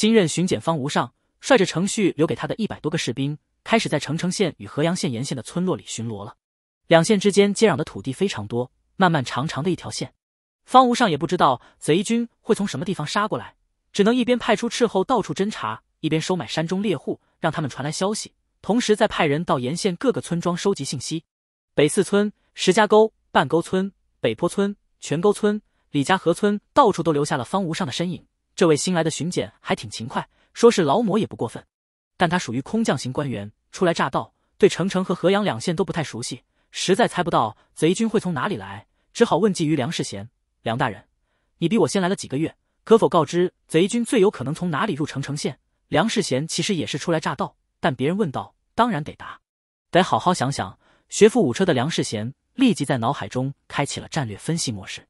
新任巡检方无上，率着程旭留给他的一百多个士兵，开始在澄城县与河阳县沿线的村落里巡逻了。两县之间接壤的土地非常多，漫漫长长的一条线。方无上也不知道贼军会从什么地方杀过来，只能一边派出斥候到处侦查，一边收买山中猎户，让他们传来消息，同时再派人到沿线各个村庄收集信息。北四村、石家沟、半沟村、北坡村、泉沟村、李家河村，到处都留下了方无上的身影。这位新来的巡检还挺勤快，说是劳模也不过分。但他属于空降型官员，初来乍到，对城城和河阳两县都不太熟悉，实在猜不到贼军会从哪里来，只好问计于梁世贤。梁大人，你比我先来了几个月，可否告知贼军最有可能从哪里入城城县？梁世贤其实也是初来乍到，但别人问道，当然得答，得好好想想。学富五车的梁世贤立即在脑海中开启了战略分析模式。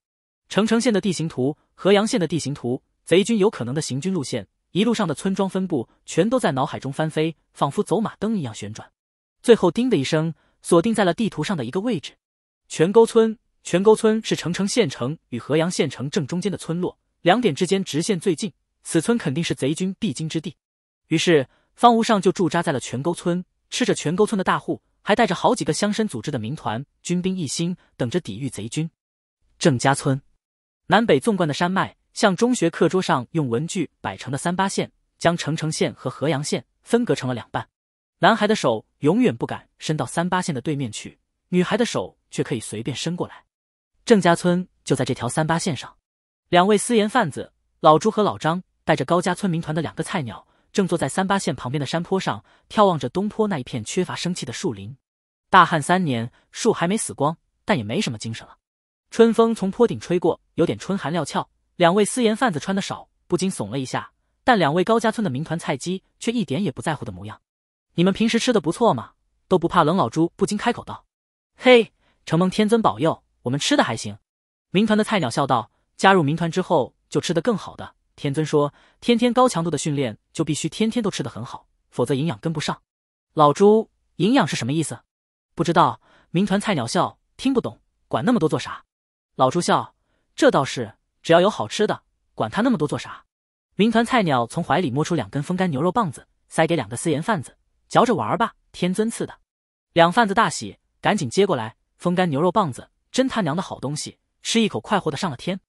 澄城县的地形图，河阳县的地形图。贼军有可能的行军路线，一路上的村庄分布全都在脑海中翻飞，仿佛走马灯一样旋转。最后，叮的一声，锁定在了地图上的一个位置——泉沟村。泉沟村是澄城县城与河阳县城正中间的村落，两点之间直线最近，此村肯定是贼军必经之地。于是，方无上就驻扎在了泉沟村，吃着泉沟村的大户，还带着好几个乡绅组织的民团军兵一心，等着抵御贼军。郑家村，南北纵贯的山脉。像中学课桌上用文具摆成的三八线，将澄城县和河阳县分隔成了两半。男孩的手永远不敢伸到三八线的对面去，女孩的手却可以随便伸过来。郑家村就在这条三八线上。两位私盐贩子老朱和老张带着高家村民团的两个菜鸟，正坐在三八线旁边的山坡上，眺望着东坡那一片缺乏生气的树林。大旱三年，树还没死光，但也没什么精神了。春风从坡顶吹过，有点春寒料峭。两位私盐贩子穿的少，不禁耸了一下，但两位高家村的民团菜鸡却一点也不在乎的模样。你们平时吃的不错嘛，都不怕冷？老朱不禁开口道：“嘿，承蒙天尊保佑，我们吃的还行。”民团的菜鸟笑道：“加入民团之后就吃的更好的。天尊说：“天天高强度的训练，就必须天天都吃的很好，否则营养跟不上。”老朱：“营养是什么意思？”不知道。民团菜鸟笑，听不懂，管那么多做啥？老朱笑：“这倒是。”只要有好吃的，管他那么多做啥？民团菜鸟从怀里摸出两根风干牛肉棒子，塞给两个私盐贩子，嚼着玩吧。天尊赐的，两贩子大喜，赶紧接过来。风干牛肉棒子真他娘的好东西，吃一口快活的上了天。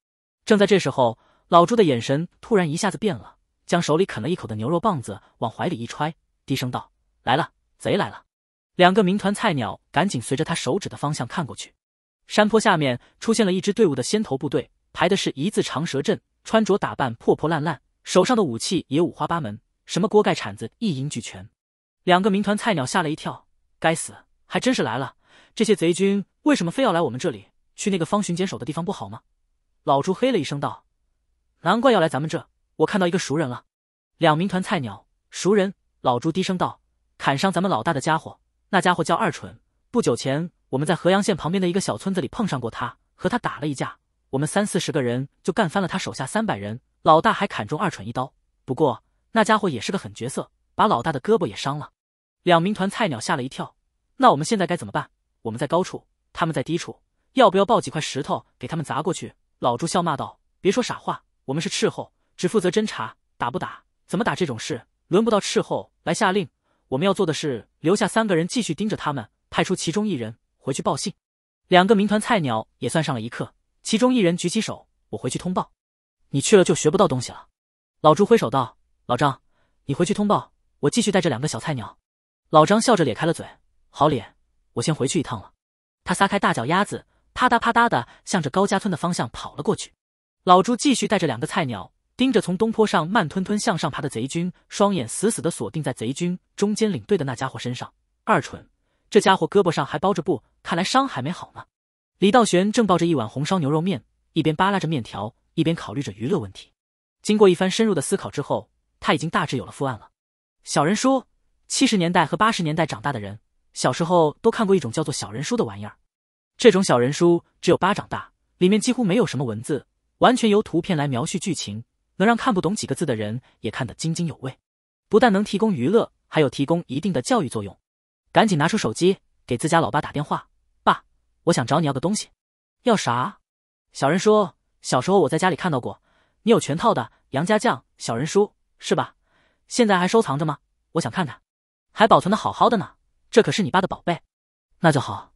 正在这时候，老朱的眼神突然一下子变了，将手里啃了一口的牛肉棒子往怀里一揣，低声道：“来了，贼来了！”两个民团菜鸟赶紧随着他手指的方向看过去，山坡下面出现了一支队伍的先头部队。排的是一字长蛇阵，穿着打扮破破烂烂，手上的武器也五花八门，什么锅盖、铲子一应俱全。两个民团菜鸟吓了一跳：“该死，还真是来了！这些贼军为什么非要来我们这里？去那个方巡检守的地方不好吗？”老朱嘿了一声道：“难怪要来咱们这，我看到一个熟人了。”两民团菜鸟：“熟人？”老朱低声道：“砍伤咱们老大的家伙，那家伙叫二蠢。不久前我们在河阳县旁边的一个小村子里碰上过他，和他打了一架。”我们三四十个人就干翻了他手下三百人，老大还砍中二蠢一刀。不过那家伙也是个狠角色，把老大的胳膊也伤了。两名团菜鸟吓了一跳。那我们现在该怎么办？我们在高处，他们在低处，要不要抱几块石头给他们砸过去？老朱笑骂道：“别说傻话，我们是斥候，只负责侦查，打不打，怎么打这种事，轮不到斥候来下令。我们要做的是留下三个人继续盯着他们，派出其中一人回去报信。”两个民团菜鸟也算上了一课。其中一人举起手，我回去通报。你去了就学不到东西了。老朱挥手道：“老张，你回去通报，我继续带着两个小菜鸟。”老张笑着咧开了嘴：“好咧，我先回去一趟了。”他撒开大脚丫子，啪嗒啪嗒的向着高家村的方向跑了过去。老朱继续带着两个菜鸟，盯着从东坡上慢吞吞向上爬的贼军，双眼死死的锁定在贼军中间领队的那家伙身上。二蠢，这家伙胳膊上还包着布，看来伤还没好呢。李道玄正抱着一碗红烧牛肉面，一边扒拉着面条，一边考虑着娱乐问题。经过一番深入的思考之后，他已经大致有了腹案了。小人书，七十年代和八十年代长大的人，小时候都看过一种叫做小人书的玩意儿。这种小人书只有巴掌大，里面几乎没有什么文字，完全由图片来描述剧情，能让看不懂几个字的人也看得津津有味。不但能提供娱乐，还有提供一定的教育作用。赶紧拿出手机，给自家老爸打电话。我想找你要个东西，要啥？小人书，小时候我在家里看到过，你有全套的《杨家将》小人书是吧？现在还收藏着吗？我想看看，还保存的好好的呢，这可是你爸的宝贝。那就好，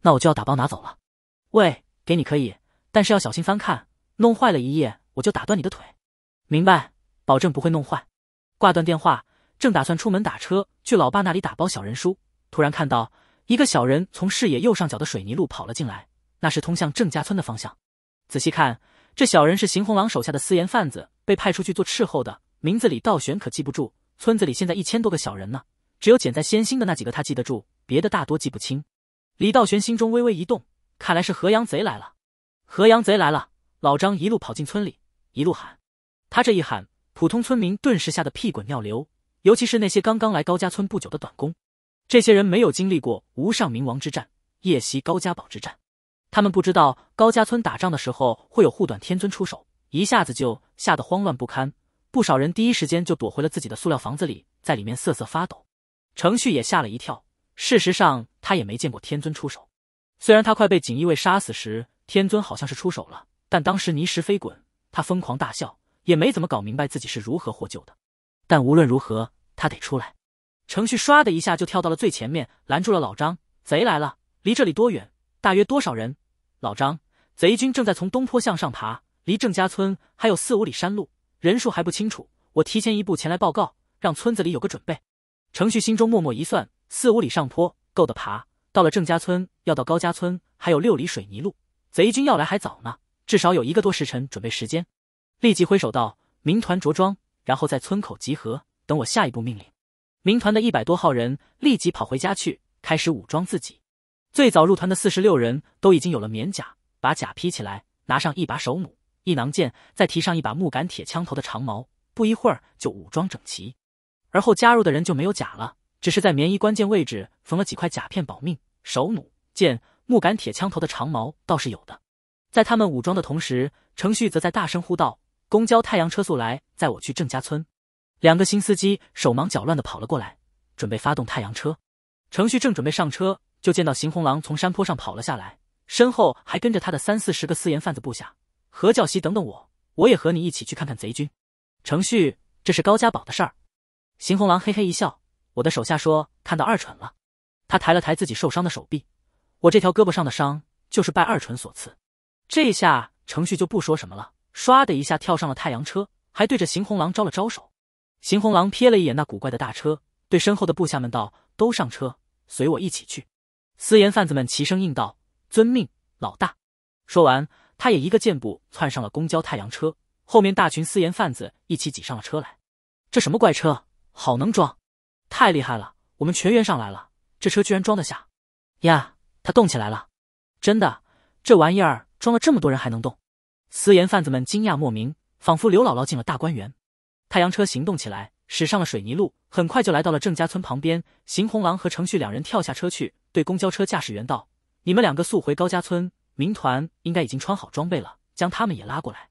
那我就要打包拿走了。喂，给你可以，但是要小心翻看，弄坏了一页我就打断你的腿。明白，保证不会弄坏。挂断电话，正打算出门打车去老爸那里打包小人书，突然看到。一个小人从视野右上角的水泥路跑了进来，那是通向郑家村的方向。仔细看，这小人是邢红狼手下的私盐贩子，被派出去做斥候的。名字李道玄可记不住，村子里现在一千多个小人呢，只有捡在先心的那几个他记得住，别的大多记不清。李道玄心中微微一动，看来是河阳贼来了。河阳贼来了！老张一路跑进村里，一路喊。他这一喊，普通村民顿时吓得屁滚尿流，尤其是那些刚刚来高家村不久的短工。这些人没有经历过无上冥王之战、夜袭高家堡之战，他们不知道高家村打仗的时候会有护短天尊出手，一下子就吓得慌乱不堪。不少人第一时间就躲回了自己的塑料房子里，在里面瑟瑟发抖。程旭也吓了一跳，事实上他也没见过天尊出手。虽然他快被锦衣卫杀死时，天尊好像是出手了，但当时泥石飞滚，他疯狂大笑，也没怎么搞明白自己是如何获救的。但无论如何，他得出来。程旭唰的一下就跳到了最前面，拦住了老张：“贼来了！离这里多远？大约多少人？”老张：“贼军正在从东坡向上爬，离郑家村还有四五里山路，人数还不清楚。我提前一步前来报告，让村子里有个准备。”程旭心中默默一算：四五里上坡够得爬，到了郑家村，要到高家村还有六里水泥路。贼军要来还早呢，至少有一个多时辰准备时间。立即挥手道：“民团着装，然后在村口集合，等我下一步命令。”民团的一百多号人立即跑回家去，开始武装自己。最早入团的四十六人都已经有了棉甲，把甲披起来，拿上一把手弩、一囊剑，再提上一把木杆铁枪头的长矛，不一会儿就武装整齐。而后加入的人就没有甲了，只是在棉衣关键位置缝了几块甲片保命。手弩、剑、木杆铁枪头的长矛倒是有的。在他们武装的同时，程旭则在大声呼道：“公交太阳车速来，载我去郑家村。”两个新司机手忙脚乱的跑了过来，准备发动太阳车。程旭正准备上车，就见到邢红狼从山坡上跑了下来，身后还跟着他的三四十个私盐贩子部下。何教习，等等我，我也和你一起去看看贼军。程旭，这是高家堡的事儿。邢红狼嘿嘿一笑，我的手下说看到二蠢了。他抬了抬自己受伤的手臂，我这条胳膊上的伤就是拜二蠢所赐。这下程旭就不说什么了，唰的一下跳上了太阳车，还对着邢红狼招了招手。邢红狼瞥了一眼那古怪的大车，对身后的部下们道：“都上车，随我一起去。”私盐贩子们齐声应道：“遵命，老大。”说完，他也一个箭步窜上了公交太阳车，后面大群私盐贩子一起挤上了车来。这什么怪车？好能装，太厉害了！我们全员上来了，这车居然装得下。呀，它动起来了！真的，这玩意儿装了这么多人还能动？私盐贩子们惊讶莫名，仿佛刘姥姥进了大观园。太阳车行动起来，驶上了水泥路，很快就来到了郑家村旁边。邢红狼和程旭两人跳下车去，对公交车驾驶员道：“你们两个速回高家村，民团应该已经穿好装备了，将他们也拉过来。”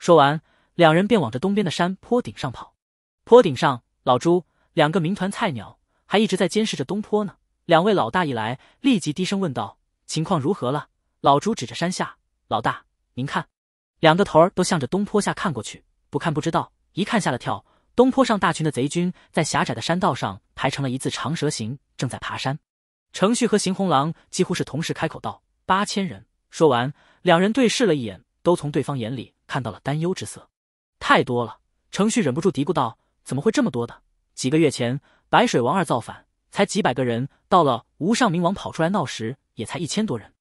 说完，两人便往着东边的山坡顶上跑。坡顶上，老朱两个民团菜鸟还一直在监视着东坡呢。两位老大一来，立即低声问道：“情况如何了？”老朱指着山下，老大您看。两个头儿都向着东坡下看过去，不看不知道。一看吓了跳，东坡上大群的贼军在狭窄的山道上排成了一字长蛇形，正在爬山。程旭和邢红狼几乎是同时开口道：“八千人。”说完，两人对视了一眼，都从对方眼里看到了担忧之色。太多了，程旭忍不住嘀咕道：“怎么会这么多的？几个月前白水王二造反才几百个人，到了无上明王跑出来闹时也才一千多人，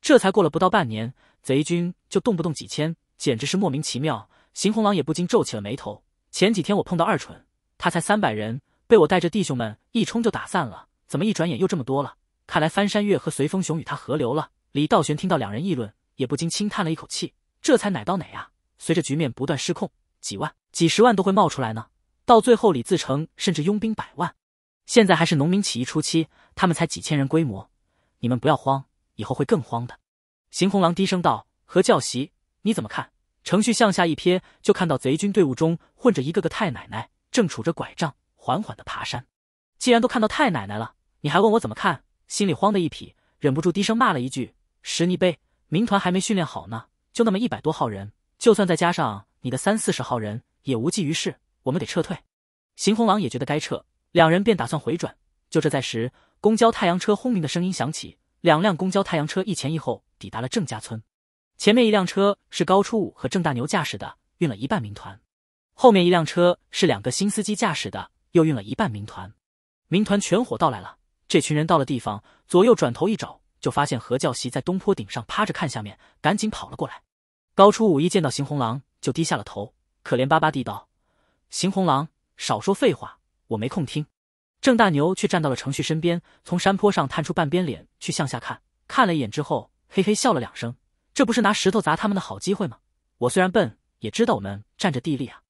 这才过了不到半年，贼军就动不动几千，简直是莫名其妙。”邢红狼也不禁皱起了眉头。前几天我碰到二蠢，他才三百人，被我带着弟兄们一冲就打散了。怎么一转眼又这么多了？看来翻山岳和随风雄与他合流了。李道玄听到两人议论，也不禁轻叹了一口气。这才哪到哪呀？随着局面不断失控，几万、几十万都会冒出来呢。到最后，李自成甚至拥兵百万。现在还是农民起义初期，他们才几千人规模。你们不要慌，以后会更慌的。邢红狼低声道：“何教习，你怎么看？”程旭向下一瞥，就看到贼军队伍中混着一个个太奶奶，正杵着拐杖缓缓地爬山。既然都看到太奶奶了，你还问我怎么看？心里慌得一匹，忍不住低声骂了一句：“石泥碑，民团还没训练好呢，就那么一百多号人，就算再加上你的三四十号人，也无济于事。我们得撤退。”邢红狼也觉得该撤，两人便打算回转。就这在时，公交太阳车轰鸣的声音响起，两辆公交太阳车一前一后抵达了郑家村。前面一辆车是高初五和郑大牛驾驶的，运了一半民团；后面一辆车是两个新司机驾驶的，又运了一半民团。民团全伙到来了。这群人到了地方，左右转头一找，就发现何教习在东坡顶上趴着看下面，赶紧跑了过来。高初五一见到邢红狼，就低下了头，可怜巴巴地道：“邢红狼，少说废话，我没空听。”郑大牛却站到了程旭身边，从山坡上探出半边脸去向下看，看了一眼之后，嘿嘿笑了两声。这不是拿石头砸他们的好机会吗？我虽然笨，也知道我们占着地利啊。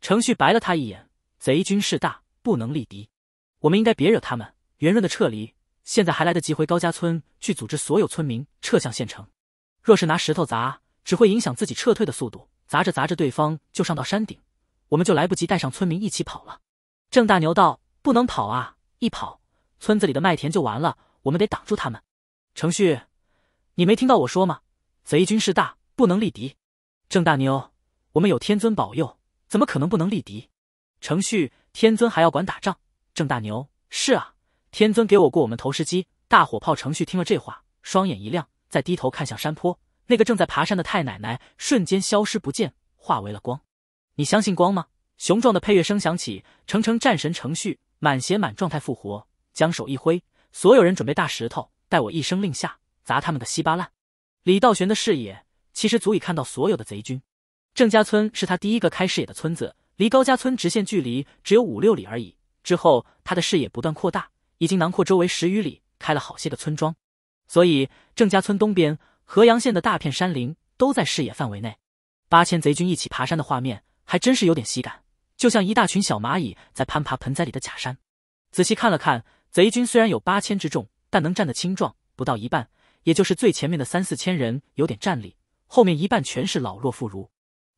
程旭白了他一眼：“贼军势大，不能力敌。我们应该别惹他们，圆润的撤离。现在还来得及回高家村去组织所有村民撤向县城。若是拿石头砸，只会影响自己撤退的速度。砸着砸着，对方就上到山顶，我们就来不及带上村民一起跑了。”郑大牛道：“不能跑啊！一跑，村子里的麦田就完了。我们得挡住他们。”程旭，你没听到我说吗？贼军势大，不能力敌。郑大牛，我们有天尊保佑，怎么可能不能力敌？程旭，天尊还要管打仗？郑大牛，是啊，天尊给我过我们投石机、大火炮。程旭听了这话，双眼一亮，再低头看向山坡那个正在爬山的太奶奶，瞬间消失不见，化为了光。你相信光吗？雄壮的配乐声响起，程程战神程旭满血满状态复活，将手一挥，所有人准备大石头，待我一声令下，砸他们的稀巴烂。李道玄的视野其实足以看到所有的贼军。郑家村是他第一个开视野的村子，离高家村直线距离只有五六里而已。之后他的视野不断扩大，已经囊括周围十余里，开了好些个村庄。所以郑家村东边河阳县的大片山林都在视野范围内。八千贼军一起爬山的画面还真是有点喜感，就像一大群小蚂蚁在攀爬盆栽里的假山。仔细看了看，贼军虽然有八千之众，但能站的轻壮不到一半。也就是最前面的三四千人有点战力，后面一半全是老弱妇孺，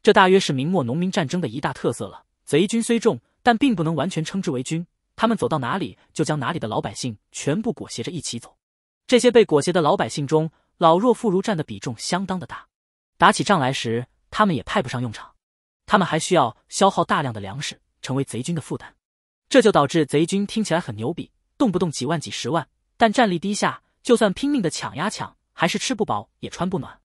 这大约是明末农民战争的一大特色了。贼军虽众，但并不能完全称之为军，他们走到哪里就将哪里的老百姓全部裹挟着一起走。这些被裹挟的老百姓中，老弱妇孺占的比重相当的大，打起仗来时他们也派不上用场，他们还需要消耗大量的粮食，成为贼军的负担。这就导致贼军听起来很牛逼，动不动几万几十万，但战力低下。就算拼命的抢呀抢，还是吃不饱也穿不暖。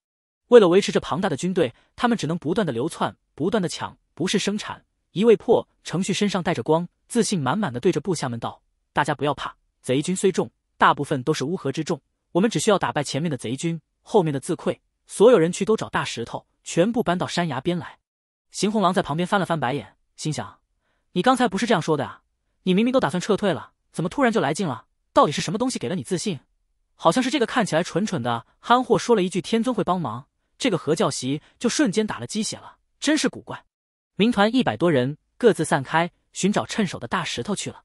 为了维持这庞大的军队，他们只能不断的流窜，不断的抢，不是生产。一位破程旭身上带着光，自信满满的对着部下们道：“大家不要怕，贼军虽众，大部分都是乌合之众，我们只需要打败前面的贼军，后面的自溃。所有人去都找大石头，全部搬到山崖边来。”邢红狼在旁边翻了翻白眼，心想：“你刚才不是这样说的啊？你明明都打算撤退了，怎么突然就来劲了？到底是什么东西给了你自信？”好像是这个看起来蠢蠢的憨货说了一句“天尊会帮忙”，这个何教习就瞬间打了鸡血了，真是古怪。民团一百多人各自散开，寻找趁手的大石头去了。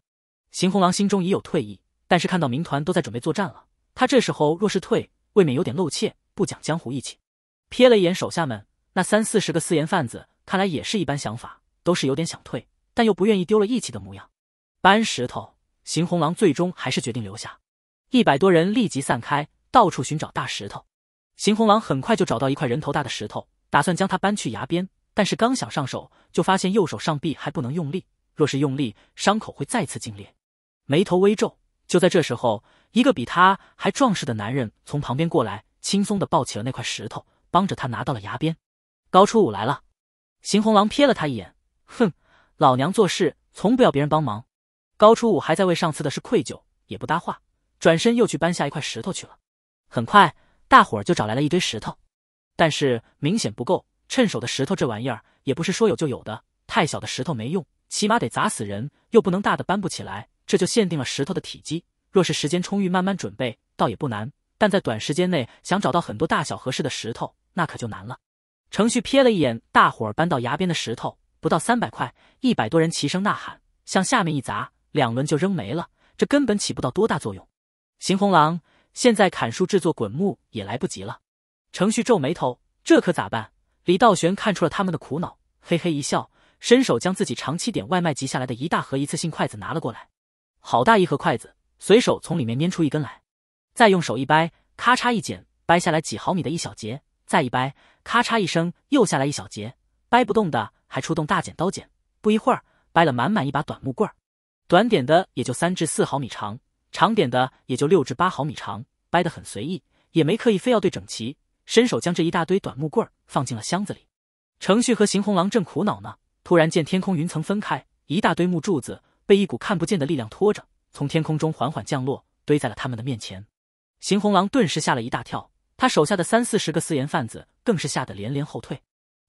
邢红狼心中已有退意，但是看到民团都在准备作战了，他这时候若是退，未免有点露怯，不讲江湖义气。瞥了一眼手下们，那三四十个私盐贩子看来也是一般想法，都是有点想退，但又不愿意丢了义气的模样。搬石头，邢红狼最终还是决定留下。一百多人立即散开，到处寻找大石头。邢红狼很快就找到一块人头大的石头，打算将它搬去崖边，但是刚想上手，就发现右手上臂还不能用力，若是用力，伤口会再次迸裂。眉头微皱，就在这时候，一个比他还壮实的男人从旁边过来，轻松地抱起了那块石头，帮着他拿到了崖边。高初五来了，邢红狼瞥了他一眼，哼，老娘做事从不要别人帮忙。高初五还在为上次的事愧疚，也不搭话。转身又去搬下一块石头去了，很快，大伙儿就找来了一堆石头，但是明显不够。趁手的石头这玩意儿也不是说有就有的，太小的石头没用，起码得砸死人，又不能大的搬不起来，这就限定了石头的体积。若是时间充裕，慢慢准备倒也不难，但在短时间内想找到很多大小合适的石头，那可就难了。程旭瞥了一眼大伙儿搬到崖边的石头，不到三百块，一百多人齐声呐喊，向下面一砸，两轮就扔没了，这根本起不到多大作用。邢红狼现在砍树制作滚木也来不及了。程旭皱眉头，这可咋办？李道玄看出了他们的苦恼，嘿嘿一笑，伸手将自己长期点外卖集下来的一大盒一次性筷子拿了过来。好大一盒筷子，随手从里面拈出一根来，再用手一掰，咔嚓一剪，掰下来几毫米的一小节，再一掰，咔嚓一声又下来一小节，掰不动的还出动大剪刀剪。不一会儿，掰了满满一把短木棍，短点的也就三至四毫米长。长点的也就六至八毫米长，掰得很随意，也没刻意非要对整齐。伸手将这一大堆短木棍儿放进了箱子里。程旭和邢红狼正苦恼呢，突然见天空云层分开，一大堆木柱子被一股看不见的力量拖着，从天空中缓缓降落，堆在了他们的面前。邢红狼顿时吓了一大跳，他手下的三四十个私盐贩子更是吓得连连后退。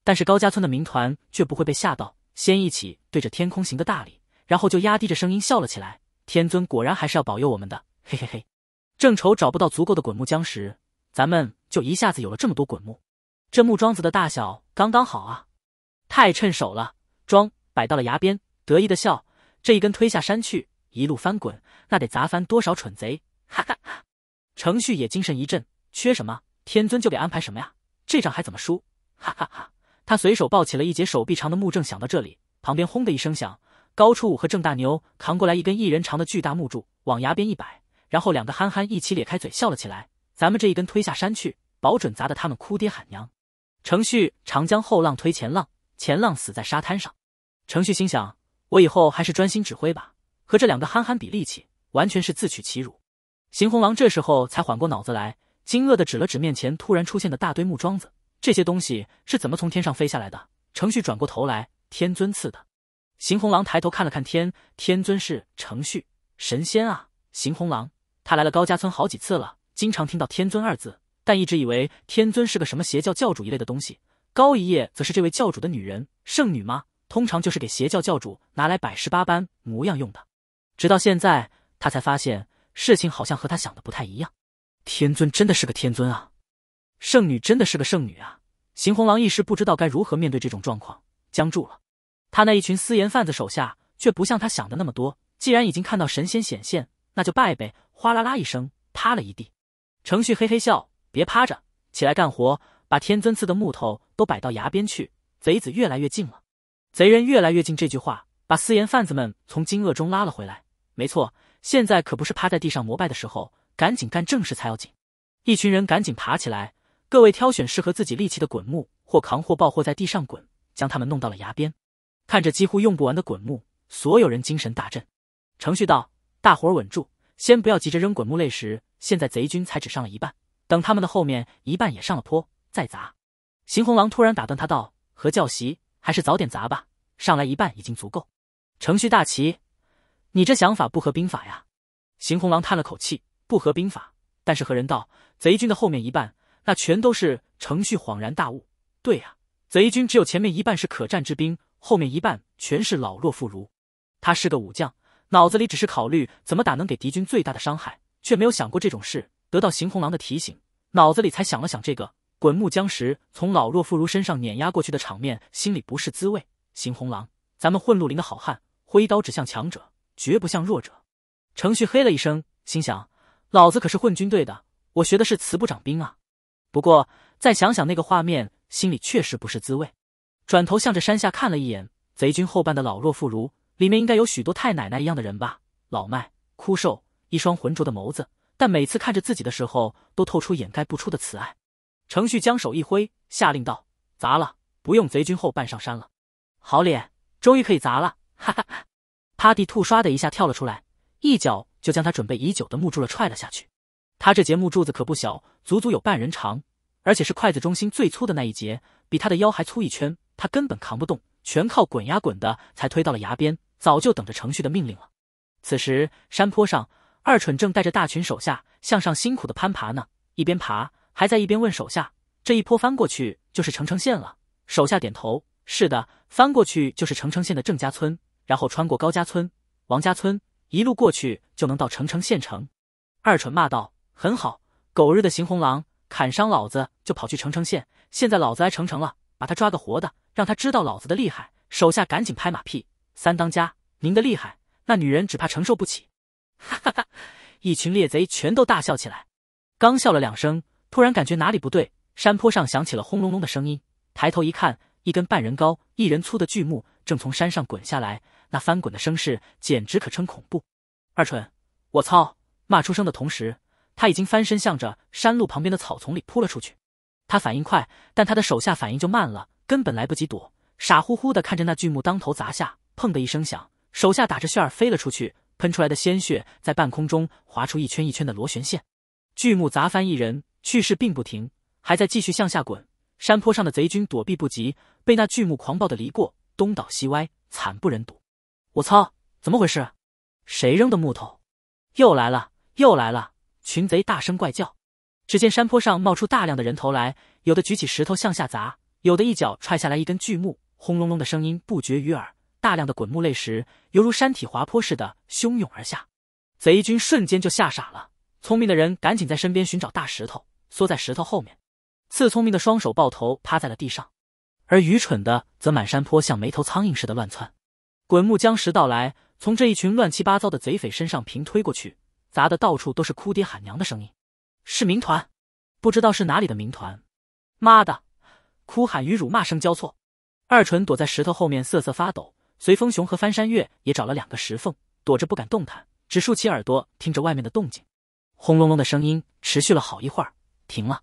但是高家村的民团却不会被吓到，先一起对着天空行个大礼，然后就压低着声音笑了起来。天尊果然还是要保佑我们的，嘿嘿嘿！正愁找不到足够的滚木浆时，咱们就一下子有了这么多滚木。这木桩子的大小刚刚好啊，太趁手了！装摆到了崖边，得意的笑。这一根推下山去，一路翻滚，那得砸翻多少蠢贼！哈哈哈！程旭也精神一振，缺什么天尊就给安排什么呀，这仗还怎么输？哈哈哈！他随手抱起了一截手臂长的木，正想到这里，旁边轰的一声响。高处武和郑大牛扛过来一根一人长的巨大木柱，往崖边一摆，然后两个憨憨一起咧开嘴笑了起来。咱们这一根推下山去，保准砸得他们哭爹喊娘。程旭，长江后浪推前浪，前浪死在沙滩上。程旭心想，我以后还是专心指挥吧，和这两个憨憨比力气，完全是自取其辱。邢红狼这时候才缓过脑子来，惊愕地指了指面前突然出现的大堆木桩子，这些东西是怎么从天上飞下来的？程旭转过头来，天尊赐的。邢红狼抬头看了看天，天尊是程旭神仙啊！邢红狼，他来了高家村好几次了，经常听到“天尊”二字，但一直以为天尊是个什么邪教教主一类的东西。高一叶则是这位教主的女人，圣女吗？通常就是给邪教教主拿来百十八般模样用的。直到现在，他才发现事情好像和他想的不太一样。天尊真的是个天尊啊！圣女真的是个圣女啊！邢红狼一时不知道该如何面对这种状况，僵住了。他那一群私盐贩子手下，却不像他想的那么多。既然已经看到神仙显现，那就拜呗！哗啦啦一声，趴了一地。程旭嘿嘿笑，别趴着，起来干活，把天尊赐的木头都摆到崖边去。贼子越来越近了，贼人越来越近。这句话把私盐贩子们从惊愕中拉了回来。没错，现在可不是趴在地上膜拜的时候，赶紧干正事才要紧。一群人赶紧爬起来，各位挑选适合自己力气的滚木，或扛，或抱，或在地上滚，将他们弄到了崖边。看着几乎用不完的滚木，所有人精神大振。程旭道：“大伙儿稳住，先不要急着扔滚木类石。现在贼军才只上了一半，等他们的后面一半也上了坡，再砸。”邢红狼突然打断他道：“何教习，还是早点砸吧，上来一半已经足够。”程旭大奇：“你这想法不合兵法呀？”邢红狼叹了口气：“不合兵法，但是何人道。贼军的后面一半，那全都是……”程旭恍然大悟：“对呀，贼军只有前面一半是可战之兵。”后面一半全是老弱妇孺，他是个武将，脑子里只是考虑怎么打能给敌军最大的伤害，却没有想过这种事。得到邢红狼的提醒，脑子里才想了想这个滚木僵石从老弱妇孺身上碾压过去的场面，心里不是滋味。邢红狼，咱们混绿林的好汉，挥刀指向强者，绝不像弱者。程旭嘿了一声，心想：老子可是混军队的，我学的是慈不掌兵啊。不过再想想那个画面，心里确实不是滋味。转头向着山下看了一眼，贼军后半的老弱妇孺里面应该有许多太奶奶一样的人吧？老迈、枯瘦，一双浑浊的眸子，但每次看着自己的时候都透出掩盖不出的慈爱。程旭将手一挥，下令道：“砸了，不用贼军后半上山了。”好脸，终于可以砸了！哈哈哈！趴地兔唰的一下跳了出来，一脚就将他准备已久的木柱了踹了下去。他这节木柱子可不小，足足有半人长，而且是筷子中心最粗的那一节，比他的腰还粗一圈。他根本扛不动，全靠滚呀滚的才推到了崖边。早就等着程旭的命令了。此时山坡上，二蠢正带着大群手下向上辛苦的攀爬呢，一边爬还在一边问手下：“这一坡翻过去就是澄城县了。”手下点头：“是的，翻过去就是澄城县的郑家村，然后穿过高家村、王家村，一路过去就能到澄城县城。”二蠢骂道：“很好，狗日的邢红狼砍伤老子就跑去澄城县，现在老子来澄城了。”把他抓个活的，让他知道老子的厉害！手下赶紧拍马屁：“三当家，您的厉害，那女人只怕承受不起。”哈哈哈！一群猎贼全都大笑起来。刚笑了两声，突然感觉哪里不对，山坡上响起了轰隆隆的声音。抬头一看，一根半人高、一人粗的巨木正从山上滚下来，那翻滚的声势简直可称恐怖。二蠢，我操！骂出声的同时，他已经翻身向着山路旁边的草丛里扑了出去。他反应快，但他的手下反应就慢了，根本来不及躲，傻乎乎的看着那巨木当头砸下，砰的一声响，手下打着旋儿飞了出去，喷出来的鲜血在半空中划出一圈一圈的螺旋线。巨木砸翻一人，去势并不停，还在继续向下滚。山坡上的贼军躲避不及，被那巨木狂暴的离过，东倒西歪，惨不忍睹。我操，怎么回事？谁扔的木头？又来了，又来了！群贼大声怪叫。只见山坡上冒出大量的人头来，有的举起石头向下砸，有的一脚踹下来一根巨木，轰隆隆的声音不绝于耳。大量的滚木类石，犹如山体滑坡似的汹涌而下，贼军瞬间就吓傻了。聪明的人赶紧在身边寻找大石头，缩在石头后面；次聪明的双手抱头趴在了地上，而愚蠢的则满山坡像没头苍蝇似的乱窜。滚木僵石到来，从这一群乱七八糟的贼匪身上平推过去，砸的到处都是哭爹喊娘的声音。是民团，不知道是哪里的民团。妈的，哭喊与辱骂声交错。二纯躲在石头后面瑟瑟发抖，随风熊和翻山越也找了两个石缝躲着，不敢动弹，只竖起耳朵听着外面的动静。轰隆隆的声音持续了好一会儿，停了。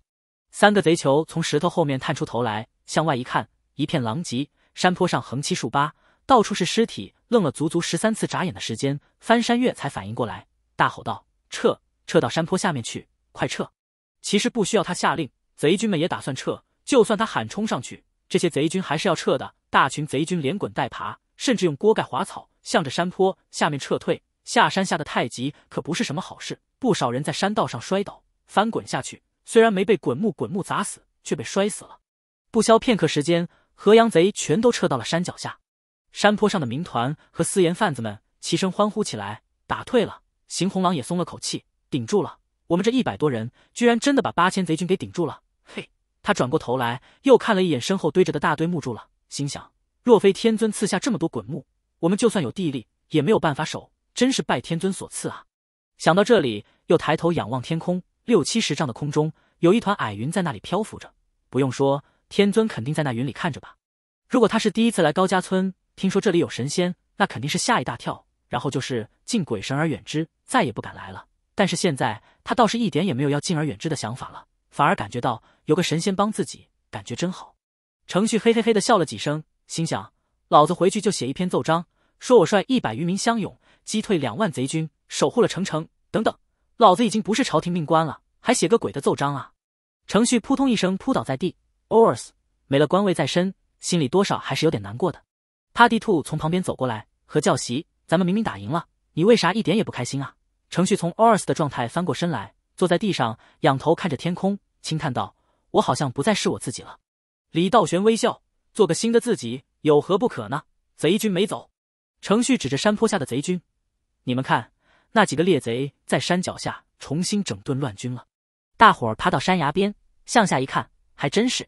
三个贼球从石头后面探出头来，向外一看，一片狼藉，山坡上横七竖八，到处是尸体。愣了足足十三次眨眼的时间，翻山越才反应过来，大吼道：“撤！撤到山坡下面去！”快撤！其实不需要他下令，贼军们也打算撤。就算他喊冲上去，这些贼军还是要撤的。大群贼军连滚带爬，甚至用锅盖划草，向着山坡下面撤退。下山下的太急，可不是什么好事。不少人在山道上摔倒，翻滚下去，虽然没被滚木滚木砸死，却被摔死了。不消片刻时间，河阳贼全都撤到了山脚下。山坡上的民团和私盐贩子们齐声欢呼起来：“打退了！”邢红狼也松了口气：“顶住了。”我们这一百多人，居然真的把八千贼军给顶住了！嘿，他转过头来，又看了一眼身后堆着的大堆木柱了，心想：若非天尊赐下这么多滚木，我们就算有地利，也没有办法守。真是拜天尊所赐啊！想到这里，又抬头仰望天空，六七十丈的空中有一团矮云在那里漂浮着。不用说，天尊肯定在那云里看着吧？如果他是第一次来高家村，听说这里有神仙，那肯定是吓一大跳，然后就是敬鬼神而远之，再也不敢来了。但是现在他倒是一点也没有要敬而远之的想法了，反而感觉到有个神仙帮自己，感觉真好。程旭嘿嘿嘿的笑了几声，心想：老子回去就写一篇奏章，说我率一百余名乡勇击退两万贼军，守护了城城。等等，老子已经不是朝廷命官了，还写个鬼的奏章啊！程旭扑通一声扑倒在地，呕 s 没了官位在身，心里多少还是有点难过的。帕地兔从旁边走过来，和教习：“咱们明明打赢了，你为啥一点也不开心啊？”程旭从 o r s 的状态翻过身来，坐在地上，仰头看着天空，轻叹道：“我好像不再是我自己了。”李道玄微笑：“做个新的自己有何不可呢？”贼军没走，程旭指着山坡下的贼军：“你们看，那几个猎贼在山脚下重新整顿乱军了。”大伙儿趴到山崖边向下一看，还真是。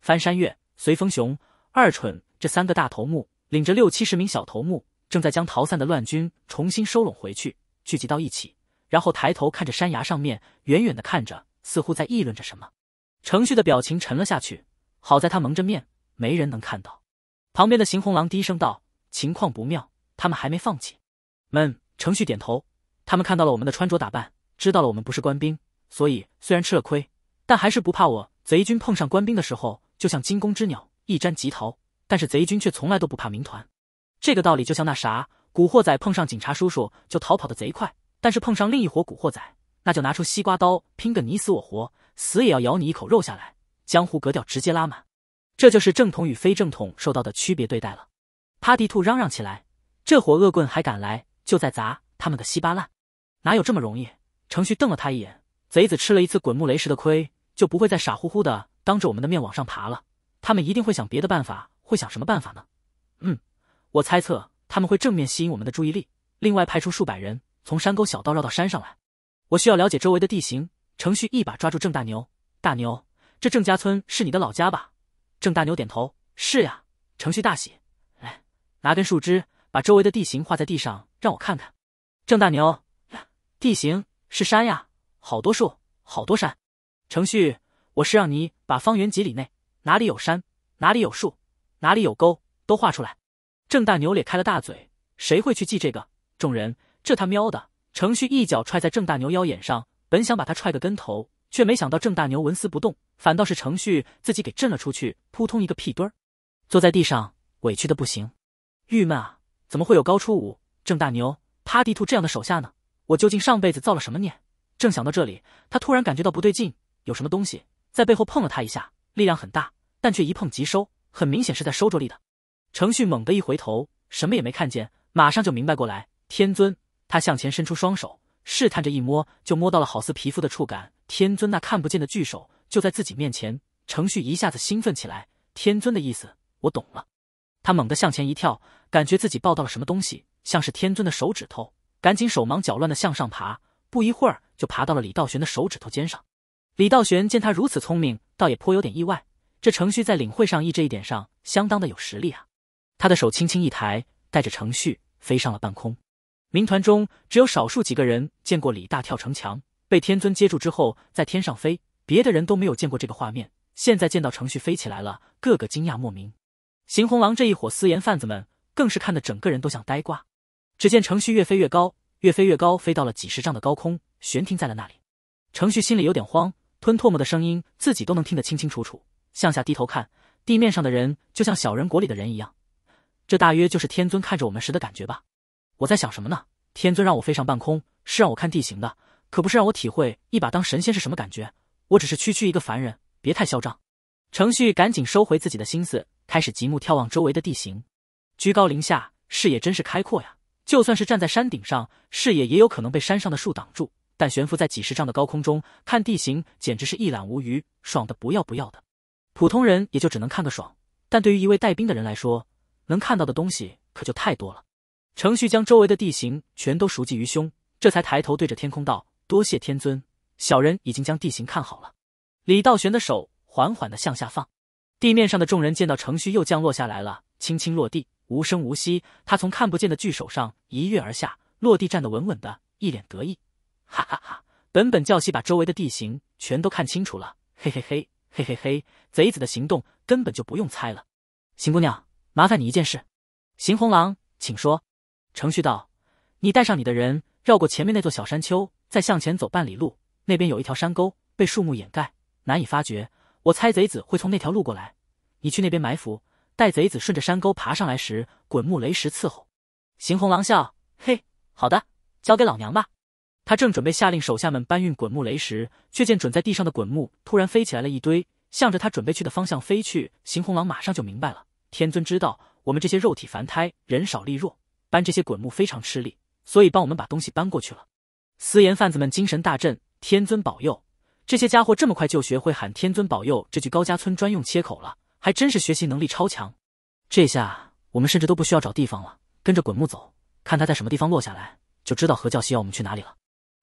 翻山越随风雄二蠢这三个大头目领着六七十名小头目，正在将逃散的乱军重新收拢回去。聚集到一起，然后抬头看着山崖上面，远远的看着，似乎在议论着什么。程旭的表情沉了下去。好在他蒙着面，没人能看到。旁边的邢红狼低声道：“情况不妙，他们还没放弃。”“闷，程旭点头。他们看到了我们的穿着打扮，知道了我们不是官兵，所以虽然吃了亏，但还是不怕我贼军碰上官兵的时候，就像惊弓之鸟，一沾即逃。但是贼军却从来都不怕民团。这个道理就像那啥。古惑仔碰上警察叔叔就逃跑的贼快，但是碰上另一伙古惑仔，那就拿出西瓜刀拼个你死我活，死也要咬你一口肉下来，江湖格调直接拉满。这就是正统与非正统受到的区别对待了。趴地兔嚷嚷起来：“这伙恶棍还敢来，就在砸他们的稀巴烂，哪有这么容易？”程旭瞪了他一眼：“贼子吃了一次滚木雷石的亏，就不会再傻乎乎的当着我们的面往上爬了。他们一定会想别的办法，会想什么办法呢？嗯，我猜测。”他们会正面吸引我们的注意力，另外派出数百人从山沟小道绕到山上来。我需要了解周围的地形。程旭一把抓住郑大牛，大牛，这郑家村是你的老家吧？郑大牛点头，是呀。程旭大喜，哎，拿根树枝，把周围的地形画在地上，让我看看。郑大牛，地形是山呀，好多树，好多山。程旭，我是让你把方圆几里内哪里有山，哪里有树，哪里有沟都画出来。郑大牛咧开了大嘴，谁会去记这个？众人，这他喵的！程旭一脚踹在郑大牛腰眼上，本想把他踹个跟头，却没想到郑大牛纹丝不动，反倒是程旭自己给震了出去，扑通一个屁墩儿，坐在地上，委屈的不行，郁闷啊！怎么会有高初五郑大牛、趴地兔这样的手下呢？我究竟上辈子造了什么孽？正想到这里，他突然感觉到不对劲，有什么东西在背后碰了他一下，力量很大，但却一碰即收，很明显是在收着力的。程旭猛地一回头，什么也没看见，马上就明白过来。天尊，他向前伸出双手，试探着一摸，就摸到了好似皮肤的触感。天尊那看不见的巨手就在自己面前。程旭一下子兴奋起来，天尊的意思我懂了。他猛地向前一跳，感觉自己抱到了什么东西，像是天尊的手指头，赶紧手忙脚乱的向上爬，不一会儿就爬到了李道玄的手指头尖上。李道玄见他如此聪明，倒也颇有点意外。这程旭在领会上意这一点上，相当的有实力啊。他的手轻轻一抬，带着程旭飞上了半空。民团中只有少数几个人见过李大跳城墙被天尊接住之后在天上飞，别的人都没有见过这个画面。现在见到程旭飞起来了，个个惊讶莫名。邢红狼这一伙私盐贩子们更是看得整个人都像呆瓜。只见程旭越飞越高，越飞越高，飞到了几十丈的高空，悬停在了那里。程旭心里有点慌，吞唾沫的声音自己都能听得清清楚楚。向下低头看，地面上的人就像小人国里的人一样。这大约就是天尊看着我们时的感觉吧。我在想什么呢？天尊让我飞上半空，是让我看地形的，可不是让我体会一把当神仙是什么感觉。我只是区区一个凡人，别太嚣张。程旭赶紧收回自己的心思，开始极目眺望周围的地形。居高临下，视野真是开阔呀！就算是站在山顶上，视野也有可能被山上的树挡住，但悬浮在几十丈的高空中看地形，简直是一览无余，爽的不要不要的。普通人也就只能看个爽，但对于一位带兵的人来说，能看到的东西可就太多了。程旭将周围的地形全都熟记于胸，这才抬头对着天空道：“多谢天尊，小人已经将地形看好了。”李道玄的手缓缓的向下放，地面上的众人见到程旭又降落下来了，轻轻落地，无声无息。他从看不见的巨手上一跃而下，落地站得稳稳的，一脸得意：“哈哈哈！本本教习把周围的地形全都看清楚了，嘿嘿嘿，嘿嘿嘿！贼子的行动根本就不用猜了。”邢姑娘。麻烦你一件事，邢红狼，请说。程旭道：“你带上你的人，绕过前面那座小山丘，再向前走半里路，那边有一条山沟，被树木掩盖，难以发觉。我猜贼子会从那条路过来，你去那边埋伏，待贼子顺着山沟爬上来时，滚木雷石伺候。”邢红狼笑：“嘿，好的，交给老娘吧。”他正准备下令手下们搬运滚木雷石，却见准在地上的滚木突然飞起来了一堆，向着他准备去的方向飞去。邢红狼马上就明白了。天尊知道我们这些肉体凡胎人少力弱，搬这些滚木非常吃力，所以帮我们把东西搬过去了。私盐贩子们精神大振，天尊保佑！这些家伙这么快就学会喊“天尊保佑”这句高家村专用切口了，还真是学习能力超强。这下我们甚至都不需要找地方了，跟着滚木走，看它在什么地方落下来，就知道何教西要我们去哪里了。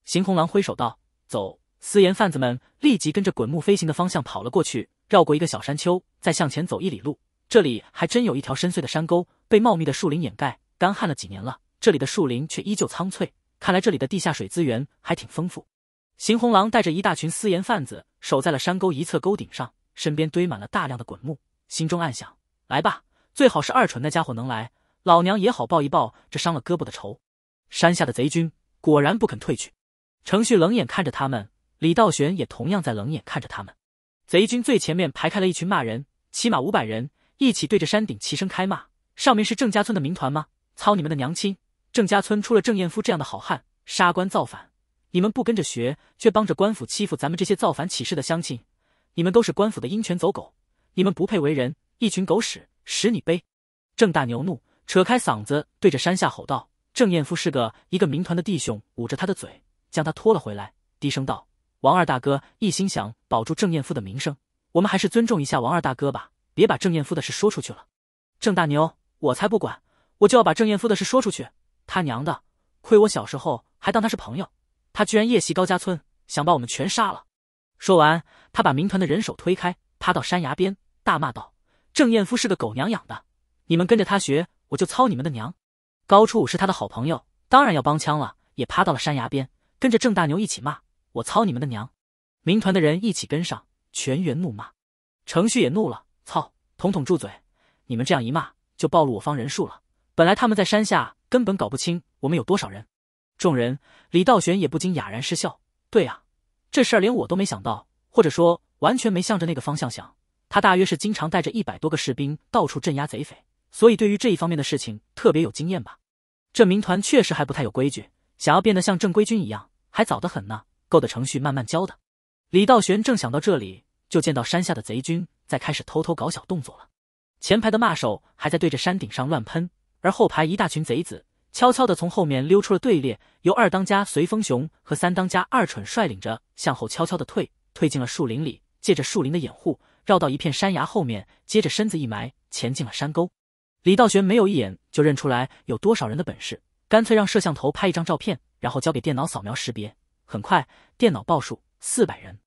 邢红狼挥手道：“走！”私盐贩子们立即跟着滚木飞行的方向跑了过去，绕过一个小山丘，再向前走一里路。这里还真有一条深邃的山沟，被茂密的树林掩盖。干旱了几年了，这里的树林却依旧苍翠。看来这里的地下水资源还挺丰富。邢红狼带着一大群私盐贩子守在了山沟一侧沟顶上，身边堆满了大量的滚木，心中暗想：来吧，最好是二蠢那家伙能来，老娘也好报一报这伤了胳膊的仇。山下的贼军果然不肯退去。程旭冷眼看着他们，李道玄也同样在冷眼看着他们。贼军最前面排开了一群骂人，起码五百人。一起对着山顶齐声开骂：“上面是郑家村的民团吗？操你们的娘亲！郑家村出了郑彦夫这样的好汉，杀官造反，你们不跟着学，却帮着官府欺负咱们这些造反起事的乡亲，你们都是官府的鹰犬走狗，你们不配为人，一群狗屎，屎你背！”郑大牛怒扯开嗓子对着山下吼道：“郑彦夫是个……”一个民团的弟兄捂着他的嘴，将他拖了回来，低声道：“王二大哥一心想保住郑彦夫的名声，我们还是尊重一下王二大哥吧。”别把郑艳夫的事说出去了，郑大牛，我才不管，我就要把郑艳夫的事说出去。他娘的，亏我小时候还当他是朋友，他居然夜袭高家村，想把我们全杀了。说完，他把民团的人手推开，趴到山崖边，大骂道：“郑艳夫是个狗娘养的，你们跟着他学，我就操你们的娘。”高初五是他的好朋友，当然要帮腔了，也趴到了山崖边，跟着郑大牛一起骂：“我操你们的娘！”民团的人一起跟上，全员怒骂。程旭也怒了。操！统统住嘴！你们这样一骂，就暴露我方人数了。本来他们在山下根本搞不清我们有多少人。众人，李道玄也不禁哑然失笑。对呀，这事儿连我都没想到，或者说完全没向着那个方向想。他大约是经常带着一百多个士兵到处镇压贼匪，所以对于这一方面的事情特别有经验吧。这民团确实还不太有规矩，想要变得像正规军一样，还早得很呢。够的程序慢慢教的。李道玄正想到这里，就见到山下的贼军。在开始偷偷搞小动作了，前排的骂手还在对着山顶上乱喷，而后排一大群贼子悄悄的从后面溜出了队列，由二当家随风雄和三当家二蠢率领着向后悄悄的退，退进了树林里，借着树林的掩护，绕到一片山崖后面，接着身子一埋，潜进了山沟。李道玄没有一眼就认出来有多少人的本事，干脆让摄像头拍一张照片，然后交给电脑扫描识别，很快电脑报数四百人，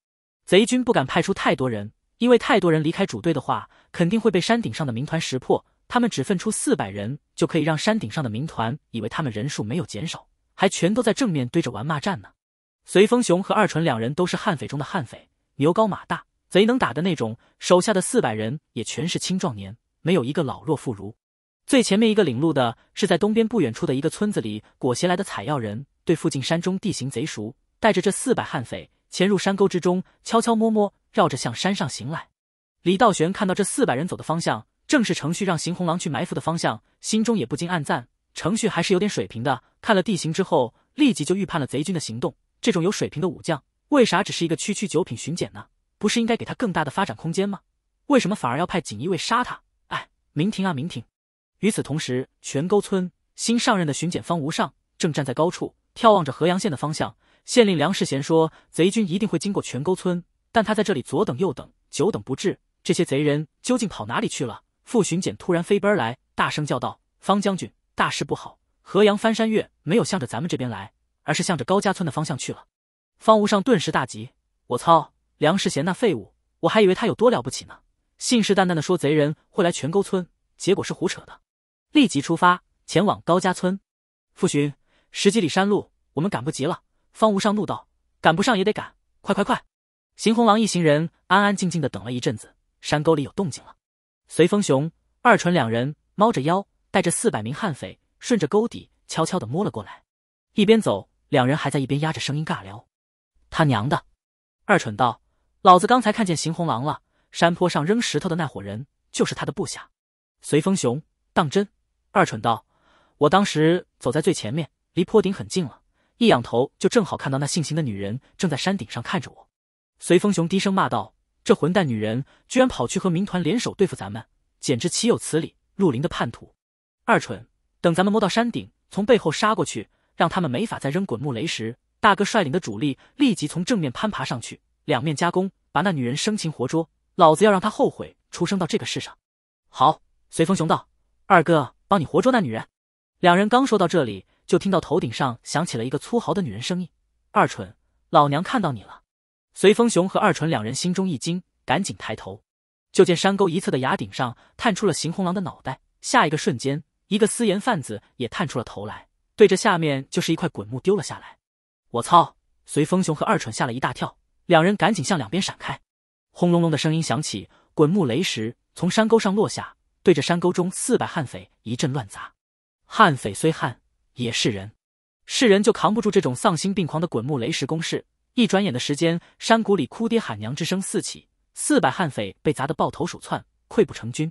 贼军不敢派出太多人。因为太多人离开主队的话，肯定会被山顶上的民团识破。他们只分出四百人，就可以让山顶上的民团以为他们人数没有减少，还全都在正面对着玩骂战呢。随风雄和二纯两人都是悍匪中的悍匪，牛高马大，贼能打的那种。手下的四百人也全是青壮年，没有一个老弱妇孺。最前面一个领路的是在东边不远处的一个村子里裹挟来的采药人，对附近山中地形贼熟，带着这四百悍匪潜入山沟之中，悄悄摸摸。绕着向山上行来，李道玄看到这四百人走的方向，正是程旭让邢红狼去埋伏的方向，心中也不禁暗赞程旭还是有点水平的。看了地形之后，立即就预判了贼军的行动。这种有水平的武将，为啥只是一个区区九品巡检呢？不是应该给他更大的发展空间吗？为什么反而要派锦衣卫杀他？哎，明廷啊，明廷！与此同时，泉沟村新上任的巡检方吴尚正站在高处眺望着河阳县的方向。县令梁世贤说，贼军一定会经过泉沟村。但他在这里左等右等，久等不至，这些贼人究竟跑哪里去了？傅巡检突然飞奔来，大声叫道：“方将军，大事不好！河阳翻山越没有向着咱们这边来，而是向着高家村的方向去了。”方无上顿时大急：“我操！梁世贤那废物，我还以为他有多了不起呢，信誓旦旦的说贼人会来全沟村，结果是胡扯的！”立即出发，前往高家村。傅巡，十几里山路，我们赶不及了。方无上怒道：“赶不上也得赶，快快快！”邢红狼一行人安安静静的等了一阵子，山沟里有动静了。随风熊、二蠢两人猫着腰，带着四百名悍匪，顺着沟底悄悄的摸了过来。一边走，两人还在一边压着声音尬聊。他娘的！二蠢道：“老子刚才看见邢红狼了，山坡上扔石头的那伙人就是他的部下。”随风熊当真？二蠢道：“我当时走在最前面，离坡顶很近了，一仰头就正好看到那性情的女人正在山顶上看着我。”随风雄低声骂道：“这混蛋女人居然跑去和民团联手对付咱们，简直岂有此理！陆林的叛徒。”二蠢，等咱们摸到山顶，从背后杀过去，让他们没法再扔滚木雷时，大哥率领的主力立即从正面攀爬上去，两面夹攻，把那女人生擒活捉。老子要让他后悔出生到这个世上。好，随风雄道：“二哥，帮你活捉那女人。”两人刚说到这里，就听到头顶上响起了一个粗豪的女人声音：“二蠢，老娘看到你了。”随风雄和二蠢两人心中一惊，赶紧抬头，就见山沟一侧的崖顶上探出了邢红狼的脑袋。下一个瞬间，一个私盐贩子也探出了头来，对着下面就是一块滚木丢了下来。我操！随风雄和二蠢吓了一大跳，两人赶紧向两边闪开。轰隆隆的声音响起，滚木雷石从山沟上落下，对着山沟中四百悍匪一阵乱砸。悍匪虽悍，也是人，是人就扛不住这种丧心病狂的滚木雷石攻势。一转眼的时间，山谷里哭爹喊娘之声四起，四百悍匪被砸得抱头鼠窜，溃不成军。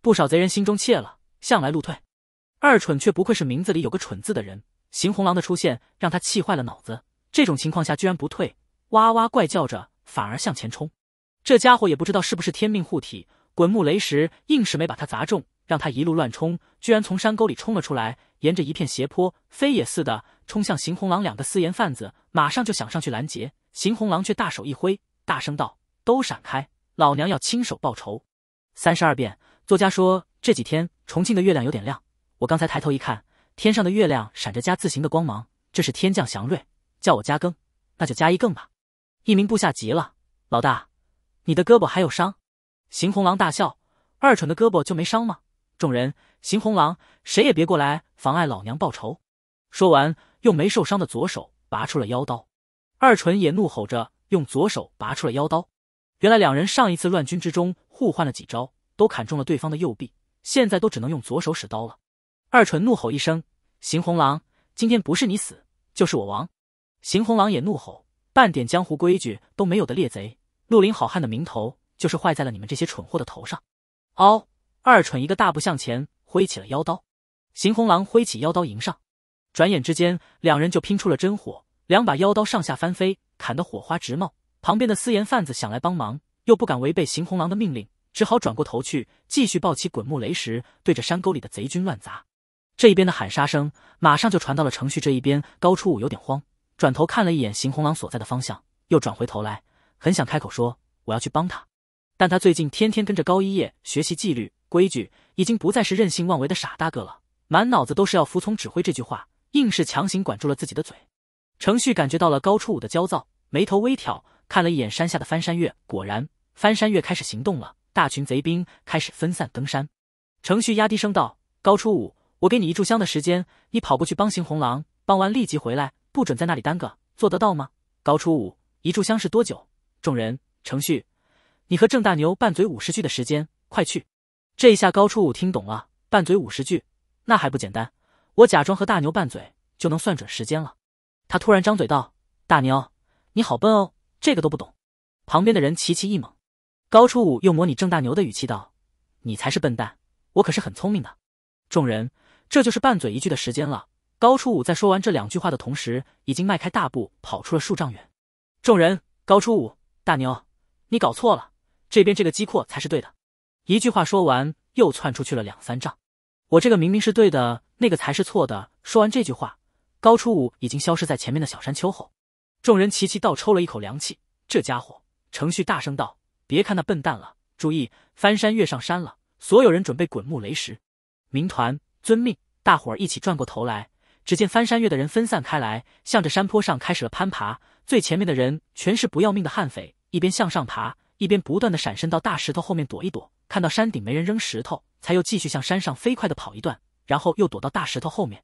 不少贼人心中怯了，向来路退。二蠢却不愧是名字里有个“蠢”字的人，邢红狼的出现让他气坏了脑子。这种情况下居然不退，哇哇怪叫着反而向前冲。这家伙也不知道是不是天命护体，滚木雷石硬是没把他砸中。让他一路乱冲，居然从山沟里冲了出来，沿着一片斜坡飞也似的冲向邢红狼。两个私盐贩子马上就想上去拦截，邢红狼却大手一挥，大声道：“都闪开，老娘要亲手报仇。”三十二变。作家说这几天重庆的月亮有点亮，我刚才抬头一看，天上的月亮闪着加字形的光芒，这是天降祥瑞，叫我加更，那就加一更吧。一名部下急了：“老大，你的胳膊还有伤？”邢红狼大笑：“二蠢的胳膊就没伤吗？”众人，邢红狼，谁也别过来妨碍老娘报仇！说完，用没受伤的左手拔出了腰刀。二纯也怒吼着，用左手拔出了腰刀。原来两人上一次乱军之中互换了几招，都砍中了对方的右臂，现在都只能用左手使刀了。二纯怒吼一声：“邢红狼，今天不是你死，就是我亡！”邢红狼也怒吼：“半点江湖规矩都没有的猎贼，绿林好汉的名头就是坏在了你们这些蠢货的头上！”哦。二蠢一个大步向前，挥起了腰刀，邢红狼挥起腰刀迎上，转眼之间，两人就拼出了真火，两把腰刀上下翻飞，砍得火花直冒。旁边的私盐贩子想来帮忙，又不敢违背邢红狼的命令，只好转过头去，继续抱起滚木雷石，对着山沟里的贼军乱砸。这一边的喊杀声马上就传到了程旭这一边，高初武有点慌，转头看了一眼邢红狼所在的方向，又转回头来，很想开口说：“我要去帮他。”但他最近天天跟着高一叶学习纪律。规矩已经不再是任性妄为的傻大哥了，满脑子都是要服从指挥这句话，硬是强行管住了自己的嘴。程旭感觉到了高初五的焦躁，眉头微挑，看了一眼山下的翻山越，果然翻山越开始行动了，大群贼兵开始分散登山。程旭压低声道：“高初五，我给你一炷香的时间，你跑过去帮邢红狼，帮完立即回来，不准在那里耽搁，做得到吗？”高初五，一炷香是多久？众人，程旭，你和郑大牛拌嘴五十句的时间，快去。这一下高初五听懂了，拌嘴五十句，那还不简单？我假装和大牛拌嘴，就能算准时间了。他突然张嘴道：“大牛，你好笨哦，这个都不懂。”旁边的人齐齐一懵。高初五又模拟郑大牛的语气道：“你才是笨蛋，我可是很聪明的。”众人，这就是拌嘴一句的时间了。高初五在说完这两句话的同时，已经迈开大步跑出了数丈远。众人，高初五，大牛，你搞错了，这边这个机括才是对的。一句话说完，又窜出去了两三丈。我这个明明是对的，那个才是错的。说完这句话，高初五已经消失在前面的小山丘后。众人齐齐倒抽了一口凉气。这家伙，程旭大声道：“别看那笨蛋了，注意翻山越上山了！”所有人准备滚木雷石。民团遵命。大伙儿一起转过头来，只见翻山越的人分散开来，向着山坡上开始了攀爬。最前面的人全是不要命的悍匪，一边向上爬。一边不断的闪身到大石头后面躲一躲，看到山顶没人扔石头，才又继续向山上飞快的跑一段，然后又躲到大石头后面。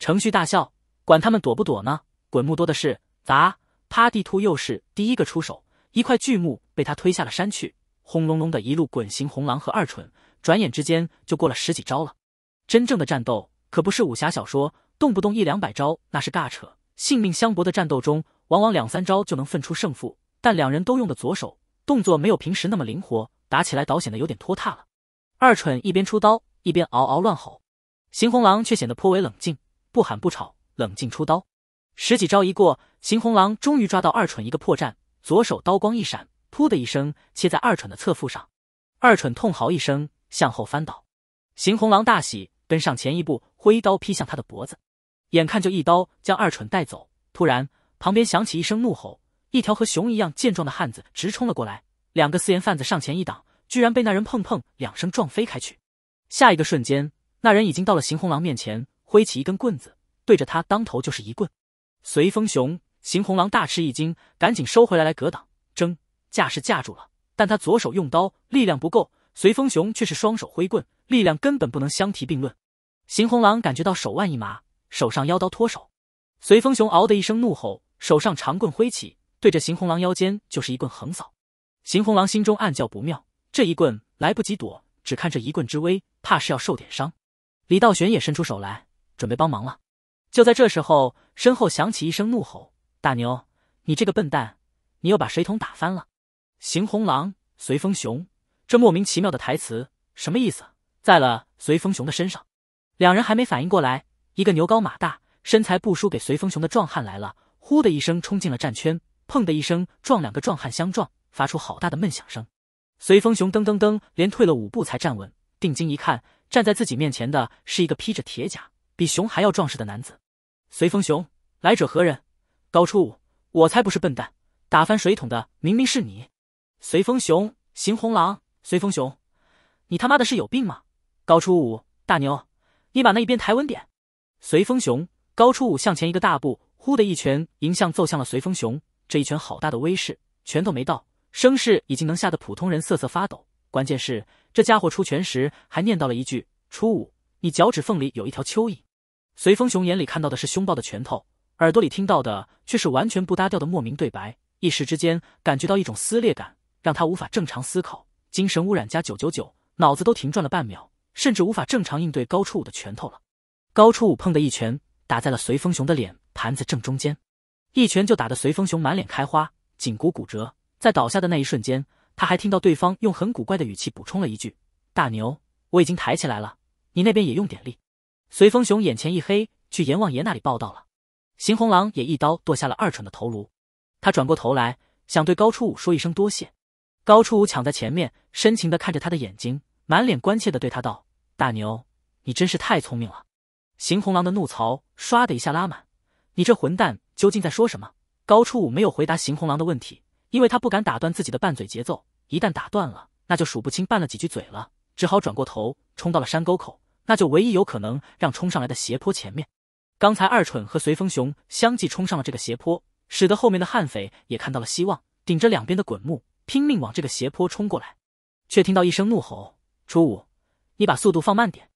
程旭大笑，管他们躲不躲呢？滚木多的是，砸！趴地兔又是第一个出手，一块巨木被他推下了山去，轰隆隆的一路滚行。红狼和二蠢转眼之间就过了十几招了。真正的战斗可不是武侠小说，动不动一两百招那是尬扯。性命相搏的战斗中，往往两三招就能分出胜负。但两人都用的左手。动作没有平时那么灵活，打起来倒显得有点拖沓了。二蠢一边出刀一边嗷嗷乱吼，邢红狼却显得颇为冷静，不喊不吵，冷静出刀。十几招一过，邢红狼终于抓到二蠢一个破绽，左手刀光一闪，噗的一声切在二蠢的侧腹上。二蠢痛嚎一声，向后翻倒。邢红狼大喜，跟上前一步，挥刀劈向他的脖子，眼看就一刀将二蠢带走，突然旁边响起一声怒吼。一条和熊一样健壮的汉子直冲了过来，两个私盐贩子上前一挡，居然被那人碰碰两声撞飞开去。下一个瞬间，那人已经到了邢红狼面前，挥起一根棍子，对着他当头就是一棍。随风熊，邢红狼大吃一惊，赶紧收回来来格挡，争架是架住了，但他左手用刀，力量不够；随风熊却是双手挥棍，力量根本不能相提并论。邢红狼感觉到手腕一麻，手上腰刀脱手。随风熊嗷的一声怒吼，手上长棍挥起。对着邢红狼腰间就是一棍横扫，邢红狼心中暗叫不妙，这一棍来不及躲，只看这一棍之威，怕是要受点伤。李道玄也伸出手来，准备帮忙了。就在这时候，身后响起一声怒吼：“大牛，你这个笨蛋，你又把水桶打翻了！”邢红狼、随风熊，这莫名其妙的台词什么意思？在了随风熊的身上。两人还没反应过来，一个牛高马大、身材不输给随风熊的壮汉来了，呼的一声冲进了战圈。砰的一声，撞两个壮汉相撞，发出好大的闷响声。随风熊噔噔噔连退了五步才站稳，定睛一看，站在自己面前的是一个披着铁甲、比熊还要壮实的男子。随风熊，来者何人？高初五，我才不是笨蛋，打翻水桶的明明是你。随风熊，邢红狼，随风熊，你他妈的是有病吗？高初五大牛，你把那一边抬稳点。随风熊，高初五向前一个大步，忽的一拳迎向揍向了随风熊。这一拳好大的威势，拳头没到，声势已经能吓得普通人瑟瑟发抖。关键是这家伙出拳时还念叨了一句：“初五，你脚趾缝里有一条蚯蚓。”随风熊眼里看到的是凶暴的拳头，耳朵里听到的却是完全不搭调的莫名对白，一时之间感觉到一种撕裂感，让他无法正常思考，精神污染加九九九，脑子都停转了半秒，甚至无法正常应对高初五的拳头了。高初五砰的一拳打在了随风熊的脸盘子正中间。一拳就打得随风熊满脸开花，颈骨骨折。在倒下的那一瞬间，他还听到对方用很古怪的语气补充了一句：“大牛，我已经抬起来了，你那边也用点力。”随风熊眼前一黑，去阎王爷那里报道了。邢红狼也一刀剁下了二蠢的头颅。他转过头来，想对高初五说一声多谢，高初五抢在前面，深情地看着他的眼睛，满脸关切地对他道：“大牛，你真是太聪明了。”邢红狼的怒槽唰的一下拉满，你这混蛋！究竟在说什么？高初五没有回答邢红狼的问题，因为他不敢打断自己的拌嘴节奏，一旦打断了，那就数不清拌了几句嘴了。只好转过头，冲到了山沟口。那就唯一有可能让冲上来的斜坡前面。刚才二蠢和随风熊相继冲上了这个斜坡，使得后面的悍匪也看到了希望，顶着两边的滚木，拼命往这个斜坡冲过来。却听到一声怒吼：“初五，你把速度放慢点！”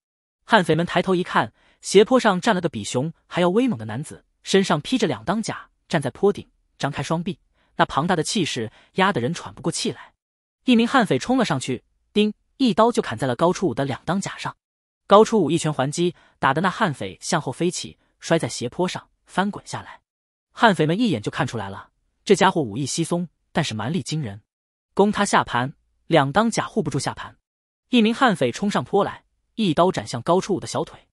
悍匪们抬头一看，斜坡上站了个比熊还要威猛的男子。身上披着两当甲，站在坡顶，张开双臂，那庞大的气势压得人喘不过气来。一名悍匪冲了上去，叮，一刀就砍在了高初武的两当甲上。高初武一拳还击，打的那悍匪向后飞起，摔在斜坡上，翻滚下来。悍匪们一眼就看出来了，这家伙武艺稀松，但是蛮力惊人。攻他下盘，两当甲护不住下盘。一名悍匪冲上坡来，一刀斩向高初武的小腿。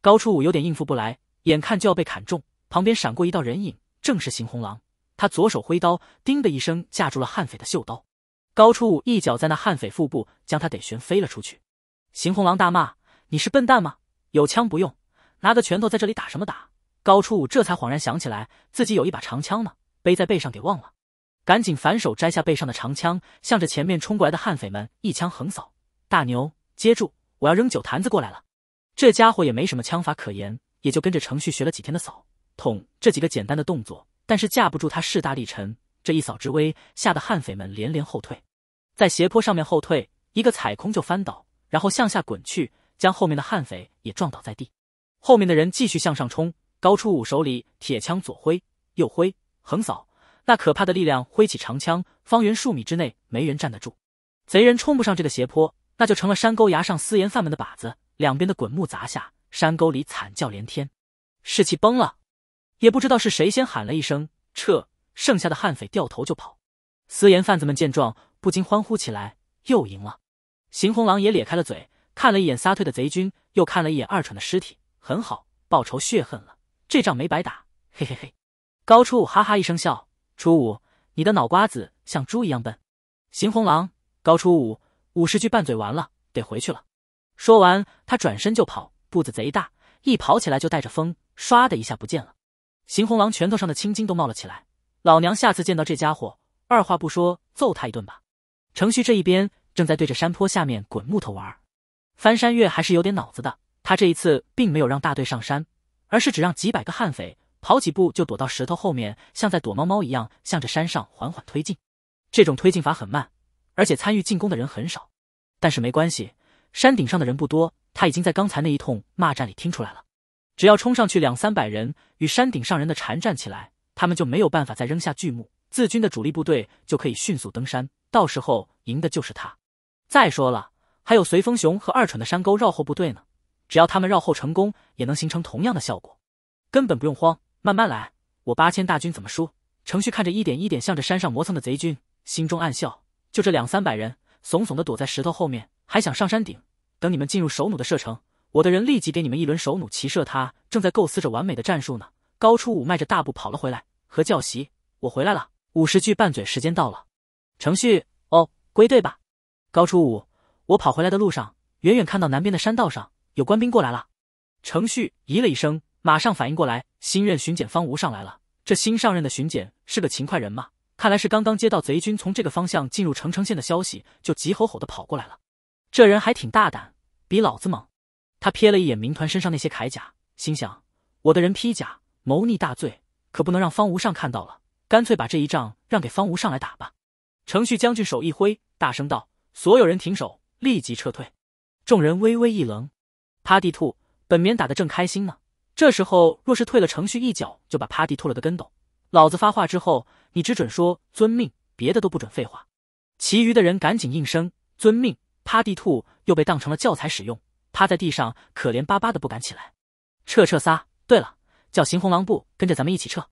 高初武有点应付不来，眼看就要被砍中。旁边闪过一道人影，正是邢红狼。他左手挥刀，叮的一声架住了悍匪的袖刀。高出武一脚在那悍匪腹部，将他得旋飞了出去。邢红狼大骂：“你是笨蛋吗？有枪不用，拿个拳头在这里打什么打？”高处武这才恍然想起来，自己有一把长枪呢，背在背上给忘了，赶紧反手摘下背上的长枪，向着前面冲过来的悍匪们一枪横扫。大牛接住，我要扔酒坛子过来了。这家伙也没什么枪法可言，也就跟着程旭学了几天的扫。捅这几个简单的动作，但是架不住他势大力沉，这一扫之威，吓得悍匪们连连后退，在斜坡上面后退，一个踩空就翻倒，然后向下滚去，将后面的悍匪也撞倒在地。后面的人继续向上冲，高初五手里铁枪左挥右挥，横扫，那可怕的力量，挥起长枪，方圆数米之内没人站得住。贼人冲不上这个斜坡，那就成了山沟崖上私盐贩们的靶子，两边的滚木砸下，山沟里惨叫连天，士气崩了。也不知道是谁先喊了一声“撤”，剩下的悍匪掉头就跑。私盐贩子们见状不禁欢呼起来：“又赢了！”邢红狼也咧开了嘴，看了一眼撒退的贼军，又看了一眼二蠢的尸体，很好，报仇血恨了，这仗没白打。嘿嘿嘿，高初五哈哈一声笑：“初五，你的脑瓜子像猪一样笨。”邢红狼，高初五，五十句拌嘴完了，得回去了。说完，他转身就跑，步子贼大，一跑起来就带着风，唰的一下不见了。邢红狼拳头上的青筋都冒了起来，老娘下次见到这家伙，二话不说揍他一顿吧。程旭这一边正在对着山坡下面滚木头玩，翻山越还是有点脑子的。他这一次并没有让大队上山，而是只让几百个悍匪跑几步就躲到石头后面，像在躲猫猫一样，向着山上缓缓推进。这种推进法很慢，而且参与进攻的人很少。但是没关系，山顶上的人不多，他已经在刚才那一通骂战里听出来了。只要冲上去两三百人，与山顶上人的缠战起来，他们就没有办法再扔下巨木，自军的主力部队就可以迅速登山。到时候赢的就是他。再说了，还有随风雄和二蠢的山沟绕后部队呢，只要他们绕后成功，也能形成同样的效果。根本不用慌，慢慢来。我八千大军怎么输？程旭看着一点一点向着山上磨蹭的贼军，心中暗笑：就这两三百人，怂怂的躲在石头后面，还想上山顶？等你们进入首弩的射程。我的人立即给你们一轮手弩齐射，他正在构思着完美的战术呢。高初五迈着大步跑了回来，和教习，我回来了。五十句拌嘴时间到了。程旭，哦，归队吧。高初五，我跑回来的路上，远远看到南边的山道上有官兵过来了。程旭咦了一声，马上反应过来，新任巡检方吴上来了。这新上任的巡检是个勤快人嘛，看来是刚刚接到贼军从这个方向进入澄城县的消息，就急吼吼的跑过来了。这人还挺大胆，比老子猛。他瞥了一眼民团身上那些铠甲，心想：“我的人披甲谋逆大罪，可不能让方无上看到了。干脆把这一仗让给方无上来打吧。”程旭将军手一挥，大声道：“所有人停手，立即撤退！”众人微微一愣。趴地兔本免打得正开心呢，这时候若是退了，程旭一脚就把趴地兔了个跟斗。老子发话之后，你只准说遵命，别的都不准废话。其余的人赶紧应声：“遵命。”趴地兔又被当成了教材使用。趴在地上，可怜巴巴的不敢起来。撤撤撒！对了，叫邢红狼部跟着咱们一起撤。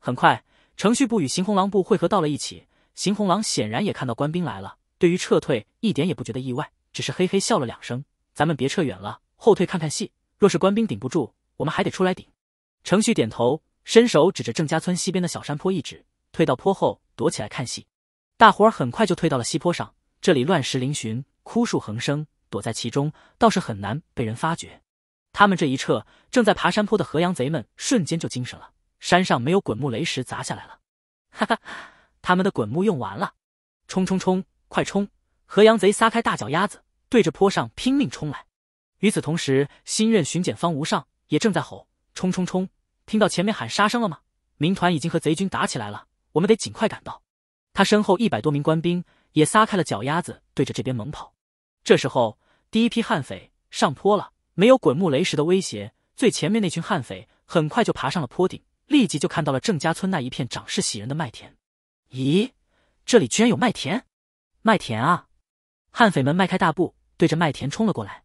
很快，程旭部与邢红狼部汇合到了一起。邢红狼显然也看到官兵来了，对于撤退一点也不觉得意外，只是嘿嘿笑了两声。咱们别撤远了，后退看看戏。若是官兵顶不住，我们还得出来顶。程旭点头，伸手指着郑家村西边的小山坡一指，退到坡后躲起来看戏。大伙儿很快就退到了西坡上，这里乱石嶙峋，枯树横生。躲在其中倒是很难被人发觉。他们这一撤，正在爬山坡的河阳贼们瞬间就精神了，山上没有滚木雷石砸下来了。哈哈，他们的滚木用完了！冲冲冲，快冲！河阳贼撒开大脚丫子，对着坡上拼命冲来。与此同时，新任巡检方无上也正在吼：“冲冲冲！”听到前面喊杀声了吗？民团已经和贼军打起来了，我们得尽快赶到。他身后一百多名官兵也撒开了脚丫子，对着这边猛跑。这时候。第一批悍匪上坡了，没有滚木雷石的威胁，最前面那群悍匪很快就爬上了坡顶，立即就看到了郑家村那一片长势喜人的麦田。咦，这里居然有麦田？麦田啊！悍匪们迈开大步，对着麦田冲了过来。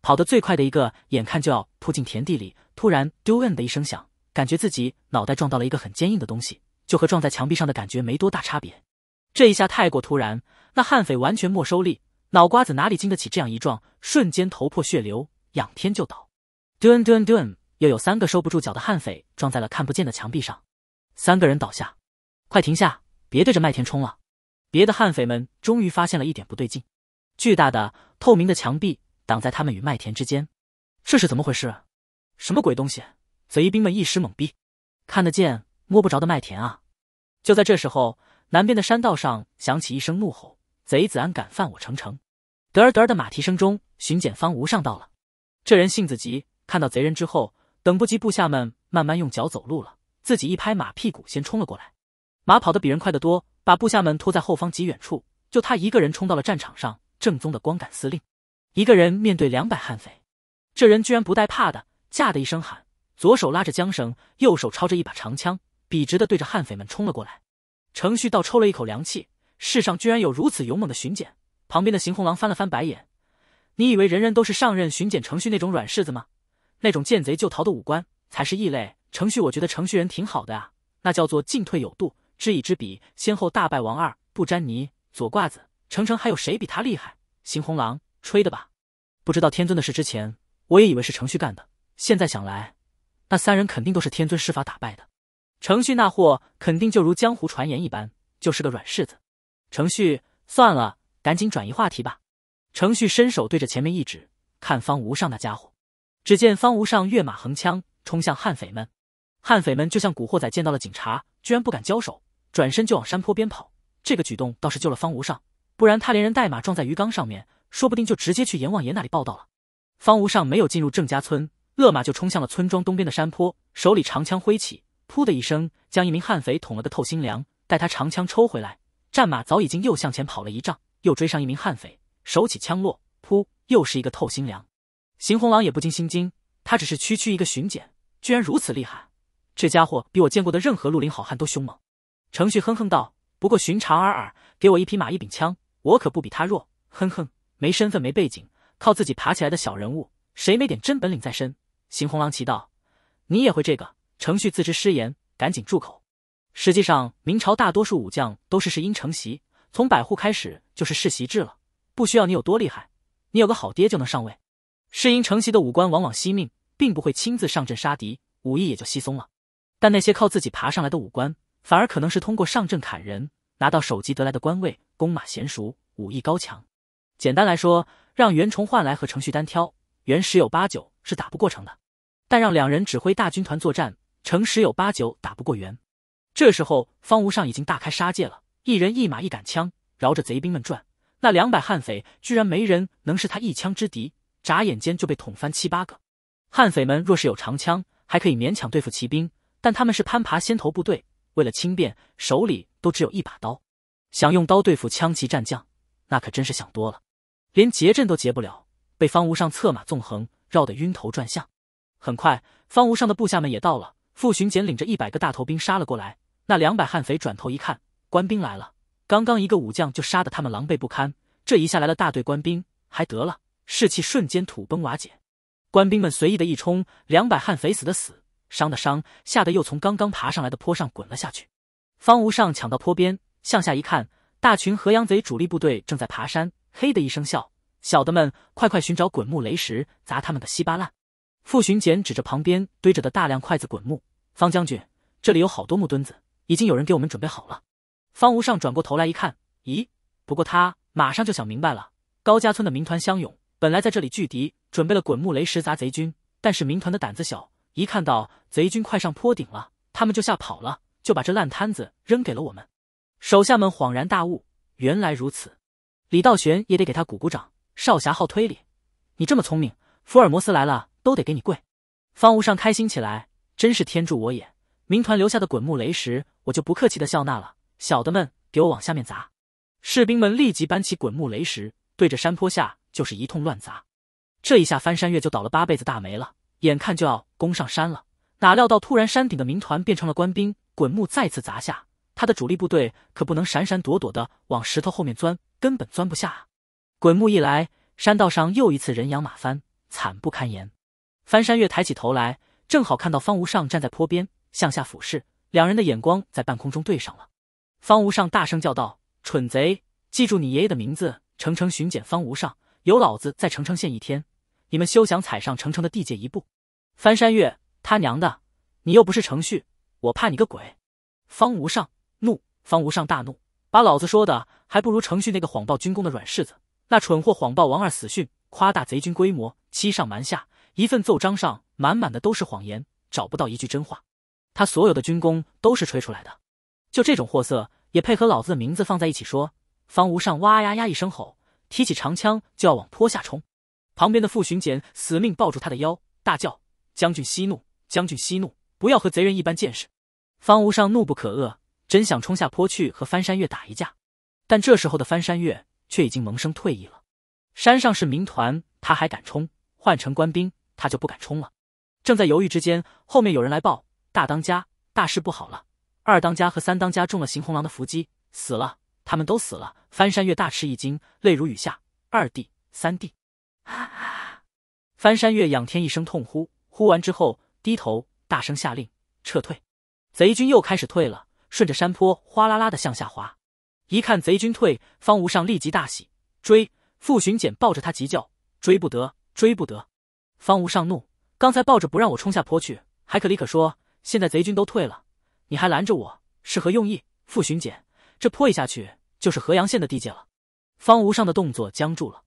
跑得最快的一个，眼看就要扑进田地里，突然“ n 的一声响，感觉自己脑袋撞到了一个很坚硬的东西，就和撞在墙壁上的感觉没多大差别。这一下太过突然，那悍匪完全没收力。脑瓜子哪里经得起这样一撞，瞬间头破血流，仰天就倒。嘟恩嘟恩嘟恩，又有三个收不住脚的悍匪撞在了看不见的墙壁上，三个人倒下。快停下，别对着麦田冲了！别的悍匪们终于发现了一点不对劲，巨大的、透明的墙壁挡在他们与麦田之间，这是怎么回事？什么鬼东西？贼兵们一时懵逼，看得见摸不着的麦田啊！就在这时候，南边的山道上响起一声怒吼。贼子安敢犯我成城？得儿得儿的马蹄声中，巡检方无上到了。这人性子急，看到贼人之后，等不及部下们慢慢用脚走路了，自己一拍马屁股，先冲了过来。马跑得比人快得多，把部下们拖在后方极远处，就他一个人冲到了战场上。正宗的光杆司令，一个人面对两百悍匪，这人居然不带怕的，架的一声喊，左手拉着缰绳，右手抄着一把长枪，笔直的对着悍匪们冲了过来。程旭倒抽了一口凉气。世上居然有如此勇猛的巡检！旁边的邢红狼翻了翻白眼：“你以为人人都是上任巡检程旭那种软柿子吗？那种见贼就逃的武官才是异类。程旭，我觉得程旭人挺好的啊，那叫做进退有度，知己知彼，先后大败王二不沾泥左挂子，程程还有谁比他厉害？邢红狼，吹的吧？不知道天尊的事之前，我也以为是程旭干的，现在想来，那三人肯定都是天尊施法打败的。程旭那货肯定就如江湖传言一般，就是个软柿子。”程旭算了，赶紧转移话题吧。程旭伸手对着前面一指，看方无上那家伙。只见方无上跃马横枪冲向悍匪们，悍匪们就像古惑仔见到了警察，居然不敢交手，转身就往山坡边跑。这个举动倒是救了方无上，不然他连人带马撞在鱼缸上面，说不定就直接去阎王爷那里报道了。方无上没有进入郑家村，勒马就冲向了村庄东边的山坡，手里长枪挥起，噗的一声将一名悍匪捅了个透心凉。待他长枪抽回来。战马早已经又向前跑了一丈，又追上一名悍匪，手起枪落，噗，又是一个透心凉。邢红狼也不禁心惊，他只是区区一个巡检，居然如此厉害，这家伙比我见过的任何绿林好汉都凶猛。程旭哼哼道：“不过寻常尔尔，给我一匹马一柄枪，我可不比他弱。”哼哼，没身份没背景，靠自己爬起来的小人物，谁没点真本领在身？邢红狼奇道：“你也会这个？”程旭自知失言，赶紧住口。实际上，明朝大多数武将都是世因承袭，从百户开始就是世袭制了。不需要你有多厉害，你有个好爹就能上位。世因承袭的武官往往惜命，并不会亲自上阵杀敌，武艺也就稀松了。但那些靠自己爬上来的武官，反而可能是通过上阵砍人拿到首级得来的官位，弓马娴熟，武艺高强。简单来说，让袁崇焕来和程旭单挑，袁十有八九是打不过程的；但让两人指挥大军团作战，程十有八九打不过袁。这时候，方无上已经大开杀戒了，一人一马一杆枪，绕着贼兵们转。那两百悍匪居然没人能是他一枪之敌，眨眼间就被捅翻七八个。悍匪们若是有长枪，还可以勉强对付骑兵，但他们是攀爬先头部队，为了轻便，手里都只有一把刀。想用刀对付枪骑战将，那可真是想多了，连结阵都结不了，被方无上策马纵横绕得晕头转向。很快，方无上的部下们也到了，傅巡检领着一百个大头兵杀了过来。那两百悍匪转头一看，官兵来了。刚刚一个武将就杀得他们狼狈不堪，这一下来了大队官兵，还得了？士气瞬间土崩瓦解。官兵们随意的一冲，两百悍匪死的死，伤的伤，吓得又从刚刚爬上来的坡上滚了下去。方无上抢到坡边，向下一看，大群河阳贼主力部队正在爬山。嘿的一声笑，小的们快快寻找滚木雷石，砸他们的稀巴烂。傅巡检指着旁边堆着的大量筷子滚木，方将军，这里有好多木墩子。已经有人给我们准备好了。方无上转过头来一看，咦？不过他马上就想明白了。高家村的民团相勇本来在这里拒敌，准备了滚木雷石砸贼军，但是民团的胆子小，一看到贼军快上坡顶了，他们就吓跑了，就把这烂摊子扔给了我们。手下们恍然大悟，原来如此。李道玄也得给他鼓鼓掌，少侠好推理，你这么聪明，福尔摩斯来了都得给你跪。方无上开心起来，真是天助我也。民团留下的滚木雷石，我就不客气的笑纳了。小的们，给我往下面砸！士兵们立即搬起滚木雷石，对着山坡下就是一通乱砸。这一下，翻山越就倒了八辈子大霉了。眼看就要攻上山了，哪料到突然山顶的民团变成了官兵，滚木再次砸下。他的主力部队可不能闪闪躲躲的往石头后面钻，根本钻不下啊！滚木一来，山道上又一次人仰马翻，惨不堪言。翻山越抬起头来，正好看到方无上站在坡边。向下俯视，两人的眼光在半空中对上了。方无上大声叫道：“蠢贼，记住你爷爷的名字，城城巡检方无上，有老子在城城县一天，你们休想踩上城城的地界一步！”翻山越，他娘的，你又不是程旭，我怕你个鬼！方无上怒，方无上大怒，把老子说的还不如程旭那个谎报军功的软柿子。那蠢货谎报王二死讯，夸大贼军规模，欺上瞒下，一份奏章上满满的都是谎言，找不到一句真话。他所有的军功都是吹出来的，就这种货色也配和老子的名字放在一起说？方无上哇呀呀一声吼，提起长枪就要往坡下冲。旁边的傅巡检死命抱住他的腰，大叫：“将军息怒，将军息怒，不要和贼人一般见识！”方无上怒不可遏，真想冲下坡去和翻山越打一架。但这时候的翻山越却已经萌生退意了。山上是民团，他还敢冲；换成官兵，他就不敢冲了。正在犹豫之间，后面有人来报。大当家，大事不好了！二当家和三当家中了邢红狼的伏击，死了！他们都死了！翻山月大吃一惊，泪如雨下。二弟、三弟，翻山月仰天一声痛呼，呼完之后低头大声下令撤退。贼军又开始退了，顺着山坡哗啦啦的向下滑。一看贼军退，方无上立即大喜，追！傅巡检抱着他急叫：“追不得，追不得！”方无上怒：“刚才抱着不让我冲下坡去，还可里可说。”现在贼军都退了，你还拦着我，是何用意？傅巡检，这坡一下去就是河阳县的地界了。方无上的动作僵住了。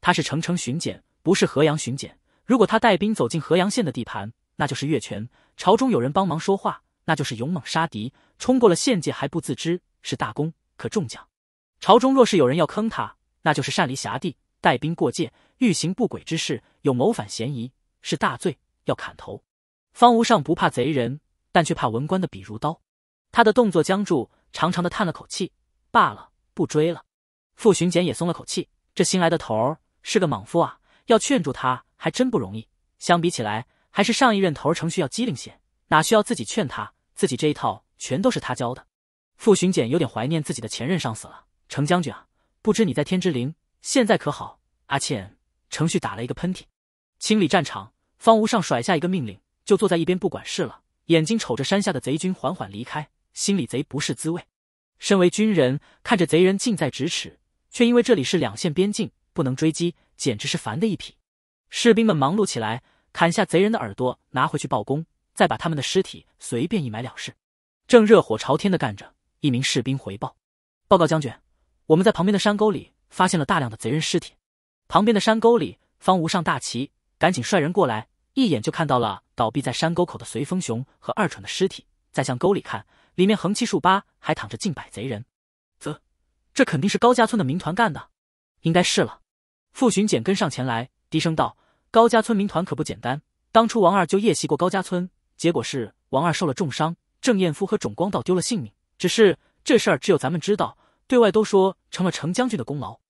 他是城城巡检，不是河阳巡检。如果他带兵走进河阳县的地盘，那就是越权。朝中有人帮忙说话，那就是勇猛杀敌，冲过了县界还不自知，是大功，可中奖。朝中若是有人要坑他，那就是擅离辖地，带兵过界，欲行不轨之事，有谋反嫌疑，是大罪，要砍头。方无上不怕贼人，但却怕文官的笔如刀。他的动作僵住，长长的叹了口气：“罢了，不追了。”傅巡检也松了口气：“这新来的头儿是个莽夫啊，要劝住他还真不容易。相比起来，还是上一任头儿程旭要机灵些，哪需要自己劝他？自己这一套全都是他教的。”傅巡检有点怀念自己的前任上司了，程将军啊，不知你在天之灵现在可好？阿倩，程旭打了一个喷嚏，清理战场。方无上甩下一个命令。就坐在一边不管事了，眼睛瞅着山下的贼军缓缓离开，心里贼不是滋味。身为军人，看着贼人近在咫尺，却因为这里是两线边境，不能追击，简直是烦的一匹。士兵们忙碌起来，砍下贼人的耳朵拿回去报功，再把他们的尸体随便一埋了事。正热火朝天的干着，一名士兵回报：“报告将军，我们在旁边的山沟里发现了大量的贼人尸体。”旁边的山沟里，方无上大旗，赶紧率人过来。一眼就看到了倒闭在山沟口的随风熊和二蠢的尸体，再向沟里看，里面横七竖八还躺着近百贼人。啧，这肯定是高家村的民团干的，应该是了。傅巡检跟上前来，低声道：“高家村民团可不简单，当初王二就夜袭过高家村，结果是王二受了重伤，郑彦夫和种光道丢了性命。只是这事儿只有咱们知道，对外都说成了程将军的功劳。”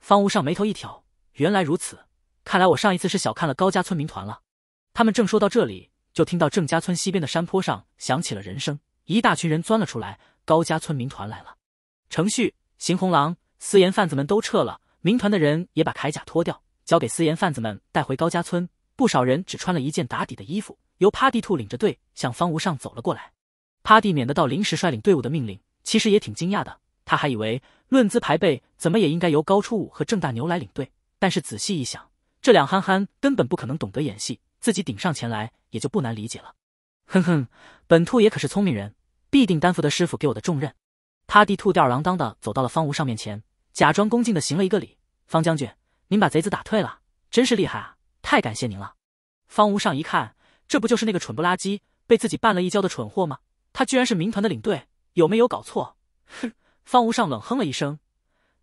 方无上眉头一挑，原来如此，看来我上一次是小看了高家村民团了。他们正说到这里，就听到郑家村西边的山坡上响起了人声，一大群人钻了出来。高家村民团来了。程旭、邢红狼、私盐贩子们都撤了，民团的人也把铠甲脱掉，交给私盐贩子们带回高家村。不少人只穿了一件打底的衣服，由趴地兔领着队向方无尚走了过来。趴地免得到临时率领队伍的命令，其实也挺惊讶的。他还以为论资排辈，怎么也应该由高初武和郑大牛来领队，但是仔细一想，这两憨憨根本不可能懂得演戏。自己顶上前来也就不难理解了。哼哼，本兔爷可是聪明人，必定担负得师傅给我的重任。他弟兔吊儿郎当的走到了方无上面前，假装恭敬的行了一个礼。方将军，您把贼子打退了，真是厉害啊！太感谢您了。方无上一看，这不就是那个蠢不拉几被自己绊了一跤的蠢货吗？他居然是民团的领队，有没有搞错？哼！方无上冷哼了一声：“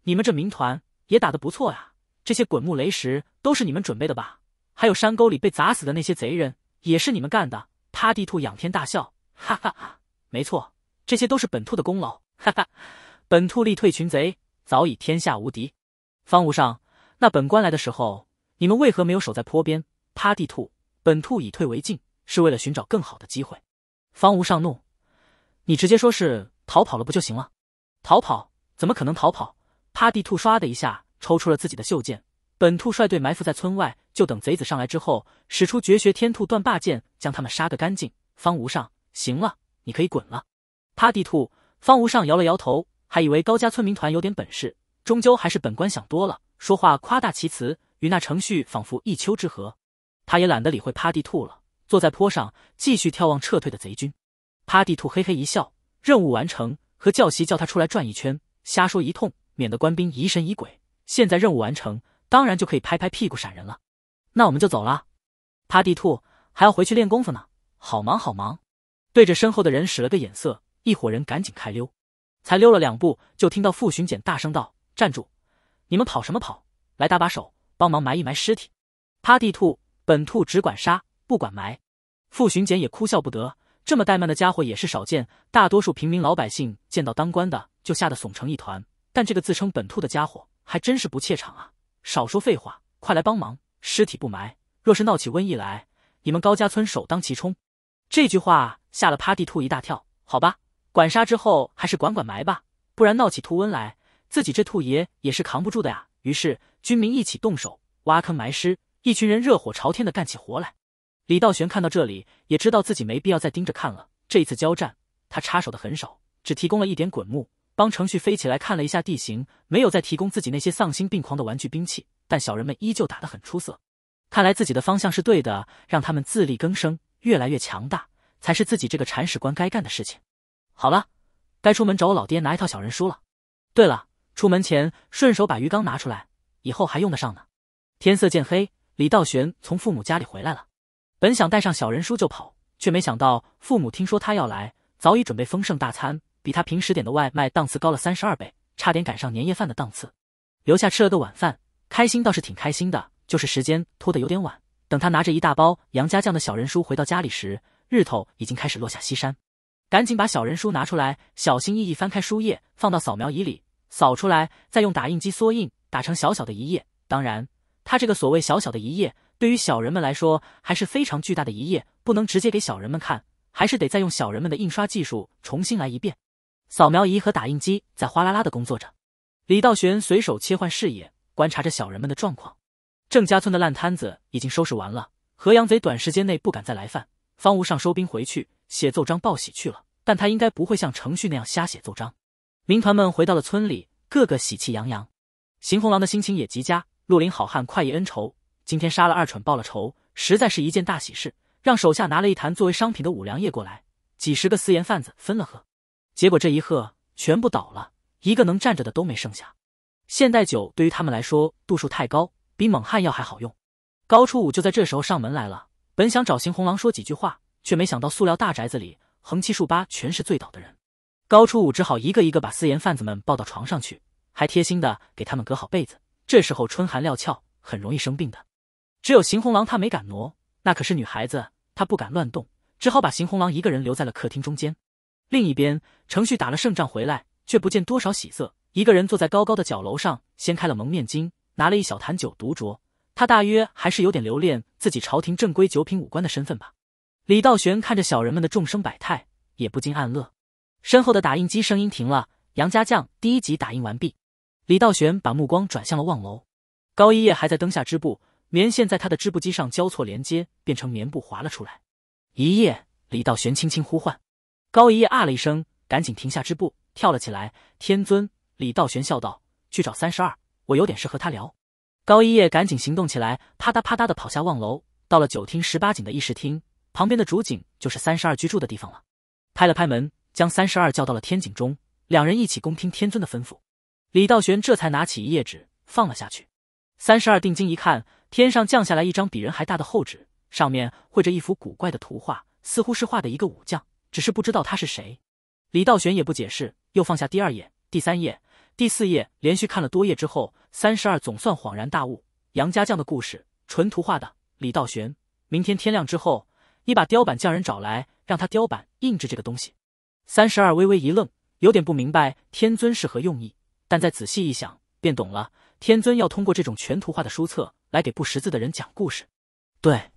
你们这民团也打得不错呀，这些滚木雷石都是你们准备的吧？”还有山沟里被砸死的那些贼人，也是你们干的！趴地兔仰天大笑，哈哈哈，没错，这些都是本兔的功劳，哈哈，本兔力退群贼，早已天下无敌。方无上，那本官来的时候，你们为何没有守在坡边？趴地兔，本兔以退为进，是为了寻找更好的机会。方无上怒，你直接说是逃跑了不就行了？逃跑怎么可能逃跑？趴地兔唰的一下抽出了自己的袖剑。本兔率队埋伏在村外，就等贼子上来之后，使出绝学天兔断霸剑，将他们杀个干净。方无上，行了，你可以滚了。趴地兔，方无上摇了摇头，还以为高家村民团有点本事，终究还是本官想多了，说话夸大其词，与那程序仿佛一丘之貉。他也懒得理会趴地兔了，坐在坡上继续眺望撤退的贼军。趴地兔嘿嘿一笑，任务完成，和教习叫他出来转一圈，瞎说一通，免得官兵疑神疑鬼。现在任务完成。当然就可以拍拍屁股闪人了，那我们就走了。趴地兔还要回去练功夫呢，好忙好忙。对着身后的人使了个眼色，一伙人赶紧开溜。才溜了两步，就听到副巡检大声道：“站住！你们跑什么跑？来搭把手，帮忙埋一埋尸体。”趴地兔本兔只管杀不管埋，副巡检也哭笑不得。这么怠慢的家伙也是少见，大多数平民老百姓见到当官的就吓得怂成一团，但这个自称本兔的家伙还真是不怯场啊。少说废话，快来帮忙！尸体不埋，若是闹起瘟疫来，你们高家村首当其冲。这句话吓了趴地兔一大跳。好吧，管杀之后还是管管埋吧，不然闹起兔瘟来，自己这兔爷也是扛不住的呀。于是军民一起动手挖坑埋尸，一群人热火朝天的干起活来。李道玄看到这里，也知道自己没必要再盯着看了。这一次交战，他插手的很少，只提供了一点滚木。帮程旭飞起来，看了一下地形，没有再提供自己那些丧心病狂的玩具兵器，但小人们依旧打得很出色。看来自己的方向是对的，让他们自力更生，越来越强大，才是自己这个铲屎官该干的事情。好了，该出门找我老爹拿一套小人书了。对了，出门前顺手把鱼缸拿出来，以后还用得上呢。天色渐黑，李道玄从父母家里回来了，本想带上小人书就跑，却没想到父母听说他要来，早已准备丰盛大餐。比他平时点的外卖档次高了三十二倍，差点赶上年夜饭的档次。留下吃了个晚饭，开心倒是挺开心的，就是时间拖得有点晚。等他拿着一大包杨家将的小人书回到家里时，日头已经开始落下西山。赶紧把小人书拿出来，小心翼翼翻开书页，放到扫描仪里扫出来，再用打印机缩印打成小小的一页。当然，他这个所谓小小的一页，对于小人们来说还是非常巨大的一页，不能直接给小人们看，还是得再用小人们的印刷技术重新来一遍。扫描仪和打印机在哗啦啦的工作着，李道玄随手切换视野，观察着小人们的状况。郑家村的烂摊子已经收拾完了，河阳贼短时间内不敢再来犯。方无上收兵回去写奏章报喜去了，但他应该不会像程旭那样瞎写奏章。民团们回到了村里，个个喜气洋洋。邢红狼的心情也极佳，绿林好汉快意恩仇，今天杀了二蠢报了仇，实在是一件大喜事。让手下拿了一坛作为商品的五粮液过来，几十个私盐贩子分了喝。结果这一喝，全部倒了，一个能站着的都没剩下。现代酒对于他们来说度数太高，比猛汉药还好用。高初五就在这时候上门来了，本想找邢红狼说几句话，却没想到塑料大宅子里横七竖八全是醉倒的人。高初五只好一个一个把私盐贩子们抱到床上去，还贴心的给他们隔好被子。这时候春寒料峭，很容易生病的。只有邢红狼他没敢挪，那可是女孩子，他不敢乱动，只好把邢红狼一个人留在了客厅中间。另一边，程旭打了胜仗回来，却不见多少喜色。一个人坐在高高的角楼上，掀开了蒙面巾，拿了一小坛酒独酌。他大约还是有点留恋自己朝廷正规九品武官的身份吧。李道玄看着小人们的众生百态，也不禁暗乐。身后的打印机声音停了，杨家将第一集打印完毕。李道玄把目光转向了望楼，高一叶还在灯下织布，棉线在他的织布机上交错连接，变成棉布滑了出来。一夜，李道玄轻轻呼唤。高一叶啊了一声，赶紧停下织布，跳了起来。天尊李道玄笑道：“去找三十二，我有点事和他聊。”高一叶赶紧行动起来，啪嗒啪嗒的跑下望楼，到了九厅十八景的议事厅旁边的主景，就是三十二居住的地方了。拍了拍门，将三十二叫到了天井中，两人一起恭听天尊的吩咐。李道玄这才拿起一页纸放了下去。三十二定睛一看，天上降下来一张比人还大的厚纸，上面绘着一幅古怪的图画，似乎是画的一个武将。只是不知道他是谁，李道玄也不解释，又放下第二页、第三页、第四页，连续看了多页之后，三十二总算恍然大悟。杨家将的故事，纯图画的。李道玄，明天天亮之后，你把雕版匠人找来，让他雕版印制这个东西。三十二微微一愣，有点不明白天尊是何用意，但再仔细一想，便懂了。天尊要通过这种全图画的书册来给不识字的人讲故事。对，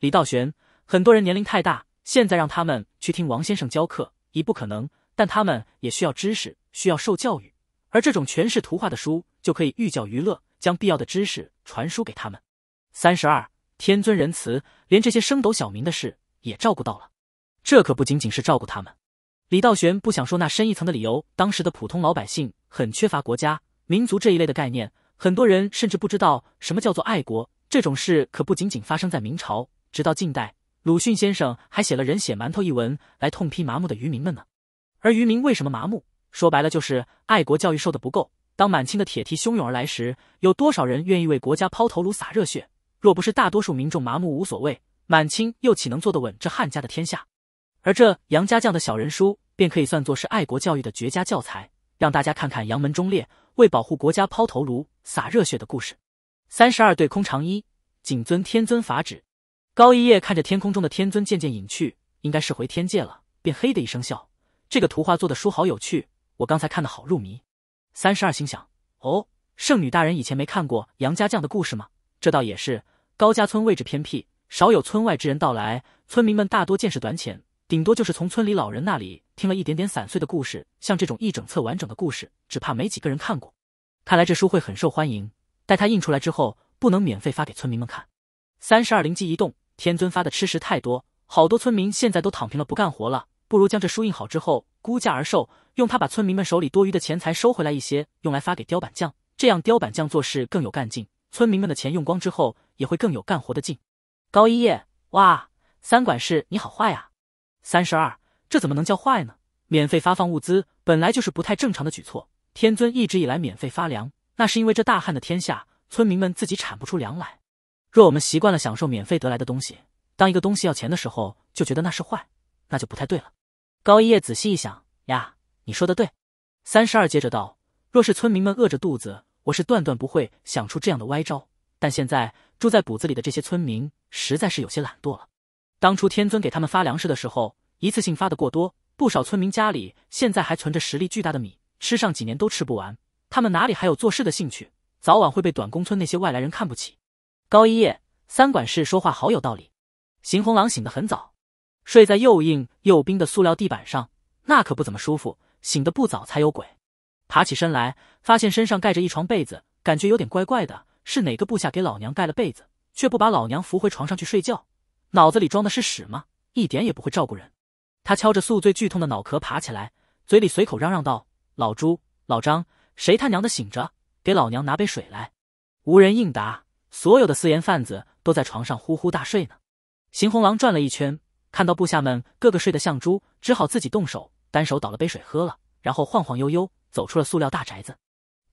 李道玄，很多人年龄太大。现在让他们去听王先生教课已不可能，但他们也需要知识，需要受教育，而这种全是图画的书就可以寓教于乐，将必要的知识传输给他们。三十二天尊仁慈，连这些升斗小民的事也照顾到了。这可不仅仅是照顾他们。李道玄不想说那深一层的理由。当时的普通老百姓很缺乏国家、民族这一类的概念，很多人甚至不知道什么叫做爱国。这种事可不仅仅发生在明朝，直到近代。鲁迅先生还写了《人血馒头》一文，来痛批麻木的渔民们呢。而渔民为什么麻木？说白了就是爱国教育受的不够。当满清的铁蹄汹涌而来时，有多少人愿意为国家抛头颅洒热血？若不是大多数民众麻木无所谓，满清又岂能坐得稳这汉家的天下？而这杨家将的小人书，便可以算作是爱国教育的绝佳教材，让大家看看杨门忠烈为保护国家抛头颅洒热血的故事。三十二对空长衣，谨遵天尊法旨。高一叶看着天空中的天尊渐渐隐去，应该是回天界了，便嘿的一声笑。这个图画做的书好有趣，我刚才看的好入迷。三十二心想：哦，圣女大人以前没看过杨家将的故事吗？这倒也是。高家村位置偏僻，少有村外之人到来，村民们大多见识短浅，顶多就是从村里老人那里听了一点点散碎的故事。像这种一整册完整的故事，只怕没几个人看过。看来这书会很受欢迎，待它印出来之后，不能免费发给村民们看。三十二灵机一动。天尊发的吃食太多，好多村民现在都躺平了，不干活了。不如将这书印好之后，估价而售，用它把村民们手里多余的钱财收回来一些，用来发给雕板匠，这样雕板匠做事更有干劲。村民们的钱用光之后，也会更有干活的劲。高一叶，哇，三管事你好坏啊！三十二，这怎么能叫坏呢？免费发放物资本来就是不太正常的举措。天尊一直以来免费发粮，那是因为这大旱的天下，村民们自己产不出粮来。若我们习惯了享受免费得来的东西，当一个东西要钱的时候，就觉得那是坏，那就不太对了。高一叶仔细一想呀，你说的对。三十二接着道：若是村民们饿着肚子，我是断断不会想出这样的歪招。但现在住在堡子里的这些村民实在是有些懒惰了。当初天尊给他们发粮食的时候，一次性发的过多，不少村民家里现在还存着实力巨大的米，吃上几年都吃不完。他们哪里还有做事的兴趣？早晚会被短工村那些外来人看不起。高一夜，三管事说话好有道理。邢红狼醒得很早，睡在又硬又冰的塑料地板上，那可不怎么舒服。醒得不早才有鬼。爬起身来，发现身上盖着一床被子，感觉有点怪怪的。是哪个部下给老娘盖了被子，却不把老娘扶回床上去睡觉？脑子里装的是屎吗？一点也不会照顾人。他敲着宿醉剧痛的脑壳爬起来，嘴里随口嚷嚷道：“老朱，老张，谁他娘的醒着？给老娘拿杯水来。”无人应答。所有的私盐贩子都在床上呼呼大睡呢。邢红狼转了一圈，看到部下们个个睡得像猪，只好自己动手，单手倒了杯水喝了，然后晃晃悠悠走出了塑料大宅子。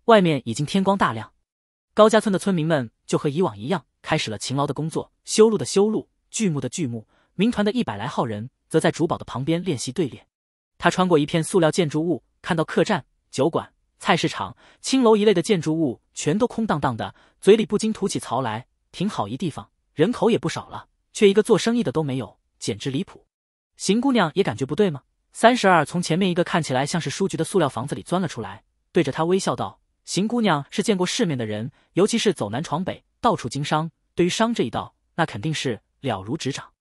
外面已经天光大亮，高家村的村民们就和以往一样，开始了勤劳的工作：修路的修路，锯木的锯木。民团的一百来号人则在竹堡的旁边练习队列。他穿过一片塑料建筑物，看到客栈、酒馆。菜市场、青楼一类的建筑物全都空荡荡的，嘴里不禁吐起槽来。挺好一地方，人口也不少了，却一个做生意的都没有，简直离谱。邢姑娘也感觉不对吗？三十二从前面一个看起来像是书局的塑料房子里钻了出来，对着她微笑道：“邢姑娘是见过世面的人，尤其是走南闯北，到处经商，对于商这一道，那肯定是了如指掌。”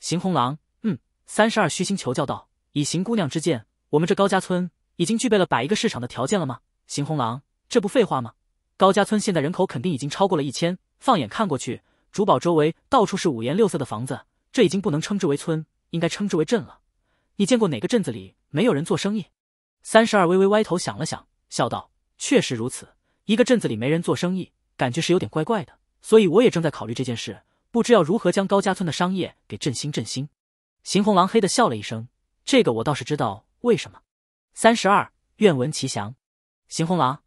邢红狼，嗯，三十二虚心求教道：“以邢姑娘之见，我们这高家村已经具备了摆一个市场的条件了吗？”邢红狼，这不废话吗？高家村现在人口肯定已经超过了一千，放眼看过去，珠堡周围到处是五颜六色的房子，这已经不能称之为村，应该称之为镇了。你见过哪个镇子里没有人做生意？三十二微微歪头想了想，笑道：“确实如此，一个镇子里没人做生意，感觉是有点怪怪的。所以我也正在考虑这件事，不知要如何将高家村的商业给振兴振兴。”邢红狼嘿的笑了一声：“这个我倒是知道为什么。”三十二愿闻其详。邢红狼，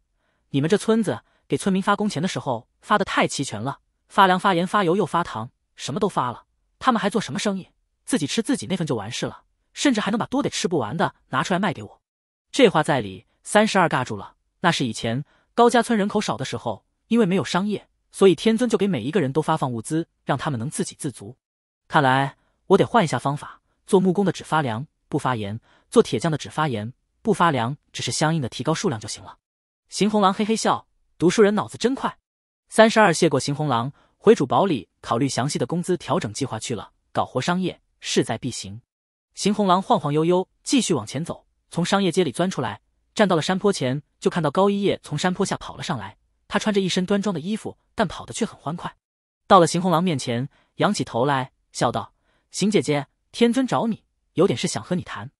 你们这村子给村民发工钱的时候发的太齐全了，发粮、发盐、发油又发糖，什么都发了，他们还做什么生意？自己吃自己那份就完事了，甚至还能把多得吃不完的拿出来卖给我。这话在理。三十二尬住了，那是以前高家村人口少的时候，因为没有商业，所以天尊就给每一个人都发放物资，让他们能自给自足。看来我得换一下方法，做木工的只发粮，不发盐；做铁匠的只发盐。不发粮，只是相应的提高数量就行了。邢红狼嘿嘿笑，读书人脑子真快。三十二谢过邢红狼，回主堡里考虑详细的工资调整计划去了。搞活商业势在必行。邢红狼晃晃悠悠继续往前走，从商业街里钻出来，站到了山坡前，就看到高一叶从山坡下跑了上来。他穿着一身端庄的衣服，但跑得却很欢快。到了邢红狼面前，仰起头来笑道：“邢姐姐，天尊找你，有点事想和你谈。”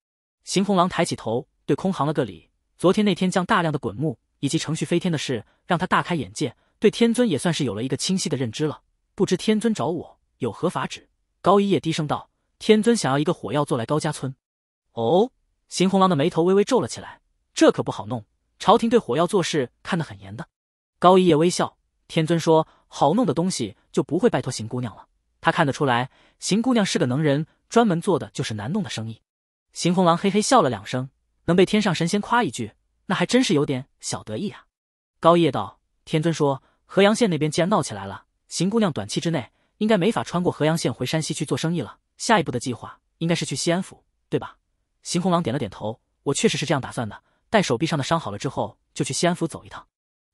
邢红狼抬起头。对空行了个礼。昨天那天降大量的滚木以及程序飞天的事，让他大开眼界，对天尊也算是有了一个清晰的认知了。不知天尊找我有何法旨？高一叶低声道：“天尊想要一个火药做来高家村。”哦，邢红狼的眉头微微皱了起来，这可不好弄。朝廷对火药做事看得很严的。高一叶微笑：“天尊说好弄的东西就不会拜托邢姑娘了。他看得出来，邢姑娘是个能人，专门做的就是难弄的生意。”邢红狼嘿嘿笑了两声。能被天上神仙夸一句，那还真是有点小得意啊。高一叶道：“天尊说，河阳县那边既然闹起来了，邢姑娘短期之内应该没法穿过河阳县回山西去做生意了。下一步的计划应该是去西安府，对吧？”邢红狼点了点头：“我确实是这样打算的。待手臂上的伤好了之后，就去西安府走一趟。”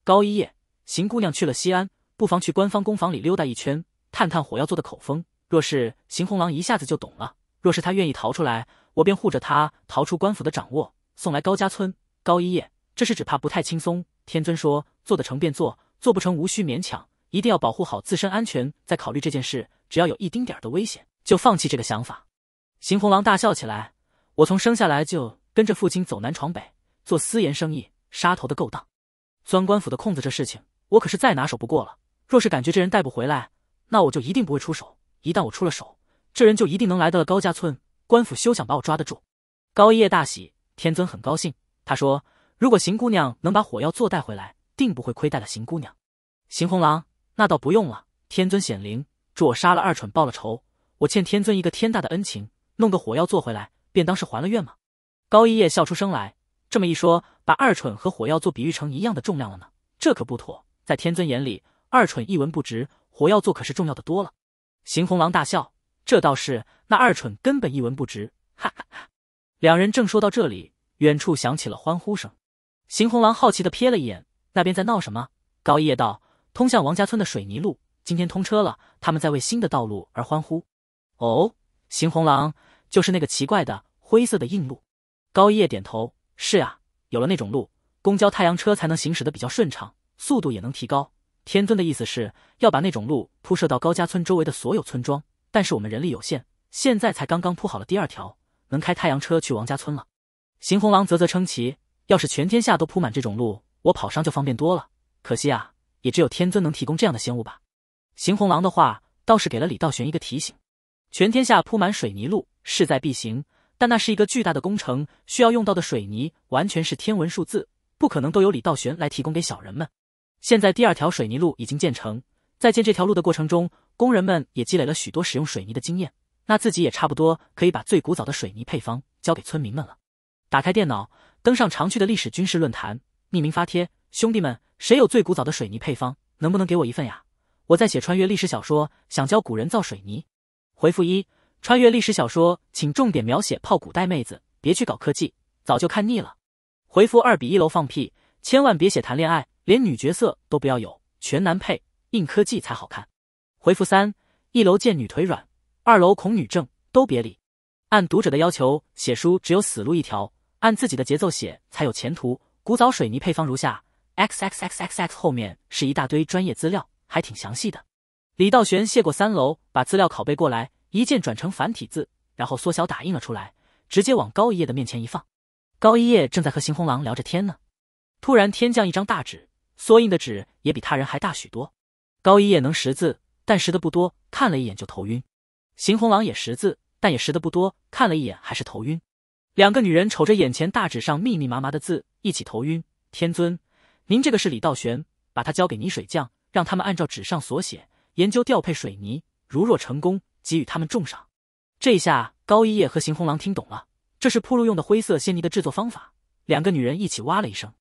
高一夜，邢姑娘去了西安，不妨去官方工坊里溜达一圈，探探火药做的口风。若是邢红狼一下子就懂了，若是他愿意逃出来，我便护着他逃出官府的掌握。”送来高家村，高一叶，这事只怕不太轻松。天尊说，做得成便做，做不成无需勉强，一定要保护好自身安全，再考虑这件事。只要有一丁点的危险，就放弃这个想法。邢红狼大笑起来：“我从生下来就跟着父亲走南闯北，做私盐生意、杀头的勾当，钻官府的空子，这事情我可是再拿手不过了。若是感觉这人带不回来，那我就一定不会出手。一旦我出了手，这人就一定能来到了高家村，官府休想把我抓得住。”高一叶大喜。天尊很高兴，他说：“如果邢姑娘能把火药座带回来，定不会亏待了邢姑娘。”邢红狼：“那倒不用了，天尊显灵，助我杀了二蠢，报了仇，我欠天尊一个天大的恩情，弄个火药座回来，便当是还了愿嘛。”高一叶笑出声来：“这么一说，把二蠢和火药座比喻成一样的重量了呢？这可不妥，在天尊眼里，二蠢一文不值，火药座可是重要的多了。”邢红狼大笑：“这倒是，那二蠢根本一文不值，哈哈哈。”两人正说到这里，远处响起了欢呼声。邢红狼好奇的瞥了一眼，那边在闹什么？高一叶道：“通向王家村的水泥路今天通车了，他们在为新的道路而欢呼。”哦，邢红狼，就是那个奇怪的灰色的硬路。高一叶点头：“是呀，有了那种路，公交太阳车才能行驶的比较顺畅，速度也能提高。天尊的意思是要把那种路铺设到高家村周围的所有村庄，但是我们人力有限，现在才刚刚铺好了第二条。”能开太阳车去王家村了，邢红狼啧啧称奇。要是全天下都铺满这种路，我跑上就方便多了。可惜啊，也只有天尊能提供这样的仙物吧。邢红狼的话倒是给了李道玄一个提醒：全天下铺满水泥路势在必行，但那是一个巨大的工程，需要用到的水泥完全是天文数字，不可能都由李道玄来提供给小人们。现在第二条水泥路已经建成，在建这条路的过程中，工人们也积累了许多使用水泥的经验。那自己也差不多可以把最古早的水泥配方交给村民们了。打开电脑，登上常去的历史军事论坛，匿名发帖：兄弟们，谁有最古早的水泥配方？能不能给我一份呀？我在写穿越历史小说，想教古人造水泥。回复一：穿越历史小说，请重点描写泡古代妹子，别去搞科技，早就看腻了。回复二：比一楼放屁，千万别写谈恋爱，连女角色都不要有，全男配，硬科技才好看。回复三：一楼见女腿软。二楼恐女症都别理，按读者的要求写书只有死路一条，按自己的节奏写才有前途。古早水泥配方如下：x x x x x，后面是一大堆专业资料，还挺详细的。李道玄谢过三楼，把资料拷贝过来，一键转成繁体字，然后缩小打印了出来，直接往高一叶的面前一放。高一叶正在和邢红狼聊着天呢，突然天降一张大纸，缩印的纸也比他人还大许多。高一叶能识字，但识的不多，看了一眼就头晕。邢红狼也识字，但也识的不多，看了一眼还是头晕。两个女人瞅着眼前大纸上密密麻麻的字，一起头晕。天尊，您这个是李道玄，把他交给泥水匠，让他们按照纸上所写研究调配水泥，如若成功，给予他们重赏。这一下高一叶和邢红狼听懂了，这是铺路用的灰色仙泥的制作方法。两个女人一起哇了一声。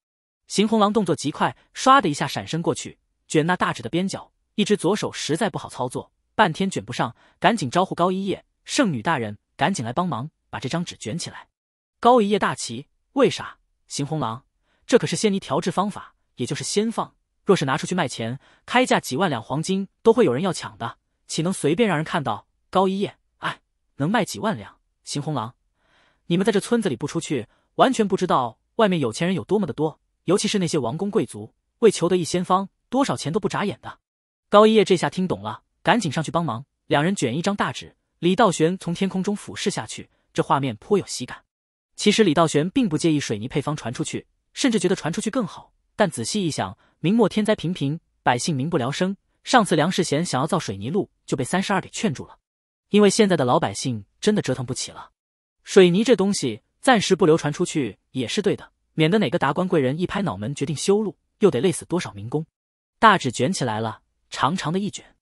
邢红狼动作极快，唰的一下闪身过去，卷那大纸的边角。一只左手实在不好操作。半天卷不上，赶紧招呼高一叶，圣女大人，赶紧来帮忙，把这张纸卷起来。高一叶大奇，为啥？邢红狼，这可是仙泥调制方法，也就是仙放，若是拿出去卖钱，开价几万两黄金都会有人要抢的，岂能随便让人看到？高一叶，哎，能卖几万两？邢红狼，你们在这村子里不出去，完全不知道外面有钱人有多么的多，尤其是那些王公贵族，为求得一仙方，多少钱都不眨眼的。高一叶这下听懂了。赶紧上去帮忙，两人卷一张大纸。李道玄从天空中俯视下去，这画面颇有喜感。其实李道玄并不介意水泥配方传出去，甚至觉得传出去更好。但仔细一想，明末天灾频频，百姓民不聊生。上次梁世贤想要造水泥路，就被三十二给劝住了，因为现在的老百姓真的折腾不起了。水泥这东西暂时不流传出去也是对的，免得哪个达官贵人一拍脑门决定修路，又得累死多少民工。大纸卷起来了，长长的一卷。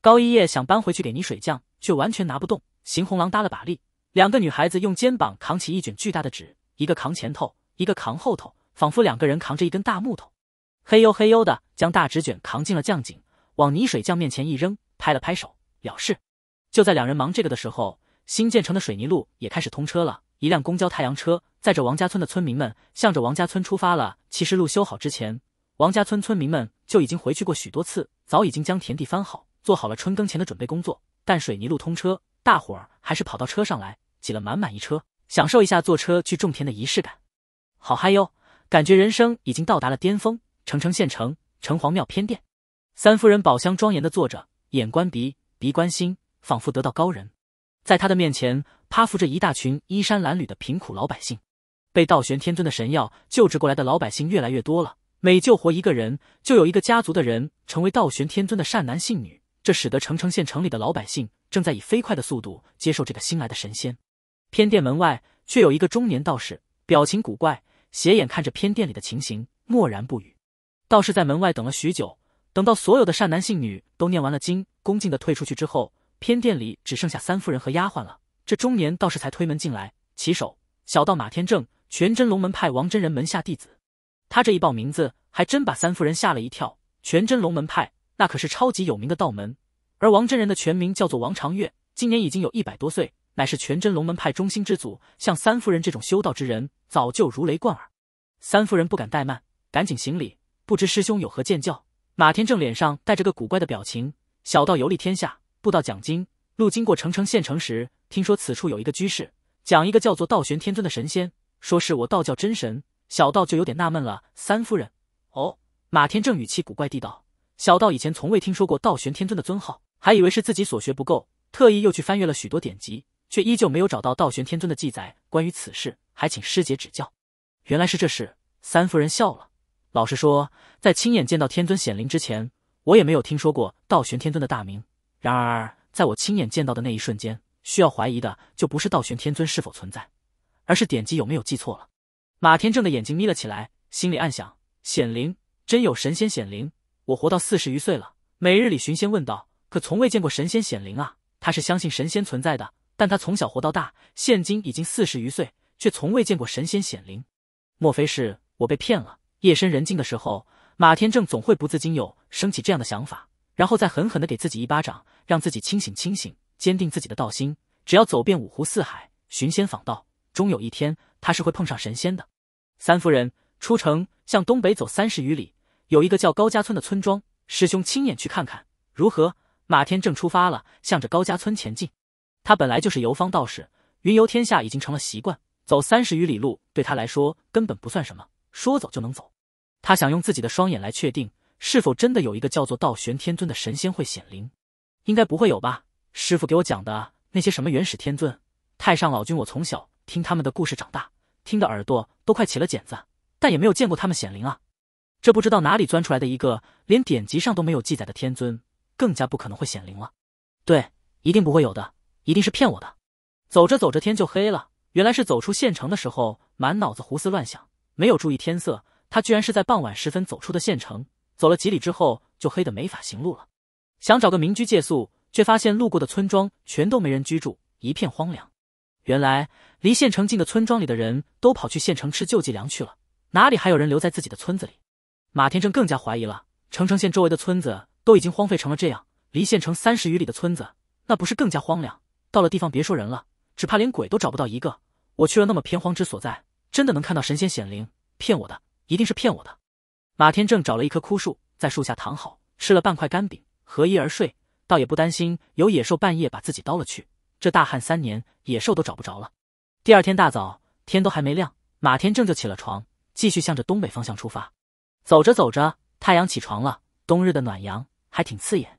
高一叶想搬回去给泥水匠，却完全拿不动。邢红狼搭了把力，两个女孩子用肩膀扛起一卷巨大的纸，一个扛前头，一个扛后头，仿佛两个人扛着一根大木头。嘿呦嘿呦的，将大纸卷扛进了酱井，往泥水匠面前一扔，拍了拍手，了事。就在两人忙这个的时候，新建成的水泥路也开始通车了。一辆公交太阳车载着王家村的村民们，向着王家村出发了。其实路修好之前，王家村村民们就已经回去过许多次，早已经将田地翻好。做好了春耕前的准备工作，但水泥路通车，大伙儿还是跑到车上来，挤了满满一车，享受一下坐车去种田的仪式感。好嗨哟，感觉人生已经到达了巅峰。城城县城城隍庙偏殿，三夫人宝箱庄严的坐着，眼观鼻，鼻观心，仿佛得到高人。在他的面前趴伏着一大群衣衫褴褛的贫苦老百姓，被道玄天尊的神药救治过来的老百姓越来越多了，每救活一个人，就有一个家族的人成为道玄天尊的善男信女。这使得澄城县城里的老百姓正在以飞快的速度接受这个新来的神仙。偏殿门外却有一个中年道士，表情古怪，斜眼看着偏殿里的情形，默然不语。道士在门外等了许久，等到所有的善男信女都念完了经，恭敬的退出去之后，偏殿里只剩下三夫人和丫鬟了。这中年道士才推门进来，起手小道马天正，全真龙门派王真人门下弟子。他这一报名字，还真把三夫人吓了一跳。全真龙门派。那可是超级有名的道门，而王真人的全名叫做王长月，今年已经有一百多岁，乃是全真龙门派中心之祖。像三夫人这种修道之人，早就如雷贯耳。三夫人不敢怠慢，赶紧行礼，不知师兄有何见教。马天正脸上带着个古怪的表情，小道游历天下，步道讲经路经过澄城县城时，听说此处有一个居士讲一个叫做道玄天尊的神仙，说是我道教真神，小道就有点纳闷了。三夫人，哦，马天正语气古怪地道。小道以前从未听说过道玄天尊的尊号，还以为是自己所学不够，特意又去翻阅了许多典籍，却依旧没有找到道玄天尊的记载。关于此事，还请师姐指教。原来是这事。三夫人笑了。老实说，在亲眼见到天尊显灵之前，我也没有听说过道玄天尊的大名。然而，在我亲眼见到的那一瞬间，需要怀疑的就不是道玄天尊是否存在，而是典籍有没有记错了。马天正的眼睛眯了起来，心里暗想：显灵，真有神仙显灵。我活到四十余岁了，每日里寻仙问道，可从未见过神仙显灵啊。他是相信神仙存在的，但他从小活到大，现今已经四十余岁，却从未见过神仙显灵。莫非是我被骗了？夜深人静的时候，马天正总会不自禁有生起这样的想法，然后再狠狠的给自己一巴掌，让自己清醒清醒，坚定自己的道心。只要走遍五湖四海，寻仙访道，终有一天他是会碰上神仙的。三夫人，出城向东北走三十余里。有一个叫高家村的村庄，师兄亲眼去看看如何？马天正出发了，向着高家村前进。他本来就是游方道士，云游天下已经成了习惯，走三十余里路对他来说根本不算什么，说走就能走。他想用自己的双眼来确定，是否真的有一个叫做道玄天尊的神仙会显灵？应该不会有吧？师傅给我讲的那些什么元始天尊、太上老君，我从小听他们的故事长大，听得耳朵都快起了茧子，但也没有见过他们显灵啊。这不知道哪里钻出来的一个连典籍上都没有记载的天尊，更加不可能会显灵了。对，一定不会有的，一定是骗我的。走着走着天就黑了，原来是走出县城的时候满脑子胡思乱想，没有注意天色。他居然是在傍晚时分走出的县城，走了几里之后就黑得没法行路了。想找个民居借宿，却发现路过的村庄全都没人居住，一片荒凉。原来离县城近的村庄里的人都跑去县城吃救济粮去了，哪里还有人留在自己的村子里？马天正更加怀疑了。澄城县周围的村子都已经荒废成了这样，离县城三十余里的村子，那不是更加荒凉？到了地方别说人了，只怕连鬼都找不到一个。我去了那么偏荒之所在，真的能看到神仙显灵？骗我的，一定是骗我的！马天正找了一棵枯树，在树下躺好，吃了半块干饼，合衣而睡，倒也不担心有野兽半夜把自己叨了去。这大旱三年，野兽都找不着了。第二天大早，天都还没亮，马天正就起了床，继续向着东北方向出发。走着走着，太阳起床了。冬日的暖阳还挺刺眼。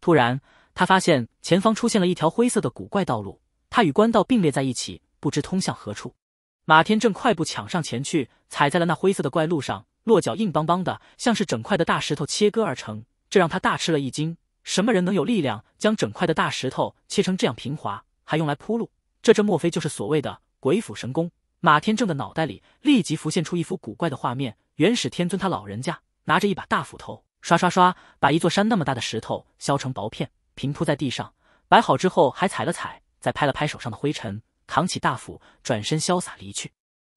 突然，他发现前方出现了一条灰色的古怪道路，它与官道并列在一起，不知通向何处。马天正快步抢上前去，踩在了那灰色的怪路上，落脚硬邦邦的，像是整块的大石头切割而成，这让他大吃了一惊。什么人能有力量将整块的大石头切成这样平滑，还用来铺路？这这莫非就是所谓的鬼斧神工？马天正的脑袋里立即浮现出一幅古怪的画面。元始天尊他老人家拿着一把大斧头，刷刷刷把一座山那么大的石头削成薄片，平铺在地上，摆好之后还踩了踩，再拍了拍手上的灰尘，扛起大斧，转身潇洒离去。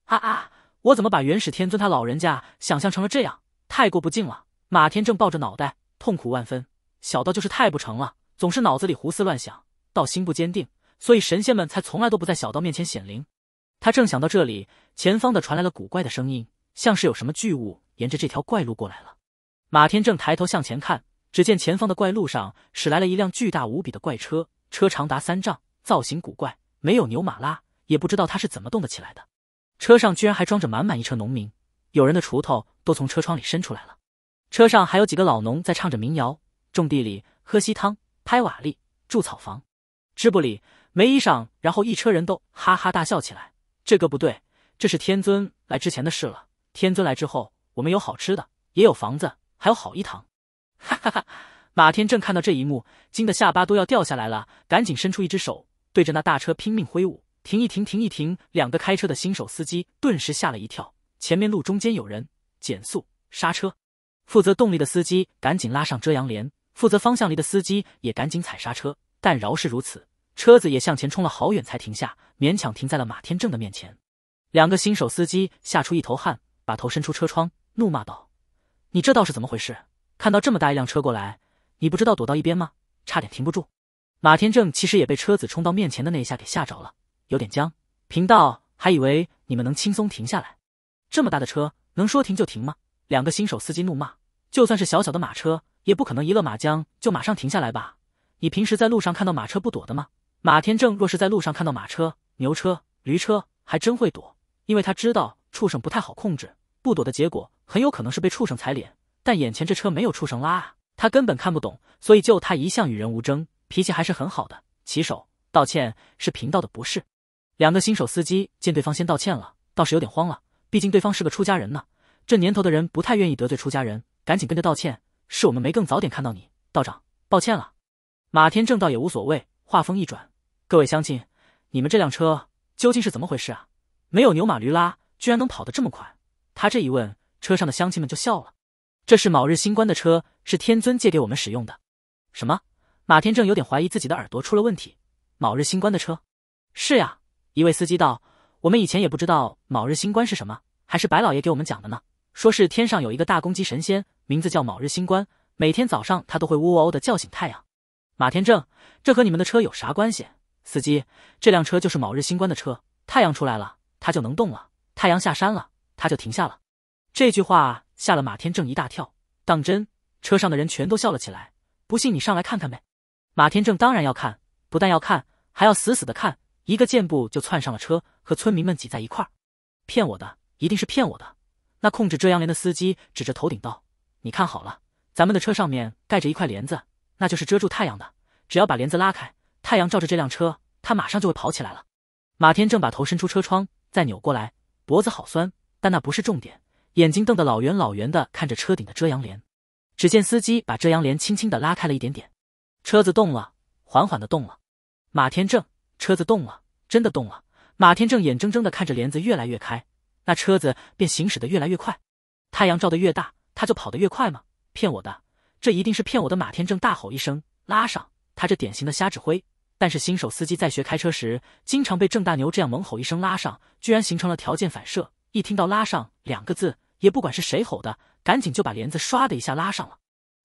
啊啊！我怎么把元始天尊他老人家想象成了这样？太过不敬了！马天正抱着脑袋，痛苦万分。小道就是太不成了，总是脑子里胡思乱想，道心不坚定，所以神仙们才从来都不在小道面前显灵。他正想到这里，前方的传来了古怪的声音。像是有什么巨物沿着这条怪路过来了。马天正抬头向前看，只见前方的怪路上驶来了一辆巨大无比的怪车，车长达三丈，造型古怪，没有牛马拉，也不知道它是怎么动得起来的。车上居然还装着满满一车农民，有人的锄头都从车窗里伸出来了。车上还有几个老农在唱着民谣，种地里喝稀汤，拍瓦砾，住草房，织布里没衣裳，然后一车人都哈哈大笑起来。这个不对，这是天尊来之前的事了。天尊来之后，我们有好吃的，也有房子，还有好一堂。哈哈哈！马天正看到这一幕，惊得下巴都要掉下来了，赶紧伸出一只手，对着那大车拼命挥舞：“停一停，停一停！”两个开车的新手司机顿时吓了一跳，前面路中间有人，减速刹车。负责动力的司机赶紧拉上遮阳帘，负责方向离的司机也赶紧踩刹车。但饶是如此，车子也向前冲了好远才停下，勉强停在了马天正的面前。两个新手司机吓出一头汗。把头伸出车窗，怒骂道：“你这倒是怎么回事？看到这么大一辆车过来，你不知道躲到一边吗？差点停不住！”马天正其实也被车子冲到面前的那一下给吓着了，有点僵。贫道还以为你们能轻松停下来，这么大的车能说停就停吗？两个新手司机怒骂：“就算是小小的马车，也不可能一勒马缰就马上停下来吧？你平时在路上看到马车不躲的吗？”马天正若是在路上看到马车、牛车、驴车，还真会躲，因为他知道。畜生不太好控制，不躲的结果很有可能是被畜生踩脸。但眼前这车没有畜生拉啊，他根本看不懂。所以就他一向与人无争，脾气还是很好的。骑手，道歉，是贫道的不是。两个新手司机见对方先道歉了，倒是有点慌了，毕竟对方是个出家人呢。这年头的人不太愿意得罪出家人，赶紧跟着道歉。是我们没更早点看到你，道长，抱歉了。马天正倒也无所谓，话锋一转：“各位乡亲，你们这辆车究竟是怎么回事啊？没有牛马驴拉？”居然能跑得这么快！他这一问，车上的乡亲们就笑了。这是某日星官的车，是天尊借给我们使用的。什么？马天正有点怀疑自己的耳朵出了问题。某日星官的车？是呀，一位司机道：“我们以前也不知道某日星官是什么，还是白老爷给我们讲的呢。说是天上有一个大公鸡神仙，名字叫某日星官，每天早上他都会呜呜呜的叫醒太阳。”马天正，这和你们的车有啥关系？司机，这辆车就是某日星官的车。太阳出来了，它就能动了。太阳下山了，他就停下了。这句话吓了马天正一大跳。当真，车上的人全都笑了起来。不信你上来看看呗。马天正当然要看，不但要看，还要死死的看。一个箭步就窜上了车，和村民们挤在一块儿。骗我的，一定是骗我的。那控制遮阳帘的司机指着头顶道：“你看好了，咱们的车上面盖着一块帘子，那就是遮住太阳的。只要把帘子拉开，太阳照着这辆车，它马上就会跑起来了。”马天正把头伸出车窗，再扭过来。脖子好酸，但那不是重点。眼睛瞪得老圆老圆的，看着车顶的遮阳帘。只见司机把遮阳帘轻轻的拉开了一点点，车子动了，缓缓的动了。马天正，车子动了，真的动了。马天正眼睁睁的看着帘子越来越开，那车子便行驶的越来越快。太阳照的越大，他就跑得越快吗？骗我的！这一定是骗我的！马天正大吼一声，拉上。他这典型的瞎指挥。但是新手司机在学开车时，经常被郑大牛这样猛吼一声“拉上”，居然形成了条件反射。一听到“拉上”两个字，也不管是谁吼的，赶紧就把帘子唰的一下拉上了。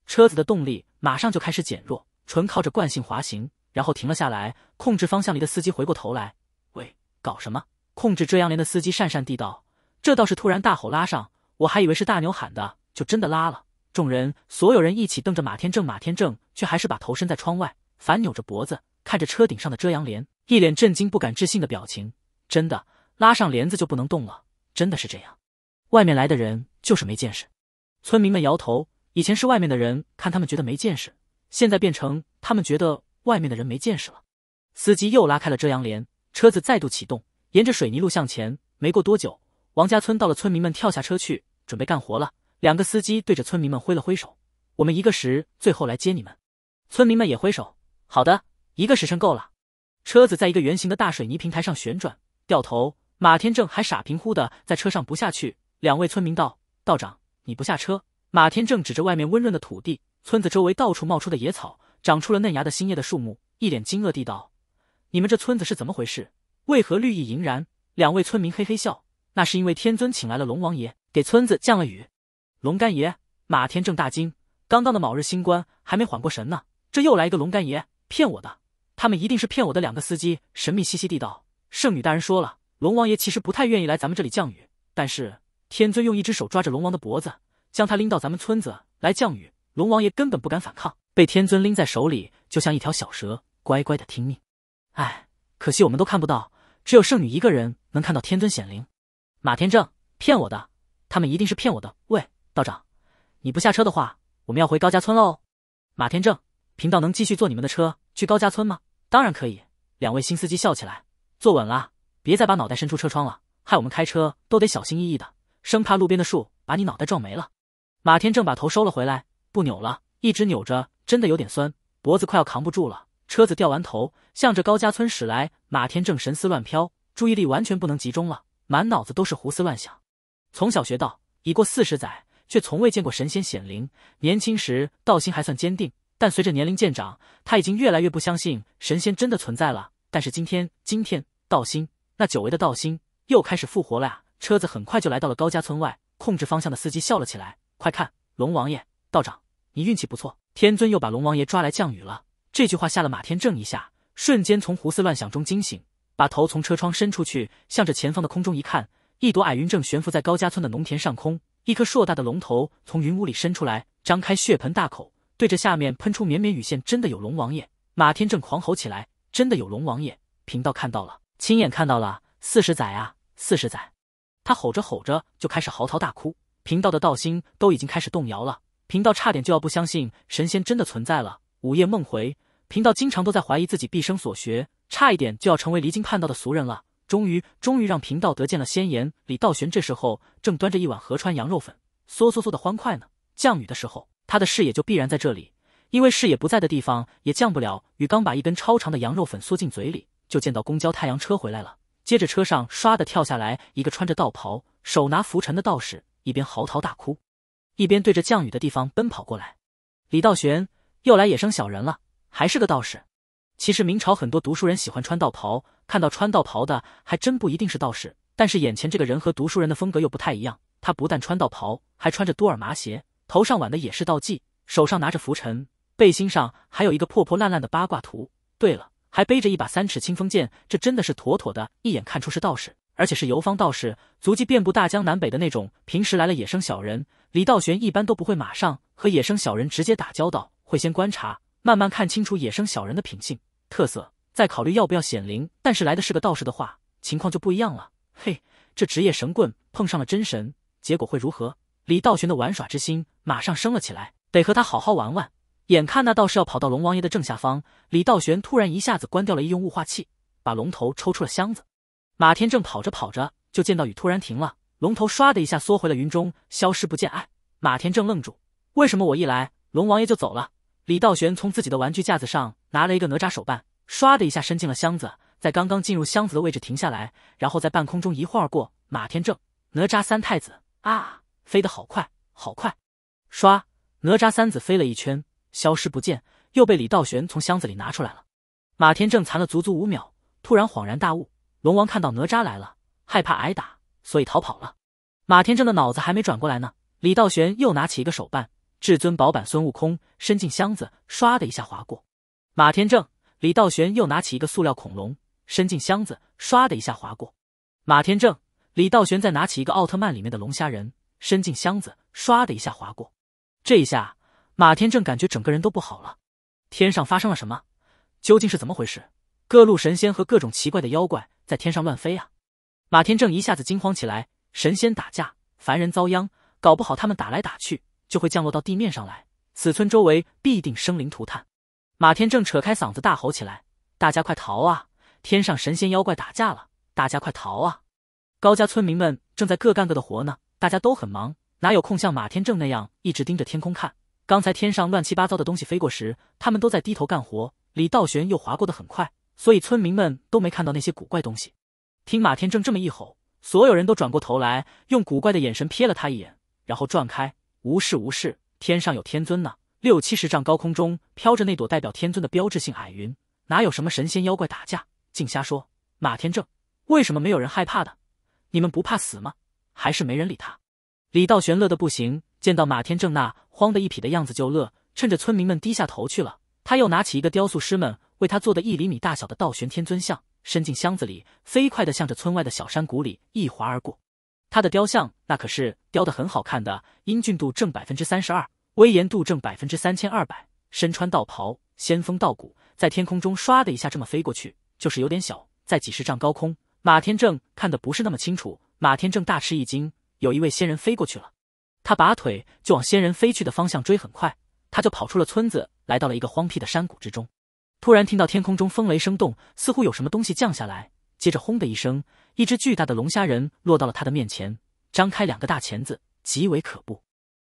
车子的动力马上就开始减弱，纯靠着惯性滑行，然后停了下来。控制方向里的司机回过头来：“喂，搞什么？”控制遮阳帘的司机讪讪地道：“这倒是突然大吼‘拉上’，我还以为是大牛喊的，就真的拉了。”众人所有人一起瞪着马天正，马天正却还是把头伸在窗外，反扭着脖子。看着车顶上的遮阳帘，一脸震惊、不敢置信的表情。真的，拉上帘子就不能动了，真的是这样。外面来的人就是没见识。村民们摇头。以前是外面的人看他们觉得没见识，现在变成他们觉得外面的人没见识了。司机又拉开了遮阳帘，车子再度启动，沿着水泥路向前。没过多久，王家村到了。村民们跳下车去准备干活了。两个司机对着村民们挥了挥手：“我们一个时最后来接你们。”村民们也挥手：“好的。”一个时辰够了，车子在一个圆形的大水泥平台上旋转掉头，马天正还傻平乎的在车上不下去。两位村民道：“道长，你不下车？”马天正指着外面温润的土地，村子周围到处冒出的野草，长出了嫩芽的新叶的树木，一脸惊愕地道：“你们这村子是怎么回事？为何绿意盈然？”两位村民嘿嘿笑：“那是因为天尊请来了龙王爷，给村子降了雨。”龙干爷，马天正大惊，刚刚的卯日星官还没缓过神呢，这又来一个龙干爷，骗我的！他们一定是骗我的！两个司机神秘兮兮地道：“圣女大人说了，龙王爷其实不太愿意来咱们这里降雨，但是天尊用一只手抓着龙王的脖子，将他拎到咱们村子来降雨，龙王爷根本不敢反抗，被天尊拎在手里就像一条小蛇，乖乖的听命。哎，可惜我们都看不到，只有圣女一个人能看到天尊显灵。”马天正骗我的，他们一定是骗我的。喂，道长，你不下车的话，我们要回高家村喽。马天正，贫道能继续坐你们的车。去高家村吗？当然可以。两位新司机笑起来，坐稳了，别再把脑袋伸出车窗了，害我们开车都得小心翼翼的，生怕路边的树把你脑袋撞没了。马天正把头收了回来，不扭了，一直扭着真的有点酸，脖子快要扛不住了。车子掉完头，向着高家村驶来。马天正神思乱飘，注意力完全不能集中了，满脑子都是胡思乱想。从小学到已过四十载，却从未见过神仙显灵。年轻时道心还算坚定。但随着年龄渐长，他已经越来越不相信神仙真的存在了。但是今天，今天道心那久违的道心又开始复活了呀！车子很快就来到了高家村外，控制方向的司机笑了起来：“快看，龙王爷，道长，你运气不错，天尊又把龙王爷抓来降雨了。”这句话吓了马天正一下，瞬间从胡思乱想中惊醒，把头从车窗伸出去，向着前方的空中一看，一朵矮云正悬浮在高家村的农田上空，一颗硕大的龙头从云雾里伸出来，张开血盆大口。对着下面喷出绵绵雨线，真的有龙王爷！马天正狂吼起来，真的有龙王爷！贫道看到了，亲眼看到了！四十载啊，四十载！他吼着吼着就开始嚎啕大哭，贫道的道心都已经开始动摇了，贫道差点就要不相信神仙真的存在了。午夜梦回，贫道经常都在怀疑自己毕生所学，差一点就要成为离经叛道的俗人了。终于，终于让贫道得见了仙颜。李道玄这时候正端着一碗河川羊肉粉，嗦嗦嗦的欢快呢。降雨的时候。他的视野就必然在这里，因为视野不在的地方也降不了雨。刚把一根超长的羊肉粉缩进嘴里，就见到公交太阳车回来了。接着车上唰的跳下来一个穿着道袍、手拿拂尘的道士，一边嚎啕大哭，一边对着降雨的地方奔跑过来。李道玄又来野生小人了，还是个道士。其实明朝很多读书人喜欢穿道袍，看到穿道袍的还真不一定是道士。但是眼前这个人和读书人的风格又不太一样，他不但穿道袍，还穿着多尔麻鞋。头上挽的也是道髻，手上拿着拂尘，背心上还有一个破破烂烂的八卦图。对了，还背着一把三尺清风剑。这真的是妥妥的，一眼看出是道士，而且是游方道士，足迹遍布大江南北的那种。平时来了野生小人，李道玄一般都不会马上和野生小人直接打交道，会先观察，慢慢看清楚野生小人的品性特色，再考虑要不要显灵。但是来的是个道士的话，情况就不一样了。嘿，这职业神棍碰上了真神，结果会如何？李道玄的玩耍之心马上升了起来，得和他好好玩玩。眼看那道士要跑到龙王爷的正下方，李道玄突然一下子关掉了医用雾化器，把龙头抽出了箱子。马天正跑着跑着，就见到雨突然停了，龙头唰的一下缩回了云中，消失不见。哎，马天正愣住，为什么我一来龙王爷就走了？李道玄从自己的玩具架子上拿了一个哪吒手办，唰的一下伸进了箱子，在刚刚进入箱子的位置停下来，然后在半空中一晃而过。马天正，哪吒三太子啊！飞得好快，好快！唰，哪吒三子飞了一圈，消失不见，又被李道玄从箱子里拿出来了。马天正残了足足五秒，突然恍然大悟：龙王看到哪吒来了，害怕挨打，所以逃跑了。马天正的脑子还没转过来呢，李道玄又拿起一个手办——至尊宝版孙悟空，伸进箱子，唰的一下划过。马天正，李道玄又拿起一个塑料恐龙，伸进箱子，唰的一下划过。马天正，李道玄再拿起一个奥特曼里面的龙虾人。伸进箱子，唰的一下划过。这一下，马天正感觉整个人都不好了。天上发生了什么？究竟是怎么回事？各路神仙和各种奇怪的妖怪在天上乱飞啊！马天正一下子惊慌起来。神仙打架，凡人遭殃，搞不好他们打来打去就会降落到地面上来，此村周围必定生灵涂炭。马天正扯开嗓子大吼起来：“大家快逃啊！天上神仙妖怪打架了，大家快逃啊！”高家村民们正在各干各的活呢。大家都很忙，哪有空像马天正那样一直盯着天空看？刚才天上乱七八糟的东西飞过时，他们都在低头干活。李道玄又划过得很快，所以村民们都没看到那些古怪东西。听马天正这么一吼，所有人都转过头来，用古怪的眼神瞥了他一眼，然后转开。无事无事，天上有天尊呢。六七十丈高空中飘着那朵代表天尊的标志性矮云，哪有什么神仙妖怪打架？净瞎说！马天正，为什么没有人害怕的？你们不怕死吗？还是没人理他，李道玄乐得不行，见到马天正那慌得一匹的样子就乐。趁着村民们低下头去了，他又拿起一个雕塑师们为他做的一厘米大小的道玄天尊像，伸进箱子里，飞快的向着村外的小山谷里一划而过。他的雕像那可是雕的很好看的，英俊度正百分之三十二，威严度正百分之三千二百，身穿道袍，仙风道骨，在天空中唰的一下这么飞过去，就是有点小，在几十丈高空，马天正看的不是那么清楚。马天正大吃一惊，有一位仙人飞过去了。他拔腿就往仙人飞去的方向追，很快他就跑出了村子，来到了一个荒僻的山谷之中。突然听到天空中风雷声动，似乎有什么东西降下来。接着轰的一声，一只巨大的龙虾人落到了他的面前，张开两个大钳子，极为可怖。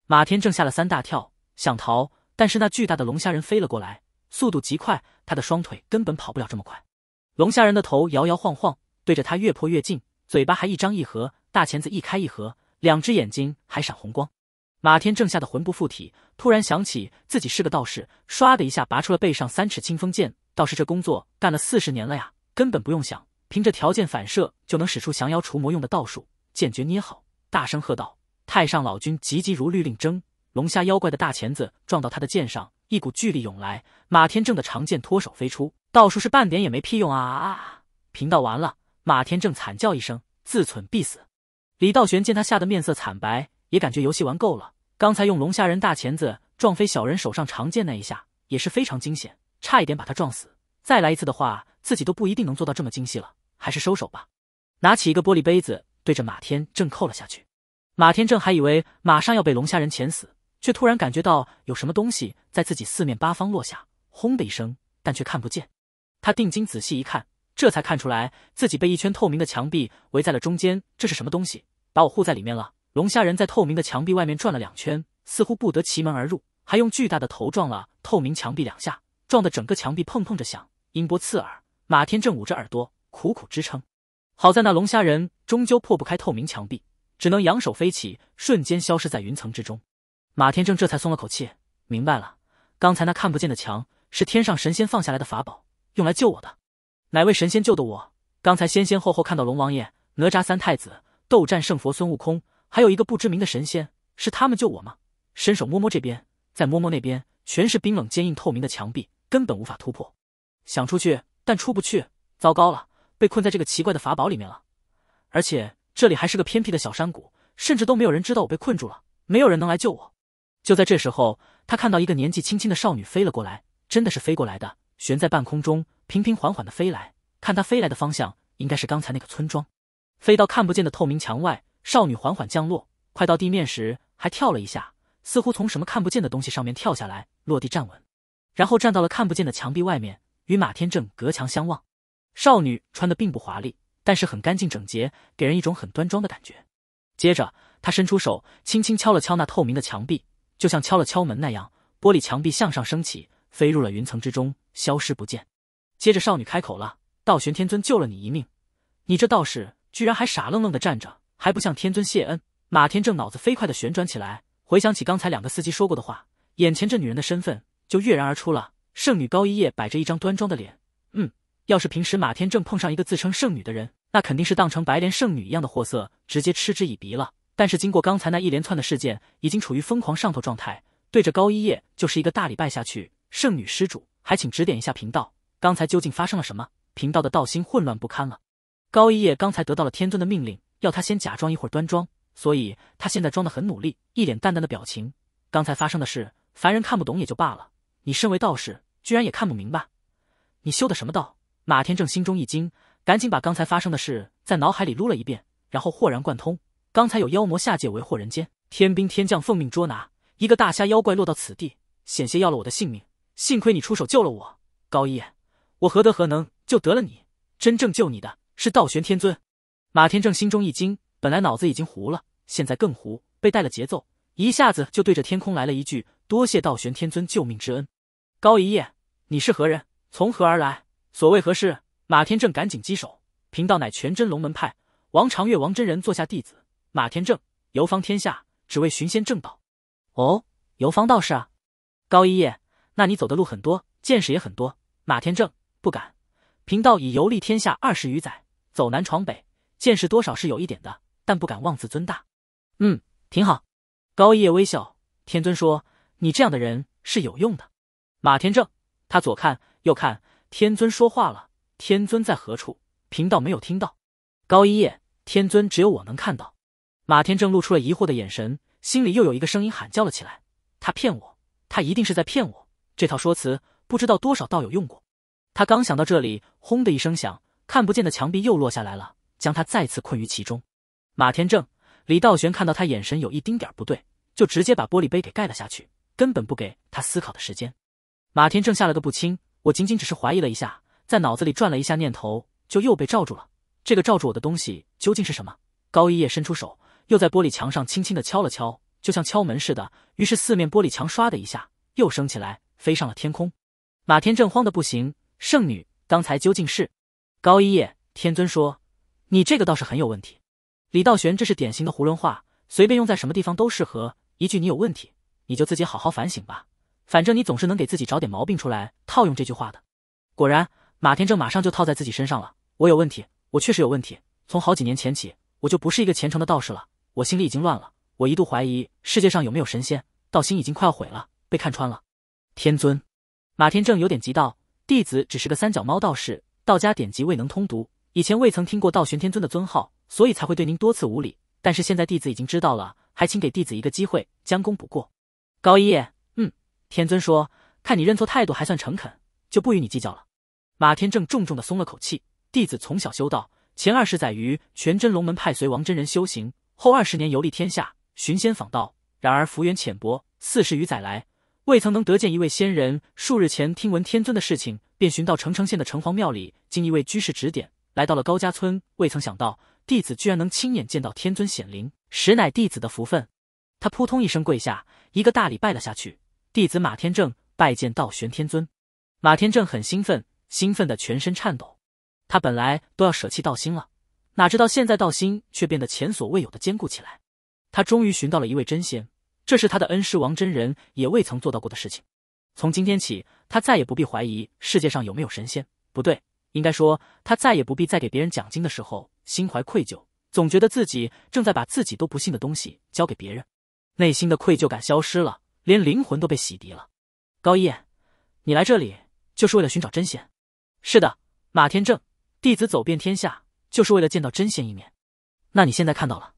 马天正吓了三大跳，想逃，但是那巨大的龙虾人飞了过来，速度极快，他的双腿根本跑不了这么快。龙虾人的头摇摇晃晃，对着他越泼越近。嘴巴还一张一合，大钳子一开一合，两只眼睛还闪红光。马天正吓得魂不附体，突然想起自己是个道士，唰的一下拔出了背上三尺清风剑。道士这工作干了四十年了呀，根本不用想，凭着条件反射就能使出降妖除魔用的道术。剑诀捏好，大声喝道：“太上老君，急急如律令！”争龙虾妖怪的大钳子撞到他的剑上，一股巨力涌来，马天正的长剑脱手飞出，道术是半点也没屁用啊！贫道完了。马天正惨叫一声，自忖必死。李道玄见他吓得面色惨白，也感觉游戏玩够了。刚才用龙虾人大钳子撞飞小人手上长剑那一下也是非常惊险，差一点把他撞死。再来一次的话，自己都不一定能做到这么精细了，还是收手吧。拿起一个玻璃杯子，对着马天正扣了下去。马天正还以为马上要被龙虾人钳死，却突然感觉到有什么东西在自己四面八方落下，轰的一声，但却看不见。他定睛仔细一看。这才看出来自己被一圈透明的墙壁围在了中间，这是什么东西把我护在里面了？龙虾人在透明的墙壁外面转了两圈，似乎不得其门而入，还用巨大的头撞了透明墙壁两下，撞得整个墙壁碰碰着响，音波刺耳。马天正捂着耳朵苦苦支撑，好在那龙虾人终究破不开透明墙壁，只能扬手飞起，瞬间消失在云层之中。马天正这才松了口气，明白了，刚才那看不见的墙是天上神仙放下来的法宝，用来救我的。哪位神仙救的我？刚才先先后后看到龙王爷、哪吒三太子、斗战胜佛孙悟空，还有一个不知名的神仙，是他们救我吗？伸手摸摸这边，再摸摸那边，全是冰冷、坚硬、透明的墙壁，根本无法突破。想出去，但出不去。糟糕了，被困在这个奇怪的法宝里面了。而且这里还是个偏僻的小山谷，甚至都没有人知道我被困住了，没有人能来救我。就在这时候，他看到一个年纪轻轻的少女飞了过来，真的是飞过来的，悬在半空中。平平缓缓地飞来，看她飞来的方向，应该是刚才那个村庄。飞到看不见的透明墙外，少女缓缓降落。快到地面时，还跳了一下，似乎从什么看不见的东西上面跳下来，落地站稳，然后站到了看不见的墙壁外面，与马天正隔墙相望。少女穿的并不华丽，但是很干净整洁，给人一种很端庄的感觉。接着，她伸出手，轻轻敲了敲那透明的墙壁，就像敲了敲门那样。玻璃墙壁向上升起，飞入了云层之中，消失不见。接着少女开口了：“道玄天尊救了你一命，你这道士居然还傻愣愣的站着，还不向天尊谢恩？”马天正脑子飞快的旋转起来，回想起刚才两个司机说过的话，眼前这女人的身份就跃然而出了。圣女高一叶摆着一张端庄的脸，嗯，要是平时马天正碰上一个自称圣女的人，那肯定是当成白莲圣女一样的货色，直接嗤之以鼻了。但是经过刚才那一连串的事件，已经处于疯狂上头状态，对着高一叶就是一个大礼拜下去：“圣女施主，还请指点一下贫道。”刚才究竟发生了什么？贫道的道心混乱不堪了。高一叶刚才得到了天尊的命令，要他先假装一会儿端庄，所以他现在装得很努力，一脸淡淡的表情。刚才发生的事，凡人看不懂也就罢了，你身为道士，居然也看不明白？你修的什么道？马天正心中一惊，赶紧把刚才发生的事在脑海里撸了一遍，然后豁然贯通。刚才有妖魔下界为祸人间，天兵天将奉命捉拿一个大虾妖怪，落到此地，险些要了我的性命，幸亏你出手救了我，高一。我何德何能，就得了你？真正救你的是道玄天尊。马天正心中一惊，本来脑子已经糊了，现在更糊，被带了节奏，一下子就对着天空来了一句：“多谢道玄天尊救命之恩。”高一叶，你是何人？从何而来？所谓何事？马天正赶紧稽首：“贫道乃全真龙门派王长月王真人座下弟子，马天正游方天下，只为寻仙正道。”哦，游方道士啊，高一叶，那你走的路很多，见识也很多。马天正。不敢，贫道已游历天下二十余载，走南闯北，见识多少是有一点的，但不敢妄自尊大。嗯，挺好。高一叶微笑，天尊说：“你这样的人是有用的。”马天正他左看右看，天尊说话了：“天尊在何处？贫道没有听到。”高一叶：“天尊只有我能看到。”马天正露出了疑惑的眼神，心里又有一个声音喊叫了起来：“他骗我！他一定是在骗我！”这套说辞不知道多少道有用过。他刚想到这里，轰的一声响，看不见的墙壁又落下来了，将他再次困于其中。马天正、李道玄看到他眼神有一丁点不对，就直接把玻璃杯给盖了下去，根本不给他思考的时间。马天正吓了个不轻，我仅仅只是怀疑了一下，在脑子里转了一下念头，就又被罩住了。这个罩住我的东西究竟是什么？高一叶伸出手，又在玻璃墙上轻轻的敲了敲，就像敲门似的。于是四面玻璃墙唰的一下又升起来，飞上了天空。马天正慌得不行。圣女刚才究竟是？高一叶天尊说：“你这个倒是很有问题。”李道玄这是典型的囫囵话，随便用在什么地方都适合。一句“你有问题”，你就自己好好反省吧。反正你总是能给自己找点毛病出来套用这句话的。果然，马天正马上就套在自己身上了：“我有问题，我确实有问题。从好几年前起，我就不是一个虔诚的道士了。我心里已经乱了，我一度怀疑世界上有没有神仙，道心已经快要毁了，被看穿了。”天尊，马天正有点急道。弟子只是个三脚猫道士，道家典籍未能通读，以前未曾听过道玄天尊的尊号，所以才会对您多次无礼。但是现在弟子已经知道了，还请给弟子一个机会，将功补过。高一叶，嗯，天尊说，看你认错态度还算诚恳，就不与你计较了。马天正重重的松了口气。弟子从小修道，前二十载于全真龙门派随王真人修行，后二十年游历天下，寻仙访道。然而福缘浅薄，四十余载来。未曾能得见一位仙人，数日前听闻天尊的事情，便寻到澄城县的城隍庙里，经一位居士指点，来到了高家村。未曾想到，弟子居然能亲眼见到天尊显灵，实乃弟子的福分。他扑通一声跪下，一个大礼拜了下去。弟子马天正拜见道玄天尊。马天正很兴奋，兴奋的全身颤抖。他本来都要舍弃道心了，哪知道现在道心却变得前所未有的坚固起来。他终于寻到了一位真仙。这是他的恩师王真人也未曾做到过的事情。从今天起，他再也不必怀疑世界上有没有神仙。不对，应该说他再也不必在给别人讲经的时候心怀愧疚，总觉得自己正在把自己都不信的东西交给别人。内心的愧疚感消失了，连灵魂都被洗涤了。高一，你来这里就是为了寻找真仙？是的，马天正弟子走遍天下就是为了见到真仙一面。那你现在看到了？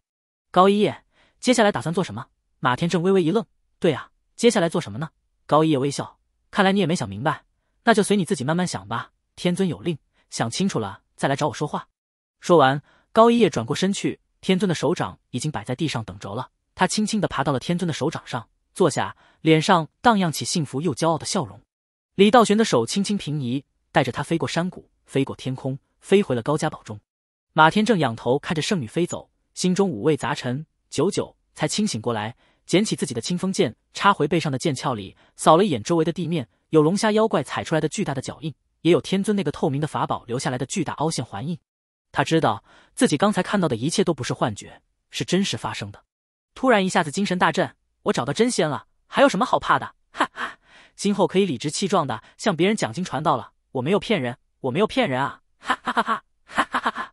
高一，接下来打算做什么？马天正微微一愣，对啊，接下来做什么呢？高一叶微笑，看来你也没想明白，那就随你自己慢慢想吧。天尊有令，想清楚了再来找我说话。说完，高一叶转过身去，天尊的手掌已经摆在地上等着了。他轻轻地爬到了天尊的手掌上，坐下，脸上荡漾起幸福又骄傲的笑容。李道玄的手轻轻平移，带着他飞过山谷，飞过天空，飞回了高家堡中。马天正仰头看着圣女飞走，心中五味杂陈，久久才清醒过来。捡起自己的清风剑，插回背上的剑鞘里，扫了一眼周围的地面，有龙虾妖怪踩出来的巨大的脚印，也有天尊那个透明的法宝留下来的巨大凹陷环印。他知道自己刚才看到的一切都不是幻觉，是真实发生的。突然一下子精神大振，我找到真仙了，还有什么好怕的？哈哈！今后可以理直气壮的向别人讲经传道了。我没有骗人，我没有骗人啊！哈哈哈哈哈哈！哈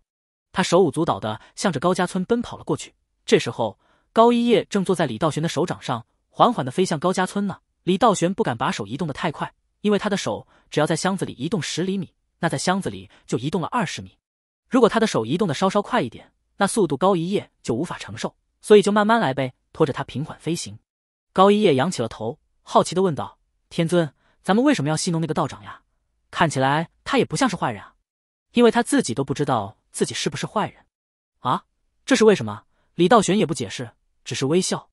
他手舞足蹈的向着高家村奔跑了过去。这时候。高一叶正坐在李道玄的手掌上，缓缓地飞向高家村呢。李道玄不敢把手移动的太快，因为他的手只要在箱子里移动十厘米，那在箱子里就移动了二十米。如果他的手移动的稍稍快一点，那速度高一叶就无法承受，所以就慢慢来呗，拖着他平缓飞行。高一叶仰起了头，好奇的问道：“天尊，咱们为什么要戏弄那个道长呀？看起来他也不像是坏人啊。”因为他自己都不知道自己是不是坏人啊，这是为什么？李道玄也不解释。只是微笑，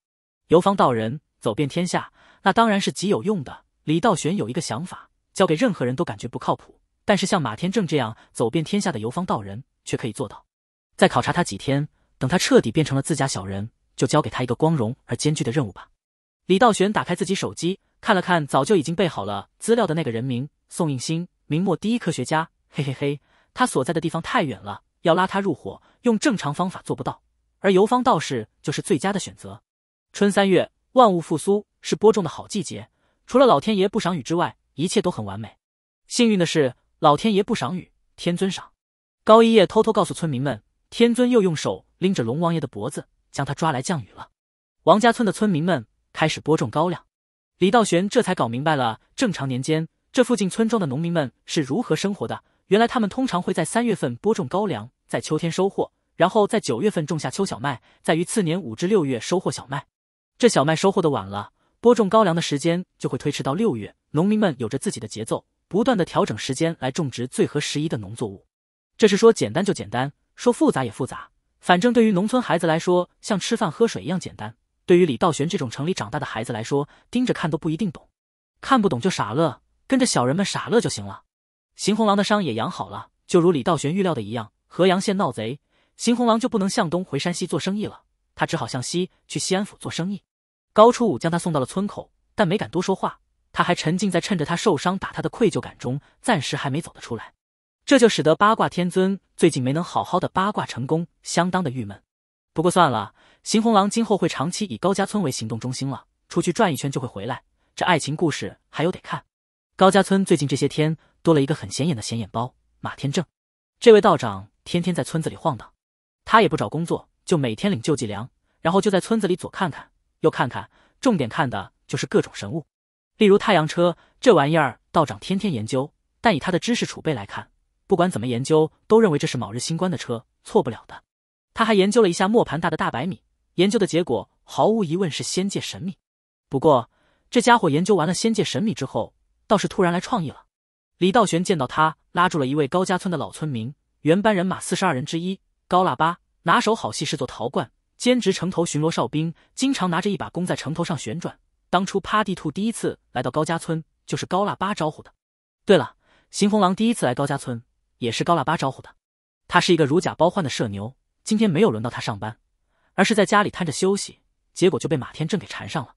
游方道人走遍天下，那当然是极有用的。李道玄有一个想法，交给任何人都感觉不靠谱，但是像马天正这样走遍天下的游方道人却可以做到。再考察他几天，等他彻底变成了自家小人，就交给他一个光荣而艰巨的任务吧。李道玄打开自己手机，看了看早就已经备好了资料的那个人名——宋应星，明末第一科学家。嘿嘿嘿，他所在的地方太远了，要拉他入伙，用正常方法做不到。而游方道士就是最佳的选择。春三月，万物复苏，是播种的好季节。除了老天爷不赏雨之外，一切都很完美。幸运的是，老天爷不赏雨，天尊赏。高一叶偷偷告诉村民们，天尊又用手拎着龙王爷的脖子，将他抓来降雨了。王家村的村民们开始播种高粱。李道玄这才搞明白了，正常年间，这附近村庄的农民们是如何生活的。原来，他们通常会在三月份播种高粱，在秋天收获。然后在九月份种下秋小麦，再于次年五至六月收获小麦。这小麦收获的晚了，播种高粱的时间就会推迟到六月。农民们有着自己的节奏，不断的调整时间来种植最合时宜的农作物。这是说简单就简单，说复杂也复杂。反正对于农村孩子来说，像吃饭喝水一样简单；对于李道玄这种城里长大的孩子来说，盯着看都不一定懂，看不懂就傻乐，跟着小人们傻乐就行了。邢红狼的伤也养好了，就如李道玄预料的一样，河阳县闹贼。邢红狼就不能向东回山西做生意了，他只好向西去西安府做生意。高初五将他送到了村口，但没敢多说话。他还沉浸在趁着他受伤打他的愧疚感中，暂时还没走得出来。这就使得八卦天尊最近没能好好的八卦成功，相当的郁闷。不过算了，邢红狼今后会长期以高家村为行动中心了，出去转一圈就会回来。这爱情故事还有得看。高家村最近这些天多了一个很显眼的显眼包马天正，这位道长天天在村子里晃荡。他也不找工作，就每天领救济粮，然后就在村子里左看看右看看，重点看的就是各种神物，例如太阳车这玩意儿，道长天天研究，但以他的知识储备来看，不管怎么研究，都认为这是卯日星官的车，错不了的。他还研究了一下磨盘大的大白米，研究的结果毫无疑问是仙界神米。不过这家伙研究完了仙界神米之后，倒是突然来创意了。李道玄见到他，拉住了一位高家村的老村民，原班人马四十二人之一。高腊八拿手好戏是做陶罐，兼职城头巡逻哨兵，经常拿着一把弓在城头上旋转。当初趴地兔第一次来到高家村，就是高腊八招呼的。对了，邢红狼第一次来高家村，也是高腊八招呼的。他是一个如假包换的社牛，今天没有轮到他上班，而是在家里瘫着休息，结果就被马天正给缠上了。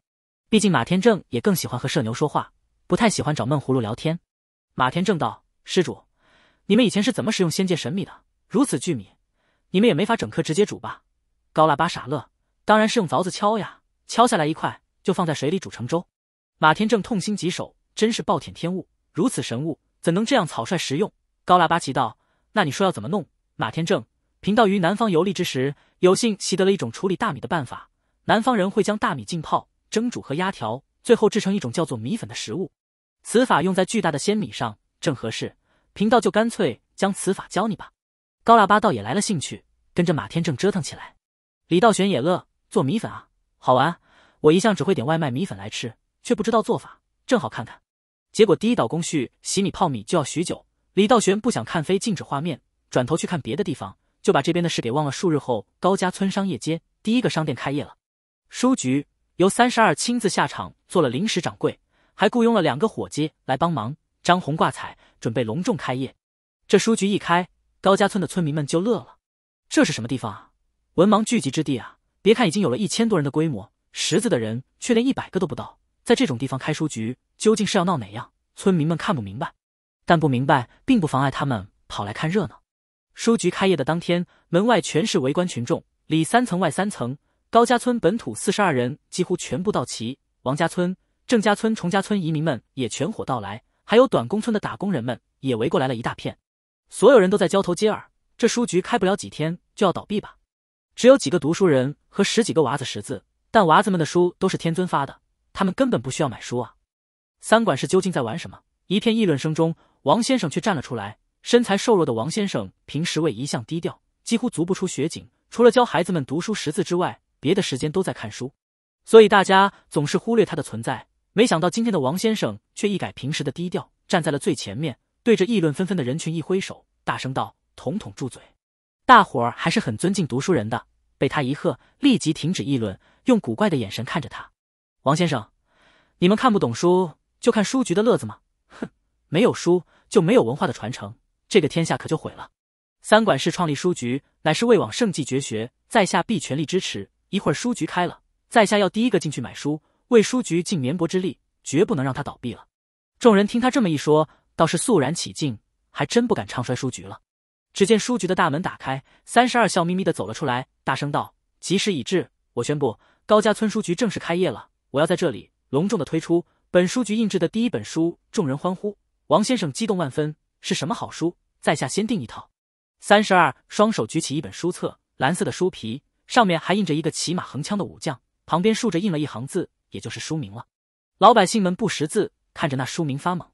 毕竟马天正也更喜欢和社牛说话，不太喜欢找闷葫芦聊天。马天正道：“施主，你们以前是怎么使用仙界神米的？如此巨米？”你们也没法整颗直接煮吧？高腊八傻乐，当然是用凿子敲呀，敲下来一块就放在水里煮成粥。马天正痛心疾首，真是暴殄天物，如此神物怎能这样草率食用？高腊八奇道：“那你说要怎么弄？”马天正，贫道于南方游历之时，有幸习得了一种处理大米的办法。南方人会将大米浸泡、蒸煮和压条，最后制成一种叫做米粉的食物。此法用在巨大的鲜米上正合适，贫道就干脆将此法教你吧。高腊八倒也来了兴趣，跟着马天正折腾起来。李道玄也乐，做米粉啊，好玩。我一向只会点外卖米粉来吃，却不知道做法，正好看看。结果第一道工序洗米泡米就要许久。李道玄不想看非静止画面，转头去看别的地方，就把这边的事给忘了。数日后，高家村商业街第一个商店开业了，书局由三十二亲自下场做了临时掌柜，还雇佣了两个伙计来帮忙。张红挂彩，准备隆重开业。这书局一开。高家村的村民们就乐了，这是什么地方啊？文盲聚集之地啊！别看已经有了一千多人的规模，识字的人却连一百个都不到。在这种地方开书局，究竟是要闹哪样？村民们看不明白，但不明白并不妨碍他们跑来看热闹。书局开业的当天，门外全是围观群众，里三层外三层。高家村本土四十二人几乎全部到齐，王家村、郑家村、崇家村移民们也全伙到来，还有短工村的打工人们也围过来了一大片。所有人都在交头接耳，这书局开不了几天就要倒闭吧？只有几个读书人和十几个娃子识字，但娃子们的书都是天尊发的，他们根本不需要买书啊！三管事究竟在玩什么？一片议论声中，王先生却站了出来。身材瘦弱的王先生平时为一向低调，几乎足不出学景，除了教孩子们读书识字之外，别的时间都在看书，所以大家总是忽略他的存在。没想到今天的王先生却一改平时的低调，站在了最前面。对着议论纷纷的人群一挥手，大声道：“统统住嘴！”大伙儿还是很尊敬读书人的，被他一喝，立即停止议论，用古怪的眼神看着他。王先生，你们看不懂书，就看书局的乐子吗？哼，没有书就没有文化的传承，这个天下可就毁了。三管事创立书局，乃是魏王圣迹绝学，在下必全力支持。一会儿书局开了，在下要第一个进去买书，为书局尽绵薄之力，绝不能让他倒闭了。众人听他这么一说。倒是肃然起敬，还真不敢唱衰书局了。只见书局的大门打开，三十二笑眯眯的走了出来，大声道：“吉时已至，我宣布高家村书局正式开业了！我要在这里隆重的推出本书局印制的第一本书。”众人欢呼，王先生激动万分：“是什么好书？在下先订一套。”三十二双手举起一本书册，蓝色的书皮上面还印着一个骑马横枪的武将，旁边竖着印了一行字，也就是书名了。老百姓们不识字，看着那书名发懵。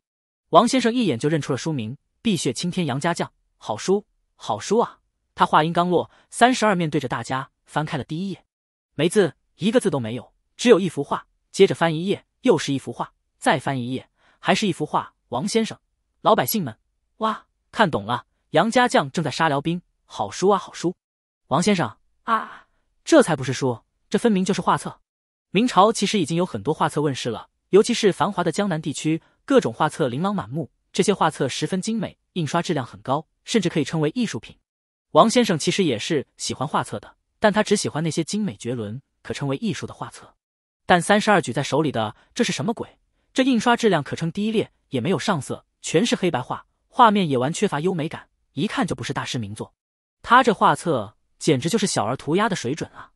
王先生一眼就认出了书名《碧血青天杨家将》，好书，好书啊！他话音刚落，三十二面对着大家翻开了第一页，没字，一个字都没有，只有一幅画。接着翻一页，又是一幅画；再翻一页，还是一幅画。王先生，老百姓们，哇，看懂了！杨家将正在杀辽兵，好书啊，好书！王先生啊，这才不是书，这分明就是画册。明朝其实已经有很多画册问世了，尤其是繁华的江南地区。各种画册琳琅满目，这些画册十分精美，印刷质量很高，甚至可以称为艺术品。王先生其实也是喜欢画册的，但他只喜欢那些精美绝伦、可称为艺术的画册。但三十二举在手里的这是什么鬼？这印刷质量可称低劣，也没有上色，全是黑白画，画面也完缺乏优美感，一看就不是大师名作。他这画册简直就是小儿涂鸦的水准啊！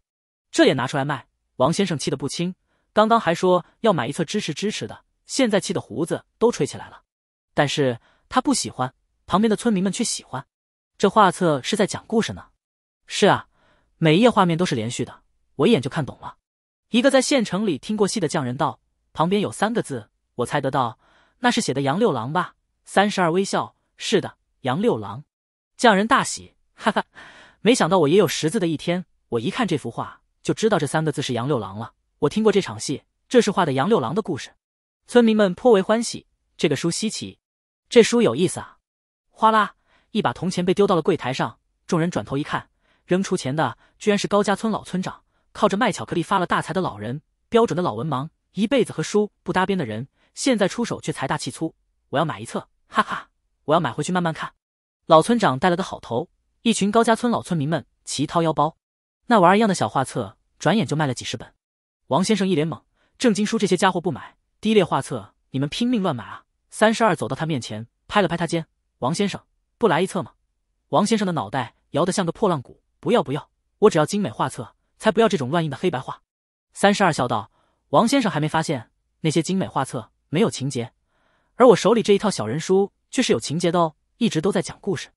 这也拿出来卖？王先生气得不轻，刚刚还说要买一册支持支持的。现在气的胡子都吹起来了，但是他不喜欢，旁边的村民们却喜欢。这画册是在讲故事呢。是啊，每一页画面都是连续的，我一眼就看懂了。一个在县城里听过戏的匠人道，旁边有三个字，我猜得到，那是写的杨六郎吧？三十二微笑。是的，杨六郎。匠人大喜，哈哈，没想到我也有识字的一天。我一看这幅画，就知道这三个字是杨六郎了。我听过这场戏，这是画的杨六郎的故事。村民们颇为欢喜，这个书稀奇，这书有意思啊！哗啦，一把铜钱被丢到了柜台上。众人转头一看，扔出钱的居然是高家村老村长，靠着卖巧克力发了大财的老人，标准的老文盲，一辈子和书不搭边的人，现在出手却财大气粗。我要买一册，哈哈，我要买回去慢慢看。老村长带了个好头，一群高家村老村民们齐掏腰包，那玩意儿一样的小画册，转眼就卖了几十本。王先生一脸懵，正经书这些家伙不买。低劣画册，你们拼命乱买啊！三十二走到他面前，拍了拍他肩：“王先生，不来一册吗？”王先生的脑袋摇得像个破浪鼓：“不要不要，我只要精美画册，才不要这种乱印的黑白画。”三十二笑道：“王先生还没发现，那些精美画册没有情节，而我手里这一套小人书却是有情节的哦，一直都在讲故事。”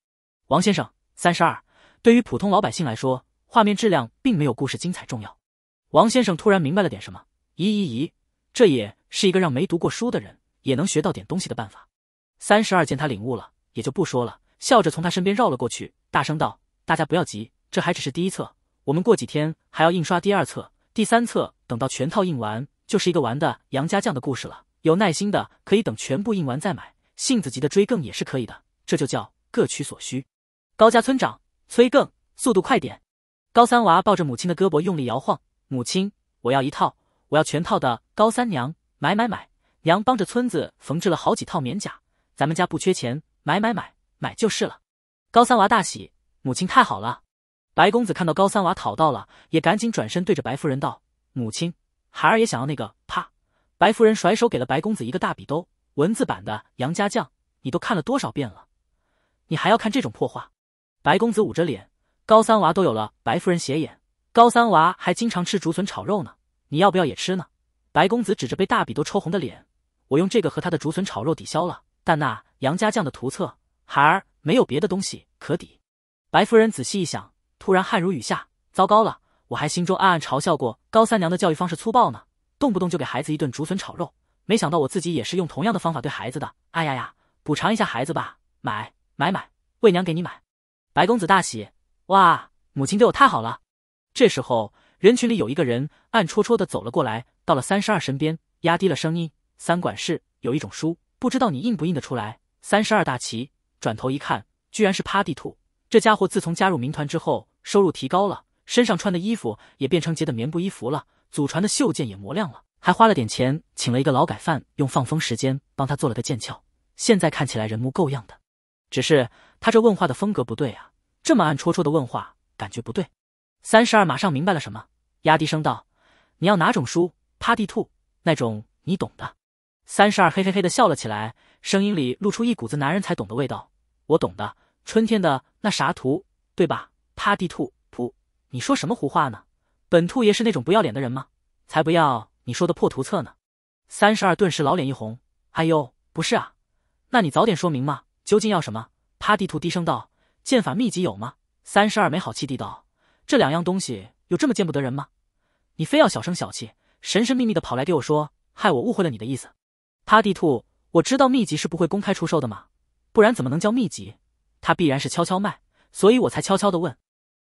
王先生，三十二，对于普通老百姓来说，画面质量并没有故事精彩重要。王先生突然明白了点什么：“咦咦咦！”这也是一个让没读过书的人也能学到点东西的办法。三十二见他领悟了，也就不说了，笑着从他身边绕了过去，大声道：“大家不要急，这还只是第一册，我们过几天还要印刷第二册、第三册。等到全套印完，就是一个完的杨家将的故事了。有耐心的可以等全部印完再买，性子急的追更也是可以的。这就叫各取所需。”高家村长催更，速度快点！高三娃抱着母亲的胳膊用力摇晃：“母亲，我要一套。”我要全套的高三娘，买买买！娘帮着村子缝制了好几套棉甲，咱们家不缺钱，买买买，买就是了。高三娃大喜，母亲太好了。白公子看到高三娃讨到了，也赶紧转身对着白夫人道：“母亲，孩儿也想要那个。”啪！白夫人甩手给了白公子一个大笔兜。文字版的《杨家将》，你都看了多少遍了？你还要看这种破画？白公子捂着脸，高三娃都有了。白夫人斜眼，高三娃还经常吃竹笋炒肉呢。你要不要也吃呢？白公子指着被大笔都抽红的脸，我用这个和他的竹笋炒肉抵消了，但那杨家将的图册，孩儿没有别的东西可抵。白夫人仔细一想，突然汗如雨下，糟糕了！我还心中暗暗嘲笑过高三娘的教育方式粗暴呢，动不动就给孩子一顿竹笋炒肉。没想到我自己也是用同样的方法对孩子的。哎呀呀，补偿一下孩子吧，买买买，为娘给你买。白公子大喜，哇，母亲对我太好了。这时候。人群里有一个人暗戳戳的走了过来，到了三十二身边，压低了声音：“三管事，有一种书，不知道你印不印得出来。”三十二大旗，转头一看，居然是趴地兔。这家伙自从加入民团之后，收入提高了，身上穿的衣服也变成结的棉布衣服了，祖传的袖剑也磨亮了，还花了点钱请了一个劳改犯用放风时间帮他做了个剑鞘，现在看起来人模狗样的。只是他这问话的风格不对啊，这么暗戳戳的问话，感觉不对。三十二马上明白了什么。压低声道：“你要哪种书？趴地兔那种，你懂的。”三十二嘿嘿嘿的笑了起来，声音里露出一股子男人才懂的味道。“我懂的，春天的那啥图，对吧？趴地兔，噗！你说什么胡话呢？本兔爷是那种不要脸的人吗？才不要你说的破图册呢！”三十二顿时老脸一红，“哎呦，不是啊，那你早点说明嘛，究竟要什么？”趴地兔低声道：“剑法秘籍有吗？”三十二没好气地道：“这两样东西。”有这么见不得人吗？你非要小声小气、神神秘秘的跑来给我说，害我误会了你的意思。趴地兔，我知道秘籍是不会公开出售的嘛，不然怎么能叫秘籍？它必然是悄悄卖，所以我才悄悄的问。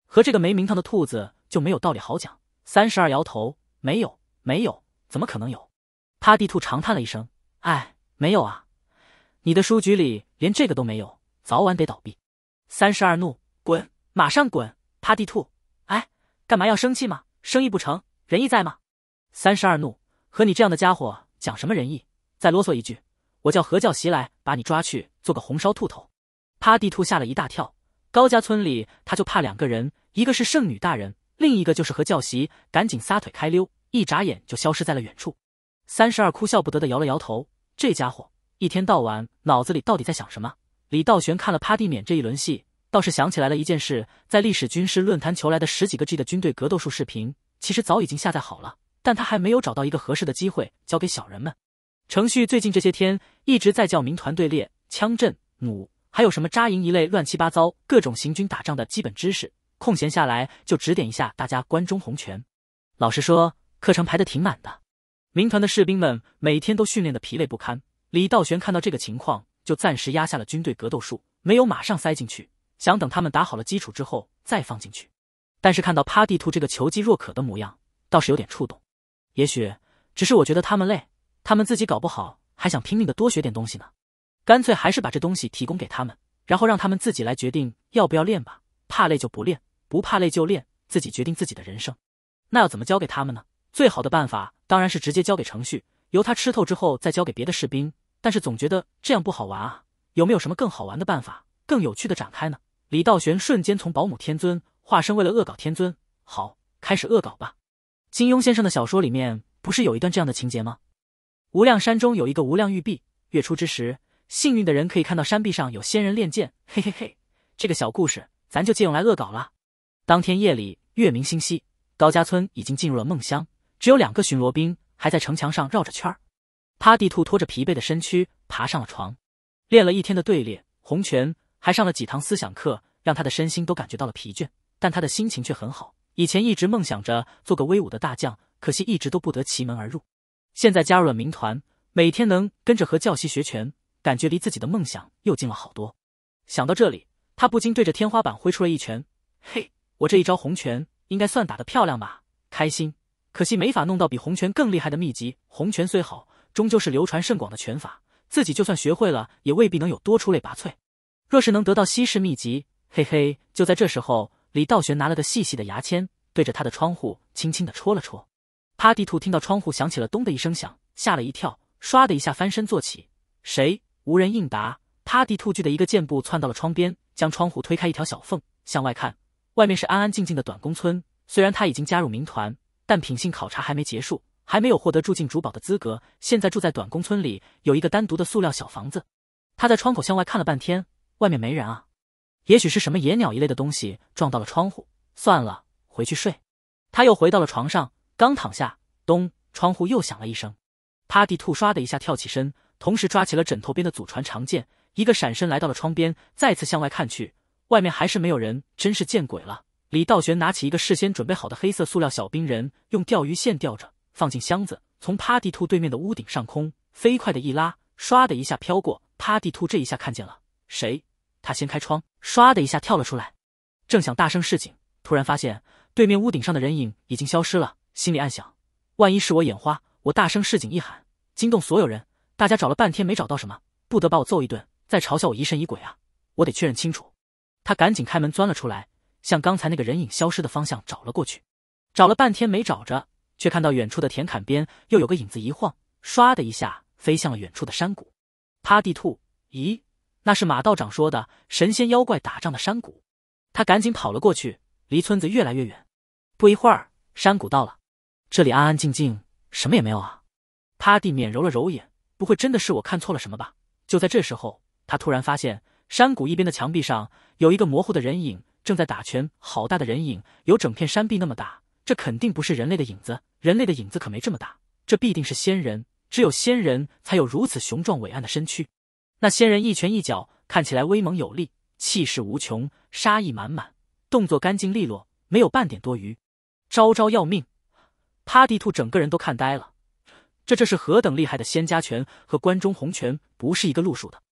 和这个没名堂的兔子就没有道理好讲。三十二摇头，没有，没有，怎么可能有？趴地兔长叹了一声，哎，没有啊。你的书局里连这个都没有，早晚得倒闭。三十二怒，滚，马上滚！趴地兔。干嘛要生气吗？生意不成，仁义在吗？三十二怒，和你这样的家伙讲什么仁义？再啰嗦一句，我叫何教习来把你抓去做个红烧兔头。趴地兔吓了一大跳，高家村里他就怕两个人，一个是圣女大人，另一个就是何教习，赶紧撒腿开溜，一眨眼就消失在了远处。三十二哭笑不得的摇了摇头，这家伙一天到晚脑子里到底在想什么？李道玄看了趴地免这一轮戏。倒是想起来了一件事，在历史军事论坛求来的十几个 G 的军队格斗术视频，其实早已经下载好了，但他还没有找到一个合适的机会交给小人们。程旭最近这些天一直在叫民团队列、枪阵、弩，还有什么扎营一类乱七八糟各种行军打仗的基本知识。空闲下来就指点一下大家关中红拳。老实说，课程排的挺满的，民团的士兵们每天都训练的疲累不堪。李道玄看到这个情况，就暂时压下了军队格斗术，没有马上塞进去。想等他们打好了基础之后再放进去，但是看到趴地兔这个求知若渴的模样，倒是有点触动。也许只是我觉得他们累，他们自己搞不好还想拼命的多学点东西呢。干脆还是把这东西提供给他们，然后让他们自己来决定要不要练吧。怕累就不练，不怕累就练，自己决定自己的人生。那要怎么教给他们呢？最好的办法当然是直接交给程序，由他吃透之后再交给别的士兵。但是总觉得这样不好玩啊！有没有什么更好玩的办法，更有趣的展开呢？李道玄瞬间从保姆天尊化身为了恶搞天尊，好，开始恶搞吧。金庸先生的小说里面不是有一段这样的情节吗？无量山中有一个无量玉璧，月初之时，幸运的人可以看到山壁上有仙人练剑。嘿嘿嘿，这个小故事咱就借用来恶搞了。当天夜里，月明星稀，高家村已经进入了梦乡，只有两个巡逻兵还在城墙上绕着圈儿。趴地兔拖着疲惫的身躯爬上了床，练了一天的队列，红拳。还上了几堂思想课，让他的身心都感觉到了疲倦，但他的心情却很好。以前一直梦想着做个威武的大将，可惜一直都不得其门而入。现在加入了民团，每天能跟着和教习学拳，感觉离自己的梦想又近了好多。想到这里，他不禁对着天花板挥出了一拳。嘿，我这一招红拳应该算打得漂亮吧？开心，可惜没法弄到比红拳更厉害的秘籍。红拳虽好，终究是流传甚广的拳法，自己就算学会了，也未必能有多出类拔萃。若是能得到稀世秘籍，嘿嘿！就在这时候，李道玄拿了个细细的牙签，对着他的窗户轻轻的戳了戳。趴地兔听到窗户响起了咚的一声响，吓了一跳，唰的一下翻身坐起。谁？无人应答。趴地兔急的一个箭步窜到了窗边，将窗户推开一条小缝，向外看。外面是安安静静的短工村。虽然他已经加入民团，但品性考察还没结束，还没有获得住进珠堡的资格。现在住在短工村里有一个单独的塑料小房子。他在窗口向外看了半天。外面没人啊，也许是什么野鸟一类的东西撞到了窗户。算了，回去睡。他又回到了床上，刚躺下，咚，窗户又响了一声。趴地兔唰的一下跳起身，同时抓起了枕头边的祖传长剑，一个闪身来到了窗边，再次向外看去，外面还是没有人，真是见鬼了。李道玄拿起一个事先准备好的黑色塑料小冰人，用钓鱼线吊着，放进箱子，从趴地兔对面的屋顶上空飞快的一拉，唰的一下飘过。趴地兔这一下看见了谁？他掀开窗，唰的一下跳了出来，正想大声示警，突然发现对面屋顶上的人影已经消失了，心里暗想：万一是我眼花？我大声示警一喊，惊动所有人，大家找了半天没找到什么，不得把我揍一顿，再嘲笑我疑神疑鬼啊！我得确认清楚。他赶紧开门钻了出来，向刚才那个人影消失的方向找了过去，找了半天没找着，却看到远处的田坎边又有个影子一晃，唰的一下飞向了远处的山谷。趴地兔，咦？那是马道长说的，神仙妖怪打仗的山谷。他赶紧跑了过去，离村子越来越远。不一会儿，山谷到了，这里安安静静，什么也没有啊。趴地面揉了揉眼，不会真的是我看错了什么吧？就在这时候，他突然发现山谷一边的墙壁上有一个模糊的人影正在打拳，好大的人影，有整片山壁那么大。这肯定不是人类的影子，人类的影子可没这么大。这必定是仙人，只有仙人才有如此雄壮伟岸的身躯。那仙人一拳一脚，看起来威猛有力，气势无穷，杀意满满，动作干净利落，没有半点多余，招招要命。趴地兔整个人都看呆了，这这是何等厉害的仙家拳？和关中红拳不是一个路数的。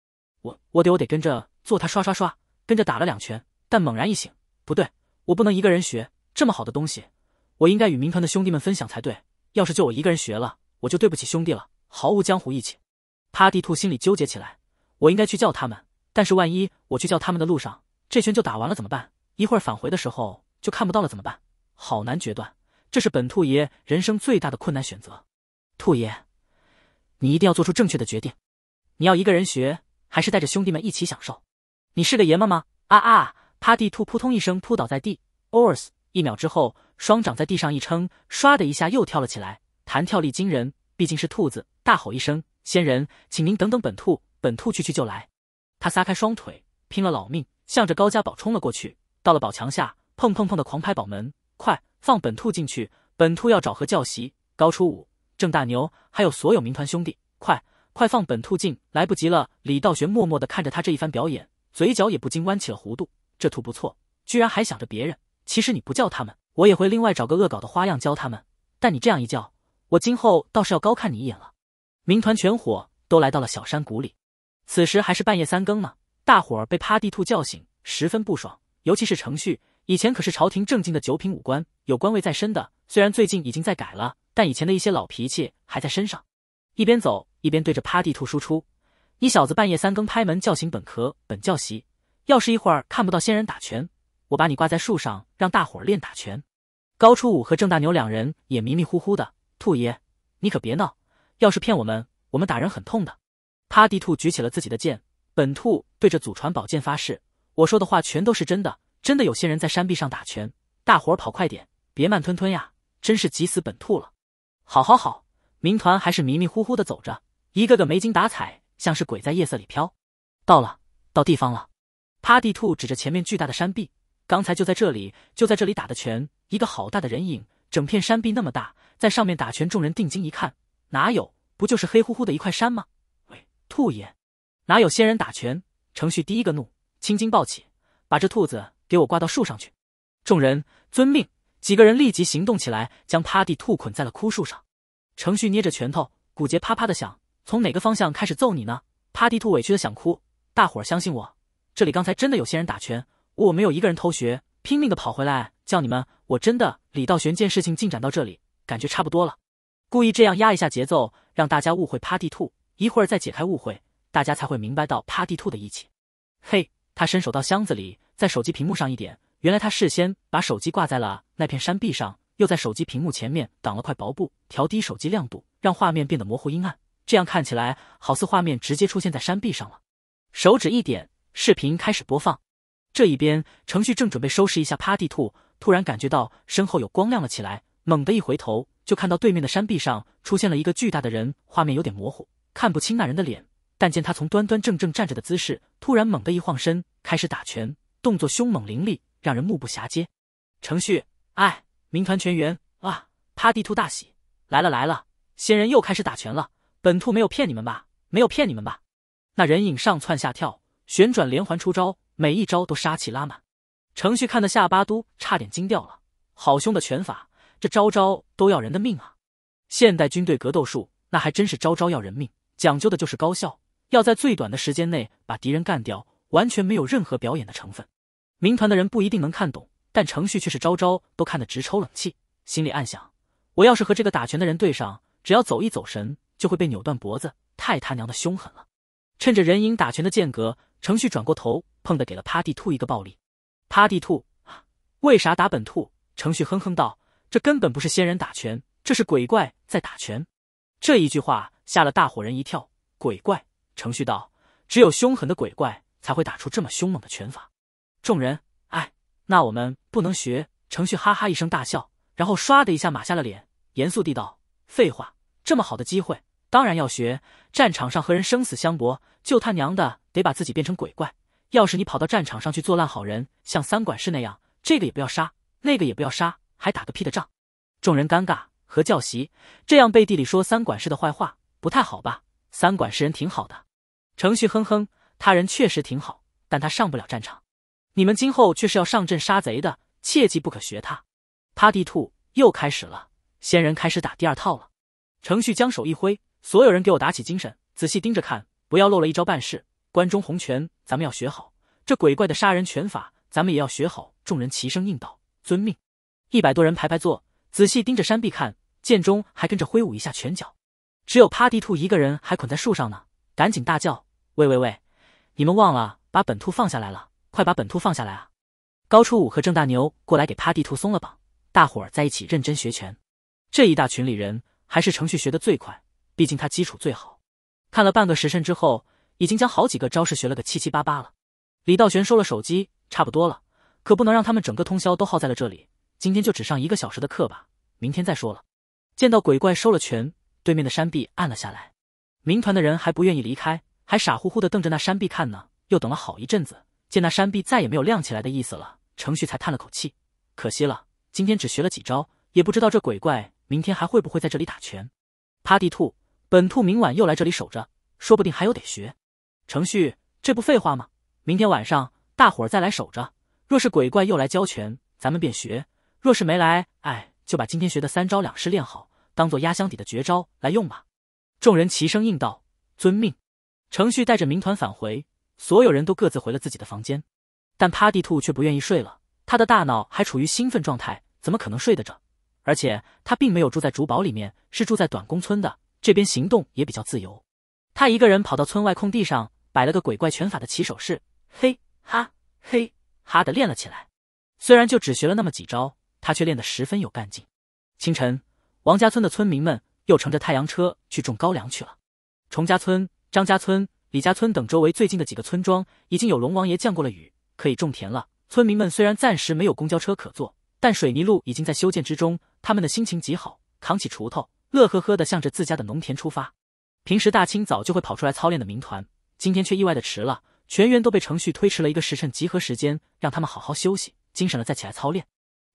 我我得我得跟着做他，刷刷刷，跟着打了两拳。但猛然一醒，不对，我不能一个人学这么好的东西，我应该与民团的兄弟们分享才对。要是就我一个人学了，我就对不起兄弟了，毫无江湖义气。趴地兔心里纠结起来。我应该去叫他们，但是万一我去叫他们的路上，这拳就打完了怎么办？一会儿返回的时候就看不到了怎么办？好难决断，这是本兔爷人生最大的困难选择。兔爷，你一定要做出正确的决定。你要一个人学，还是带着兄弟们一起享受？你是个爷们吗？啊啊！趴地兔扑通一声扑倒在地，ors 一秒之后，双掌在地上一撑，唰的一下又跳了起来，弹跳力惊人，毕竟是兔子。大吼一声：“仙人，请您等等本兔。”本兔去去就来，他撒开双腿，拼了老命，向着高家堡冲了过去。到了堡墙下，砰砰砰的狂拍堡门，快放本兔进去！本兔要找何教习、高初五、郑大牛，还有所有民团兄弟，快快放本兔进！来不及了！李道玄默默的看着他这一番表演，嘴角也不禁弯起了弧度。这兔不错，居然还想着别人。其实你不叫他们，我也会另外找个恶搞的花样教他们。但你这样一叫，我今后倒是要高看你一眼了。民团全伙都来到了小山谷里。此时还是半夜三更呢，大伙儿被趴地兔叫醒，十分不爽。尤其是程旭，以前可是朝廷正经的九品武官，有官位在身的。虽然最近已经在改了，但以前的一些老脾气还在身上。一边走一边对着趴地兔输出：“你小子半夜三更拍门叫醒本科本教习，要是一会儿看不到仙人打拳，我把你挂在树上让大伙儿练打拳。”高初五和郑大牛两人也迷迷糊糊的：“兔爷，你可别闹，要是骗我们，我们打人很痛的。”趴地兔举起了自己的剑，本兔对着祖传宝剑发誓：“我说的话全都是真的，真的有仙人在山壁上打拳，大伙儿跑快点，别慢吞吞呀，真是急死本兔了。”好好好，民团还是迷迷糊糊的走着，一个个没精打采，像是鬼在夜色里飘。到了，到地方了。趴地兔指着前面巨大的山壁：“刚才就在这里，就在这里打的拳，一个好大的人影，整片山壁那么大，在上面打拳。”众人定睛一看，哪有？不就是黑乎乎的一块山吗？兔爷，哪有仙人打拳？程旭第一个怒，青筋暴起，把这兔子给我挂到树上去。众人遵命，几个人立即行动起来，将趴地兔捆在了枯树上。程旭捏着拳头，骨节啪啪的响，从哪个方向开始揍你呢？趴地兔委屈的想哭。大伙儿相信我，这里刚才真的有仙人打拳，我没有一个人偷学，拼命的跑回来叫你们。我真的。李道玄见事情进展到这里，感觉差不多了，故意这样压一下节奏，让大家误会趴地兔。一会儿再解开误会，大家才会明白到趴地兔的义气。嘿，他伸手到箱子里，在手机屏幕上一点，原来他事先把手机挂在了那片山壁上，又在手机屏幕前面挡了块薄布，调低手机亮度，让画面变得模糊阴暗，这样看起来好似画面直接出现在山壁上了。手指一点，视频开始播放。这一边，程旭正准备收拾一下趴地兔，突然感觉到身后有光亮了起来，猛地一回头，就看到对面的山壁上出现了一个巨大的人，画面有点模糊。看不清那人的脸，但见他从端端正正站着的姿势，突然猛地一晃身，开始打拳，动作凶猛凌厉，让人目不暇接。程旭，哎，民团全员啊！趴地兔大喜，来了来了，仙人又开始打拳了，本兔没有骗你们吧？没有骗你们吧？那人影上蹿下跳，旋转连环出招，每一招都杀气拉满。程旭看的下巴都差点惊掉了，好凶的拳法，这招招都要人的命啊！现代军队格斗术，那还真是招招要人命。讲究的就是高效，要在最短的时间内把敌人干掉，完全没有任何表演的成分。民团的人不一定能看懂，但程序却是招招都看得直抽冷气，心里暗想：我要是和这个打拳的人对上，只要走一走神，就会被扭断脖子，太他娘的凶狠了！趁着人影打拳的间隔，程序转过头，碰的给了趴地兔一个暴力。趴地兔，为啥打本兔？程序哼哼道：“这根本不是仙人打拳，这是鬼怪在打拳。”这一句话吓了大伙人一跳，鬼怪程旭道：“只有凶狠的鬼怪才会打出这么凶猛的拳法。”众人，哎，那我们不能学程旭，哈哈一声大笑，然后唰的一下马下了脸，严肃地道：“废话，这么好的机会，当然要学。战场上和人生死相搏，就他娘的得把自己变成鬼怪。要是你跑到战场上去做烂好人，像三管事那样，这个也不要杀，那个也不要杀，还打个屁的仗！”众人尴尬。和教习这样背地里说三管事的坏话不太好吧？三管事人挺好的。程旭哼哼，他人确实挺好，但他上不了战场。你们今后却是要上阵杀贼的，切记不可学他。趴地兔又开始了，仙人开始打第二套了。程旭将手一挥，所有人给我打起精神，仔细盯着看，不要漏了一招半式。关中红拳咱们要学好，这鬼怪的杀人拳法咱们也要学好。众人齐声应道：“遵命。”一百多人排排坐。仔细盯着山壁看，剑中还跟着挥舞一下拳脚，只有趴地兔一个人还捆在树上呢。赶紧大叫：“喂喂喂，你们忘了把本兔放下来了！快把本兔放下来啊！”高初五和郑大牛过来给趴地兔松了绑，大伙儿在一起认真学拳。这一大群里人，还是程旭学的最快，毕竟他基础最好。看了半个时辰之后，已经将好几个招式学了个七七八八了。李道玄收了手机，差不多了，可不能让他们整个通宵都耗在了这里。今天就只上一个小时的课吧，明天再说了。见到鬼怪收了拳，对面的山壁暗了下来。民团的人还不愿意离开，还傻乎乎的瞪着那山壁看呢。又等了好一阵子，见那山壁再也没有亮起来的意思了，程旭才叹了口气。可惜了，今天只学了几招，也不知道这鬼怪明天还会不会在这里打拳。趴地兔，本兔明晚又来这里守着，说不定还有得学。程旭，这不废话吗？明天晚上大伙儿再来守着，若是鬼怪又来教拳，咱们便学。若是没来，哎，就把今天学的三招两式练好，当做压箱底的绝招来用吧。众人齐声应道：“遵命。”程旭带着民团返回，所有人都各自回了自己的房间。但趴地兔却不愿意睡了，他的大脑还处于兴奋状态，怎么可能睡得着？而且他并没有住在竹堡里面，是住在短工村的，这边行动也比较自由。他一个人跑到村外空地上，摆了个鬼怪拳法的起手式，嘿哈嘿哈的练了起来。虽然就只学了那么几招。他却练得十分有干劲。清晨，王家村的村民们又乘着太阳车去种高粱去了。崇家村、张家村、李家村等周围最近的几个村庄，已经有龙王爷降过了雨，可以种田了。村民们虽然暂时没有公交车可坐，但水泥路已经在修建之中，他们的心情极好，扛起锄头，乐呵呵的向着自家的农田出发。平时大清早就会跑出来操练的民团，今天却意外的迟了，全员都被程序推迟了一个时辰集合时间，让他们好好休息，精神了再起来操练。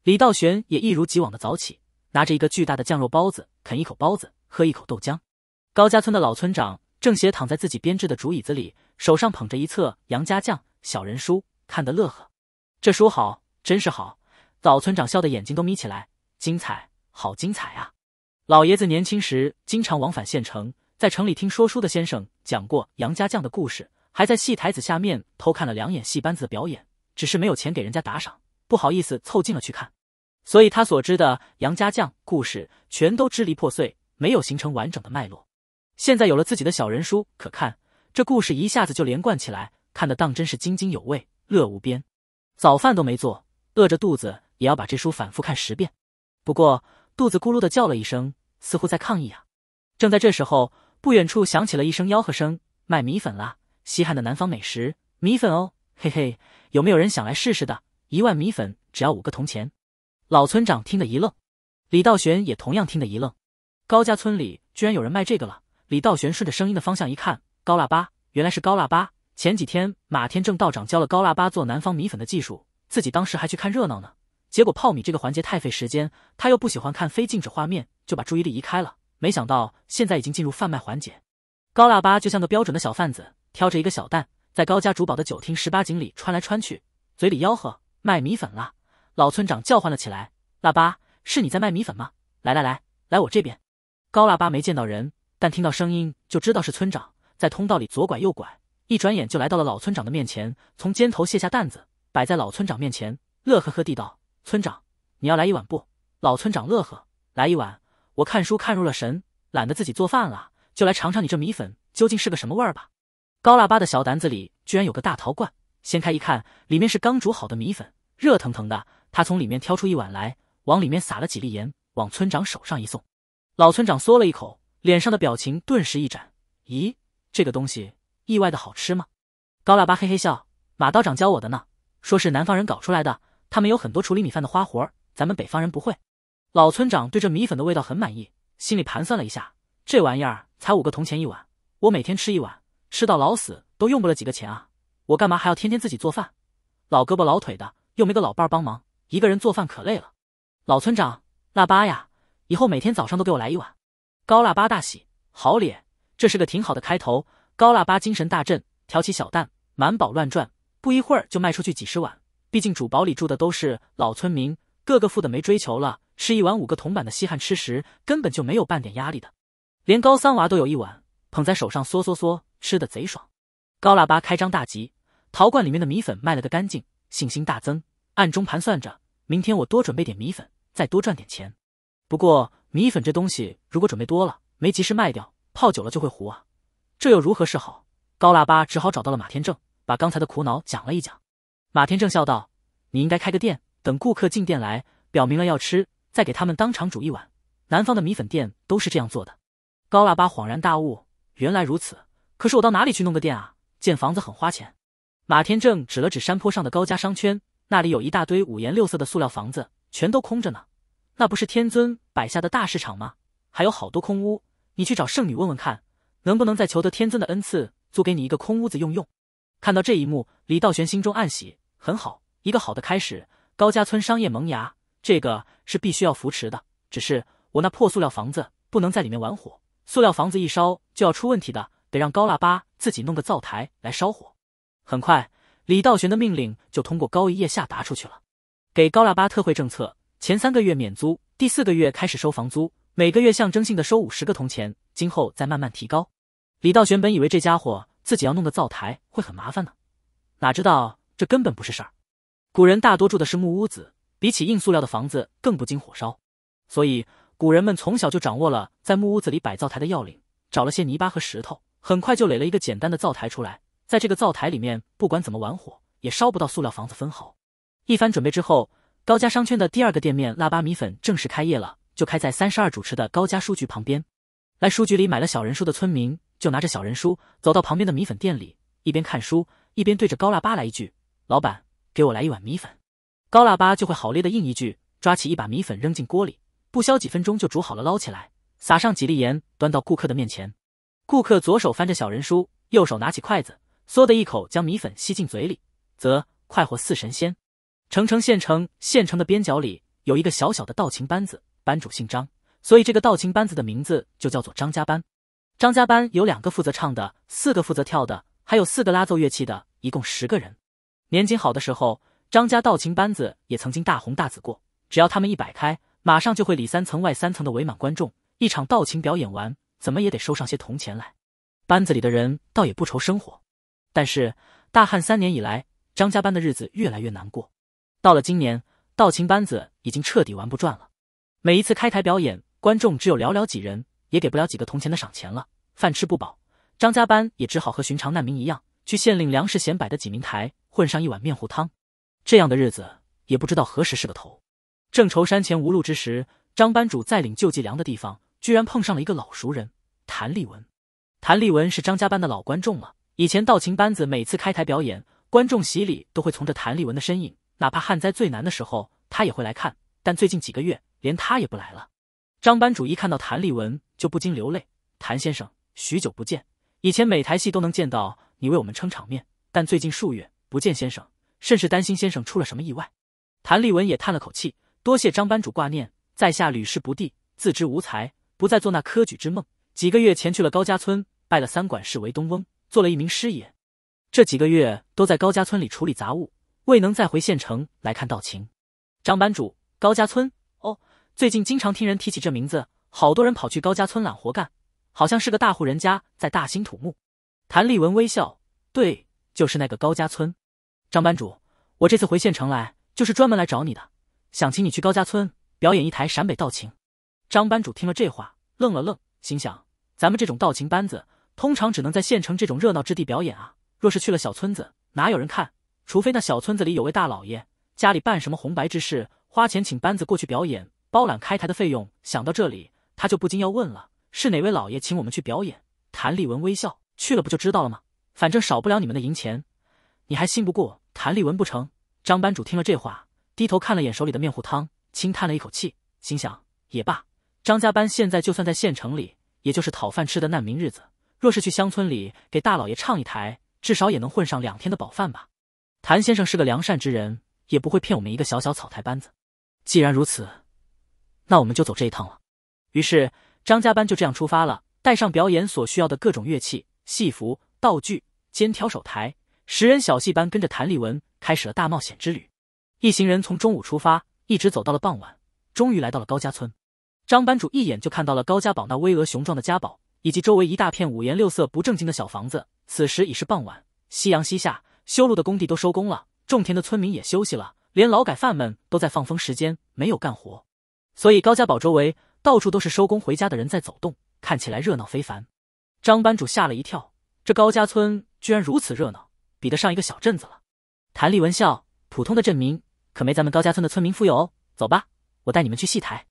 李道玄也一如既往的早起，拿着一个巨大的酱肉包子，啃一口包子，喝一口豆浆。高家村的老村长正斜躺在自己编织的竹椅子里，手上捧着一册《杨家将》小人书，看得乐呵。这书好，真是好！老村长笑得眼睛都眯起来，精彩，好精彩啊！老爷子年轻时经常往返县城，在城里听说书的先生讲过《杨家将》的故事，还在戏台子下面偷看了两眼戏班子的表演，只是没有钱给人家打赏。不好意思，凑近了去看，所以他所知的杨家将故事全都支离破碎，没有形成完整的脉络。现在有了自己的小人书可看，这故事一下子就连贯起来，看的当真是津津有味，乐无边。早饭都没做，饿着肚子也要把这书反复看十遍。不过肚子咕噜的叫了一声，似乎在抗议啊。正在这时候，不远处响起了一声吆喝声：“卖米粉啦！稀罕的南方美食米粉哦，嘿嘿，有没有人想来试试的？”一碗米粉只要五个铜钱，老村长听得一愣，李道玄也同样听得一愣。高家村里居然有人卖这个了。李道玄顺着声音的方向一看，高腊八，原来是高腊八。前几天马天正道长教了高腊八做南方米粉的技术，自己当时还去看热闹呢。结果泡米这个环节太费时间，他又不喜欢看非静止画面，就把注意力移开了。没想到现在已经进入贩卖环节。高腊八就像个标准的小贩子，挑着一个小担，在高家竹堡的酒厅十八景里穿来穿去，嘴里吆喝。卖米粉了！老村长叫唤了起来：“腊八，是你在卖米粉吗？来来来，来我这边。”高腊八没见到人，但听到声音就知道是村长。在通道里左拐右拐，一转眼就来到了老村长的面前，从肩头卸下担子，摆在老村长面前，乐呵呵地道：“村长，你要来一碗不？”老村长乐呵：“来一碗。我看书看入了神，懒得自己做饭了，就来尝尝你这米粉究竟是个什么味儿吧。”高腊八的小胆子里居然有个大陶罐。掀开一看，里面是刚煮好的米粉，热腾腾的。他从里面挑出一碗来，往里面撒了几粒盐，往村长手上一送。老村长嗦了一口，脸上的表情顿时一展。咦，这个东西意外的好吃吗？高喇叭嘿嘿笑：“马道长教我的呢，说是南方人搞出来的，他们有很多处理米饭的花活，咱们北方人不会。”老村长对这米粉的味道很满意，心里盘算了一下，这玩意儿才五个铜钱一碗，我每天吃一碗，吃到老死都用不了几个钱啊。我干嘛还要天天自己做饭？老胳膊老腿的，又没个老伴儿帮忙，一个人做饭可累了。老村长腊八呀，以后每天早上都给我来一碗。高腊八大喜，好咧，这是个挺好的开头。高腊八精神大振，挑起小担满堡乱转，不一会儿就卖出去几十碗。毕竟主堡里住的都是老村民，个个富的没追求了，吃一碗五个铜板的稀罕吃食，根本就没有半点压力的。连高三娃都有一碗，捧在手上嗦嗦嗦，吃的贼爽。高腊八开张大吉，陶罐里面的米粉卖了个干净，信心大增，暗中盘算着明天我多准备点米粉，再多赚点钱。不过米粉这东西如果准备多了，没及时卖掉，泡久了就会糊啊，这又如何是好？高腊八只好找到了马天正，把刚才的苦恼讲了一讲。马天正笑道：“你应该开个店，等顾客进店来，表明了要吃，再给他们当场煮一碗。南方的米粉店都是这样做的。”高腊八恍然大悟，原来如此。可是我到哪里去弄个店啊？建房子很花钱。马天正指了指山坡上的高家商圈，那里有一大堆五颜六色的塑料房子，全都空着呢。那不是天尊摆下的大市场吗？还有好多空屋，你去找圣女问问看，能不能再求得天尊的恩赐，租给你一个空屋子用用。看到这一幕，李道玄心中暗喜，很好，一个好的开始。高家村商业萌芽，这个是必须要扶持的。只是我那破塑料房子不能在里面玩火，塑料房子一烧就要出问题的。得让高腊八自己弄个灶台来烧火。很快，李道玄的命令就通过高一夜下达出去了，给高腊八特惠政策：前三个月免租，第四个月开始收房租，每个月象征性的收五十个铜钱，今后再慢慢提高。李道玄本以为这家伙自己要弄个灶台会很麻烦呢，哪知道这根本不是事儿。古人大多住的是木屋子，比起硬塑料的房子更不经火烧，所以古人们从小就掌握了在木屋子里摆灶台的要领，找了些泥巴和石头。很快就垒了一个简单的灶台出来，在这个灶台里面，不管怎么玩火，也烧不到塑料房子分毫。一番准备之后，高家商圈的第二个店面腊八米粉正式开业了，就开在三十二主持的高家书局旁边。来书局里买了小人书的村民，就拿着小人书走到旁边的米粉店里，一边看书一边对着高腊八来一句：“老板，给我来一碗米粉。”高腊八就会好烈的应一句，抓起一把米粉扔进锅里，不消几分钟就煮好了，捞起来撒上几粒盐，端到顾客的面前。顾客左手翻着小人书，右手拿起筷子，嗦的一口将米粉吸进嘴里，则快活似神仙。澄城县城县城的边角里有一个小小的道情班子，班主姓张，所以这个道情班子的名字就叫做张家班。张家班有两个负责唱的，四个负责跳的，还有四个拉奏乐器的，一共十个人。年景好的时候，张家道情班子也曾经大红大紫过。只要他们一摆开，马上就会里三层外三层的围满观众。一场道情表演完。怎么也得收上些铜钱来，班子里的人倒也不愁生活。但是大旱三年以来，张家班的日子越来越难过。到了今年，道情班子已经彻底玩不转了。每一次开台表演，观众只有寥寥几人，也给不了几个铜钱的赏钱了。饭吃不饱，张家班也只好和寻常难民一样，去县令梁世贤摆的几明台混上一碗面糊汤。这样的日子也不知道何时是个头。正愁山前无路之时，张班主在领救济粮的地方。居然碰上了一个老熟人谭立文。谭立文是张家班的老观众了。以前道情班子每次开台表演，观众席里都会从着谭立文的身影。哪怕旱灾最难的时候，他也会来看。但最近几个月，连他也不来了。张班主一看到谭立文，就不禁流泪。谭先生，许久不见，以前每台戏都能见到你为我们撑场面，但最近数月不见先生，甚是担心先生出了什么意外。谭立文也叹了口气，多谢张班主挂念，在下屡试不第，自知无才。不再做那科举之梦。几个月前去了高家村，拜了三管事为东翁，做了一名师爷。这几个月都在高家村里处理杂务，未能再回县城来看道情。张班主，高家村？哦，最近经常听人提起这名字，好多人跑去高家村揽活干，好像是个大户人家在大兴土木。谭立文微笑，对，就是那个高家村。张班主，我这次回县城来，就是专门来找你的，想请你去高家村表演一台陕北道情。张班主听了这话，愣了愣，心想：咱们这种道情班子，通常只能在县城这种热闹之地表演啊。若是去了小村子，哪有人看？除非那小村子里有位大老爷，家里办什么红白之事，花钱请班子过去表演，包揽开台的费用。想到这里，他就不禁要问了：是哪位老爷请我们去表演？谭立文微笑，去了不就知道了吗？反正少不了你们的银钱，你还信不过谭立文不成？张班主听了这话，低头看了眼手里的面糊汤，轻叹了一口气，心想：也罢。张家班现在就算在县城里，也就是讨饭吃的难民日子。若是去乡村里给大老爷唱一台，至少也能混上两天的饱饭吧。谭先生是个良善之人，也不会骗我们一个小小草台班子。既然如此，那我们就走这一趟了。于是，张家班就这样出发了，带上表演所需要的各种乐器、戏服、道具、肩挑手台，十人小戏班跟着谭立文开始了大冒险之旅。一行人从中午出发，一直走到了傍晚，终于来到了高家村。张班主一眼就看到了高家堡那巍峨雄壮的家堡，以及周围一大片五颜六色不正经的小房子。此时已是傍晚，夕阳西下，修路的工地都收工了，种田的村民也休息了，连劳改犯们都在放风时间没有干活，所以高家堡周围到处都是收工回家的人在走动，看起来热闹非凡。张班主吓了一跳，这高家村居然如此热闹，比得上一个小镇子了。谭立文笑，普通的镇民可没咱们高家村的村民富有哦。走吧，我带你们去戏台。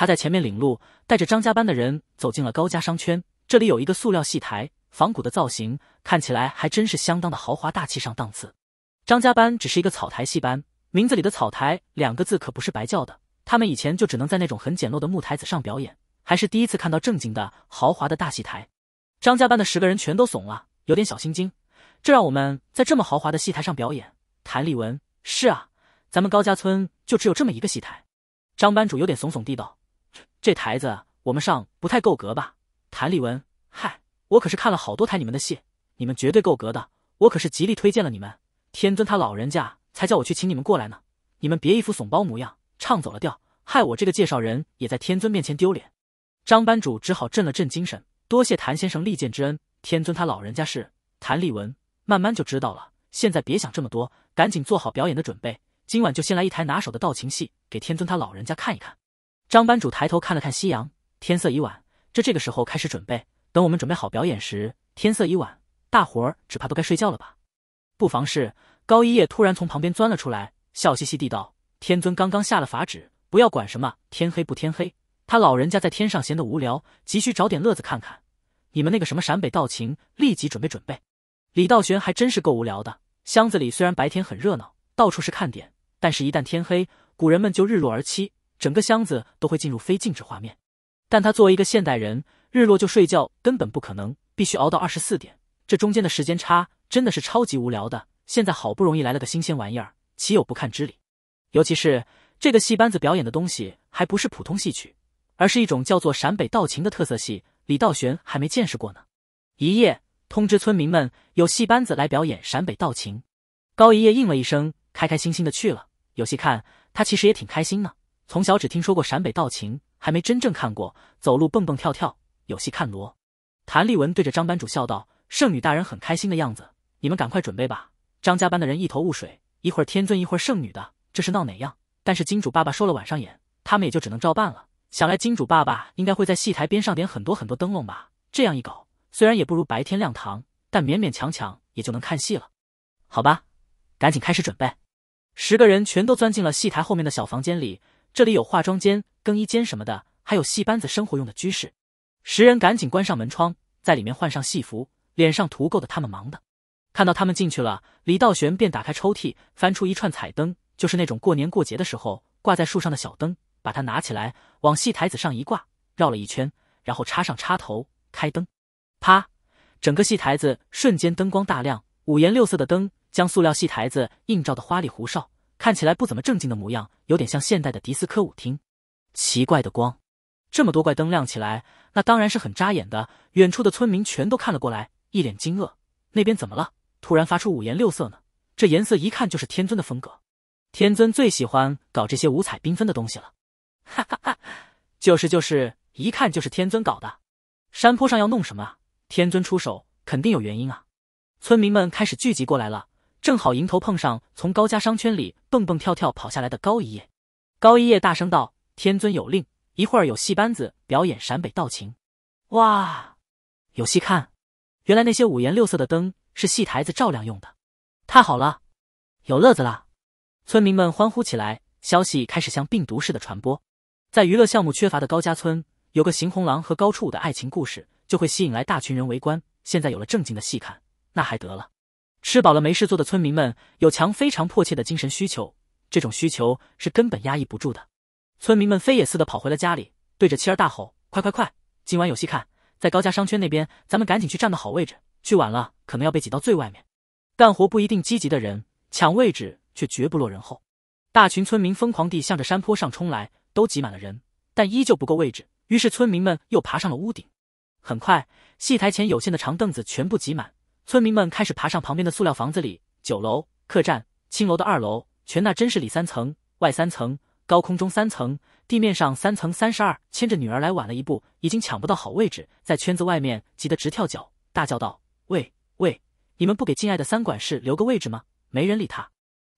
他在前面领路，带着张家班的人走进了高家商圈。这里有一个塑料戏台，仿古的造型，看起来还真是相当的豪华大气上档次。张家班只是一个草台戏班，名字里的“草台”两个字可不是白叫的。他们以前就只能在那种很简陋的木台子上表演，还是第一次看到正经的豪华的大戏台。张家班的十个人全都怂了，有点小心惊。这让我们在这么豪华的戏台上表演。谭立文，是啊，咱们高家村就只有这么一个戏台。张班主有点怂怂地道。这台子我们上不太够格吧？谭立文，嗨，我可是看了好多台你们的戏，你们绝对够格的。我可是极力推荐了你们，天尊他老人家才叫我去请你们过来呢。你们别一副怂包模样，唱走了调，害我这个介绍人也在天尊面前丢脸。张班主只好振了振精神，多谢谭先生利剑之恩。天尊他老人家是谭立文，慢慢就知道了。现在别想这么多，赶紧做好表演的准备。今晚就先来一台拿手的道情戏，给天尊他老人家看一看。张班主抬头看了看夕阳，天色已晚。这这个时候开始准备，等我们准备好表演时，天色已晚，大伙儿只怕都该睡觉了吧？不妨事。高一叶突然从旁边钻了出来，笑嘻嘻地道：“天尊刚刚下了法旨，不要管什么天黑不天黑。他老人家在天上闲得无聊，急需找点乐子看看。你们那个什么陕北道情，立即准备准备。”李道玄还真是够无聊的。箱子里虽然白天很热闹，到处是看点，但是一旦天黑，古人们就日落而息。整个箱子都会进入非静止画面，但他作为一个现代人，日落就睡觉根本不可能，必须熬到二十四点。这中间的时间差真的是超级无聊的。现在好不容易来了个新鲜玩意儿，岂有不看之理？尤其是这个戏班子表演的东西，还不是普通戏曲，而是一种叫做陕北道情的特色戏。李道玄还没见识过呢。一夜通知村民们，有戏班子来表演陕北道情。高一夜应了一声，开开心心的去了。有戏看，他其实也挺开心呢。从小只听说过陕北道情，还没真正看过。走路蹦蹦跳跳，有戏看锣。谭立文对着张班主笑道：“圣女大人很开心的样子，你们赶快准备吧。”张家班的人一头雾水，一会儿天尊，一会儿圣女的，这是闹哪样？但是金主爸爸说了晚上演，他们也就只能照办了。想来金主爸爸应该会在戏台边上点很多很多灯笼吧？这样一搞，虽然也不如白天亮堂，但勉勉强强也就能看戏了。好吧，赶紧开始准备。十个人全都钻进了戏台后面的小房间里。这里有化妆间、更衣间什么的，还有戏班子生活用的居室。十人赶紧关上门窗，在里面换上戏服，脸上涂够的，他们忙的。看到他们进去了，李道玄便打开抽屉，翻出一串彩灯，就是那种过年过节的时候挂在树上的小灯。把它拿起来，往戏台子上一挂，绕了一圈，然后插上插头，开灯。啪！整个戏台子瞬间灯光大亮，五颜六色的灯将塑料戏台子映照的花里胡哨。看起来不怎么正经的模样，有点像现代的迪斯科舞厅。奇怪的光，这么多怪灯亮起来，那当然是很扎眼的。远处的村民全都看了过来，一脸惊愕。那边怎么了？突然发出五颜六色呢？这颜色一看就是天尊的风格。天尊最喜欢搞这些五彩缤纷的东西了。哈哈哈，就是就是，一看就是天尊搞的。山坡上要弄什么？天尊出手肯定有原因啊。村民们开始聚集过来了。正好迎头碰上从高家商圈里蹦蹦跳跳跑下来的高一叶，高一叶大声道：“天尊有令，一会儿有戏班子表演陕北道情。”哇，有戏看！原来那些五颜六色的灯是戏台子照亮用的，太好了，有乐子啦！村民们欢呼起来，消息开始像病毒似的传播。在娱乐项目缺乏的高家村，有个邢红狼和高处的爱情故事就会吸引来大群人围观。现在有了正经的戏看，那还得了！吃饱了没事做的村民们有强非常迫切的精神需求，这种需求是根本压抑不住的。村民们飞也似的跑回了家里，对着妻儿大吼：“快快快！今晚有戏看，在高家商圈那边，咱们赶紧去占个好位置。去晚了，可能要被挤到最外面。”干活不一定积极的人，抢位置却绝不落人后。大群村民疯狂地向着山坡上冲来，都挤满了人，但依旧不够位置。于是村民们又爬上了屋顶。很快，戏台前有限的长凳子全部挤满。村民们开始爬上旁边的塑料房子里、酒楼、客栈、青楼的二楼，全那真是里三层外三层，高空中三层，地面上三层。三十二牵着女儿来晚了一步，已经抢不到好位置，在圈子外面急得直跳脚，大叫道：“喂喂，你们不给敬爱的三管事留个位置吗？”没人理他。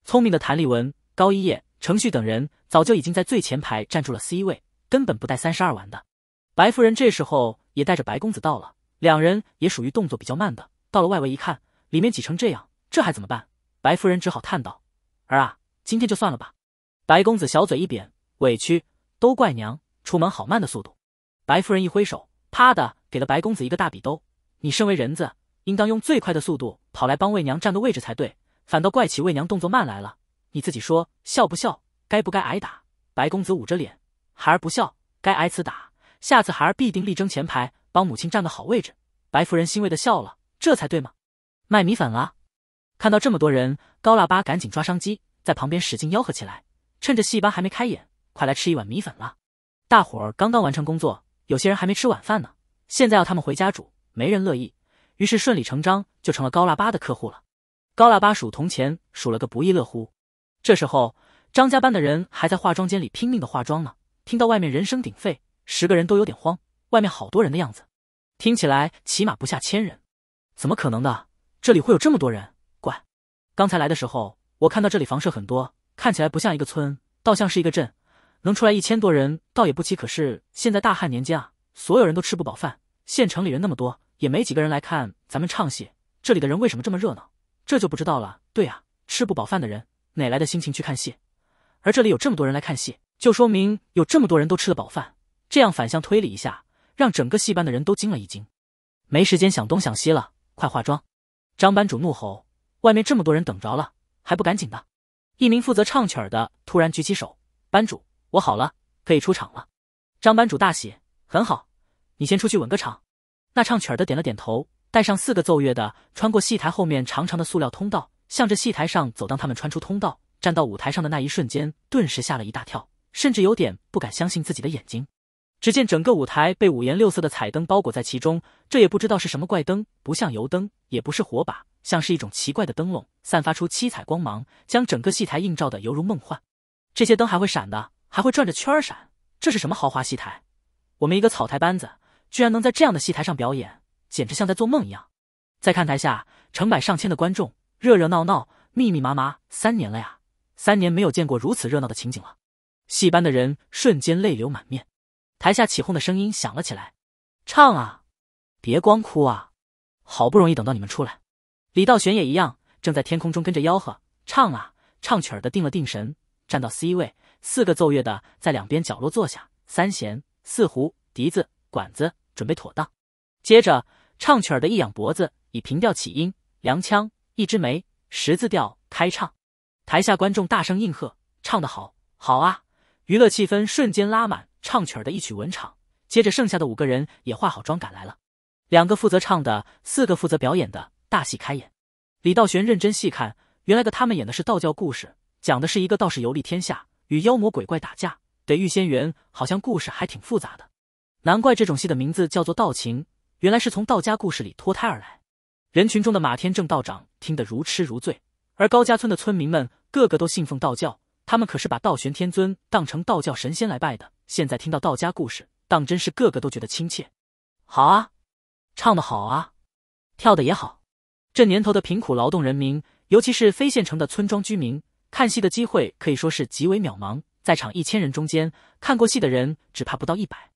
聪明的谭立文、高一叶、程旭等人早就已经在最前排站住了 C 位，根本不带三十二玩的。白夫人这时候也带着白公子到了，两人也属于动作比较慢的。到了外围一看，里面挤成这样，这还怎么办？白夫人只好叹道：“儿啊，今天就算了吧。”白公子小嘴一扁，委屈：“都怪娘，出门好慢的速度。”白夫人一挥手，啪的给了白公子一个大比兜：“你身为人子，应当用最快的速度跑来帮为娘占个位置才对，反倒怪起为娘动作慢来了。你自己说，笑不笑？该不该挨打？”白公子捂着脸：“孩儿不笑，该挨此打。下次孩儿必定力争前排，帮母亲占个好位置。”白夫人欣慰的笑了。这才对吗？卖米粉了！看到这么多人，高腊八赶紧抓商机，在旁边使劲吆喝起来：“趁着戏班还没开演，快来吃一碗米粉了！”大伙儿刚刚完成工作，有些人还没吃晚饭呢，现在要他们回家煮，没人乐意。于是顺理成章就成了高腊八的客户了。高腊八数铜钱，数了个不亦乐乎。这时候，张家班的人还在化妆间里拼命的化妆呢。听到外面人声鼎沸，十个人都有点慌。外面好多人的样子，听起来起码不下千人。怎么可能的？这里会有这么多人？怪！刚才来的时候，我看到这里房舍很多，看起来不像一个村，倒像是一个镇。能出来一千多人，倒也不奇。可是现在大汉年间啊，所有人都吃不饱饭，县城里人那么多，也没几个人来看咱们唱戏。这里的人为什么这么热闹？这就不知道了。对啊，吃不饱饭的人哪来的心情去看戏？而这里有这么多人来看戏，就说明有这么多人都吃得饱饭。这样反向推理一下，让整个戏班的人都惊了一惊。没时间想东想西了。快化妆！张班主怒吼：“外面这么多人等着了，还不赶紧的？”一名负责唱曲儿的突然举起手：“班主，我好了，可以出场了。”张班主大喜：“很好，你先出去稳个场。”那唱曲儿的点了点头，带上四个奏乐的，穿过戏台后面长长的塑料通道，向着戏台上走。当他们穿出通道，站到舞台上的那一瞬间，顿时吓了一大跳，甚至有点不敢相信自己的眼睛。只见整个舞台被五颜六色的彩灯包裹在其中，这也不知道是什么怪灯，不像油灯，也不是火把，像是一种奇怪的灯笼，散发出七彩光芒，将整个戏台映照的犹如梦幻。这些灯还会闪的，还会转着圈儿闪。这是什么豪华戏台？我们一个草台班子，居然能在这样的戏台上表演，简直像在做梦一样。在看台下，成百上千的观众热热闹闹，密密麻麻。三年了呀，三年没有见过如此热闹的情景了。戏班的人瞬间泪流满面。台下起哄的声音响了起来，唱啊，别光哭啊！好不容易等到你们出来。李道玄也一样，正在天空中跟着吆喝：“唱啊！”唱曲儿的定了定神，站到 C 位，四个奏乐的在两边角落坐下，三弦、四胡、笛子、管子准备妥当。接着，唱曲儿的一仰脖子，以平调起音，梁腔，一支梅十字调开唱。台下观众大声应和：“唱得好，好啊！”娱乐气氛瞬间拉满。唱曲儿的一曲文场，接着剩下的五个人也化好妆赶来了，两个负责唱的，四个负责表演的，大戏开演。李道玄认真细看，原来的他们演的是道教故事，讲的是一个道士游历天下，与妖魔鬼怪打架得遇仙缘，好像故事还挺复杂的。难怪这种戏的名字叫做道情，原来是从道家故事里脱胎而来。人群中的马天正道长听得如痴如醉，而高家村的村民们个个都信奉道教，他们可是把道玄天尊当成道教神仙来拜的。现在听到道家故事，当真是个个都觉得亲切。好啊，唱得好啊，跳的也好。这年头的贫苦劳动人民，尤其是非县城的村庄居民，看戏的机会可以说是极为渺茫。在场一千人中间，看过戏的人只怕不到一百。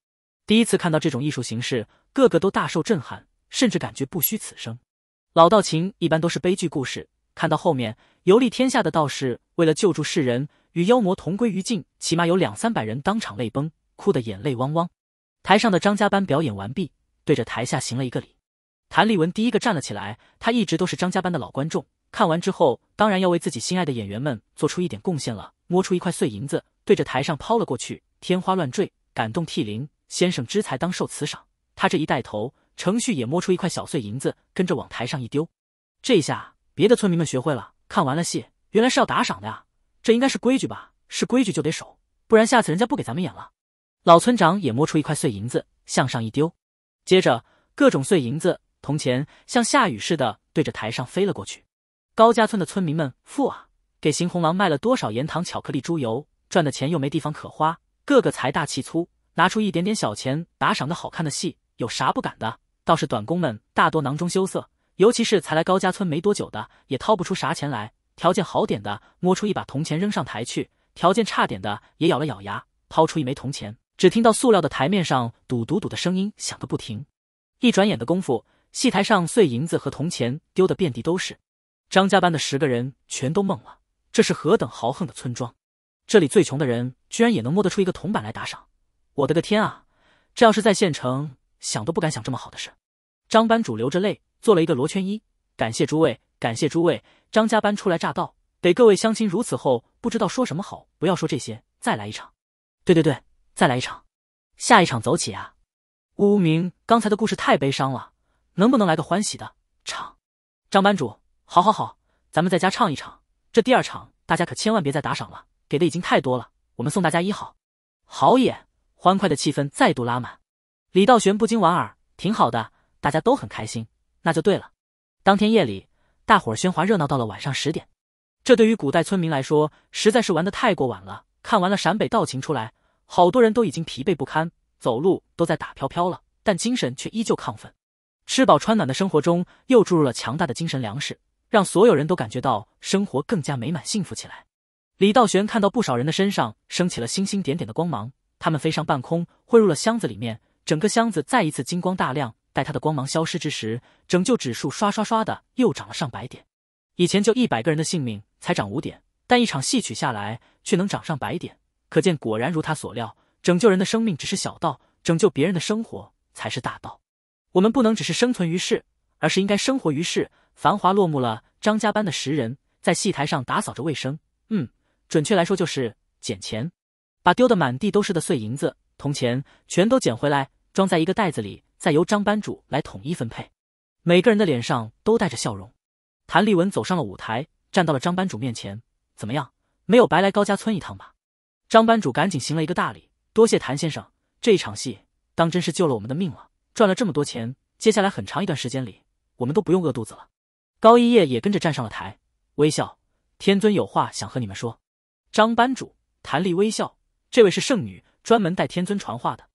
第一次看到这种艺术形式，个个都大受震撼，甚至感觉不虚此生。老道情一般都是悲剧故事，看到后面游历天下的道士为了救助世人。与妖魔同归于尽，起码有两三百人当场泪崩，哭得眼泪汪汪。台上的张家班表演完毕，对着台下行了一个礼。谭立文第一个站了起来，他一直都是张家班的老观众，看完之后当然要为自己心爱的演员们做出一点贡献了，摸出一块碎银子，对着台上抛了过去，天花乱坠，感动涕零。先生之才当受此赏。他这一带头，程旭也摸出一块小碎银子，跟着往台上一丢。这一下，别的村民们学会了，看完了戏，原来是要打赏的呀。这应该是规矩吧，是规矩就得守，不然下次人家不给咱们演了。老村长也摸出一块碎银子，向上一丢，接着各种碎银子、铜钱像下雨似的对着台上飞了过去。高家村的村民们富啊，给邢红狼卖了多少盐糖、巧克力、猪油，赚的钱又没地方可花，个个财大气粗，拿出一点点小钱打赏的好看的戏，有啥不敢的？倒是短工们大多囊中羞涩，尤其是才来高家村没多久的，也掏不出啥钱来。条件好点的摸出一把铜钱扔上台去，条件差点的也咬了咬牙，掏出一枚铜钱。只听到塑料的台面上赌赌赌的声音响个不停。一转眼的功夫，戏台上碎银子和铜钱丢的遍地都是。张家班的十个人全都懵了，这是何等豪横的村庄！这里最穷的人居然也能摸得出一个铜板来打赏，我的个天啊！这要是在县城，想都不敢想这么好的事。张班主流着泪做了一个罗圈揖，感谢诸位。感谢诸位，张家班初来乍到，得各位乡亲如此厚，不知道说什么好。不要说这些，再来一场。对对对，再来一场，下一场走起啊！乌明，刚才的故事太悲伤了，能不能来个欢喜的场？张班主，好，好，好，咱们在家唱一场。这第二场，大家可千万别再打赏了，给的已经太多了。我们送大家一好，好也，欢快的气氛再度拉满。李道玄不禁莞尔，挺好的，大家都很开心，那就对了。当天夜里。大伙儿喧哗热闹到了晚上十点，这对于古代村民来说，实在是玩的太过晚了。看完了陕北道情出来，好多人都已经疲惫不堪，走路都在打飘飘了，但精神却依旧亢奋。吃饱穿暖的生活中又注入了强大的精神粮食，让所有人都感觉到生活更加美满幸福起来。李道玄看到不少人的身上升起了星星点点的光芒，他们飞上半空，汇入了箱子里面，整个箱子再一次金光大亮。待他的光芒消失之时，拯救指数刷刷刷的又涨了上百点。以前就一百个人的性命才涨五点，但一场戏曲下来却能涨上百点，可见果然如他所料，拯救人的生命只是小道，拯救别人的生活才是大道。我们不能只是生存于世，而是应该生活于世。繁华落幕了，张家班的十人在戏台上打扫着卫生，嗯，准确来说就是捡钱，把丢的满地都是的碎银子、铜钱全都捡回来，装在一个袋子里。再由张班主来统一分配，每个人的脸上都带着笑容。谭立文走上了舞台，站到了张班主面前：“怎么样，没有白来高家村一趟吧？”张班主赶紧行了一个大礼：“多谢谭先生，这一场戏当真是救了我们的命了，赚了这么多钱，接下来很长一段时间里，我们都不用饿肚子了。”高一叶也跟着站上了台，微笑：“天尊有话想和你们说。”张班主谭立微笑：“这位是圣女，专门代天尊传话的。”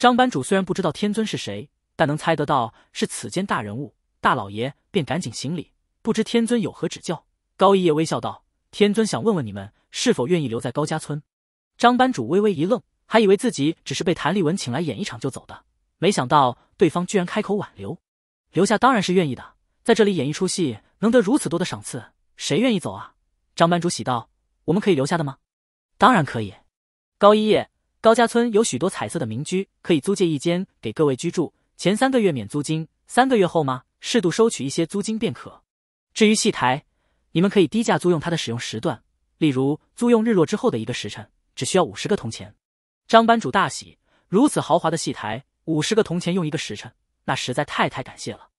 张班主虽然不知道天尊是谁。但能猜得到是此间大人物、大老爷，便赶紧行礼。不知天尊有何指教？高一叶微笑道：“天尊想问问你们，是否愿意留在高家村？”张班主微微一愣，还以为自己只是被谭立文请来演一场就走的，没想到对方居然开口挽留。留下当然是愿意的，在这里演一出戏，能得如此多的赏赐，谁愿意走啊？张班主喜道：“我们可以留下的吗？”“当然可以。”高一叶：“高家村有许多彩色的民居，可以租借一间给各位居住。”前三个月免租金，三个月后嘛，适度收取一些租金便可。至于戏台，你们可以低价租用它的使用时段，例如租用日落之后的一个时辰，只需要五十个铜钱。张班主大喜，如此豪华的戏台，五十个铜钱用一个时辰，那实在太太感谢了。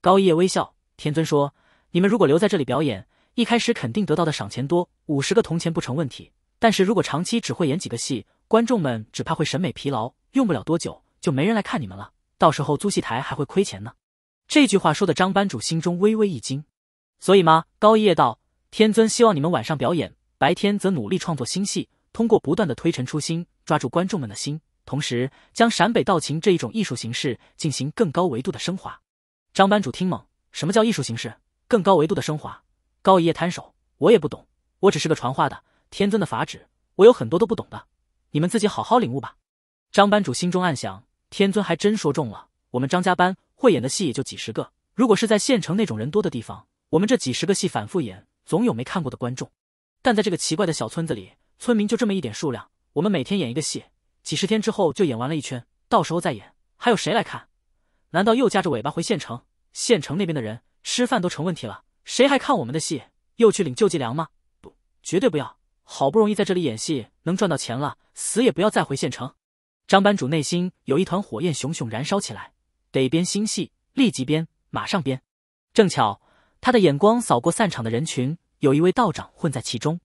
高一叶微笑，天尊说：“你们如果留在这里表演，一开始肯定得到的赏钱多，五十个铜钱不成问题。但是如果长期只会演几个戏，观众们只怕会审美疲劳，用不了多久就没人来看你们了。”到时候租戏台还会亏钱呢，这句话说的张班主心中微微一惊。所以嘛，高一夜道，天尊希望你们晚上表演，白天则努力创作新戏，通过不断的推陈出新，抓住观众们的心，同时将陕北道情这一种艺术形式进行更高维度的升华。张班主听懵，什么叫艺术形式？更高维度的升华？高一夜摊手，我也不懂，我只是个传话的。天尊的法旨，我有很多都不懂的，你们自己好好领悟吧。张班主心中暗想。天尊还真说中了，我们张家班会演的戏也就几十个。如果是在县城那种人多的地方，我们这几十个戏反复演，总有没看过的观众。但在这个奇怪的小村子里，村民就这么一点数量，我们每天演一个戏，几十天之后就演完了一圈，到时候再演，还有谁来看？难道又夹着尾巴回县城？县城那边的人吃饭都成问题了，谁还看我们的戏？又去领救济粮吗？不，绝对不要！好不容易在这里演戏能赚到钱了，死也不要再回县城。张班主内心有一团火焰熊熊燃烧起来，得编新戏，立即编，马上编。正巧，他的眼光扫过散场的人群，有一位道长混在其中。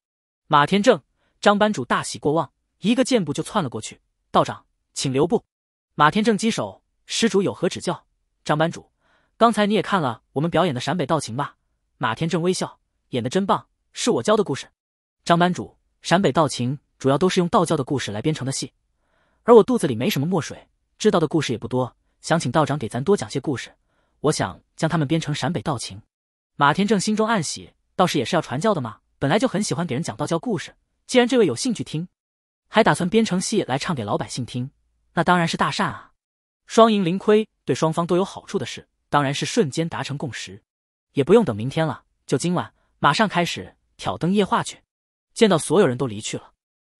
马天正，张班主大喜过望，一个箭步就窜了过去。道长，请留步。马天正稽首，施主有何指教？张班主，刚才你也看了我们表演的陕北道情吧？马天正微笑，演的真棒，是我教的故事。张班主，陕北道情主要都是用道教的故事来编成的戏。而我肚子里没什么墨水，知道的故事也不多，想请道长给咱多讲些故事。我想将他们编成陕北道情。马天正心中暗喜，道士也是要传教的嘛，本来就很喜欢给人讲道教故事。既然这位有兴趣听，还打算编成戏来唱给老百姓听，那当然是大善啊，双赢零亏，对双方都有好处的事，当然是瞬间达成共识，也不用等明天了，就今晚马上开始挑灯夜话去。见到所有人都离去了，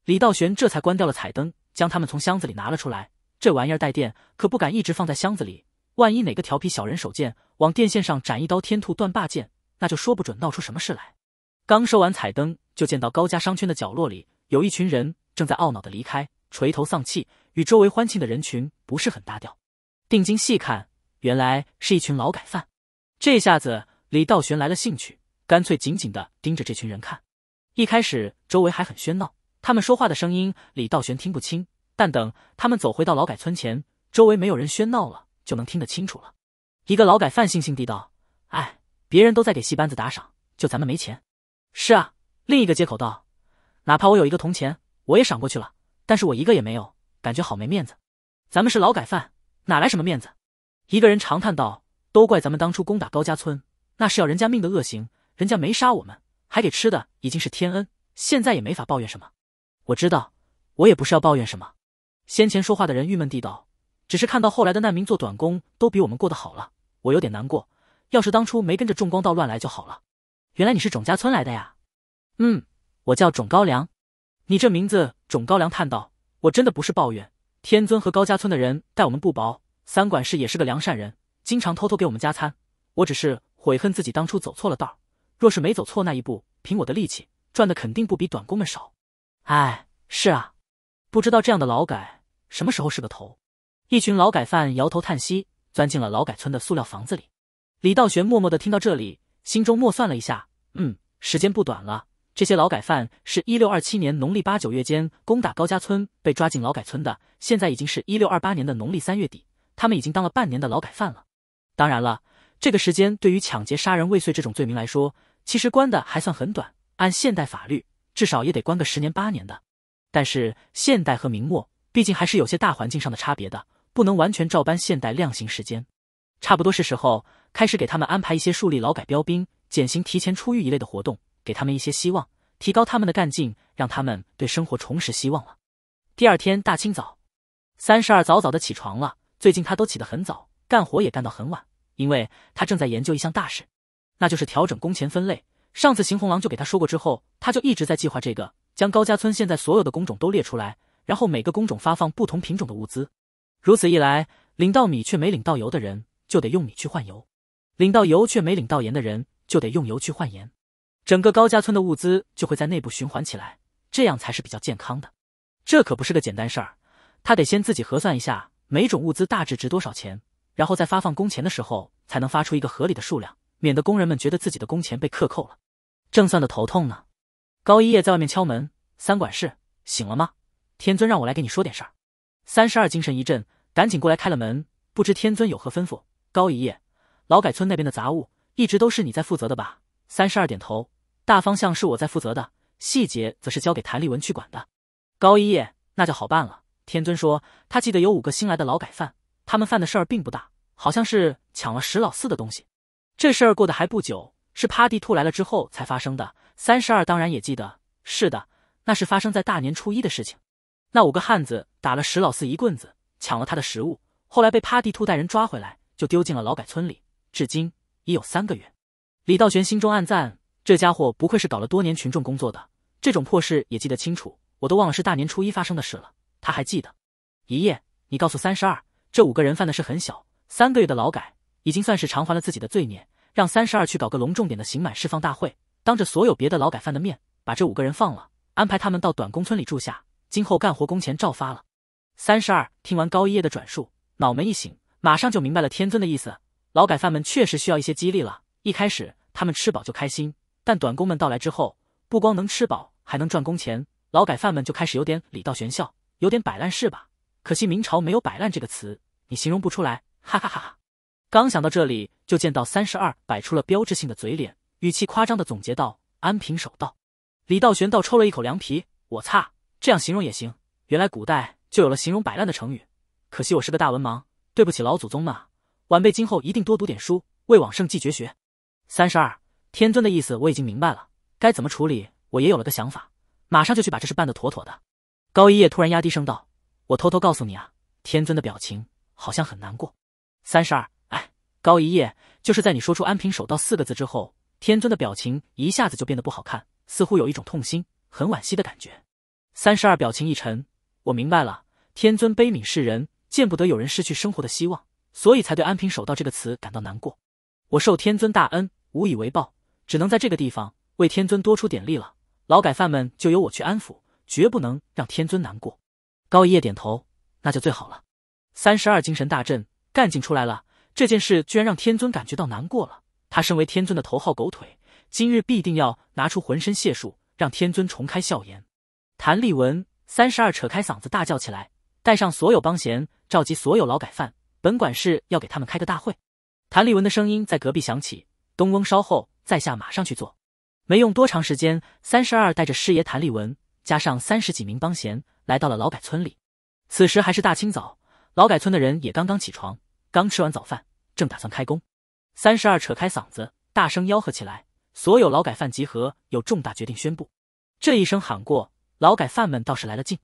李道玄这才关掉了彩灯。将他们从箱子里拿了出来，这玩意儿带电，可不敢一直放在箱子里。万一哪个调皮小人手贱往电线上斩一刀天兔断霸剑，那就说不准闹出什么事来。刚收完彩灯，就见到高家商圈的角落里有一群人正在懊恼的离开，垂头丧气，与周围欢庆的人群不是很搭调。定睛细看，原来是一群劳改犯。这下子李道玄来了兴趣，干脆紧紧的盯着这群人看。一开始周围还很喧闹。他们说话的声音，李道玄听不清，但等他们走回到劳改村前，周围没有人喧闹了，就能听得清楚了。一个劳改犯悻悻地道：“哎，别人都在给戏班子打赏，就咱们没钱。”“是啊。”另一个接口道，“哪怕我有一个铜钱，我也赏过去了，但是我一个也没有，感觉好没面子。”“咱们是劳改犯，哪来什么面子？”一个人长叹道：“都怪咱们当初攻打高家村，那是要人家命的恶行，人家没杀我们，还给吃的，已经是天恩，现在也没法抱怨什么。”我知道，我也不是要抱怨什么。先前说话的人郁闷地道：“只是看到后来的难民做短工都比我们过得好了，我有点难过。要是当初没跟着众光道乱来就好了。”原来你是种家村来的呀？嗯，我叫种高粱。你这名字，种高粱叹道：“我真的不是抱怨天尊和高家村的人待我们不薄，三管事也是个良善人，经常偷偷给我们加餐。我只是悔恨自己当初走错了道。若是没走错那一步，凭我的力气赚的肯定不比短工们少。”哎，是啊，不知道这样的劳改什么时候是个头。一群劳改犯摇头叹息，钻进了劳改村的塑料房子里。李道玄默默的听到这里，心中默算了一下，嗯，时间不短了。这些劳改犯是一六二七年农历八九月间攻打高家村被抓进劳改村的，现在已经是一六二八年的农历三月底，他们已经当了半年的劳改犯了。当然了，这个时间对于抢劫杀人未遂这种罪名来说，其实关的还算很短。按现代法律。至少也得关个十年八年的，但是现代和明末毕竟还是有些大环境上的差别的，不能完全照搬现代量刑时间。差不多是时候开始给他们安排一些树立劳改标兵、减刑提前出狱一类的活动，给他们一些希望，提高他们的干劲，让他们对生活重拾希望了。第二天大清早，三十二早早的起床了。最近他都起得很早，干活也干到很晚，因为他正在研究一项大事，那就是调整工钱分类。上次邢红狼就给他说过，之后他就一直在计划这个，将高家村现在所有的工种都列出来，然后每个工种发放不同品种的物资，如此一来，领到米却没领到油的人就得用米去换油，领到油却没领到盐的人就得用油去换盐，整个高家村的物资就会在内部循环起来，这样才是比较健康的。这可不是个简单事儿，他得先自己核算一下每种物资大致值多少钱，然后在发放工钱的时候才能发出一个合理的数量。免得工人们觉得自己的工钱被克扣了，正算的头痛呢。高一叶在外面敲门：“三管事，醒了吗？天尊让我来给你说点事儿。”三十二精神一振，赶紧过来开了门。不知天尊有何吩咐？高一叶，劳改村那边的杂物一直都是你在负责的吧？三十二点头：“大方向是我在负责的，细节则是交给谭立文去管的。”高一叶，那就好办了。天尊说：“他记得有五个新来的劳改犯，他们犯的事儿并不大，好像是抢了石老四的东西。”这事儿过得还不久，是趴地兔来了之后才发生的。三十二当然也记得，是的，那是发生在大年初一的事情。那五个汉子打了石老四一棍子，抢了他的食物，后来被趴地兔带人抓回来，就丢进了劳改村里，至今已有三个月。李道玄心中暗赞，这家伙不愧是搞了多年群众工作的，这种破事也记得清楚。我都忘了是大年初一发生的事了，他还记得。一夜，你告诉三十二，这五个人犯的事很小，三个月的劳改已经算是偿还了自己的罪孽。让三十二去搞个隆重点的刑满释放大会，当着所有别的劳改犯的面，把这五个人放了，安排他们到短工村里住下，今后干活工钱照发了。三十二听完高一叶的转述，脑门一醒，马上就明白了天尊的意思。劳改犯们确实需要一些激励了。一开始他们吃饱就开心，但短工们到来之后，不光能吃饱，还能赚工钱，劳改犯们就开始有点礼道玄笑，有点摆烂是吧？可惜明朝没有“摆烂”这个词，你形容不出来，哈哈哈哈。刚想到这里，就见到三十二摆出了标志性的嘴脸，语气夸张的总结道：“安贫守道。”李道玄倒抽了一口凉皮，我擦，这样形容也行。原来古代就有了形容摆烂的成语，可惜我是个大文盲，对不起老祖宗们。晚辈今后一定多读点书，为往圣继绝学。三十二天尊的意思我已经明白了，该怎么处理我也有了个想法，马上就去把这事办得妥妥的。高一叶突然压低声道：“我偷偷告诉你啊，天尊的表情好像很难过。”三十二。高一夜，就是在你说出“安平守道”四个字之后，天尊的表情一下子就变得不好看，似乎有一种痛心、很惋惜的感觉。三十二表情一沉，我明白了，天尊悲悯世人，见不得有人失去生活的希望，所以才对“安平守道”这个词感到难过。我受天尊大恩，无以为报，只能在这个地方为天尊多出点力了。劳改犯们就由我去安抚，绝不能让天尊难过。高一夜点头，那就最好了。三十二精神大振，干劲出来了。这件事居然让天尊感觉到难过了。他身为天尊的头号狗腿，今日必定要拿出浑身解数，让天尊重开笑颜。谭立文三十二扯开嗓子大叫起来：“带上所有帮闲，召集所有劳改犯，本管事要给他们开个大会。”谭立文的声音在隔壁响起：“东翁稍后，在下马上去做。”没用多长时间，三十二带着师爷谭立文，加上三十几名帮闲，来到了劳改村里。此时还是大清早，劳改村的人也刚刚起床。刚吃完早饭，正打算开工，三十二扯开嗓子，大声吆喝起来：“所有劳改犯集合，有重大决定宣布！”这一声喊过，劳改犯们倒是来了劲。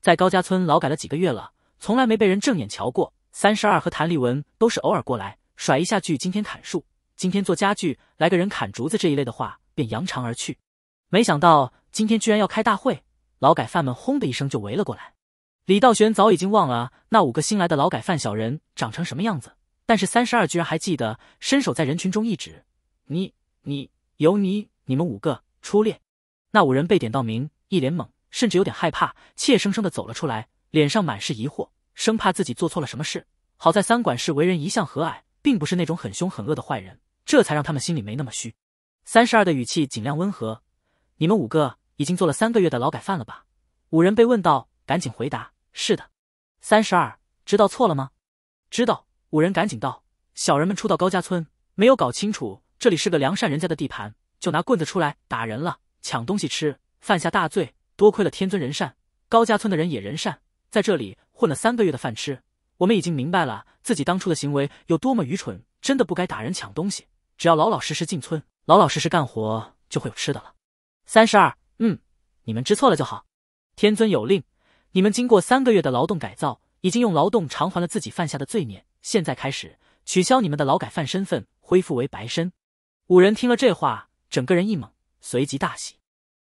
在高家村劳改了几个月了，从来没被人正眼瞧过。三十二和谭立文都是偶尔过来甩一下句：“今天砍树，今天做家具，来个人砍竹子”这一类的话，便扬长而去。没想到今天居然要开大会，劳改犯们轰的一声就围了过来。李道玄早已经忘了那五个新来的劳改犯小人长成什么样子，但是三十二居然还记得，伸手在人群中一指：“你、你、有你，你们五个出列。”那五人被点到名，一脸懵，甚至有点害怕，怯生生的走了出来，脸上满是疑惑，生怕自己做错了什么事。好在三管事为人一向和蔼，并不是那种很凶很恶的坏人，这才让他们心里没那么虚。三十二的语气尽量温和：“你们五个已经做了三个月的劳改犯了吧？”五人被问到，赶紧回答。是的，三十二，知道错了吗？知道。五人赶紧道：“小人们初到高家村，没有搞清楚这里是个良善人家的地盘，就拿棍子出来打人了，抢东西吃，犯下大罪。多亏了天尊仁善，高家村的人也仁善，在这里混了三个月的饭吃。我们已经明白了自己当初的行为有多么愚蠢，真的不该打人抢东西。只要老老实实进村，老老实实干活，就会有吃的了。”三十二，嗯，你们知错了就好。天尊有令。你们经过三个月的劳动改造，已经用劳动偿还了自己犯下的罪孽。现在开始取消你们的劳改犯身份，恢复为白身。五人听了这话，整个人一懵，随即大喜。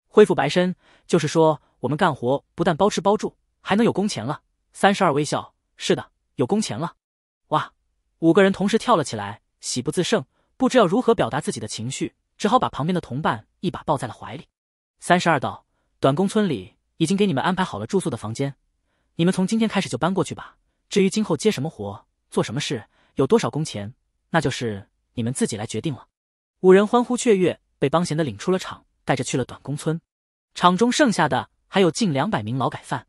恢复白身，就是说我们干活不但包吃包住，还能有工钱了。三十二微笑，是的，有工钱了。哇！五个人同时跳了起来，喜不自胜，不知要如何表达自己的情绪，只好把旁边的同伴一把抱在了怀里。三十二道短工村里。已经给你们安排好了住宿的房间，你们从今天开始就搬过去吧。至于今后接什么活、做什么事、有多少工钱，那就是你们自己来决定了。五人欢呼雀跃，被帮闲的领出了厂，带着去了短工村。厂中剩下的还有近两百名劳改犯，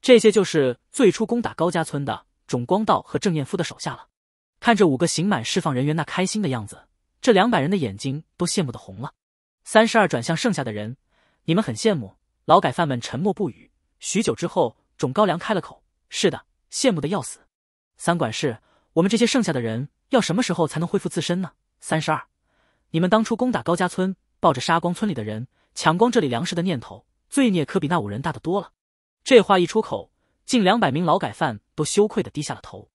这些就是最初攻打高家村的种光道和郑彦夫的手下了。看着五个刑满释放人员那开心的样子，这两百人的眼睛都羡慕的红了。三十二转向剩下的人：“你们很羡慕。”劳改犯们沉默不语，许久之后，种高粱开了口：“是的，羡慕的要死。”三管事，我们这些剩下的人要什么时候才能恢复自身呢？三十二，你们当初攻打高家村，抱着杀光村里的人、抢光这里粮食的念头，罪孽可比那五人大得多了。这话一出口，近两百名劳改犯都羞愧的低下了头。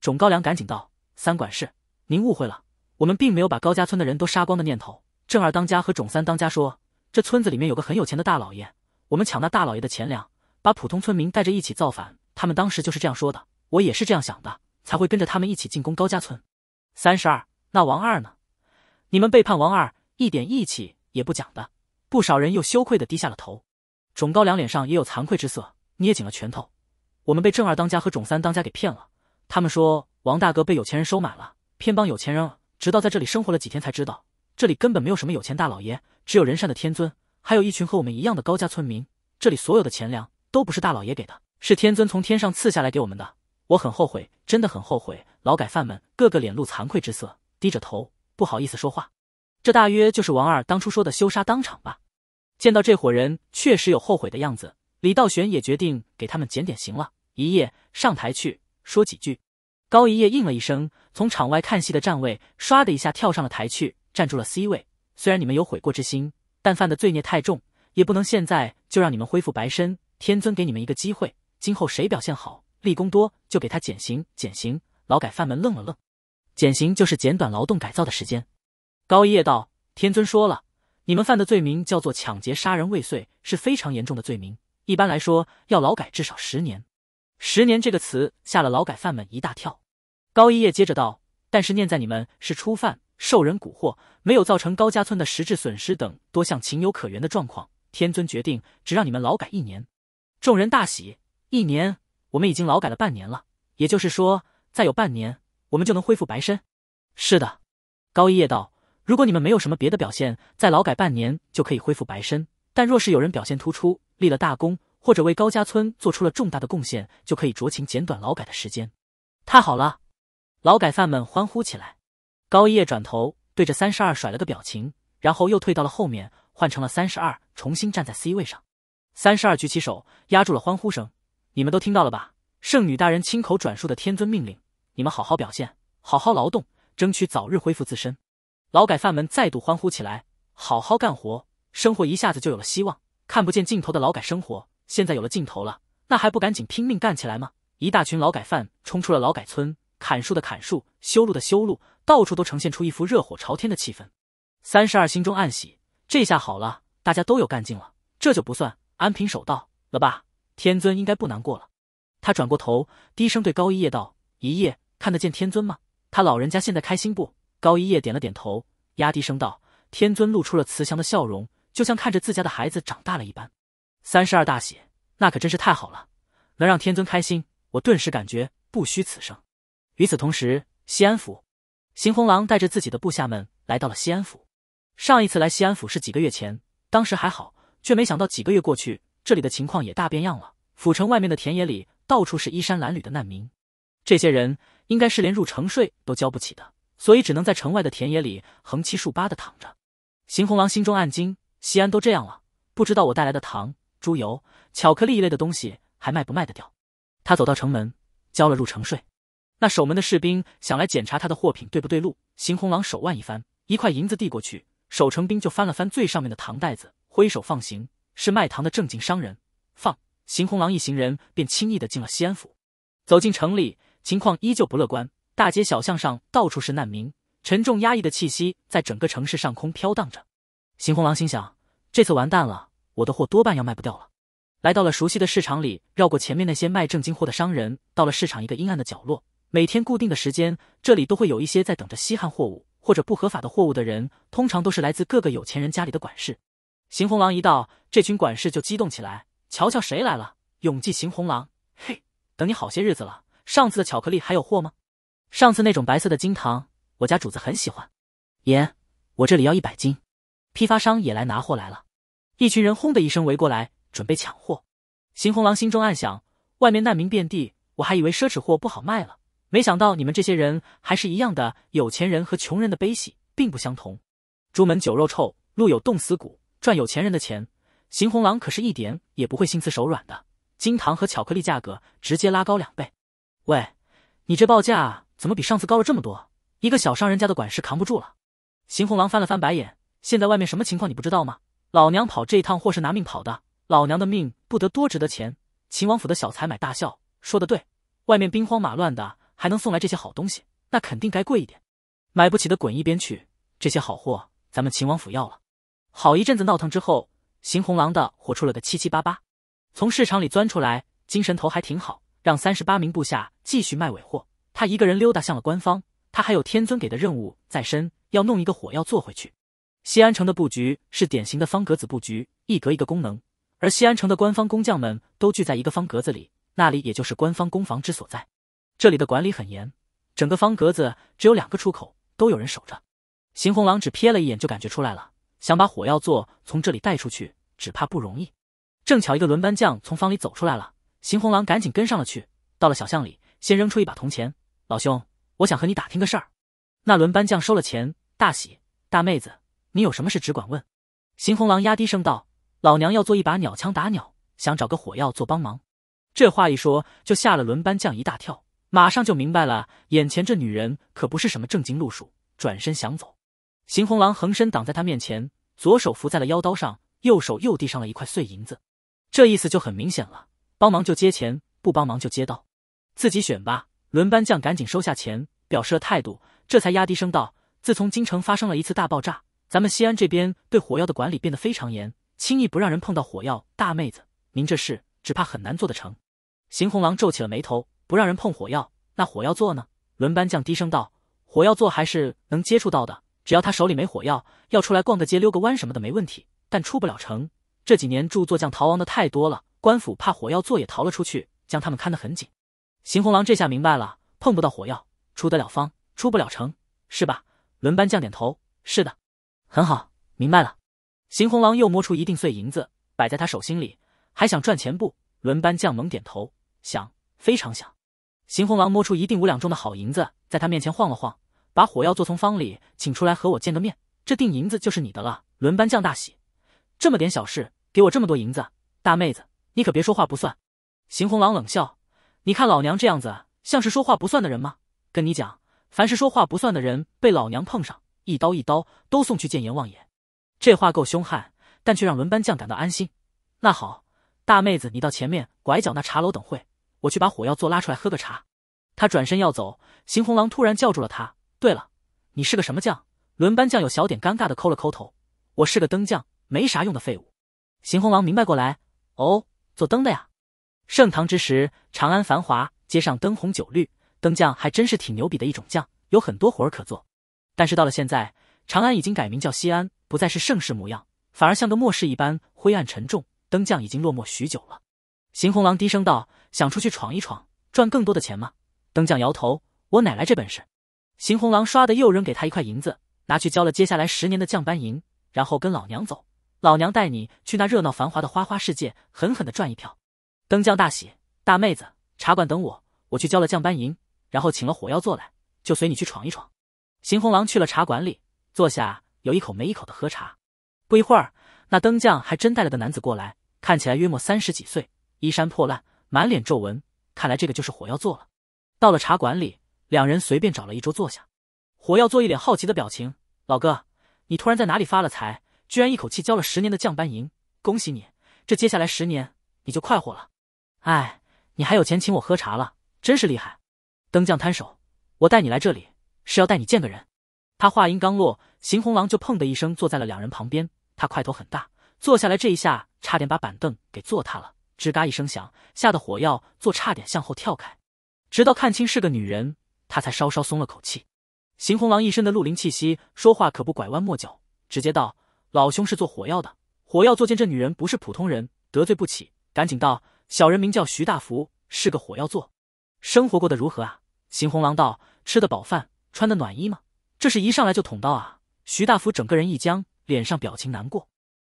种高粱赶紧道：“三管事，您误会了，我们并没有把高家村的人都杀光的念头。正二当家和种三当家说，这村子里面有个很有钱的大老爷。”我们抢那大老爷的钱粮，把普通村民带着一起造反。他们当时就是这样说的，我也是这样想的，才会跟着他们一起进攻高家村。三十二，那王二呢？你们背叛王二，一点义气也不讲的。不少人又羞愧的低下了头。种高粱脸上也有惭愧之色，捏紧了拳头。我们被郑二当家和种三当家给骗了。他们说王大哥被有钱人收买了，偏帮有钱人。直到在这里生活了几天，才知道这里根本没有什么有钱大老爷，只有仁善的天尊。还有一群和我们一样的高家村民，这里所有的钱粮都不是大老爷给的，是天尊从天上赐下来给我们的。我很后悔，真的很后悔。劳改犯们个个脸露惭愧之色，低着头，不好意思说话。这大约就是王二当初说的休杀当场吧。见到这伙人确实有后悔的样子，李道玄也决定给他们减点刑了。一夜上台去说几句。高一夜应了一声，从场外看戏的站位唰的一下跳上了台去，站住了 C 位。虽然你们有悔过之心。但犯的罪孽太重，也不能现在就让你们恢复白身。天尊给你们一个机会，今后谁表现好、立功多，就给他减刑。减刑，劳改犯们愣了愣。减刑就是减短劳动改造的时间。高一叶道：“天尊说了，你们犯的罪名叫做抢劫杀人未遂，是非常严重的罪名。一般来说，要劳改至少十年。十年这个词吓了劳改犯们一大跳。”高一叶接着道：“但是念在你们是初犯。”受人蛊惑，没有造成高家村的实质损失等多项情有可原的状况，天尊决定只让你们劳改一年。众人大喜，一年我们已经劳改了半年了，也就是说再有半年我们就能恢复白身。是的，高一夜道，如果你们没有什么别的表现，在劳改半年就可以恢复白身。但若是有人表现突出，立了大功，或者为高家村做出了重大的贡献，就可以酌情减短劳改的时间。太好了，劳改犯们欢呼起来。高一叶转头对着三十二甩了个表情，然后又退到了后面，换成了三十二重新站在 C 位上。三十二举起手，压住了欢呼声：“你们都听到了吧？圣女大人亲口转述的天尊命令，你们好好表现，好好劳动，争取早日恢复自身。”劳改犯们再度欢呼起来：“好好干活，生活一下子就有了希望。看不见尽头的劳改生活，现在有了尽头了，那还不赶紧拼命干起来吗？”一大群劳改犯冲出了劳改村。砍树的砍树，修路的修路，到处都呈现出一幅热火朝天的气氛。三十二心中暗喜，这下好了，大家都有干劲了，这就不算安贫守道了吧？天尊应该不难过了。他转过头，低声对高一叶道：“一叶，看得见天尊吗？他老人家现在开心不？”高一叶点了点头，压低声道：“天尊露出了慈祥的笑容，就像看着自家的孩子长大了一般。”三十二大喜，那可真是太好了，能让天尊开心，我顿时感觉不虚此生。与此同时，西安府，邢红狼带着自己的部下们来到了西安府。上一次来西安府是几个月前，当时还好，却没想到几个月过去，这里的情况也大变样了。府城外面的田野里到处是衣衫褴褛的难民，这些人应该是连入城税都交不起的，所以只能在城外的田野里横七竖八的躺着。邢红狼心中暗惊：西安都这样了，不知道我带来的糖、猪油、巧克力一类的东西还卖不卖得掉。他走到城门，交了入城税。那守门的士兵想来检查他的货品对不对路，邢红狼手腕一翻，一块银子递过去，守城兵就翻了翻最上面的糖袋子，挥手放行，是卖糖的正经商人，放。邢红狼一行人便轻易的进了西安府。走进城里，情况依旧不乐观，大街小巷上到处是难民，沉重压抑的气息在整个城市上空飘荡着。邢红狼心想，这次完蛋了，我的货多半要卖不掉了。来到了熟悉的市场里，绕过前面那些卖正经货的商人，到了市场一个阴暗的角落。每天固定的时间，这里都会有一些在等着稀罕货物或者不合法的货物的人，通常都是来自各个有钱人家里的管事。邢红狼一到，这群管事就激动起来：“瞧瞧谁来了！永济邢红狼，嘿，等你好些日子了。上次的巧克力还有货吗？上次那种白色的金糖，我家主子很喜欢。爷，我这里要一百斤。”批发商也来拿货来了，一群人轰的一声围过来，准备抢货。邢红狼心中暗想：外面难民遍地，我还以为奢侈货不好卖了。没想到你们这些人还是一样的，有钱人和穷人的悲喜并不相同。朱门酒肉臭，路有冻死骨。赚有钱人的钱，邢红狼可是一点也不会心慈手软的。金糖和巧克力价格直接拉高两倍。喂，你这报价怎么比上次高了这么多？一个小商人家的管事扛不住了。邢红狼翻了翻白眼，现在外面什么情况你不知道吗？老娘跑这一趟货是拿命跑的，老娘的命不得多值得钱。秦王府的小财买大笑说的对，外面兵荒马乱的。还能送来这些好东西，那肯定该贵一点。买不起的滚一边去！这些好货，咱们秦王府要了。好一阵子闹腾之后，邢红狼的火出了个七七八八，从市场里钻出来，精神头还挺好，让三十八名部下继续卖尾货。他一个人溜达向了官方，他还有天尊给的任务在身，要弄一个火药做回去。西安城的布局是典型的方格子布局，一格一个功能，而西安城的官方工匠们都聚在一个方格子里，那里也就是官方工坊之所在。这里的管理很严，整个方格子只有两个出口，都有人守着。邢红狼只瞥了一眼就感觉出来了，想把火药做从这里带出去，只怕不容易。正巧一个轮班匠从方里走出来了，邢红狼赶紧跟上了去。到了小巷里，先扔出一把铜钱，老兄，我想和你打听个事儿。那轮班匠收了钱，大喜：“大妹子，你有什么事只管问。”邢红狼压低声道：“老娘要做一把鸟枪打鸟，想找个火药做帮忙。”这话一说，就吓了轮班匠一大跳。马上就明白了，眼前这女人可不是什么正经路数。转身想走，邢红狼横身挡在他面前，左手扶在了腰刀上，右手又递上了一块碎银子。这意思就很明显了：帮忙就接钱，不帮忙就接刀，自己选吧。轮班将赶紧收下钱，表示了态度，这才压低声道：“自从京城发生了一次大爆炸，咱们西安这边对火药的管理变得非常严，轻易不让人碰到火药。”大妹子，您这事只怕很难做得成。邢红狼皱起了眉头。不让人碰火药，那火药座呢？轮班将低声道：“火药座还是能接触到的，只要他手里没火药，要出来逛个街、溜个弯什么的没问题。但出不了城。这几年著作匠逃亡的太多了，官府怕火药座也逃了出去，将他们看得很紧。”邢红狼这下明白了，碰不到火药，出得了方，出不了城，是吧？轮班将点头：“是的，很好，明白了。”邢红狼又摸出一锭碎银子，摆在他手心里，还想赚钱不？轮班将猛点头：“想，非常想。”邢红狼摸出一锭五两重的好银子，在他面前晃了晃，把火药做从方里请出来和我见个面，这锭银子就是你的了。轮班将大喜，这么点小事，给我这么多银子，大妹子你可别说话不算。邢红狼冷笑，你看老娘这样子，像是说话不算的人吗？跟你讲，凡是说话不算的人，被老娘碰上，一刀一刀都送去见阎王爷。这话够凶悍，但却让轮班将感到安心。那好，大妹子你到前面拐角那茶楼等会。我去把火药座拉出来喝个茶。他转身要走，邢红狼突然叫住了他。对了，你是个什么将？”轮班将有小点尴尬的抠了抠头，我是个灯将，没啥用的废物。邢红狼明白过来，哦，做灯的呀。盛唐之时，长安繁华，街上灯红酒绿，灯将还真是挺牛逼的一种将，有很多活儿可做。但是到了现在，长安已经改名叫西安，不再是盛世模样，反而像个末世一般灰暗沉重。灯将已经落寞许久了。邢红狼低声道：“想出去闯一闯，赚更多的钱吗？”灯匠摇头：“我哪来这本事？”邢红狼刷的又扔给他一块银子，拿去交了接下来十年的酱班银，然后跟老娘走，老娘带你去那热闹繁华的花花世界，狠狠的赚一票。灯匠大喜：“大妹子，茶馆等我，我去交了酱班银，然后请了火药做来，就随你去闯一闯。”邢红狼去了茶馆里坐下，有一口没一口的喝茶。不一会儿，那灯匠还真带了个男子过来，看起来约莫三十几岁。衣衫破烂，满脸皱纹，看来这个就是火药做。了到了茶馆里，两人随便找了一桌坐下。火药做一脸好奇的表情：“老哥，你突然在哪里发了财，居然一口气交了十年的酱班银，恭喜你！这接下来十年你就快活了。哎，你还有钱请我喝茶了，真是厉害。”灯匠摊手：“我带你来这里，是要带你见个人。”他话音刚落，邢红狼就砰的一声坐在了两人旁边。他块头很大，坐下来这一下差点把板凳给坐塌了。吱嘎一声响，吓得火药座差点向后跳开。直到看清是个女人，他才稍稍松了口气。邢红狼一身的绿林气息，说话可不拐弯抹角，直接道：“老兄是做火药的，火药座见这女人不是普通人，得罪不起，赶紧道：小人名叫徐大福，是个火药座，生活过得如何啊？”邢红狼道：“吃得饱饭，穿的暖衣吗？”这是一上来就捅刀啊！徐大福整个人一僵，脸上表情难过。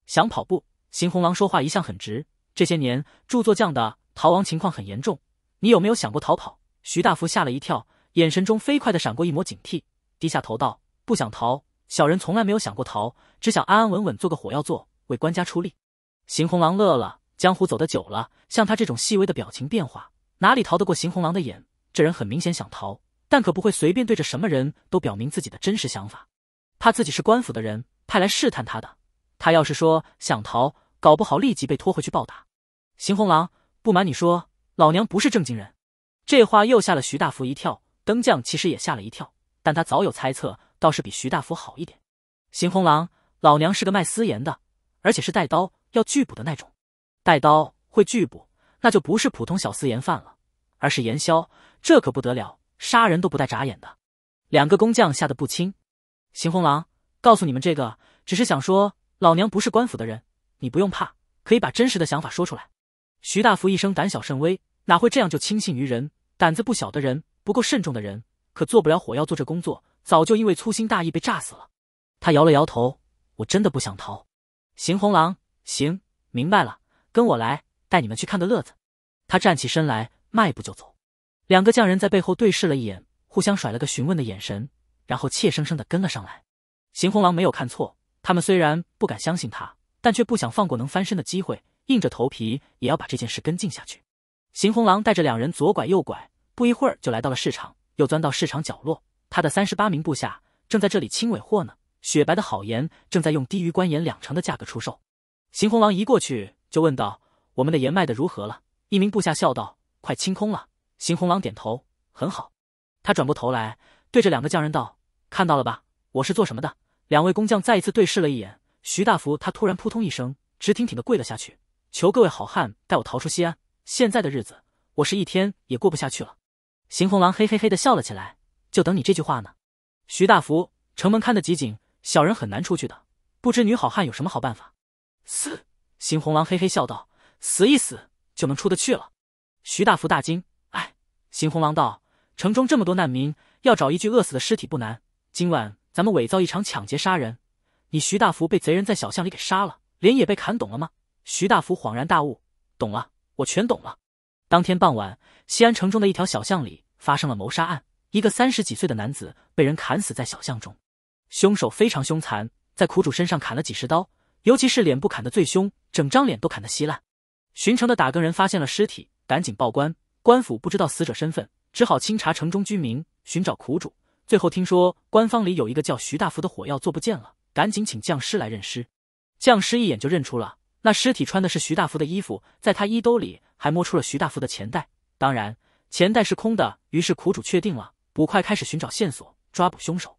想跑步，邢红狼说话一向很直。这些年，著作匠的逃亡情况很严重。你有没有想过逃跑？徐大福吓了一跳，眼神中飞快地闪过一抹警惕，低下头道：“不想逃，小人从来没有想过逃，只想安安稳稳做个火药，座，为官家出力。”邢红狼乐了，江湖走得久了，像他这种细微的表情变化，哪里逃得过邢红狼的眼？这人很明显想逃，但可不会随便对着什么人都表明自己的真实想法，怕自己是官府的人派来试探他的。他要是说想逃，搞不好立即被拖回去暴打。邢红狼，不瞒你说，老娘不是正经人。这话又吓了徐大福一跳，灯匠其实也吓了一跳，但他早有猜测，倒是比徐大福好一点。邢红狼，老娘是个卖私盐的，而且是带刀要拒捕的那种。带刀会拒捕，那就不是普通小私盐贩了，而是盐枭，这可不得了，杀人都不带眨眼的。两个工匠吓得不轻。邢红狼，告诉你们这个，只是想说老娘不是官府的人。你不用怕，可以把真实的想法说出来。徐大福一生胆小慎微，哪会这样就轻信于人？胆子不小的人，不够慎重的人，可做不了火药做这工作，早就因为粗心大意被炸死了。他摇了摇头：“我真的不想逃。”邢红狼，行，明白了，跟我来，带你们去看个乐子。他站起身来，迈步就走。两个匠人在背后对视了一眼，互相甩了个询问的眼神，然后怯生生地跟了上来。邢红狼没有看错，他们虽然不敢相信他。但却不想放过能翻身的机会，硬着头皮也要把这件事跟进下去。邢红狼带着两人左拐右拐，不一会儿就来到了市场，又钻到市场角落。他的三十八名部下正在这里清尾货呢。雪白的好盐正在用低于官盐两成的价格出售。邢红狼一过去就问道：“我们的盐卖的如何了？”一名部下笑道：“快清空了。”邢红狼点头：“很好。”他转过头来，对着两个匠人道：“看到了吧，我是做什么的？”两位工匠再一次对视了一眼。徐大福他突然扑通一声，直挺挺的跪了下去，求各位好汉带我逃出西安。现在的日子，我是一天也过不下去了。邢红狼嘿嘿嘿的笑了起来，就等你这句话呢。徐大福，城门看得极紧，小人很难出去的。不知女好汉有什么好办法？死！邢红狼嘿嘿笑道：“死一死就能出得去了。”徐大福大惊：“哎！”邢红狼道：“城中这么多难民，要找一具饿死的尸体不难。今晚咱们伪造一场抢劫杀人。”你徐大福被贼人在小巷里给杀了，脸也被砍懂了吗？徐大福恍然大悟，懂了，我全懂了。当天傍晚，西安城中的一条小巷里发生了谋杀案，一个三十几岁的男子被人砍死在小巷中，凶手非常凶残，在苦主身上砍了几十刀，尤其是脸部砍得最凶，整张脸都砍得稀烂。巡城的打更人发现了尸体，赶紧报官。官府不知道死者身份，只好清查城中居民，寻找苦主。最后听说官方里有一个叫徐大福的火药做不见了。赶紧请匠师来认尸，匠师一眼就认出了那尸体穿的是徐大福的衣服，在他衣兜里还摸出了徐大福的钱袋，当然钱袋是空的。于是苦主确定了，捕快开始寻找线索，抓捕凶手。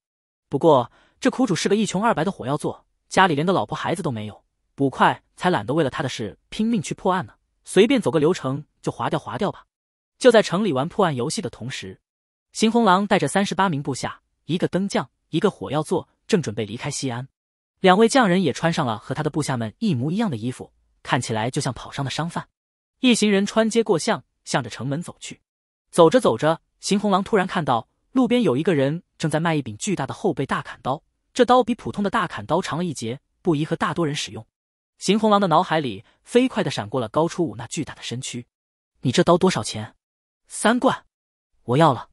不过这苦主是个一穷二白的火药座，家里连个老婆孩子都没有，捕快才懒得为了他的事拼命去破案呢，随便走个流程就划掉划掉吧。就在城里玩破案游戏的同时，邢红狼带着三十八名部下，一个灯匠，一个火药座。正准备离开西安，两位匠人也穿上了和他的部下们一模一样的衣服，看起来就像跑商的商贩。一行人穿街过巷，向着城门走去。走着走着，邢红狼突然看到路边有一个人正在卖一柄巨大的后背大砍刀，这刀比普通的大砍刀长了一截，不宜和大多人使用。邢红狼的脑海里飞快的闪过了高初五那巨大的身躯。你这刀多少钱？三贯，我要了。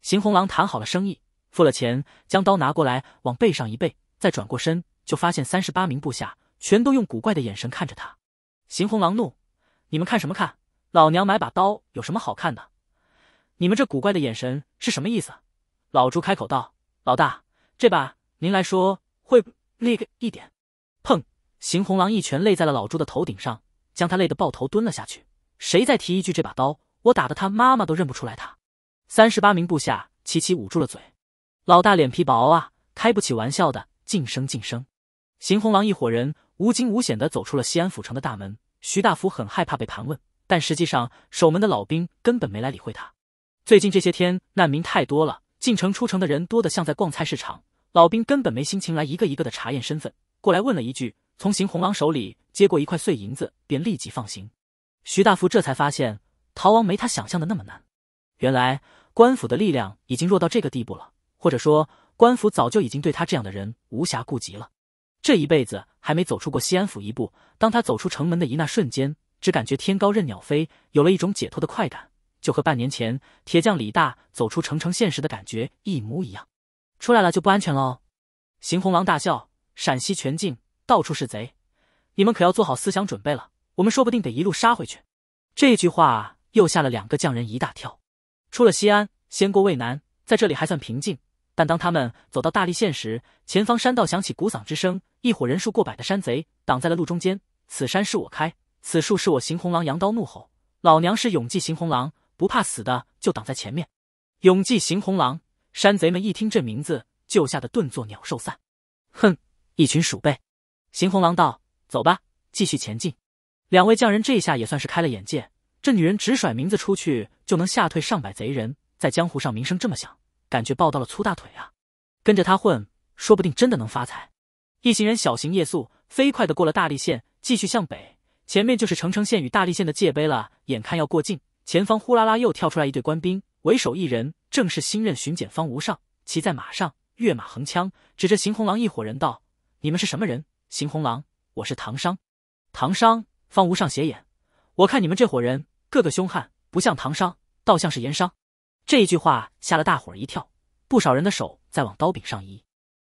邢红狼谈好了生意。付了钱，将刀拿过来，往背上一背，再转过身，就发现三十八名部下全都用古怪的眼神看着他。邢红狼怒：“你们看什么看？老娘买把刀有什么好看的？你们这古怪的眼神是什么意思？”老朱开口道：“老大，这把您来说会那个一点。”砰！邢红狼一拳擂在了老朱的头顶上，将他累得抱头蹲了下去。谁再提一句这把刀，我打得他妈妈都认不出来他。三十八名部下齐齐捂住了嘴。老大脸皮薄啊，开不起玩笑的。晋升晋升，邢红狼一伙人无惊无险的走出了西安府城的大门。徐大福很害怕被盘问，但实际上守门的老兵根本没来理会他。最近这些天难民太多了，进城出城的人多的像在逛菜市场，老兵根本没心情来一个一个的查验身份。过来问了一句，从邢红狼手里接过一块碎银子，便立即放行。徐大福这才发现逃亡没他想象的那么难，原来官府的力量已经弱到这个地步了。或者说，官府早就已经对他这样的人无暇顾及了。这一辈子还没走出过西安府一步，当他走出城门的一那瞬间，只感觉天高任鸟飞，有了一种解脱的快感，就和半年前铁匠李大走出城城现实的感觉一模一样。出来了就不安全喽！邢红狼大笑：“陕西全境到处是贼，你们可要做好思想准备了。我们说不定得一路杀回去。”这句话又吓了两个匠人一大跳。出了西安，先过渭南，在这里还算平静。但当他们走到大力县时，前方山道响起鼓嗓之声，一伙人数过百的山贼挡在了路中间。此山是我开，此树是我行。红狼扬刀怒吼：“老娘是永济行红狼，不怕死的就挡在前面。”永济行红狼，山贼们一听这名字，就吓得顿作鸟兽散。哼，一群鼠辈！行红狼道：“走吧，继续前进。”两位匠人这下也算是开了眼界，这女人直甩名字出去，就能吓退上百贼人，在江湖上名声这么响。感觉抱到了粗大腿啊！跟着他混，说不定真的能发财。一行人小行夜宿，飞快的过了大荔县，继续向北，前面就是澄城县与大荔县的界碑了。眼看要过境，前方呼啦啦又跳出来一队官兵，为首一人正是新任巡检方无上，骑在马上，跃马横枪，指着邢红狼一伙人道：“你们是什么人？”邢红狼：“我是唐商。”唐商方无上斜眼：“我看你们这伙人，个个凶悍，不像唐商，倒像是盐商。”这一句话吓了大伙儿一跳，不少人的手在往刀柄上移。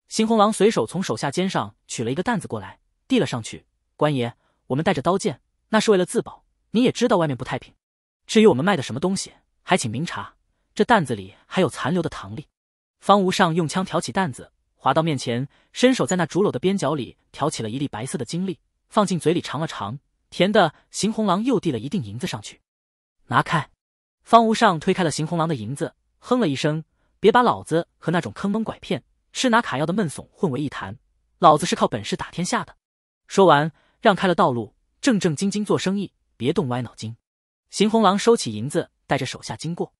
邢红狼随手从手下肩上取了一个担子过来，递了上去。官爷，我们带着刀剑，那是为了自保。您也知道外面不太平。至于我们卖的什么东西，还请明察。这担子里还有残留的糖粒。方无上用枪挑起担子，滑到面前，伸手在那竹篓的边角里挑起了一粒白色的金粒，放进嘴里尝了尝，甜的。邢红狼又递了一锭银子上去，拿开。方无上推开了邢红狼的银子，哼了一声：“别把老子和那种坑蒙拐骗、吃拿卡要的闷怂混为一谈，老子是靠本事打天下的。”说完，让开了道路，正正经经做生意，别动歪脑筋。邢红狼收起银子，带着手下经过。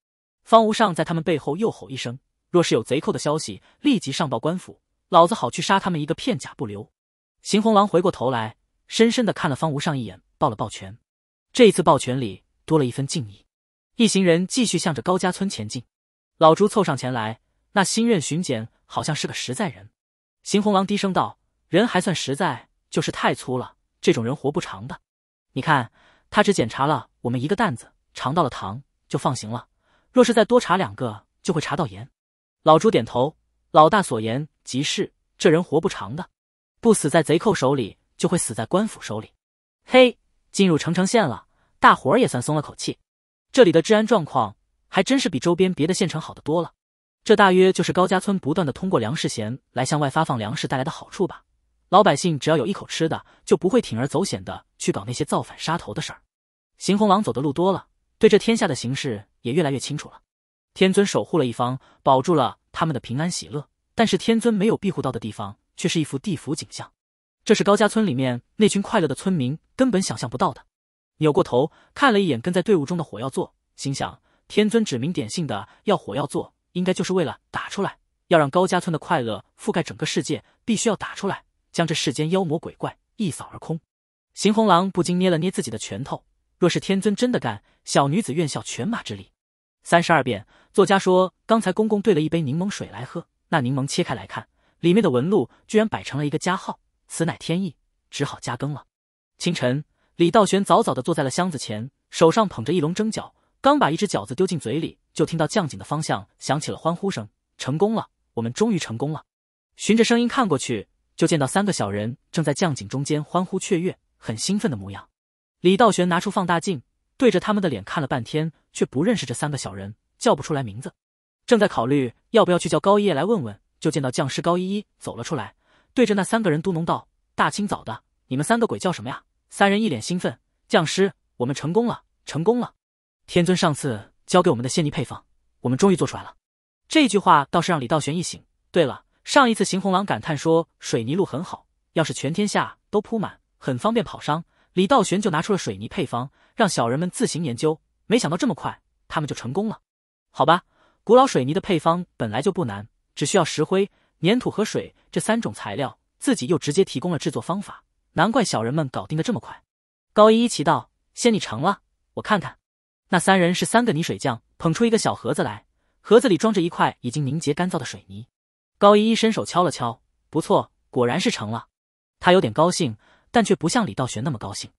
方无上在他们背后又吼一声：“若是有贼寇的消息，立即上报官府，老子好去杀他们一个片甲不留。”邢红狼回过头来，深深的看了方无上一眼，抱了抱拳。这一次抱拳里多了一份敬意。一行人继续向着高家村前进。老朱凑上前来，那新任巡检好像是个实在人。邢红狼低声道：“人还算实在，就是太粗了，这种人活不长的。你看，他只检查了我们一个担子，尝到了糖就放行了。若是再多查两个，就会查到盐。”老朱点头：“老大所言极是，这人活不长的，不死在贼寇手里，就会死在官府手里。”嘿，进入澄城县了，大伙儿也算松了口气。这里的治安状况还真是比周边别的县城好得多了，这大约就是高家村不断的通过粮食闲来向外发放粮食带来的好处吧。老百姓只要有一口吃的，就不会铤而走险的去搞那些造反杀头的事儿。邢红狼走的路多了，对这天下的形势也越来越清楚了。天尊守护了一方，保住了他们的平安喜乐，但是天尊没有庇护到的地方，却是一幅地府景象。这是高家村里面那群快乐的村民根本想象不到的。扭过头看了一眼跟在队伍中的火药座，心想：天尊指名点姓的要火药座，应该就是为了打出来，要让高家村的快乐覆盖整个世界，必须要打出来，将这世间妖魔鬼怪一扫而空。邢红狼不禁捏了捏自己的拳头，若是天尊真的干，小女子愿效犬马之力。三十二变。作家说，刚才公公兑了一杯柠檬水来喝，那柠檬切开来看，里面的纹路居然摆成了一个加号，此乃天意，只好加更了。清晨。李道玄早早的坐在了箱子前，手上捧着一笼蒸饺，刚把一只饺子丢进嘴里，就听到酱井的方向响起了欢呼声：“成功了，我们终于成功了！”循着声音看过去，就见到三个小人正在酱井中间欢呼雀跃，很兴奋的模样。李道玄拿出放大镜，对着他们的脸看了半天，却不认识这三个小人，叫不出来名字，正在考虑要不要去叫高一叶来问问，就见到匠师高一一走了出来，对着那三个人嘟哝道：“大清早的，你们三个鬼叫什么呀？”三人一脸兴奋：“匠师，我们成功了，成功了！天尊上次教给我们的仙泥配方，我们终于做出来了。”这句话倒是让李道玄一醒。对了，上一次邢红狼感叹说水泥路很好，要是全天下都铺满，很方便跑商。李道玄就拿出了水泥配方，让小人们自行研究。没想到这么快，他们就成功了。好吧，古老水泥的配方本来就不难，只需要石灰、粘土和水这三种材料，自己又直接提供了制作方法。难怪小人们搞定的这么快，高一一奇道：“仙你成了，我看看。”那三人是三个泥水匠，捧出一个小盒子来，盒子里装着一块已经凝结干燥的水泥。高一一伸手敲了敲，不错，果然是成了。他有点高兴，但却不像李道玄那么高兴，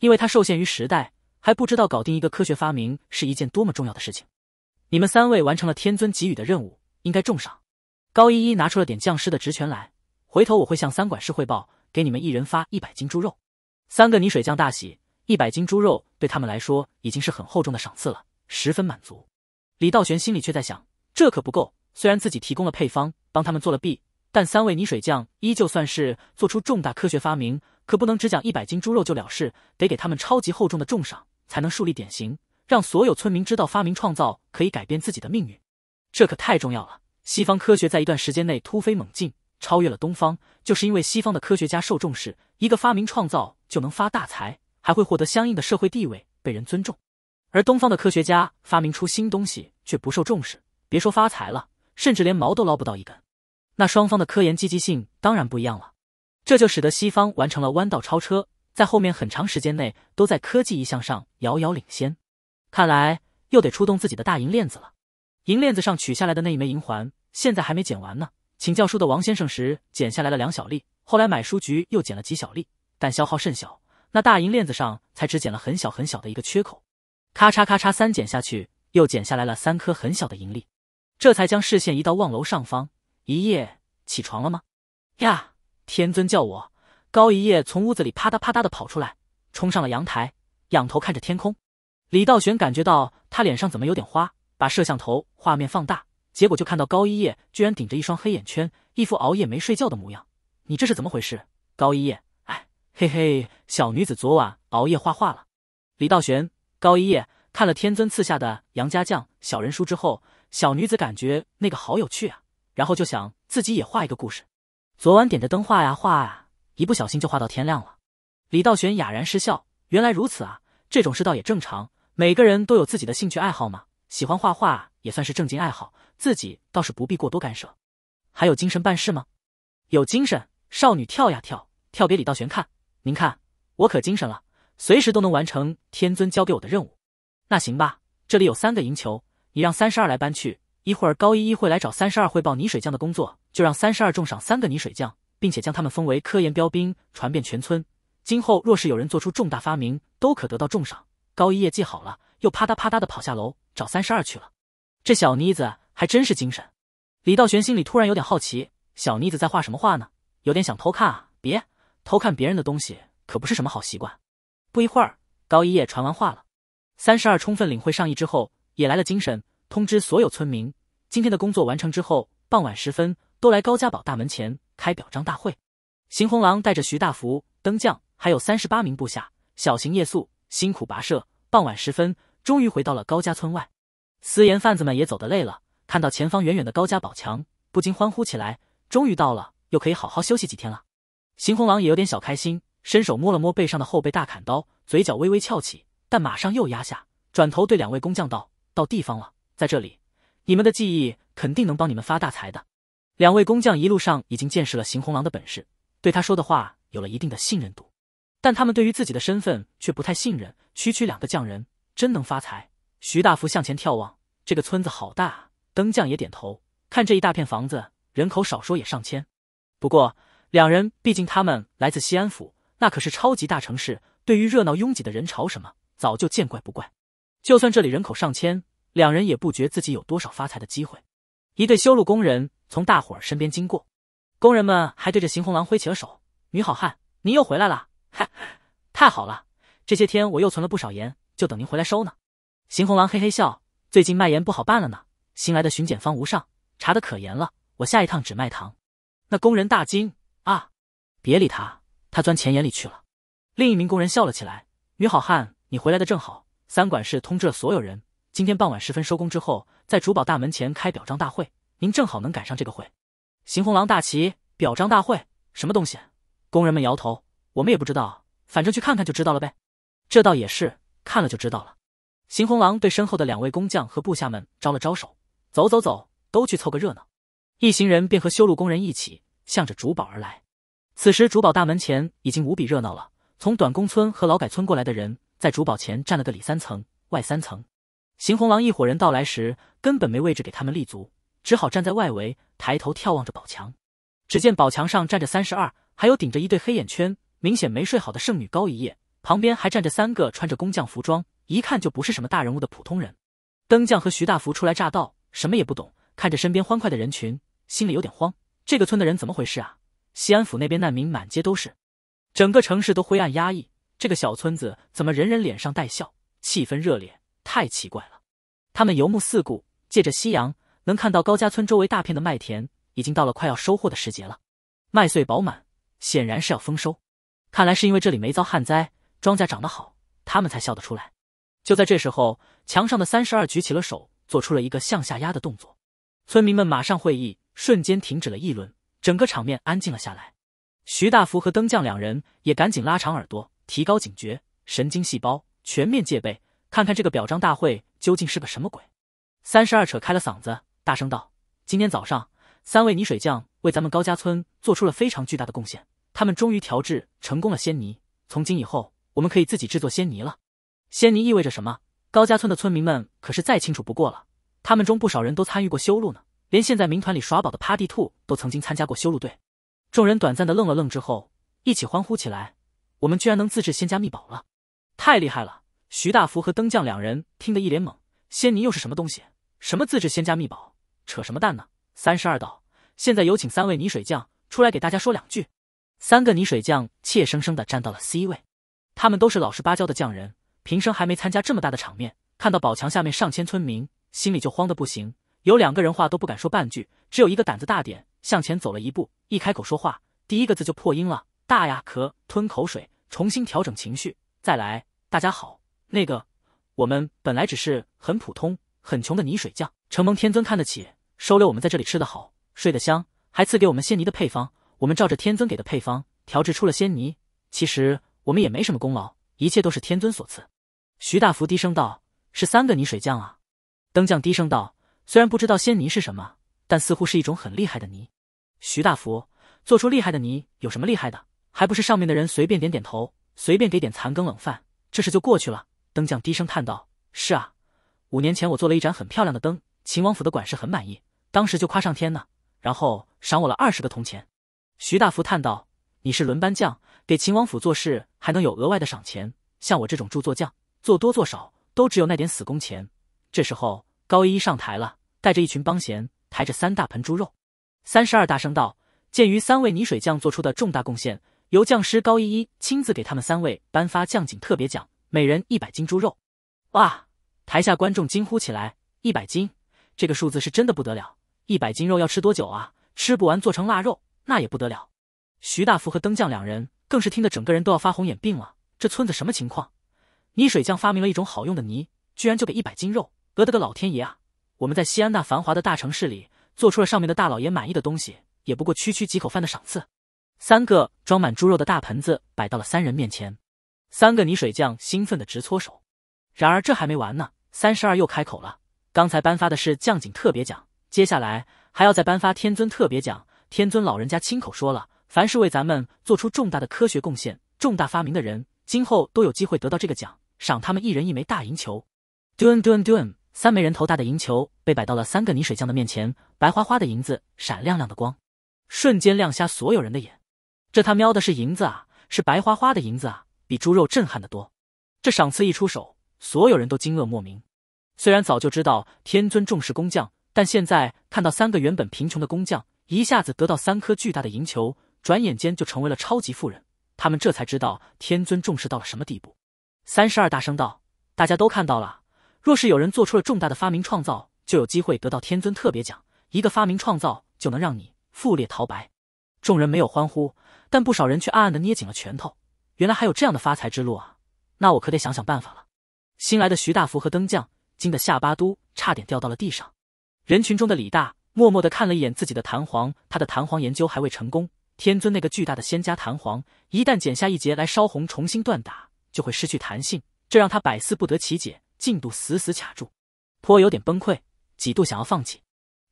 因为他受限于时代，还不知道搞定一个科学发明是一件多么重要的事情。你们三位完成了天尊给予的任务，应该重赏。高一一拿出了点匠师的职权来，回头我会向三管事汇报。给你们一人发一百斤猪肉，三个泥水匠大喜。一百斤猪肉对他们来说已经是很厚重的赏赐了，十分满足。李道玄心里却在想，这可不够。虽然自己提供了配方，帮他们做了弊，但三位泥水匠依旧算是做出重大科学发明，可不能只讲一百斤猪肉就了事，得给他们超级厚重的重赏，才能树立典型，让所有村民知道发明创造可以改变自己的命运。这可太重要了。西方科学在一段时间内突飞猛进。超越了东方，就是因为西方的科学家受重视，一个发明创造就能发大财，还会获得相应的社会地位，被人尊重；而东方的科学家发明出新东西却不受重视，别说发财了，甚至连毛都捞不到一根。那双方的科研积极性当然不一样了，这就使得西方完成了弯道超车，在后面很长时间内都在科技一项上遥遥领先。看来又得出动自己的大银链子了，银链子上取下来的那一枚银环，现在还没剪完呢。请教书的王先生时，捡下来了两小粒，后来买书局又捡了几小粒，但消耗甚小。那大银链子上才只剪了很小很小的一个缺口，咔嚓咔嚓三剪下去，又剪下来了三颗很小的银粒，这才将视线移到望楼上方。一夜起床了吗？呀，天尊叫我！高一夜从屋子里啪嗒啪嗒的跑出来，冲上了阳台，仰头看着天空。李道玄感觉到他脸上怎么有点花，把摄像头画面放大。结果就看到高一叶居然顶着一双黑眼圈，一副熬夜没睡觉的模样。你这是怎么回事？高一叶，哎，嘿嘿，小女子昨晚熬夜画画了。李道玄，高一叶看了天尊赐下的《杨家将小人书》之后，小女子感觉那个好有趣啊，然后就想自己也画一个故事。昨晚点着灯画呀画呀，一不小心就画到天亮了。李道玄哑然失笑，原来如此啊，这种事倒也正常，每个人都有自己的兴趣爱好嘛，喜欢画画也算是正经爱好。自己倒是不必过多干涉，还有精神办事吗？有精神，少女跳呀跳，跳给李道玄看。您看，我可精神了，随时都能完成天尊交给我的任务。那行吧，这里有三个银球，你让三十二来搬去。一会儿高一一会来找三十二汇报泥水匠的工作，就让三十二重赏三个泥水匠，并且将他们封为科研标兵，传遍全村。今后若是有人做出重大发明，都可得到重赏。高一业记好了，又啪嗒啪嗒的跑下楼找三十二去了。这小妮子。还真是精神，李道玄心里突然有点好奇，小妮子在画什么画呢？有点想偷看啊！别偷看别人的东西，可不是什么好习惯。不一会儿，高一叶传完话了，三十二充分领会上意之后，也来了精神，通知所有村民，今天的工作完成之后，傍晚时分都来高家堡大门前开表彰大会。邢红狼带着徐大福、灯将还有三十八名部下，小型夜宿，辛苦跋涉，傍晚时分终于回到了高家村外。私盐贩子们也走得累了。看到前方远远的高家堡墙，不禁欢呼起来：“终于到了，又可以好好休息几天了。”邢红狼也有点小开心，伸手摸了摸背上的后背大砍刀，嘴角微微翘起，但马上又压下，转头对两位工匠道：“到地方了，在这里，你们的技艺肯定能帮你们发大财的。”两位工匠一路上已经见识了邢红狼的本事，对他说的话有了一定的信任度，但他们对于自己的身份却不太信任。区区两个匠人，真能发财？徐大福向前眺望，这个村子好大啊！灯匠也点头，看这一大片房子，人口少说也上千。不过两人毕竟他们来自西安府，那可是超级大城市，对于热闹拥挤的人潮什么，早就见怪不怪。就算这里人口上千，两人也不觉自己有多少发财的机会。一对修路工人从大伙儿身边经过，工人们还对着邢红狼挥起了手：“女好汉，您又回来了，太好了！这些天我又存了不少盐，就等您回来收呢。”邢红狼嘿嘿笑：“最近卖盐不好办了呢。”新来的巡检方无上查得可严了，我下一趟只卖糖。那工人大惊啊！别理他，他钻钱眼里去了。另一名工人笑了起来：“女好汉，你回来的正好。三管事通知了所有人，今天傍晚时分收工之后，在珠宝大门前开表彰大会，您正好能赶上这个会。”邢红狼大奇：“表彰大会什么东西？”工人们摇头：“我们也不知道，反正去看看就知道了呗。”这倒也是，看了就知道了。邢红狼对身后的两位工匠和部下们招了招手。走走走，都去凑个热闹。一行人便和修路工人一起，向着竹堡而来。此时，竹堡大门前已经无比热闹了。从短工村和劳改村过来的人，在竹堡前站了个里三层外三层。邢红狼一伙人到来时，根本没位置给他们立足，只好站在外围，抬头眺望着宝墙。只见宝墙上站着三十二，还有顶着一对黑眼圈，明显没睡好的圣女高一夜，旁边还站着三个穿着工匠服装，一看就不是什么大人物的普通人。灯匠和徐大福初来乍到。什么也不懂，看着身边欢快的人群，心里有点慌。这个村的人怎么回事啊？西安府那边难民满街都是，整个城市都灰暗压抑，这个小村子怎么人人脸上带笑，气氛热烈，太奇怪了。他们游目四顾，借着夕阳，能看到高家村周围大片的麦田，已经到了快要收获的时节了，麦穗饱满，显然是要丰收。看来是因为这里没遭旱灾，庄稼长得好，他们才笑得出来。就在这时候，墙上的三十二举起了手。做出了一个向下压的动作，村民们马上会议，瞬间停止了议论，整个场面安静了下来。徐大福和灯匠两人也赶紧拉长耳朵，提高警觉，神经细胞全面戒备，看看这个表彰大会究竟是个什么鬼。三十二扯开了嗓子，大声道：“今天早上，三位泥水匠为咱们高家村做出了非常巨大的贡献，他们终于调制成功了仙泥，从今以后我们可以自己制作仙泥了。仙泥意味着什么？”高家村的村民们可是再清楚不过了，他们中不少人都参与过修路呢。连现在民团里耍宝的趴地兔都曾经参加过修路队。众人短暂的愣了愣之后，一起欢呼起来：“我们居然能自制仙家秘宝了！太厉害了！”徐大福和灯匠两人听得一脸懵：“仙泥又是什么东西？什么自制仙家秘宝？扯什么淡呢？”三十二道，现在有请三位泥水匠出来给大家说两句。三个泥水匠怯生生的站到了 C 位，他们都是老实巴交的匠人。平生还没参加这么大的场面，看到宝强下面上千村民，心里就慌得不行。有两个人话都不敢说半句，只有一个胆子大点，向前走了一步，一开口说话，第一个字就破音了。大呀，咳，吞口水，重新调整情绪，再来。大家好，那个，我们本来只是很普通、很穷的泥水匠，承蒙天尊看得起，收留我们在这里吃得好、睡得香，还赐给我们仙泥的配方。我们照着天尊给的配方调制出了仙泥。其实我们也没什么功劳，一切都是天尊所赐。徐大福低声道：“是三个泥水匠啊。”灯匠低声道：“虽然不知道仙泥是什么，但似乎是一种很厉害的泥。”徐大福：“做出厉害的泥有什么厉害的？还不是上面的人随便点点头，随便给点残羹冷饭，这事就过去了。”灯匠低声叹道：“是啊，五年前我做了一盏很漂亮的灯，秦王府的管事很满意，当时就夸上天呢，然后赏我了二十个铜钱。”徐大福叹道：“你是轮班匠，给秦王府做事还能有额外的赏钱，像我这种著作匠。”做多做少都只有那点死工钱。这时候高一一上台了，带着一群帮闲，抬着三大盆猪肉。三十二大声道：“鉴于三位泥水匠做出的重大贡献，由匠师高一一亲自给他们三位颁发匠锦特别奖，每人一百斤猪肉。”哇！台下观众惊呼起来：“一百斤这个数字是真的不得了！一百斤肉要吃多久啊？吃不完做成腊肉那也不得了。”徐大福和灯匠两人更是听得整个人都要发红眼病了。这村子什么情况？泥水匠发明了一种好用的泥，居然就给一百斤肉！额的个老天爷啊！我们在西安那繁华的大城市里做出了上面的大老爷满意的东西，也不过区区几口饭的赏赐。三个装满猪肉的大盆子摆到了三人面前，三个泥水匠兴奋的直搓手。然而这还没完呢，三十二又开口了：“刚才颁发的是匠井特别奖，接下来还要再颁发天尊特别奖。天尊老人家亲口说了，凡是为咱们做出重大的科学贡献、重大发明的人，今后都有机会得到这个奖。”赏他们一人一枚大银球，doon doon doon，三枚人头大的银球被摆到了三个泥水匠的面前，白花花的银子，闪亮亮的光，瞬间亮瞎所有人的眼。这他喵的是银子啊，是白花花的银子啊，比猪肉震撼的多。这赏赐一出手，所有人都惊愕莫名。虽然早就知道天尊重视工匠，但现在看到三个原本贫穷的工匠一下子得到三颗巨大的银球，转眼间就成为了超级富人，他们这才知道天尊重视到了什么地步。三十二大声道：“大家都看到了，若是有人做出了重大的发明创造，就有机会得到天尊特别奖。一个发明创造就能让你富列桃白。”众人没有欢呼，但不少人却暗暗的捏紧了拳头。原来还有这样的发财之路啊！那我可得想想办法了。新来的徐大福和灯匠惊得下巴都差点掉到了地上。人群中的李大默默的看了一眼自己的弹簧，他的弹簧研究还未成功。天尊那个巨大的仙家弹簧，一旦剪下一节来烧红，重新锻打。就会失去弹性，这让他百思不得其解，进度死死卡住，颇有点崩溃，几度想要放弃。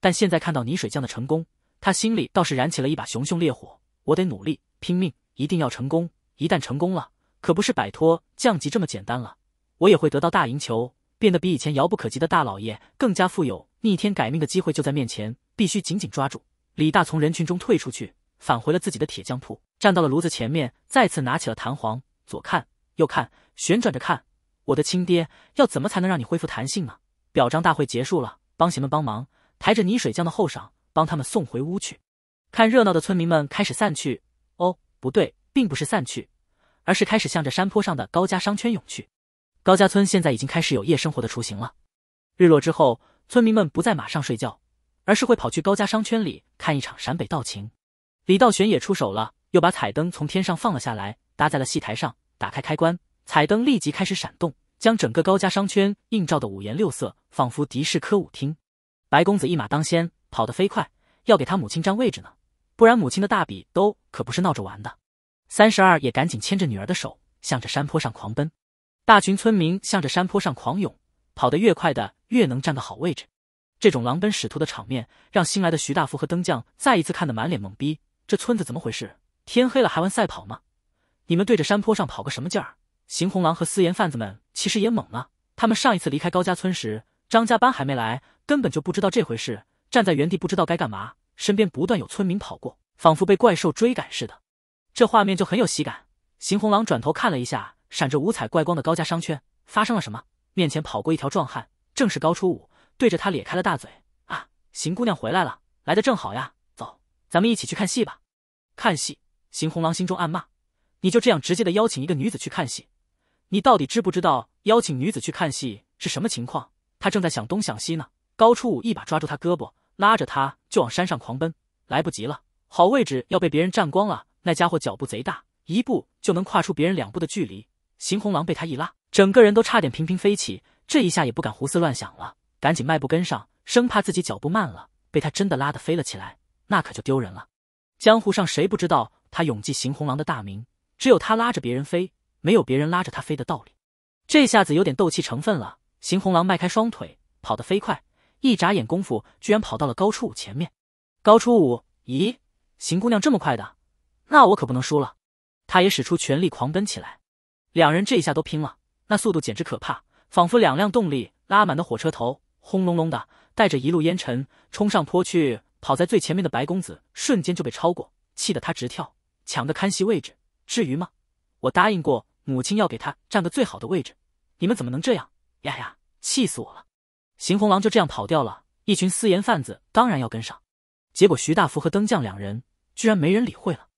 但现在看到泥水匠的成功，他心里倒是燃起了一把熊熊烈火。我得努力拼命，一定要成功！一旦成功了，可不是摆脱降级这么简单了，我也会得到大赢球，变得比以前遥不可及的大老爷更加富有。逆天改命的机会就在面前，必须紧紧抓住。李大从人群中退出去，返回了自己的铁匠铺，站到了炉子前面，再次拿起了弹簧，左看。又看，旋转着看，我的亲爹，要怎么才能让你恢复弹性呢？表彰大会结束了，帮闲们帮忙抬着泥水匠的后晌，帮他们送回屋去。看热闹的村民们开始散去。哦，不对，并不是散去，而是开始向着山坡上的高家商圈涌去。高家村现在已经开始有夜生活的雏形了。日落之后，村民们不再马上睡觉，而是会跑去高家商圈里看一场陕北道情。李道玄也出手了，又把彩灯从天上放了下来，搭在了戏台上。打开开关，彩灯立即开始闪动，将整个高家商圈映照的五颜六色，仿佛迪士科舞厅。白公子一马当先，跑得飞快，要给他母亲占位置呢，不然母亲的大笔都可不是闹着玩的。三十二也赶紧牵着女儿的手，向着山坡上狂奔。大群村民向着山坡上狂涌，跑得越快的越能占个好位置。这种狼奔使徒的场面，让新来的徐大福和灯匠再一次看得满脸懵逼：这村子怎么回事？天黑了还玩赛跑吗？你们对着山坡上跑个什么劲儿？邢红狼和私盐贩子们其实也懵了。他们上一次离开高家村时，张家班还没来，根本就不知道这回事。站在原地不知道该干嘛，身边不断有村民跑过，仿佛被怪兽追赶似的，这画面就很有喜感。邢红狼转头看了一下，闪着五彩怪光的高家商圈发生了什么？面前跑过一条壮汉，正是高初五，对着他咧开了大嘴：“啊，邢姑娘回来了，来的正好呀！走，咱们一起去看戏吧。”看戏，邢红狼心中暗骂。你就这样直接的邀请一个女子去看戏？你到底知不知道邀请女子去看戏是什么情况？他正在想东想西呢。高初武一把抓住他胳膊，拉着他就往山上狂奔。来不及了，好位置要被别人占光了。那家伙脚步贼大，一步就能跨出别人两步的距离。邢红狼被他一拉，整个人都差点频频飞起。这一下也不敢胡思乱想了，赶紧迈步跟上，生怕自己脚步慢了，被他真的拉得飞了起来，那可就丢人了。江湖上谁不知道他永记邢红狼的大名？只有他拉着别人飞，没有别人拉着他飞的道理。这下子有点斗气成分了。邢红狼迈开双腿，跑得飞快，一眨眼功夫，居然跑到了高初五前面。高初五，咦，邢姑娘这么快的，那我可不能输了。他也使出全力狂奔起来。两人这一下都拼了，那速度简直可怕，仿佛两辆动力拉满的火车头，轰隆隆的带着一路烟尘冲上坡去。跑在最前面的白公子瞬间就被超过，气得他直跳，抢个看戏位置。至于吗？我答应过母亲要给他占个最好的位置，你们怎么能这样？呀呀，气死我了！邢红狼就这样跑掉了，一群私盐贩子当然要跟上。结果徐大福和灯匠两人居然没人理会了。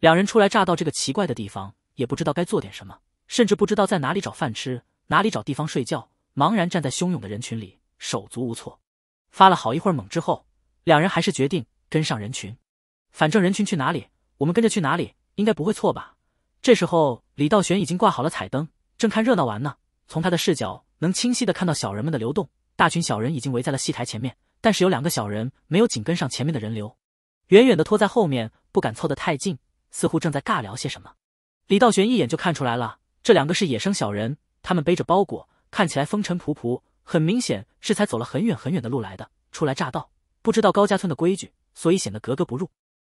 两人初来乍到这个奇怪的地方，也不知道该做点什么，甚至不知道在哪里找饭吃，哪里找地方睡觉，茫然站在汹涌的人群里，手足无措。发了好一会儿猛之后，两人还是决定跟上人群，反正人群去哪里，我们跟着去哪里，应该不会错吧？这时候，李道玄已经挂好了彩灯，正看热闹玩呢。从他的视角，能清晰的看到小人们的流动。大群小人已经围在了戏台前面，但是有两个小人没有紧跟上前面的人流，远远的拖在后面，不敢凑得太近，似乎正在尬聊些什么。李道玄一眼就看出来了，这两个是野生小人，他们背着包裹，看起来风尘仆仆，很明显是才走了很远很远的路来的，初来乍到，不知道高家村的规矩，所以显得格格不入。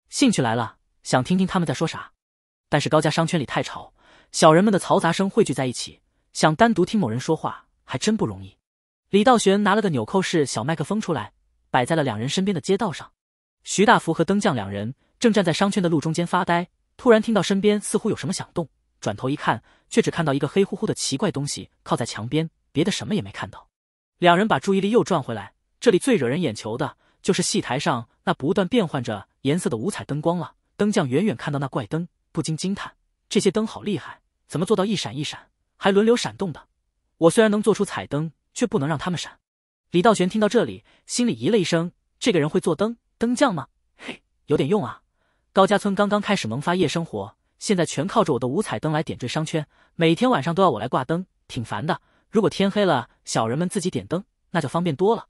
兴趣来了，想听听他们在说啥。但是高家商圈里太吵，小人们的嘈杂声汇聚在一起，想单独听某人说话还真不容易。李道玄拿了个纽扣式小麦克风出来，摆在了两人身边的街道上。徐大福和灯匠两人正站在商圈的路中间发呆，突然听到身边似乎有什么响动，转头一看，却只看到一个黑乎乎的奇怪东西靠在墙边，别的什么也没看到。两人把注意力又转回来，这里最惹人眼球的就是戏台上那不断变换着颜色的五彩灯光了。灯匠远远看到那怪灯。不禁惊叹：“这些灯好厉害，怎么做到一闪一闪，还轮流闪动的？”我虽然能做出彩灯，却不能让他们闪。李道玄听到这里，心里咦了一声：“这个人会做灯，灯匠吗？”嘿，有点用啊。高家村刚刚开始萌发夜生活，现在全靠着我的五彩灯来点缀商圈，每天晚上都要我来挂灯，挺烦的。如果天黑了，小人们自己点灯，那就方便多了。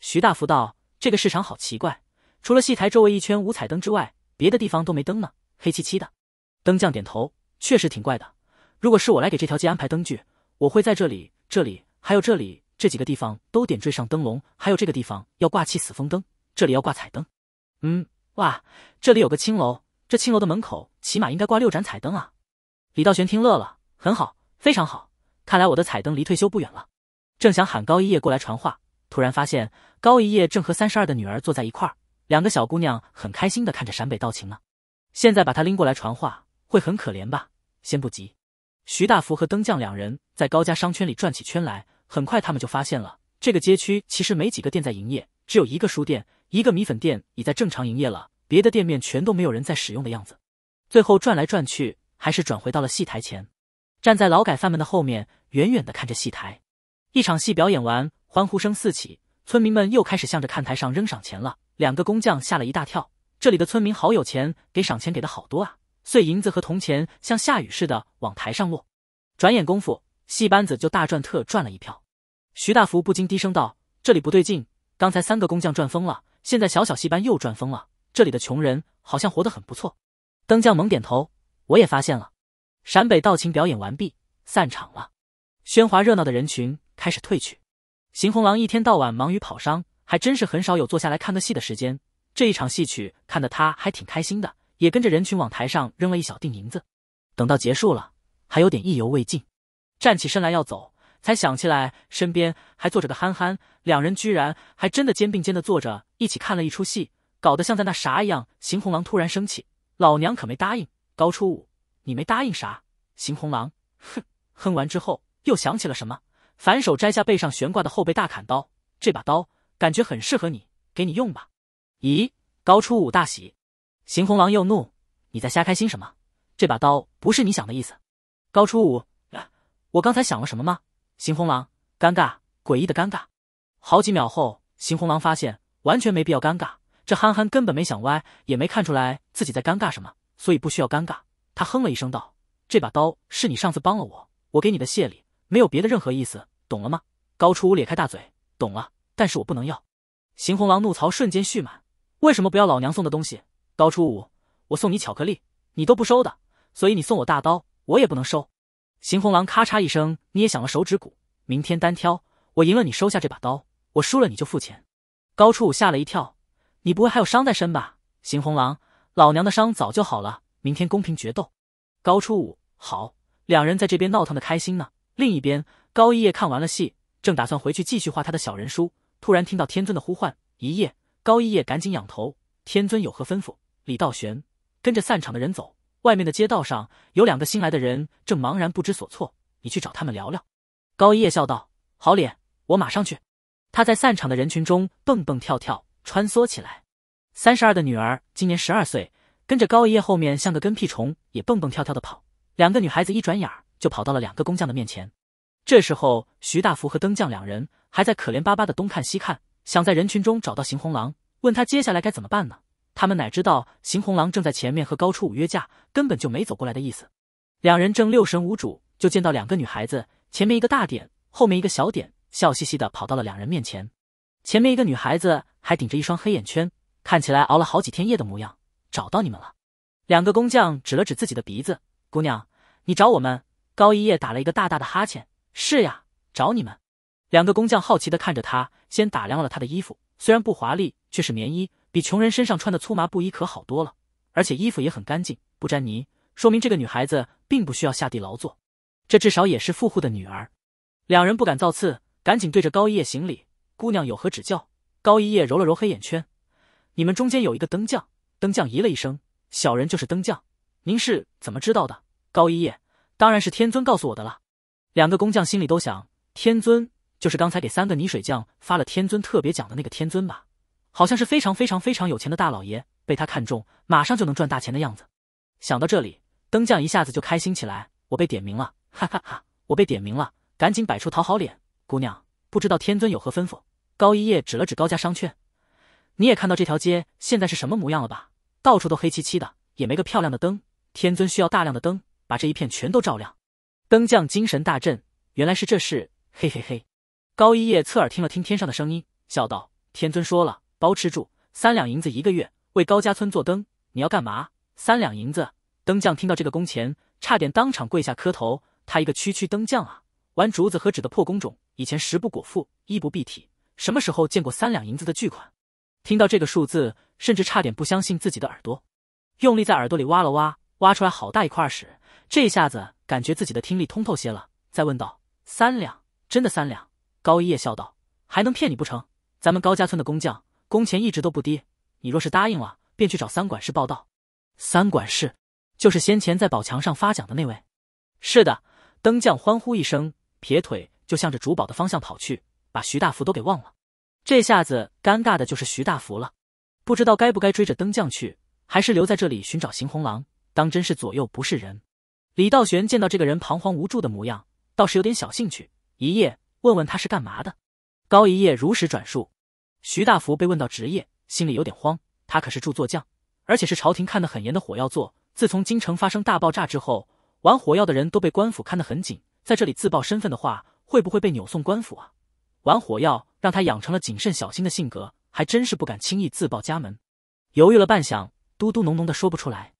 徐大福道：“这个市场好奇怪，除了戏台周围一圈五彩灯之外，别的地方都没灯呢，黑漆漆的。”灯匠点头，确实挺怪的。如果是我来给这条街安排灯具，我会在这里、这里还有这里这几个地方都点缀上灯笼，还有这个地方要挂起死风灯，这里要挂彩灯。嗯，哇，这里有个青楼，这青楼的门口起码应该挂六盏彩灯啊！李道玄听乐了，很好，非常好，看来我的彩灯离退休不远了。正想喊高一叶过来传话，突然发现高一叶正和三十二的女儿坐在一块儿，两个小姑娘很开心的看着陕北道情呢。现在把她拎过来传话。会很可怜吧？先不急。徐大福和灯匠两人在高家商圈里转起圈来，很快他们就发现了，这个街区其实没几个店在营业，只有一个书店、一个米粉店已在正常营业了，别的店面全都没有人在使用的样子。最后转来转去，还是转回到了戏台前，站在劳改犯们的后面，远远的看着戏台。一场戏表演完，欢呼声四起，村民们又开始向着看台上扔赏钱了。两个工匠吓了一大跳，这里的村民好有钱，给赏钱给的好多啊！碎银子和铜钱像下雨似的往台上落，转眼功夫，戏班子就大赚特赚了一票。徐大福不禁低声道：“这里不对劲，刚才三个工匠赚疯了，现在小小戏班又赚疯了。这里的穷人好像活得很不错。”灯匠猛点头：“我也发现了。”陕北道情表演完毕，散场了，喧哗热闹的人群开始退去。邢红狼一天到晚忙于跑商，还真是很少有坐下来看个戏的时间。这一场戏曲看得他还挺开心的。也跟着人群往台上扔了一小锭银子，等到结束了，还有点意犹未尽，站起身来要走，才想起来身边还坐着个憨憨，两人居然还真的肩并肩的坐着一起看了一出戏，搞得像在那啥一样。邢红狼突然生气：“老娘可没答应高初五，你没答应啥？”邢红狼哼哼完之后，又想起了什么，反手摘下背上悬挂的后背大砍刀，这把刀感觉很适合你，给你用吧。咦，高初五大喜。邢红狼又怒：“你在瞎开心什么？这把刀不是你想的意思。”高初五，我刚才想了什么吗？邢红狼尴尬，诡异的尴尬。好几秒后，邢红狼发现完全没必要尴尬，这憨憨根本没想歪，也没看出来自己在尴尬什么，所以不需要尴尬。他哼了一声道：“这把刀是你上次帮了我，我给你的谢礼，没有别的任何意思，懂了吗？”高初五咧开大嘴：“懂了，但是我不能要。”邢红狼怒槽瞬间蓄满：“为什么不要老娘送的东西？”高初五，我送你巧克力，你都不收的，所以你送我大刀，我也不能收。邢红狼咔嚓一声捏响了手指骨，明天单挑，我赢了你收下这把刀，我输了你就付钱。高初五吓了一跳，你不会还有伤在身吧？邢红狼，老娘的伤早就好了，明天公平决斗。高初五，好。两人在这边闹腾的开心呢。另一边，高一叶看完了戏，正打算回去继续画他的小人书，突然听到天尊的呼唤。一夜，高一叶赶紧仰头，天尊有何吩咐？李道玄跟着散场的人走，外面的街道上有两个新来的人正茫然不知所措，你去找他们聊聊。”高一叶笑道，“好脸，我马上去。”他在散场的人群中蹦蹦跳跳穿梭起来。三十二的女儿今年十二岁，跟着高一叶后面像个跟屁虫，也蹦蹦跳跳的跑。两个女孩子一转眼就跑到了两个工匠的面前。这时候，徐大福和灯匠两人还在可怜巴巴的东看西看，想在人群中找到邢红狼，问他接下来该怎么办呢？他们哪知道邢红狼正在前面和高初五约架，根本就没走过来的意思。两人正六神无主，就见到两个女孩子，前面一个大点，后面一个小点，笑嘻嘻的跑到了两人面前。前面一个女孩子还顶着一双黑眼圈，看起来熬了好几天夜的模样。找到你们了，两个工匠指了指自己的鼻子：“姑娘，你找我们？”高一叶打了一个大大的哈欠：“是呀，找你们。”两个工匠好奇的看着他，先打量了他的衣服，虽然不华丽，却是棉衣。比穷人身上穿的粗麻布衣可好多了，而且衣服也很干净，不沾泥，说明这个女孩子并不需要下地劳作，这至少也是富户的女儿。两人不敢造次，赶紧对着高一叶行礼：“姑娘有何指教？”高一叶揉了揉黑眼圈：“你们中间有一个灯匠。”灯匠咦了一声：“小人就是灯匠，您是怎么知道的？”高一叶：“当然是天尊告诉我的了。”两个工匠心里都想：天尊就是刚才给三个泥水匠发了天尊特别奖的那个天尊吧。好像是非常非常非常有钱的大老爷被他看中，马上就能赚大钱的样子。想到这里，灯匠一下子就开心起来，我被点名了，哈哈哈，我被点名了，赶紧摆出讨好脸。姑娘，不知道天尊有何吩咐？高一叶指了指高家商圈，你也看到这条街现在是什么模样了吧？到处都黑漆漆的，也没个漂亮的灯。天尊需要大量的灯，把这一片全都照亮。灯匠精神大振，原来是这事，嘿嘿嘿。高一叶侧耳听了听天上的声音，笑道：“天尊说了。”包吃住，三两银子一个月，为高家村做灯，你要干嘛？三两银子，灯匠听到这个工钱，差点当场跪下磕头。他一个区区灯匠啊，玩竹子和纸的破工种，以前食不果腹，衣不蔽体，什么时候见过三两银子的巨款？听到这个数字，甚至差点不相信自己的耳朵，用力在耳朵里挖了挖，挖出来好大一块屎。这下子感觉自己的听力通透些了，再问道：三两，真的三两？高一叶笑道：还能骗你不成？咱们高家村的工匠。工钱一直都不低，你若是答应了，便去找三管事报道。三管事就是先前在宝墙上发奖的那位。是的，灯匠欢呼一声，撇腿就向着竹堡的方向跑去，把徐大福都给忘了。这下子尴尬的就是徐大福了，不知道该不该追着灯匠去，还是留在这里寻找邢红狼。当真是左右不是人。李道玄见到这个人彷徨无助的模样，倒是有点小兴趣。一叶问问他是干嘛的，高一叶如实转述。徐大福被问到职业，心里有点慌。他可是铸作匠，而且是朝廷看得很严的火药座。自从京城发生大爆炸之后，玩火药的人都被官府看得很紧。在这里自曝身份的话，会不会被扭送官府啊？玩火药让他养成了谨慎小心的性格，还真是不敢轻易自报家门。犹豫了半晌，嘟嘟囔囔的说不出来。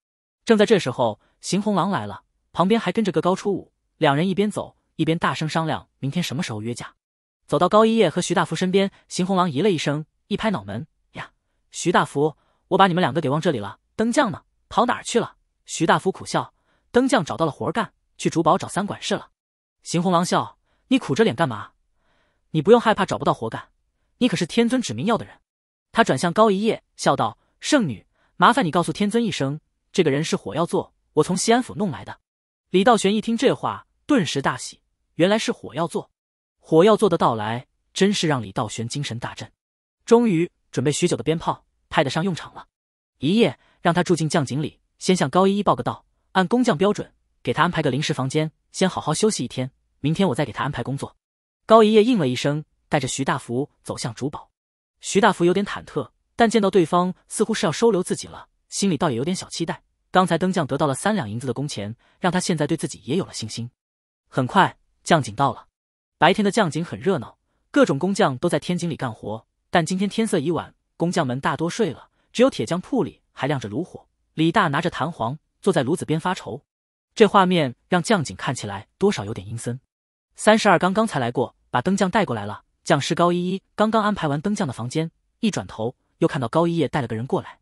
正在这时候，邢红狼来了，旁边还跟着个高初五，两人一边走一边大声商量明天什么时候约架。走到高一叶和徐大福身边，邢红狼咦了一声，一拍脑门：“呀，徐大福，我把你们两个给忘这里了。灯匠呢？跑哪儿去了？”徐大福苦笑：“灯匠找到了活干，去竹堡找三管事了。”邢红狼笑：“你苦着脸干嘛？你不用害怕找不到活干，你可是天尊指名要的人。”他转向高一叶，笑道：“圣女，麻烦你告诉天尊一声，这个人是火药座，我从西安府弄来的。”李道玄一听这话，顿时大喜：“原来是火药座。”火药做的到来，真是让李道玄精神大振。终于准备许久的鞭炮派得上用场了。一夜让他住进将井里，先向高一一报个到，按工匠标准给他安排个临时房间，先好好休息一天。明天我再给他安排工作。高一夜应了一声，带着徐大福走向竹堡。徐大福有点忐忑，但见到对方似乎是要收留自己了，心里倒也有点小期待。刚才登将得到了三两银子的工钱，让他现在对自己也有了信心。很快，将井到了。白天的匠井很热闹，各种工匠都在天井里干活。但今天天色已晚，工匠们大多睡了，只有铁匠铺里还亮着炉火。李大拿着弹簧，坐在炉子边发愁。这画面让匠井看起来多少有点阴森。三十二刚刚才来过，把灯匠带过来了。匠师高一一刚刚安排完灯匠的房间，一转头又看到高一叶带了个人过来。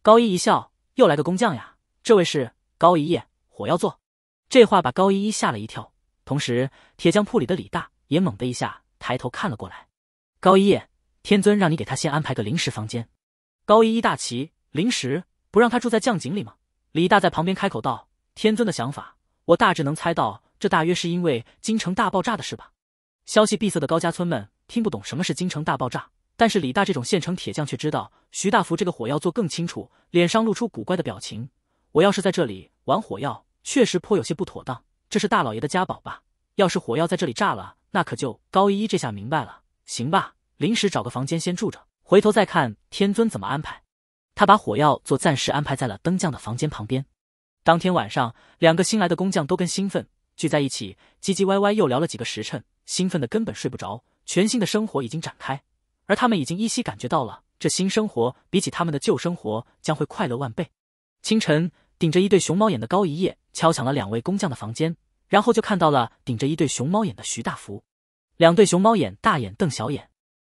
高一一笑，又来个工匠呀？这位是高一叶，火药做。这话把高一一吓了一跳，同时铁匠铺里的李大。也猛地一下抬头看了过来。高一夜，天尊让你给他先安排个临时房间。高一一大奇，临时不让他住在酱井里吗？李大在旁边开口道：“天尊的想法，我大致能猜到。这大约是因为京城大爆炸的事吧？”消息闭塞的高家村们听不懂什么是京城大爆炸，但是李大这种县城铁匠却知道。徐大福这个火药做更清楚，脸上露出古怪的表情。我要是在这里玩火药，确实颇有些不妥当。这是大老爷的家宝吧？要是火药在这里炸了。那可就高一一这下明白了，行吧，临时找个房间先住着，回头再看天尊怎么安排。他把火药做暂时安排在了灯匠的房间旁边。当天晚上，两个新来的工匠都跟兴奋聚在一起，唧唧歪歪又聊了几个时辰，兴奋的根本睡不着。全新的生活已经展开，而他们已经依稀感觉到了，这新生活比起他们的旧生活将会快乐万倍。清晨，顶着一对熊猫眼的高一夜敲响了两位工匠的房间，然后就看到了顶着一对熊猫眼的徐大福。两对熊猫眼，大眼瞪小眼。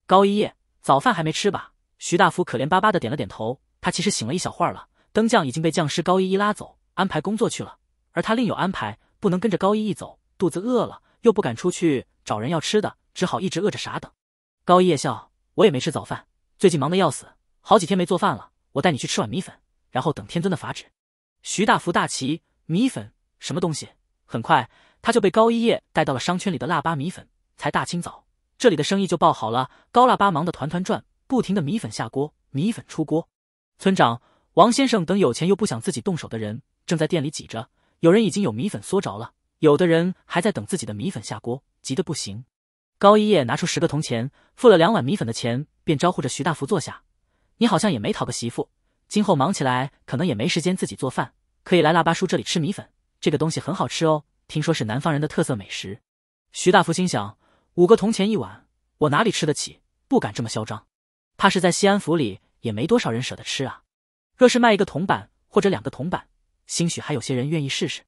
高一夜，早饭还没吃吧？徐大福可怜巴巴的点了点头。他其实醒了一小会儿了，灯匠已经被匠师高一一拉走，安排工作去了，而他另有安排，不能跟着高一一走。肚子饿了，又不敢出去找人要吃的，只好一直饿着傻等。高一夜笑，我也没吃早饭，最近忙得要死，好几天没做饭了。我带你去吃碗米粉，然后等天尊的法旨。徐大福大奇，米粉什么东西？很快他就被高一夜带到了商圈里的腊八米粉。才大清早，这里的生意就爆好了。高腊八忙得团团转，不停的米粉下锅，米粉出锅。村长、王先生等有钱又不想自己动手的人，正在店里挤着。有人已经有米粉缩着了，有的人还在等自己的米粉下锅，急得不行。高一叶拿出十个铜钱，付了两碗米粉的钱，便招呼着徐大福坐下。你好像也没讨个媳妇，今后忙起来可能也没时间自己做饭，可以来腊八叔这里吃米粉，这个东西很好吃哦，听说是南方人的特色美食。徐大福心想。五个铜钱一碗，我哪里吃得起？不敢这么嚣张，怕是在西安府里也没多少人舍得吃啊。若是卖一个铜板或者两个铜板，兴许还有些人愿意试试。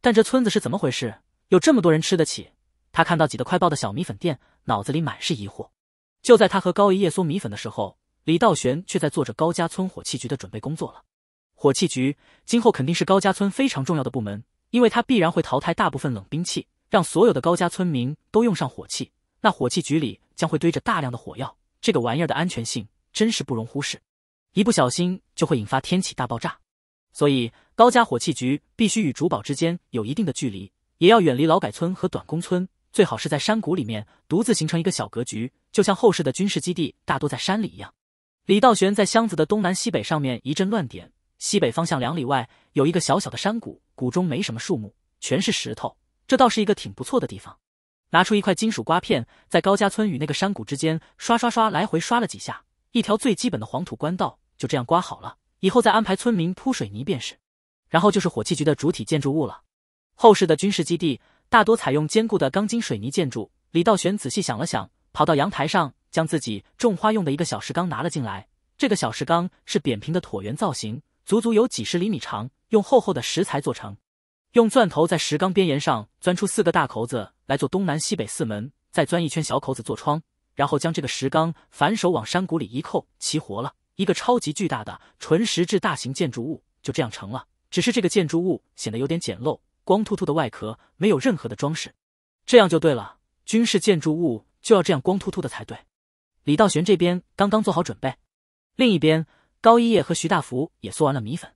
但这村子是怎么回事？有这么多人吃得起？他看到挤得快爆的小米粉店，脑子里满是疑惑。就在他和高一夜嗦米粉的时候，李道玄却在做着高家村火器局的准备工作了。火器局今后肯定是高家村非常重要的部门，因为他必然会淘汰大部分冷兵器。让所有的高家村民都用上火器，那火器局里将会堆着大量的火药。这个玩意儿的安全性真是不容忽视，一不小心就会引发天启大爆炸。所以高家火器局必须与竹堡之间有一定的距离，也要远离劳改村和短工村，最好是在山谷里面独自形成一个小格局，就像后世的军事基地大多在山里一样。李道玄在箱子的东南西北上面一阵乱点，西北方向两里外有一个小小的山谷，谷中没什么树木，全是石头。这倒是一个挺不错的地方。拿出一块金属刮片，在高家村与那个山谷之间刷刷刷来回刷了几下，一条最基本的黄土官道就这样刮好了。以后再安排村民铺水泥便是。然后就是火器局的主体建筑物了。后世的军事基地大多采用坚固的钢筋水泥建筑。李道玄仔细想了想，跑到阳台上，将自己种花用的一个小石缸拿了进来。这个小石缸是扁平的椭圆造型，足足有几十厘米长，用厚厚的石材做成。用钻头在石缸边沿上钻出四个大口子来做东南西北四门，再钻一圈小口子做窗，然后将这个石缸反手往山谷里一扣，齐活了！一个超级巨大的纯石质大型建筑物就这样成了。只是这个建筑物显得有点简陋，光秃秃的外壳没有任何的装饰，这样就对了。军事建筑物就要这样光秃秃的才对。李道玄这边刚刚做好准备，另一边高一叶和徐大福也嗦完了米粉。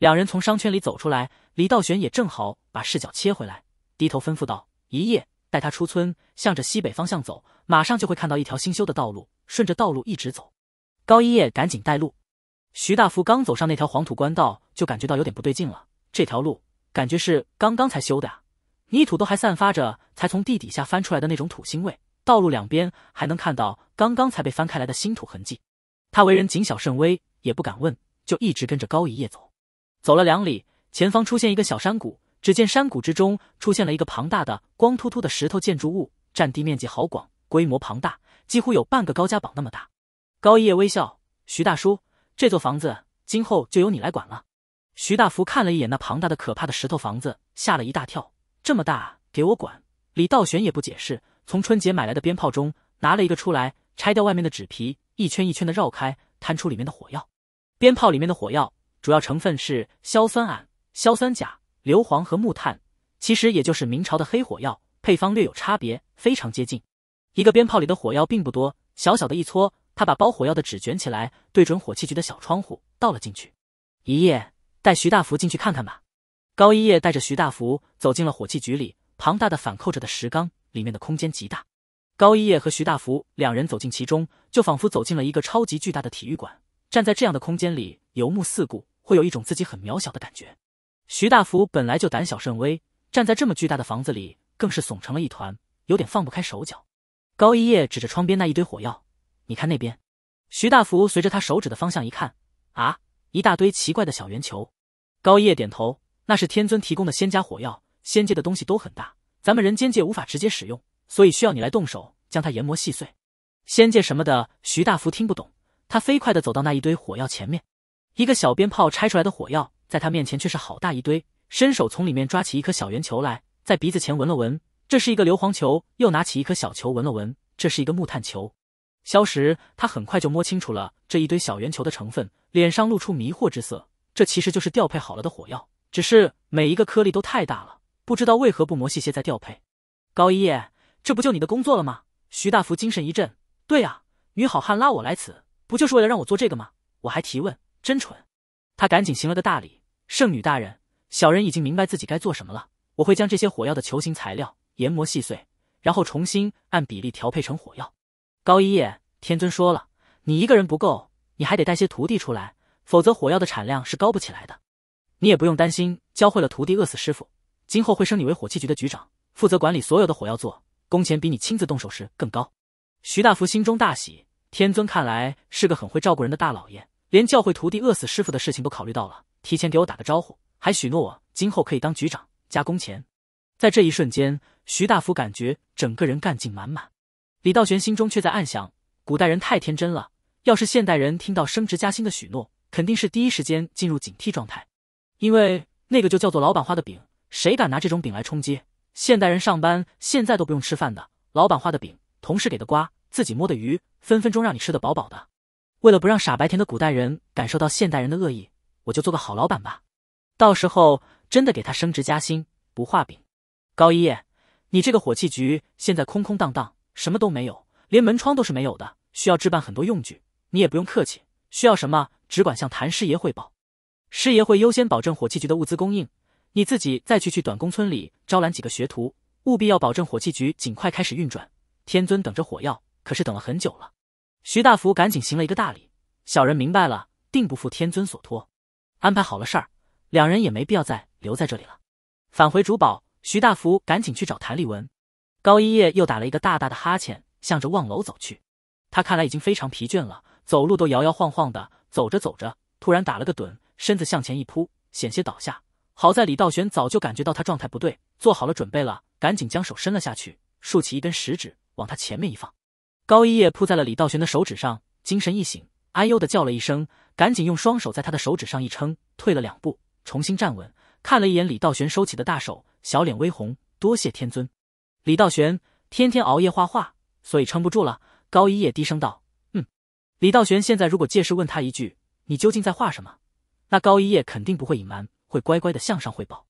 两人从商圈里走出来，李道玄也正好把视角切回来，低头吩咐道：“一叶，带他出村，向着西北方向走，马上就会看到一条新修的道路，顺着道路一直走。”高一叶赶紧带路。徐大福刚走上那条黄土官道，就感觉到有点不对劲了。这条路感觉是刚刚才修的啊，泥土都还散发着才从地底下翻出来的那种土腥味。道路两边还能看到刚刚才被翻开来的新土痕迹。他为人谨小慎微，也不敢问，就一直跟着高一叶走。走了两里，前方出现一个小山谷。只见山谷之中出现了一个庞大的、光秃秃的石头建筑物，占地面积好广，规模庞大，几乎有半个高家堡那么大。高一叶微笑：“徐大叔，这座房子今后就由你来管了。”徐大福看了一眼那庞大的、可怕的石头房子，吓了一大跳：“这么大，给我管？”李道玄也不解释，从春节买来的鞭炮中拿了一个出来，拆掉外面的纸皮，一圈一圈的绕开，摊出里面的火药。鞭炮里面的火药。主要成分是硝酸铵、硝酸钾、硫磺和木炭，其实也就是明朝的黑火药配方略有差别，非常接近。一个鞭炮里的火药并不多，小小的一撮。他把包火药的纸卷起来，对准火器局的小窗户倒了进去。一夜，带徐大福进去看看吧。高一叶带着徐大福走进了火器局里，庞大的反扣着的石缸，里面的空间极大。高一叶和徐大福两人走进其中，就仿佛走进了一个超级巨大的体育馆。站在这样的空间里，游目四顾。会有一种自己很渺小的感觉。徐大福本来就胆小慎微，站在这么巨大的房子里，更是耸成了一团，有点放不开手脚。高一叶指着窗边那一堆火药：“你看那边。”徐大福随着他手指的方向一看，啊，一大堆奇怪的小圆球。高一叶点头：“那是天尊提供的仙家火药，仙界的东西都很大，咱们人间界无法直接使用，所以需要你来动手将它研磨细碎。”仙界什么的，徐大福听不懂。他飞快地走到那一堆火药前面。一个小鞭炮拆出来的火药，在他面前却是好大一堆。伸手从里面抓起一颗小圆球来，在鼻子前闻了闻，这是一个硫磺球；又拿起一颗小球闻了闻，这是一个木炭球。萧时他很快就摸清楚了这一堆小圆球的成分，脸上露出迷惑之色。这其实就是调配好了的火药，只是每一个颗粒都太大了，不知道为何不磨细些再调配。高一叶，这不就你的工作了吗？徐大福精神一振，对啊，女好汉拉我来此，不就是为了让我做这个吗？我还提问。真蠢！他赶紧行了个大礼，圣女大人，小人已经明白自己该做什么了。我会将这些火药的球形材料研磨细碎，然后重新按比例调配成火药。高一叶天尊说了，你一个人不够，你还得带些徒弟出来，否则火药的产量是高不起来的。你也不用担心，教会了徒弟饿死师傅，今后会升你为火器局的局长，负责管理所有的火药做，工钱比你亲自动手时更高。徐大福心中大喜，天尊看来是个很会照顾人的大老爷。连教会徒弟饿死师傅的事情都考虑到了，提前给我打个招呼，还许诺我今后可以当局长加工钱。在这一瞬间，徐大福感觉整个人干劲满满。李道玄心中却在暗想：古代人太天真了，要是现代人听到升职加薪的许诺，肯定是第一时间进入警惕状态，因为那个就叫做老板画的饼，谁敢拿这种饼来充饥？现代人上班现在都不用吃饭的，老板画的饼，同事给的瓜，自己摸的鱼，分分钟让你吃得饱饱的。为了不让傻白甜的古代人感受到现代人的恶意，我就做个好老板吧。到时候真的给他升职加薪，不画饼。高一叶，你这个火器局现在空空荡荡，什么都没有，连门窗都是没有的，需要置办很多用具。你也不用客气，需要什么只管向谭师爷汇报，师爷会优先保证火器局的物资供应。你自己再去去短工村里招揽几个学徒，务必要保证火器局尽快开始运转。天尊等着火药，可是等了很久了。徐大福赶紧行了一个大礼，小人明白了，定不负天尊所托。安排好了事儿，两人也没必要再留在这里了。返回主堡，徐大福赶紧去找谭立文。高一夜又打了一个大大的哈欠，向着望楼走去。他看来已经非常疲倦了，走路都摇摇晃晃的。走着走着，突然打了个盹，身子向前一扑，险些倒下。好在李道玄早就感觉到他状态不对，做好了准备了，赶紧将手伸了下去，竖起一根食指往他前面一放。高一叶扑在了李道玄的手指上，精神一醒，哎呦的叫了一声，赶紧用双手在他的手指上一撑，退了两步，重新站稳，看了一眼李道玄收起的大手，小脸微红，多谢天尊。李道玄天天熬夜画画，所以撑不住了。高一叶低声道：“嗯。”李道玄现在如果借势问他一句：“你究竟在画什么？”那高一叶肯定不会隐瞒，会乖乖的向上汇报。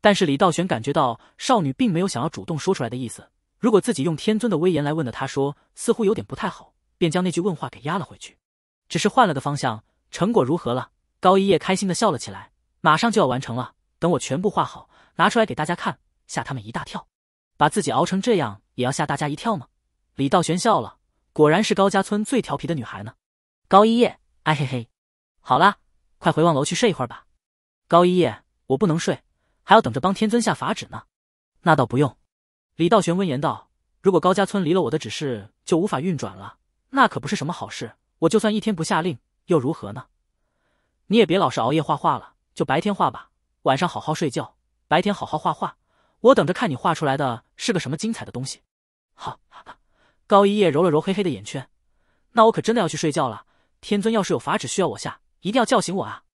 但是李道玄感觉到少女并没有想要主动说出来的意思。如果自己用天尊的威严来问的，他说似乎有点不太好，便将那句问话给压了回去。只是换了个方向，成果如何了？高一叶开心的笑了起来，马上就要完成了。等我全部画好，拿出来给大家看，吓他们一大跳。把自己熬成这样，也要吓大家一跳吗？李道玄笑了，果然是高家村最调皮的女孩呢。高一叶，哎嘿嘿。好啦，快回望楼去睡一会儿吧。高一叶，我不能睡，还要等着帮天尊下法旨呢。那倒不用。李道玄温言道：“如果高家村离了我的指示就无法运转了，那可不是什么好事。我就算一天不下令又如何呢？你也别老是熬夜画画了，就白天画吧，晚上好好睡觉，白天好好画画。我等着看你画出来的是个什么精彩的东西。”好，高一夜揉了揉黑黑的眼圈，那我可真的要去睡觉了。天尊要是有法旨需要我下，一定要叫醒我啊！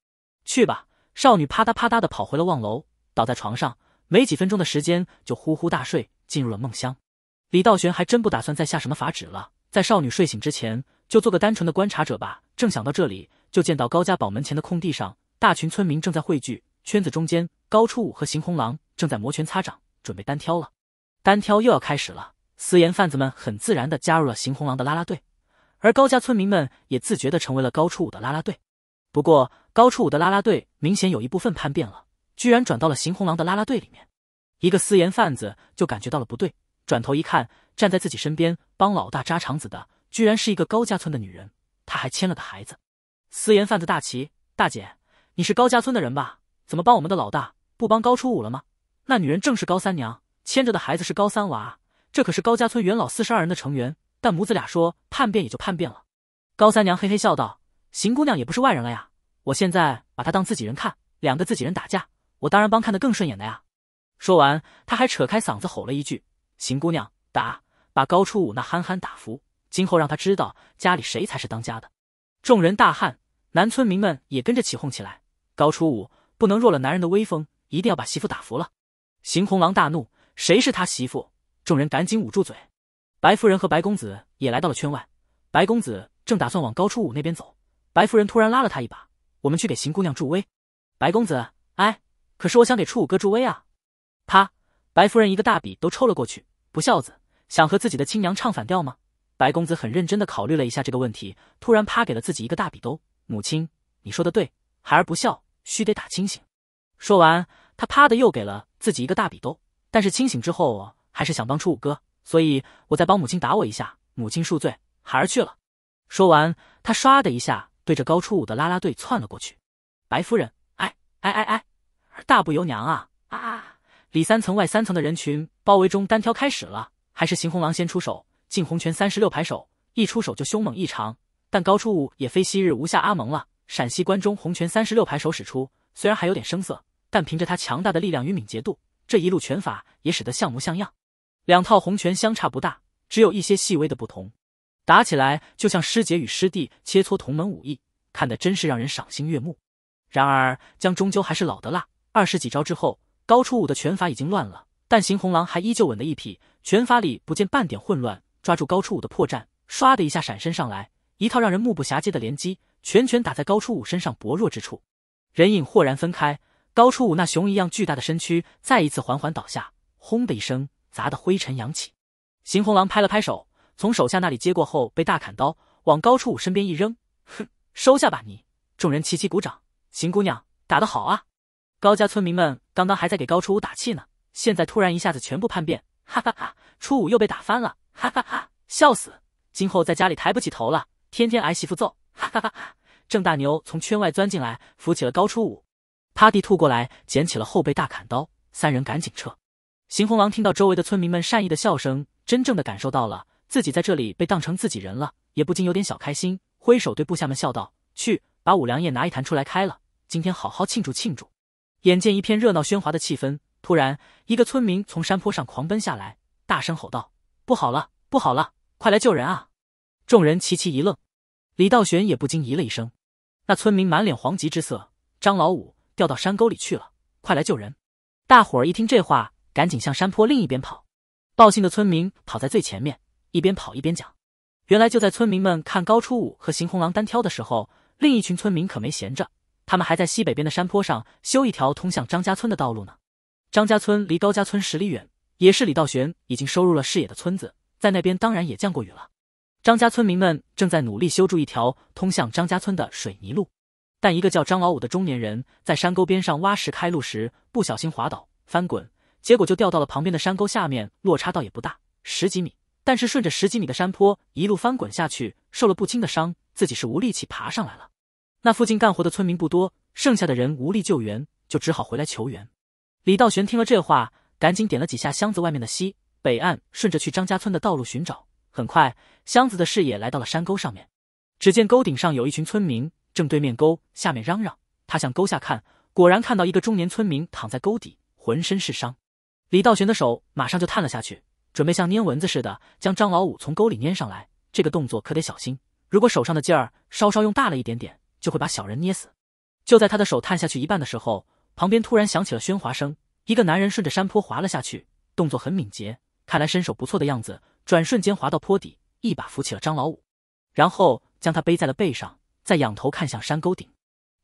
去吧，少女啪嗒啪嗒的跑回了望楼，倒在床上，没几分钟的时间就呼呼大睡。进入了梦乡，李道玄还真不打算再下什么法旨了，在少女睡醒之前，就做个单纯的观察者吧。正想到这里，就见到高家堡门前的空地上，大群村民正在汇聚，圈子中间，高初五和邢红狼正在摩拳擦掌，准备单挑了。单挑又要开始了，私盐贩子们很自然的加入了邢红狼的拉拉队，而高家村民们也自觉的成为了高初五的拉拉队。不过，高初五的拉拉队明显有一部分叛变了，居然转到了邢红狼的拉拉队里面。一个私盐贩子就感觉到了不对，转头一看，站在自己身边帮老大扎肠子的，居然是一个高家村的女人，她还牵了个孩子。私盐贩子大齐大姐，你是高家村的人吧？怎么帮我们的老大，不帮高初五了吗？那女人正是高三娘，牵着的孩子是高三娃，这可是高家村元老四十二人的成员。但母子俩说叛变也就叛变了。高三娘嘿嘿笑道：“邢姑娘也不是外人了呀，我现在把她当自己人看，两个自己人打架，我当然帮看得更顺眼的呀。”说完，他还扯开嗓子吼了一句：“邢姑娘，打把高初五那憨憨打服，今后让他知道家里谁才是当家的。”众人大汗，男村民们也跟着起哄起来。高初五不能弱了男人的威风，一定要把媳妇打服了。邢红狼大怒：“谁是他媳妇？”众人赶紧捂住嘴。白夫人和白公子也来到了圈外。白公子正打算往高初五那边走，白夫人突然拉了他一把：“我们去给邢姑娘助威。”白公子：“哎，可是我想给初五哥助威啊。”啪！白夫人一个大笔都抽了过去。不孝子，想和自己的亲娘唱反调吗？白公子很认真的考虑了一下这个问题，突然啪给了自己一个大笔兜。母亲，你说的对，孩儿不孝，须得打清醒。说完，他啪的又给了自己一个大笔兜。但是清醒之后，还是想帮初五哥，所以我再帮母亲打我一下。母亲恕罪，孩儿去了。说完，他唰的一下对着高初五的拉拉队窜了过去。白夫人，哎哎哎哎，大不由娘啊啊啊！里三层外三层的人群包围中，单挑开始了。还是邢红狼先出手，进红拳三十六排手，一出手就凶猛异常。但高初武也非昔日无下阿蒙了。陕西关中红拳三十六排手使出，虽然还有点生涩，但凭着他强大的力量与敏捷度，这一路拳法也使得像模像样。两套红拳相差不大，只有一些细微的不同。打起来就像师姐与师弟切磋同门武艺，看得真是让人赏心悦目。然而姜终究还是老的辣，二十几招之后。高初五的拳法已经乱了，但邢红狼还依旧稳的一匹，拳法里不见半点混乱。抓住高初五的破绽，唰的一下闪身上来，一套让人目不暇接的连击，拳拳打在高初五身上薄弱之处。人影豁然分开，高初五那熊一样巨大的身躯再一次缓缓倒下，轰的一声，砸的灰尘扬起。邢红狼拍了拍手，从手下那里接过后，被大砍刀往高初五身边一扔，哼，收下吧你。众人齐齐鼓掌，邢姑娘打得好啊！高家村民们刚刚还在给高初五打气呢，现在突然一下子全部叛变，哈哈哈！初五又被打翻了，哈哈哈！笑死，今后在家里抬不起头了，天天挨媳妇揍，哈哈哈！郑大牛从圈外钻进来，扶起了高初五，趴地吐过来，捡起了后背大砍刀，三人赶紧撤。邢红狼听到周围的村民们善意的笑声，真正的感受到了自己在这里被当成自己人了，也不禁有点小开心，挥手对部下们笑道：“去，把五粮液拿一坛出来开了，今天好好庆祝庆祝。”眼见一片热闹喧哗的气氛，突然一个村民从山坡上狂奔下来，大声吼道：“不好了，不好了，快来救人啊！”众人齐齐一愣，李道玄也不禁咦了一声。那村民满脸惶急之色：“张老五掉到山沟里去了，快来救人！”大伙儿一听这话，赶紧向山坡另一边跑。报信的村民跑在最前面，一边跑一边讲：“原来就在村民们看高初五和邢红狼单挑的时候，另一群村民可没闲着。”他们还在西北边的山坡上修一条通向张家村的道路呢。张家村离高家村十里远，也是李道玄已经收入了视野的村子。在那边当然也降过雨了。张家村民们正在努力修筑一条通向张家村的水泥路。但一个叫张老五的中年人在山沟边上挖石开路时，不小心滑倒翻滚，结果就掉到了旁边的山沟下面。落差倒也不大，十几米。但是顺着十几米的山坡一路翻滚下去，受了不轻的伤，自己是无力气爬上来了。那附近干活的村民不多，剩下的人无力救援，就只好回来求援。李道玄听了这话，赶紧点了几下箱子外面的西北岸，顺着去张家村的道路寻找。很快，箱子的视野来到了山沟上面。只见沟顶上有一群村民正对面沟下面嚷嚷。他向沟下看，果然看到一个中年村民躺在沟底，浑身是伤。李道玄的手马上就探了下去，准备像捏蚊子似的将张老五从沟里捏上来。这个动作可得小心，如果手上的劲儿稍稍用大了一点点。就会把小人捏死。就在他的手探下去一半的时候，旁边突然响起了喧哗声。一个男人顺着山坡滑了下去，动作很敏捷，看来身手不错的样子。转瞬间滑到坡底，一把扶起了张老五，然后将他背在了背上。再仰头看向山沟顶，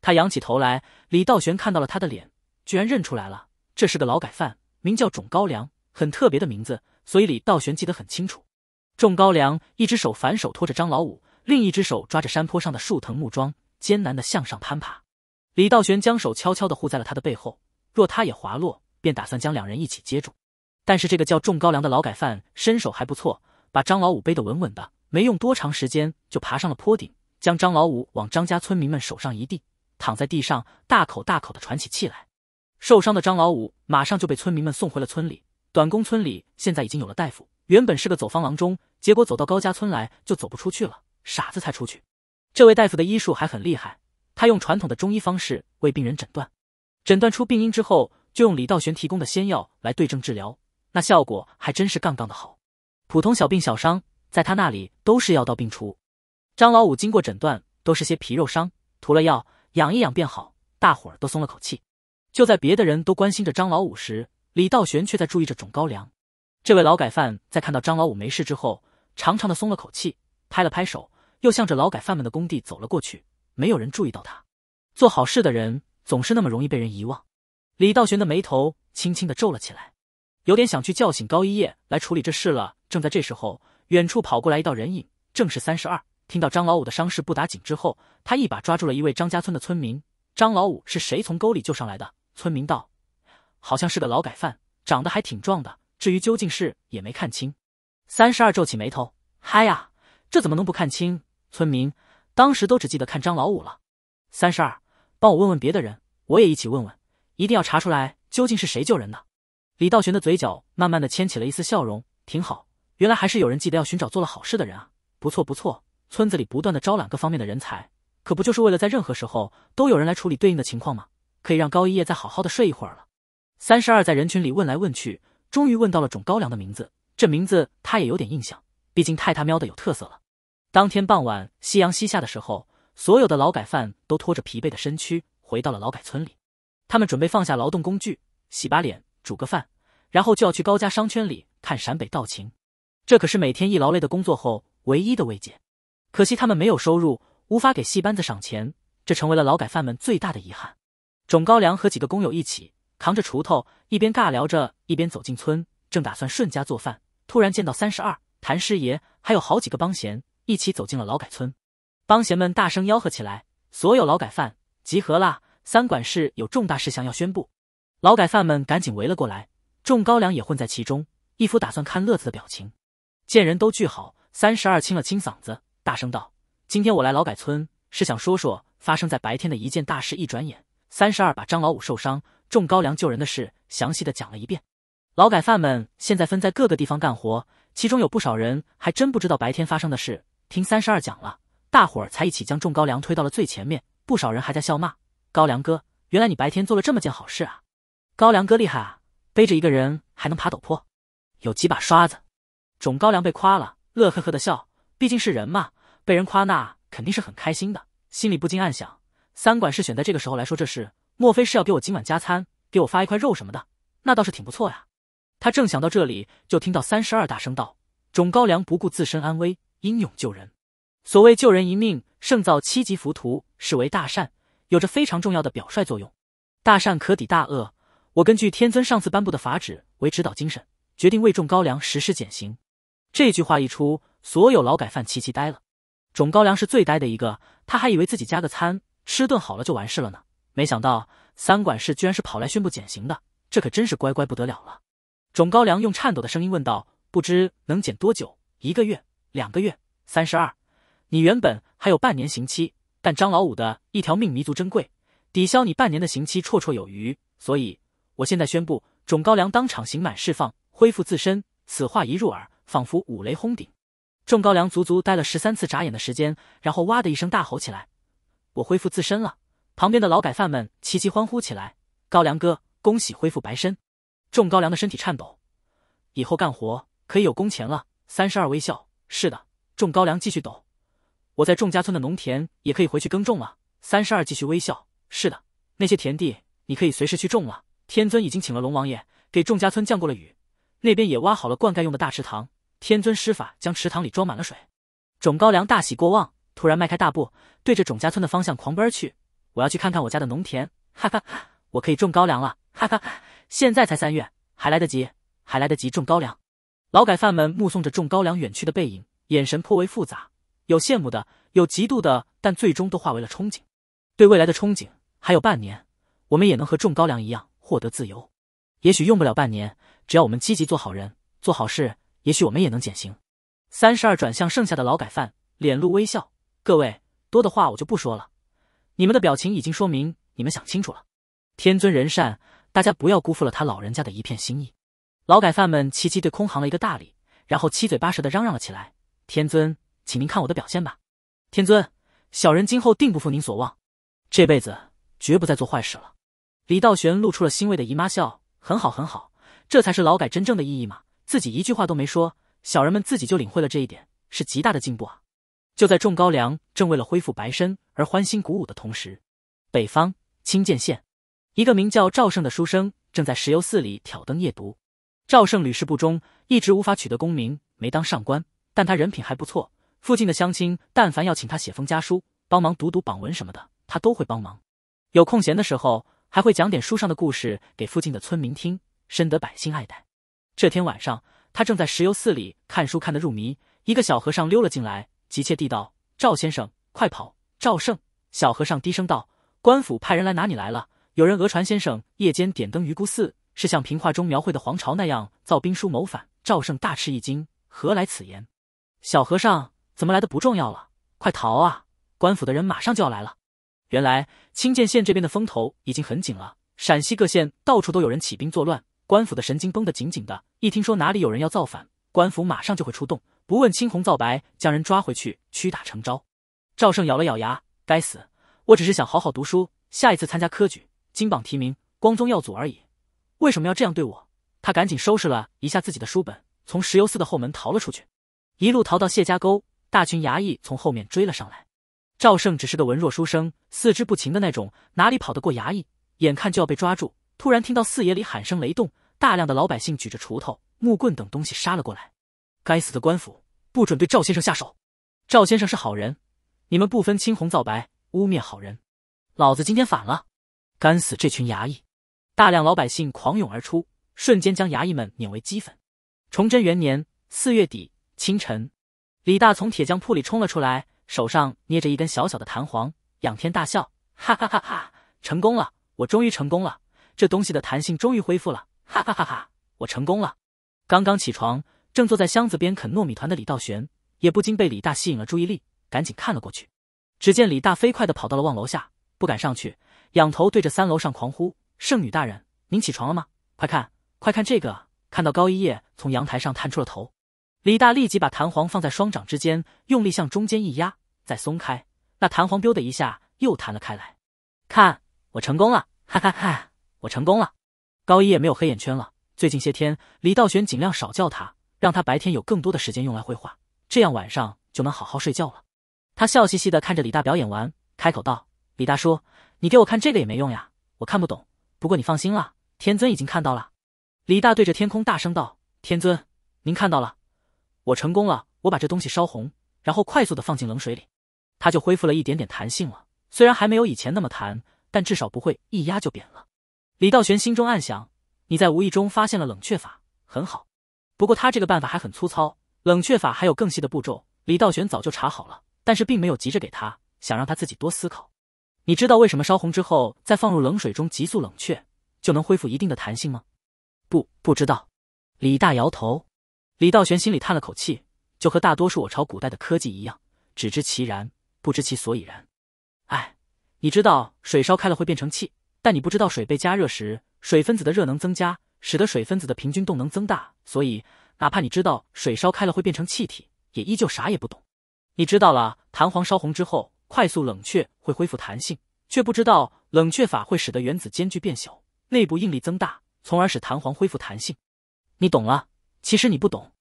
他仰起头来，李道玄看到了他的脸，居然认出来了，这是个劳改犯，名叫种高粱，很特别的名字，所以李道玄记得很清楚。种高粱一只手反手托着张老五，另一只手抓着山坡上的树藤木桩。艰难的向上攀爬，李道玄将手悄悄的护在了他的背后，若他也滑落，便打算将两人一起接住。但是这个叫种高粱的劳改犯身手还不错，把张老五背得稳稳的，没用多长时间就爬上了坡顶，将张老五往张家村民们手上一递，躺在地上大口大口的喘起气来。受伤的张老五马上就被村民们送回了村里。短工村里现在已经有了大夫，原本是个走方郎中，结果走到高家村来就走不出去了，傻子才出去。这位大夫的医术还很厉害，他用传统的中医方式为病人诊断，诊断出病因之后，就用李道玄提供的仙药来对症治疗，那效果还真是杠杠的好。普通小病小伤，在他那里都是药到病除。张老五经过诊断，都是些皮肉伤，涂了药，养一养便好，大伙儿都松了口气。就在别的人都关心着张老五时，李道玄却在注意着种高粱。这位劳改犯在看到张老五没事之后，长长的松了口气，拍了拍手。又向着劳改犯们的工地走了过去，没有人注意到他。做好事的人总是那么容易被人遗忘。李道玄的眉头轻轻的皱了起来，有点想去叫醒高一叶来处理这事了。正在这时候，远处跑过来一道人影，正是三十二。听到张老五的伤势不打紧之后，他一把抓住了一位张家村的村民：“张老五是谁？从沟里救上来的？”村民道：“好像是个劳改犯，长得还挺壮的。至于究竟是，也没看清。”三十二皱起眉头：“嗨呀，这怎么能不看清？”村民当时都只记得看张老五了。三十二，帮我问问别的人，我也一起问问，一定要查出来究竟是谁救人的。李道玄的嘴角慢慢的牵起了一丝笑容，挺好，原来还是有人记得要寻找做了好事的人啊。不错不错，村子里不断的招揽各方面的人才，可不就是为了在任何时候都有人来处理对应的情况吗？可以让高一夜再好好的睡一会儿了。三十二在人群里问来问去，终于问到了种高粱的名字，这名字他也有点印象，毕竟太他喵的有特色了。当天傍晚，夕阳西下的时候，所有的劳改犯都拖着疲惫的身躯回到了劳改村里。他们准备放下劳动工具，洗把脸，煮个饭，然后就要去高家商圈里看陕北道情。这可是每天一劳累的工作后唯一的慰藉。可惜他们没有收入，无法给戏班子赏钱，这成为了劳改犯们最大的遗憾。种高粱和几个工友一起扛着锄头，一边尬聊着，一边走进村，正打算顺家做饭，突然见到三十二谭师爷，还有好几个帮闲。一起走进了劳改村，帮闲们大声吆喝起来：“所有劳改犯，集合啦！三管事有重大事项要宣布。”劳改犯们赶紧围了过来，种高粱也混在其中，一副打算看乐子的表情。见人都聚好，三十二清了清嗓子，大声道：“今天我来劳改村，是想说说发生在白天的一件大事。”一转眼，三十二把张老五受伤、种高粱救人的事详细的讲了一遍。劳改犯们现在分在各个地方干活，其中有不少人还真不知道白天发生的事。听三十二讲了，大伙儿才一起将种高粱推到了最前面。不少人还在笑骂：“高粱哥，原来你白天做了这么件好事啊！”高粱哥厉害啊，背着一个人还能爬陡坡，有几把刷子。种高粱被夸了，乐呵呵的笑。毕竟是人嘛，被人夸那肯定是很开心的。心里不禁暗想：三管事选在这个时候来说这事，莫非是要给我今晚加餐，给我发一块肉什么的？那倒是挺不错呀。他正想到这里，就听到三十二大声道：“种高粱不顾自身安危。”英勇救人，所谓救人一命胜造七级浮屠，是为大善，有着非常重要的表率作用。大善可抵大恶。我根据天尊上次颁布的法旨为指导精神，决定为种高粱实施减刑。这句话一出，所有劳改犯齐齐呆了。种高粱是最呆的一个，他还以为自己加个餐，吃顿好了就完事了呢，没想到三管事居然是跑来宣布减刑的，这可真是乖乖不得了了。种高粱用颤抖的声音问道：“不知能减多久？一个月？”两个月，三十二。你原本还有半年刑期，但张老五的一条命弥足珍贵，抵消你半年的刑期绰绰有余。所以，我现在宣布，种高粱当场刑满释放，恢复自身。此话一入耳，仿佛五雷轰顶。种高粱足足待了十三次眨眼的时间，然后哇的一声大吼起来：“我恢复自身了！”旁边的劳改犯们齐齐欢呼起来：“高粱哥，恭喜恢复白身！”种高粱的身体颤抖，以后干活可以有工钱了。三十二微笑。是的，种高粱继续抖。我在仲家村的农田也可以回去耕种了。三十二继续微笑。是的，那些田地你可以随时去种了。天尊已经请了龙王爷给仲家村降过了雨，那边也挖好了灌溉用的大池塘。天尊施法将池塘里装满了水。种高粱大喜过望，突然迈开大步，对着仲家村的方向狂奔去。我要去看看我家的农田，哈哈哈！我可以种高粱了，哈哈哈！现在才三月，还来得及，还来得及种高粱。劳改犯们目送着种高粱远去的背影，眼神颇为复杂，有羡慕的，有嫉妒的，但最终都化为了憧憬，对未来的憧憬。还有半年，我们也能和种高粱一样获得自由。也许用不了半年，只要我们积极做好人，做好事，也许我们也能减刑。三十二转向剩下的劳改犯，脸露微笑。各位多的话我就不说了，你们的表情已经说明你们想清楚了。天尊仁善，大家不要辜负了他老人家的一片心意。劳改犯们齐齐对空行了一个大礼，然后七嘴八舌的嚷嚷了起来：“天尊，请您看我的表现吧！天尊，小人今后定不负您所望，这辈子绝不再做坏事了。”李道玄露出了欣慰的姨妈笑：“很好，很好，这才是劳改真正的意义嘛！自己一句话都没说，小人们自己就领会了这一点，是极大的进步啊！”就在众高粱正为了恢复白身而欢欣鼓舞的同时，北方清涧县，一个名叫赵胜的书生正在石油寺里挑灯夜读。赵胜屡试不中，一直无法取得功名，没当上官。但他人品还不错，附近的乡亲但凡要请他写封家书，帮忙读读榜文什么的，他都会帮忙。有空闲的时候，还会讲点书上的故事给附近的村民听，深得百姓爱戴。这天晚上，他正在石油寺里看书，看得入迷，一个小和尚溜了进来，急切地道：“赵先生，快跑！”赵胜，小和尚低声道：“官府派人来拿你来了，有人讹传先生夜间点灯于孤寺。”是像评话中描绘的皇朝那样造兵书谋反？赵胜大吃一惊，何来此言？小和尚怎么来的不重要了，快逃啊！官府的人马上就要来了。原来清涧县这边的风头已经很紧了，陕西各县到处都有人起兵作乱，官府的神经绷得紧紧的。一听说哪里有人要造反，官府马上就会出动，不问青红皂白将人抓回去屈打成招。赵胜咬了咬牙，该死！我只是想好好读书，下一次参加科举，金榜题名，光宗耀祖而已。为什么要这样对我？他赶紧收拾了一下自己的书本，从石油寺的后门逃了出去，一路逃到谢家沟。大群衙役从后面追了上来。赵胜只是个文弱书生，四肢不勤的那种，哪里跑得过衙役？眼看就要被抓住，突然听到四野里喊声雷动，大量的老百姓举着锄头、木棍等东西杀了过来。该死的官府，不准对赵先生下手！赵先生是好人，你们不分青红皂白污蔑好人，老子今天反了！干死这群衙役！大量老百姓狂涌而出，瞬间将衙役们碾为齑粉。崇祯元年四月底清晨，李大从铁匠铺里冲了出来，手上捏着一根小小的弹簧，仰天大笑：“哈哈哈哈！成功了，我终于成功了！这东西的弹性终于恢复了！哈哈哈哈！我成功了！”刚刚起床，正坐在箱子边啃糯米团的李道玄，也不禁被李大吸引了注意力，赶紧看了过去。只见李大飞快地跑到了望楼下，不敢上去，仰头对着三楼上狂呼。圣女大人，您起床了吗？快看，快看这个！看到高一叶从阳台上探出了头，李大立即把弹簧放在双掌之间，用力向中间一压，再松开，那弹簧“ biu 的一下又弹了开来。看，我成功了！哈哈哈，我成功了！高一叶没有黑眼圈了。最近些天，李道玄尽量少叫他，让他白天有更多的时间用来绘画，这样晚上就能好好睡觉了。他笑嘻嘻的看着李大表演完，开口道：“李大叔，你给我看这个也没用呀，我看不懂。”不过你放心了，天尊已经看到了。李大对着天空大声道：“天尊，您看到了，我成功了。我把这东西烧红，然后快速的放进冷水里，它就恢复了一点点弹性了。虽然还没有以前那么弹，但至少不会一压就扁了。”李道玄心中暗想：“你在无意中发现了冷却法，很好。不过他这个办法还很粗糙，冷却法还有更细的步骤。李道玄早就查好了，但是并没有急着给他，想让他自己多思考。”你知道为什么烧红之后再放入冷水中急速冷却就能恢复一定的弹性吗？不，不知道。李大摇头。李道玄心里叹了口气，就和大多数我朝古代的科技一样，只知其然，不知其所以然。哎，你知道水烧开了会变成气，但你不知道水被加热时，水分子的热能增加，使得水分子的平均动能增大。所以，哪怕你知道水烧开了会变成气体，也依旧啥也不懂。你知道了，弹簧烧红之后。快速冷却会恢复弹性，却不知道冷却法会使得原子间距变小，内部应力增大，从而使弹簧恢复弹性。你懂了？其实你不懂，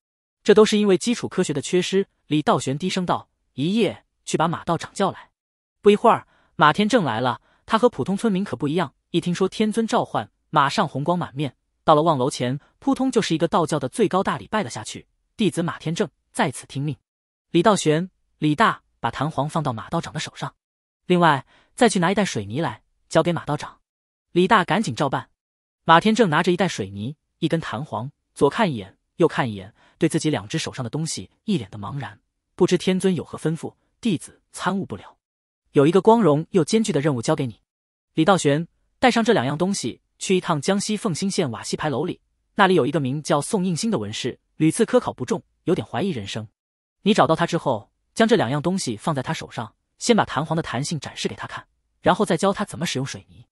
这都是因为基础科学的缺失。”李道玄低声道：“一夜去把马道长叫来。”不一会儿，马天正来了。他和普通村民可不一样，一听说天尊召唤，马上红光满面。到了望楼前，扑通就是一个道教的最高大礼，拜了下去。弟子马天正在此听命。李道玄，李大。把弹簧放到马道长的手上，另外再去拿一袋水泥来，交给马道长。李大赶紧照办。马天正拿着一袋水泥，一根弹簧，左看一眼，右看一眼，对自己两只手上的东西一脸的茫然，不知天尊有何吩咐，弟子参悟不了。有一个光荣又艰巨的任务交给你，李道玄，带上这两样东西去一趟江西奉新县瓦西牌楼里，那里有一个名叫宋应星的文士，屡次科考不中，有点怀疑人生。你找到他之后。将这两样东西放在他手上，先把弹簧的弹性展示给他看，然后再教他怎么使用水泥。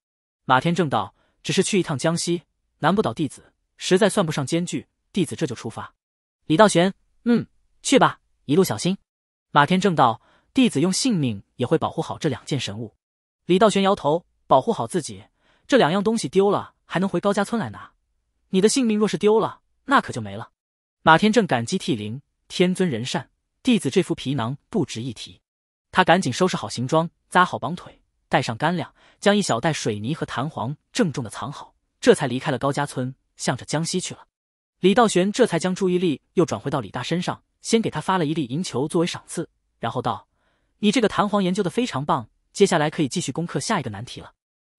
马天正道：“只是去一趟江西，难不倒弟子，实在算不上艰巨。弟子这就出发。”李道玄：“嗯，去吧，一路小心。”马天正道：“弟子用性命也会保护好这两件神物。”李道玄摇头：“保护好自己，这两样东西丢了还能回高家村来拿。你的性命若是丢了，那可就没了。”马天正感激涕零：“天尊仁善。”弟子这副皮囊不值一提，他赶紧收拾好行装，扎好绑腿，带上干粮，将一小袋水泥和弹簧郑重的藏好，这才离开了高家村，向着江西去了。李道玄这才将注意力又转回到李大身上，先给他发了一粒银球作为赏赐，然后道：“你这个弹簧研究的非常棒，接下来可以继续攻克下一个难题了。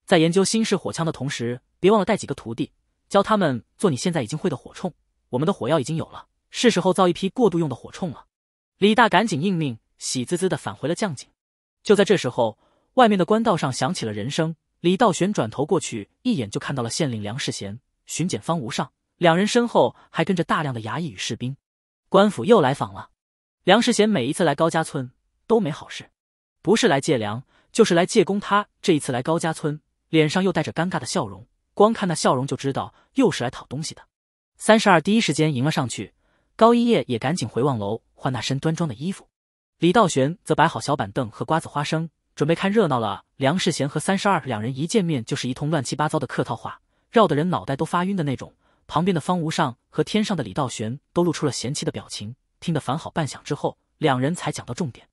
在研究新式火枪的同时，别忘了带几个徒弟，教他们做你现在已经会的火铳。我们的火药已经有了，是时候造一批过渡用的火铳了。”李大赶紧应命，喜滋滋的返回了将井。就在这时候，外面的官道上响起了人声。李道玄转头过去，一眼就看到了县令梁世贤、巡检方无上，两人身后还跟着大量的衙役与士兵。官府又来访了。梁世贤每一次来高家村都没好事，不是来借粮，就是来借工。他这一次来高家村，脸上又带着尴尬的笑容，光看那笑容就知道又是来讨东西的。三十二第一时间迎了上去。高一叶也赶紧回望楼换那身端庄的衣服，李道玄则摆好小板凳和瓜子花生，准备看热闹了。梁世贤和三十二两人一见面就是一通乱七八糟的客套话，绕得人脑袋都发晕的那种。旁边的方无上和天上的李道玄都露出了嫌弃的表情，听得烦好半响之后，两人才讲到重点。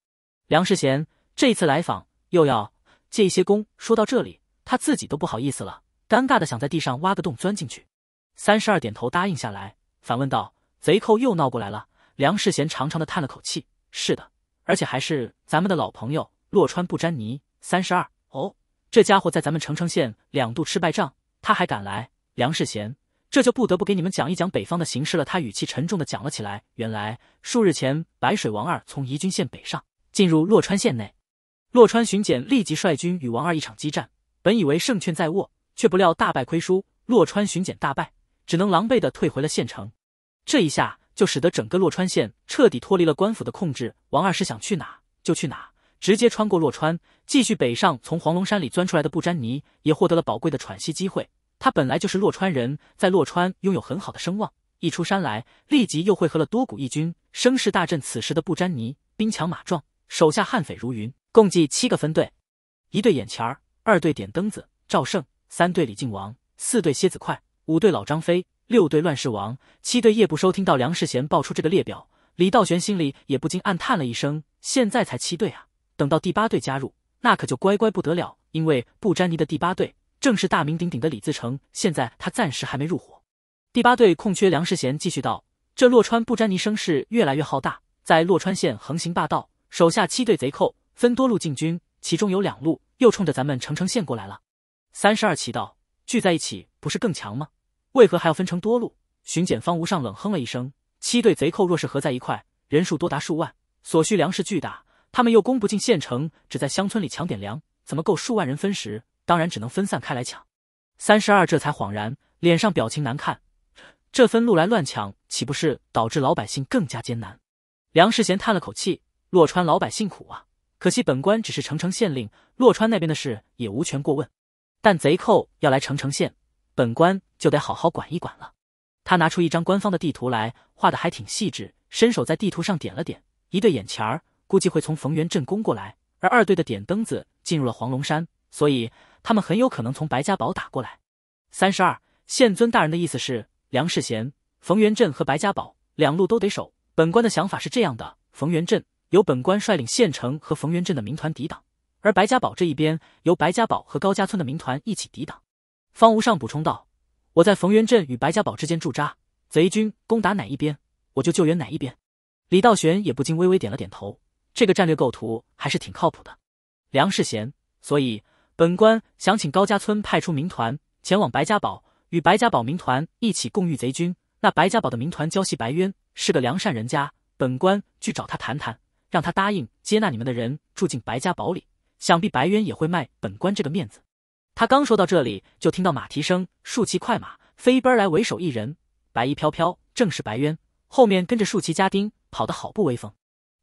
梁世贤这一次来访又要借一些功，说到这里他自己都不好意思了，尴尬的想在地上挖个洞钻进去。三十二点头答应下来，反问道。贼寇又闹过来了，梁世贤长长的叹了口气：“是的，而且还是咱们的老朋友洛川不沾泥三十二哦，这家伙在咱们澄城县两度吃败仗，他还敢来？”梁世贤这就不得不给你们讲一讲北方的形势了。他语气沉重的讲了起来：“原来数日前，白水王二从宜君县北上，进入洛川县内，洛川巡检立即率军与王二一场激战，本以为胜券在握，却不料大败亏输，洛川巡检大败，只能狼狈的退回了县城。”这一下就使得整个洛川县彻底脱离了官府的控制。王二是想去哪就去哪，直接穿过洛川，继续北上。从黄龙山里钻出来的布詹尼也获得了宝贵的喘息机会。他本来就是洛川人，在洛川拥有很好的声望。一出山来，立即又汇合了多股义军，声势大振。此时的布詹尼兵强马壮，手下悍匪如云，共计七个分队：一队眼前儿，二队点灯子赵胜，三队李靖王，四队蝎子快，五队老张飞。六队乱世王，七队夜不收。听到梁世贤爆出这个列表，李道玄心里也不禁暗叹了一声：现在才七队啊！等到第八队加入，那可就乖乖不得了。因为布沾泥的第八队正是大名鼎鼎的李自成，现在他暂时还没入伙。第八队空缺，梁世贤继续道：这洛川布沾泥声势越来越浩大，在洛川县横行霸道，手下七队贼寇分多路进军，其中有两路又冲着咱们澄城县过来了。三十二旗道聚在一起，不是更强吗？为何还要分成多路？巡检方无上冷哼了一声。七队贼寇若是合在一块，人数多达数万，所需粮食巨大。他们又攻不进县城，只在乡村里抢点粮，怎么够数万人分食？当然只能分散开来抢。三十二这才恍然，脸上表情难看。这分路来乱抢，岂不是导致老百姓更加艰难？梁世贤叹了口气：“洛川老百姓苦啊，可惜本官只是城城县令，洛川那边的事也无权过问。但贼寇要来城城县。”本官就得好好管一管了。他拿出一张官方的地图来，画的还挺细致。伸手在地图上点了点，一对眼前儿估计会从冯源镇攻过来，而二队的点灯子进入了黄龙山，所以他们很有可能从白家堡打过来。三十二县尊大人的意思是，梁世贤，冯元镇和白家堡两路都得守。本官的想法是这样的：冯元镇由本官率领县城和冯元镇的民团抵挡，而白家堡这一边由白家堡和高家村的民团一起抵挡。方无上补充道：“我在冯源镇与白家堡之间驻扎，贼军攻打哪一边，我就救援哪一边。”李道玄也不禁微微点了点头，这个战略构图还是挺靠谱的。梁世贤，所以本官想请高家村派出民团前往白家堡，与白家堡民团一起共御贼军。那白家堡的民团交系白渊，是个良善人家，本官去找他谈谈，让他答应接纳你们的人住进白家堡里，想必白渊也会卖本官这个面子。他刚说到这里，就听到马蹄声，竖骑快马飞奔来，为首一人，白衣飘飘，正是白渊。后面跟着竖骑家丁，跑得好不威风。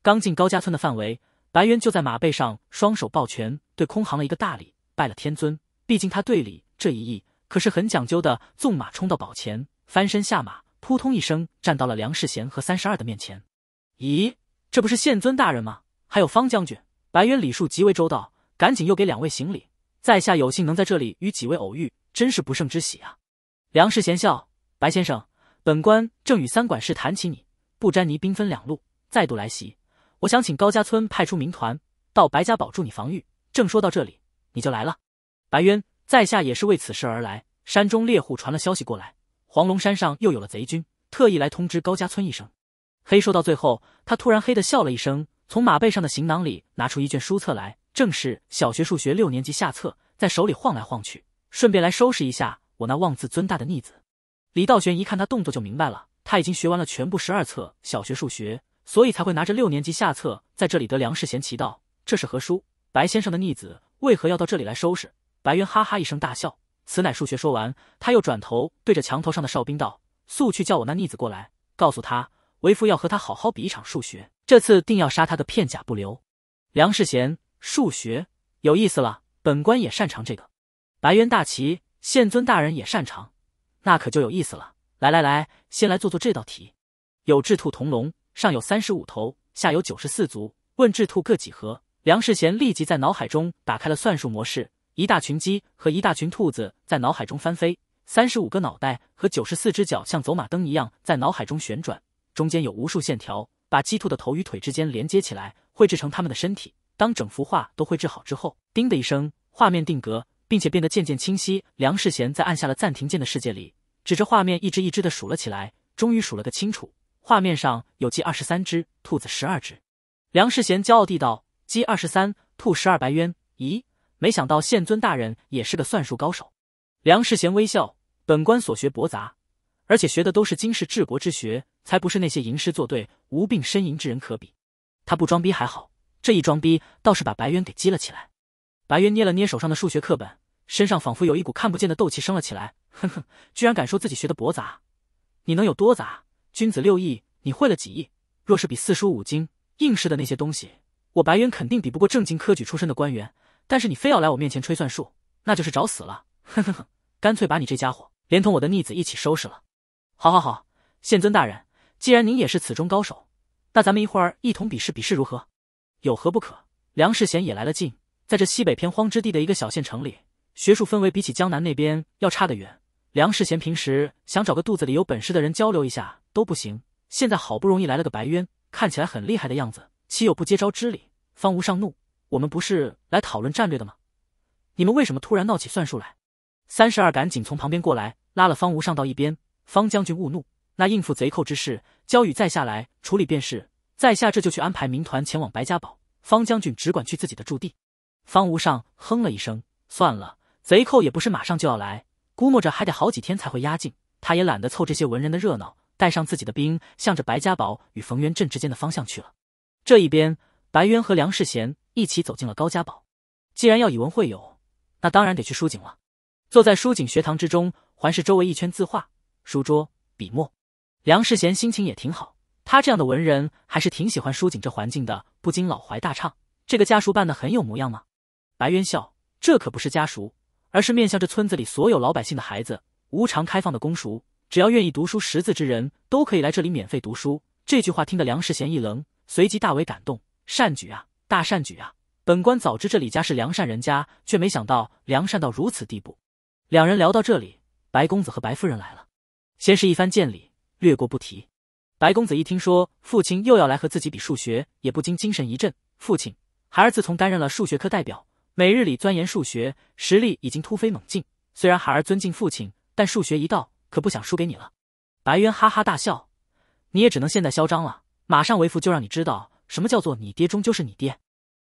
刚进高家村的范围，白渊就在马背上双手抱拳，对空行了一个大礼，拜了天尊。毕竟他队里这一役可是很讲究的，纵马冲到宝前，翻身下马，扑通一声站到了梁世贤和三十二的面前。咦，这不是县尊大人吗？还有方将军。白渊礼数极为周到，赶紧又给两位行礼。在下有幸能在这里与几位偶遇，真是不胜之喜啊！梁世贤笑，白先生，本官正与三管事谈起，你不沾泥兵分两路再度来袭，我想请高家村派出民团到白家堡助你防御。正说到这里，你就来了。白渊，在下也是为此事而来。山中猎户传了消息过来，黄龙山上又有了贼军，特意来通知高家村一声。黑说到最后，他突然嘿的笑了一声，从马背上的行囊里拿出一卷书册来。正是小学数学六年级下册，在手里晃来晃去，顺便来收拾一下我那妄自尊大的逆子李道玄。一看他动作就明白了，他已经学完了全部十二册小学数学，所以才会拿着六年级下册在这里。得梁世贤奇道：“这是何书？白先生的逆子为何要到这里来收拾？”白猿哈哈一声大笑：“此乃数学。”说完，他又转头对着墙头上的哨兵道：“速去叫我那逆子过来，告诉他，为夫要和他好好比一场数学，这次定要杀他个片甲不留。”梁世贤。数学有意思了，本官也擅长这个。白猿大旗现尊大人也擅长，那可就有意思了。来来来，先来做做这道题。有雉兔同笼，上有三十五头，下有九十四足，问雉兔各几何？梁世贤立即在脑海中打开了算术模式，一大群鸡和一大群兔子在脑海中翻飞，三十五个脑袋和九十四只脚像走马灯一样在脑海中旋转，中间有无数线条把鸡兔的头与腿之间连接起来，绘制成他们的身体。当整幅画都绘制好之后，叮的一声，画面定格，并且变得渐渐清晰。梁世贤在按下了暂停键的世界里，指着画面一只一只的数了起来，终于数了个清楚。画面上有鸡二十三只，兔子十二只。梁世贤骄傲地道：“鸡二十三，兔十二，白渊。咦，没想到县尊大人也是个算术高手。”梁世贤微笑：“本官所学博杂，而且学的都是经世治国之学，才不是那些吟诗作对、无病呻吟之人可比。他不装逼还好。”这一装逼倒是把白渊给激了起来。白渊捏了捏手上的数学课本，身上仿佛有一股看不见的斗气升了起来。哼哼，居然敢说自己学的博杂，你能有多杂？君子六艺你会了几艺？若是比四书五经、应试的那些东西，我白渊肯定比不过正经科举出身的官员。但是你非要来我面前吹算术，那就是找死了。哼哼哼，干脆把你这家伙连同我的逆子一起收拾了。好，好，好，县尊大人，既然您也是此中高手，那咱们一会儿一同比试比试如何？有何不可？梁世贤也来了劲。在这西北偏荒之地的一个小县城里，学术氛围比起江南那边要差得远。梁世贤平时想找个肚子里有本事的人交流一下都不行，现在好不容易来了个白渊，看起来很厉害的样子，岂有不接招之理？方无上怒：我们不是来讨论战略的吗？你们为什么突然闹起算术来？三十二赶紧从旁边过来，拉了方无上到一边。方将军勿怒，那应付贼寇之事，交与在下来处理便是。在下这就去安排民团前往白家堡，方将军只管去自己的驻地。方无上哼了一声，算了，贼寇也不是马上就要来，估摸着还得好几天才会压境，他也懒得凑这些文人的热闹，带上自己的兵，向着白家堡与冯元镇之间的方向去了。这一边，白渊和梁世贤一起走进了高家堡。既然要以文会友，那当然得去书井了。坐在书井学堂之中，环视周围一圈字画、书桌、笔墨，梁世贤心情也挺好。他这样的文人还是挺喜欢舒景这环境的，不禁老怀大畅。这个家塾办的很有模样吗？白渊笑，这可不是家塾，而是面向这村子里所有老百姓的孩子，无偿开放的公塾。只要愿意读书识字之人都可以来这里免费读书。这句话听得梁世贤一愣，随即大为感动。善举啊，大善举啊！本官早知这李家是良善人家，却没想到良善到如此地步。两人聊到这里，白公子和白夫人来了，先是一番见礼，略过不提。白公子一听说父亲又要来和自己比数学，也不禁精神一振。父亲，孩儿自从担任了数学科代表，每日里钻研数学，实力已经突飞猛进。虽然孩儿尊敬父亲，但数学一道可不想输给你了。白渊哈哈大笑：“你也只能现在嚣张了，马上为父就让你知道什么叫做你爹终究是你爹。”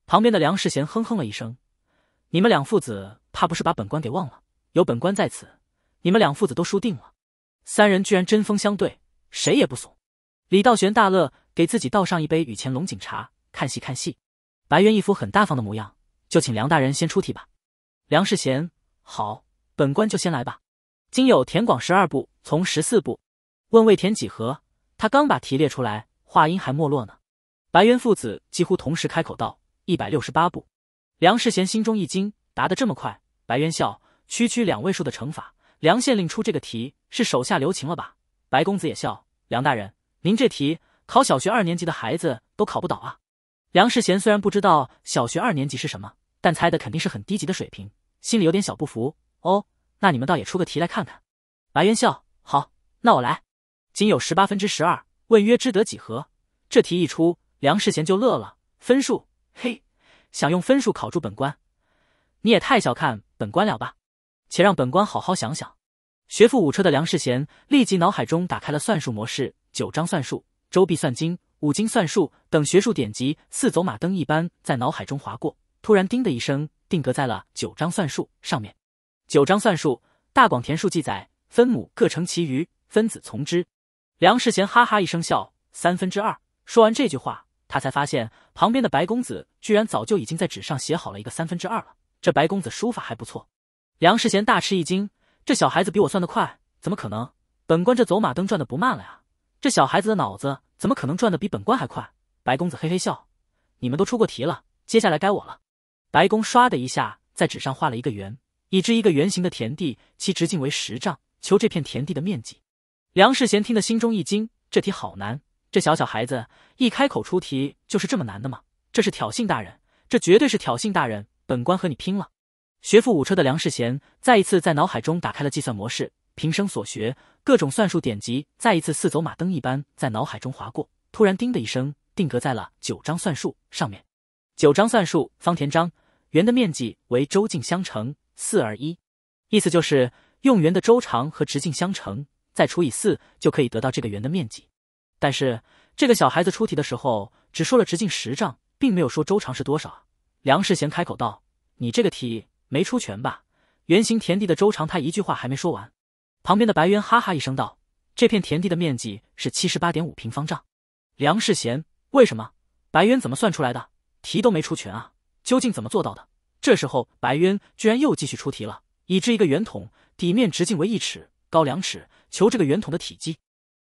旁边的梁世贤哼哼了一声：“你们两父子怕不是把本官给忘了？有本官在此，你们两父子都输定了。”三人居然针锋相对，谁也不怂。李道玄大乐，给自己倒上一杯雨前龙井茶。看戏，看戏。白猿一副很大方的模样，就请梁大人先出题吧。梁世贤，好，本官就先来吧。今有田广十二步，从十四步，问未填几何？他刚把题列出来，话音还没落呢。白猿父子几乎同时开口道：“一百六十八步。”梁世贤心中一惊，答得这么快。白猿笑：“区区两位数的乘法，梁县令出这个题是手下留情了吧？”白公子也笑：“梁大人。”您这题考小学二年级的孩子都考不倒啊！梁世贤虽然不知道小学二年级是什么，但猜的肯定是很低级的水平，心里有点小不服。哦，那你们倒也出个题来看看。白元笑：“好，那我来。仅有十八分之十二，问曰知得几何？这题一出，梁世贤就乐了。分数，嘿，想用分数考住本官，你也太小看本官了吧！且让本官好好想想。学富五车的梁世贤立即脑海中打开了算术模式。九章算术、周髀算经、五经算术等学术典籍，似走马灯一般在脑海中划过。突然，叮的一声，定格在了九章算术上面。九章算术，大广田术记载：分母各乘其余，分子从之。梁世贤哈哈一声笑，三分之二。说完这句话，他才发现旁边的白公子居然早就已经在纸上写好了一个三分之二了。这白公子书法还不错。梁世贤大吃一惊：这小孩子比我算得快，怎么可能？本官这走马灯转的不慢了呀！这小孩子的脑子怎么可能转得比本官还快？白公子嘿嘿笑，你们都出过题了，接下来该我了。白宫唰的一下在纸上画了一个圆，已知一个圆形的田地，其直径为十丈，求这片田地的面积。梁世贤听得心中一惊，这题好难，这小小孩子一开口出题就是这么难的吗？这是挑衅大人，这绝对是挑衅大人，本官和你拼了！学富五车的梁世贤再一次在脑海中打开了计算模式。平生所学，各种算术典籍再一次似走马灯一般在脑海中划过。突然，叮的一声，定格在了《九章算术》上面。《九章算术》方田章：圆的面积为周径相乘四而一，意思就是用圆的周长和直径相乘，再除以四，就可以得到这个圆的面积。但是这个小孩子出题的时候，只说了直径十丈，并没有说周长是多少。梁世贤开口道：“你这个题没出全吧？圆形田地的周长。”他一句话还没说完。旁边的白渊哈哈一声道：“这片田地的面积是七十八点五平方丈。”梁世贤，为什么？白渊怎么算出来的？题都没出全啊！究竟怎么做到的？这时候，白渊居然又继续出题了：“已知一个圆筒，底面直径为一尺，高两尺，求这个圆筒的体积。”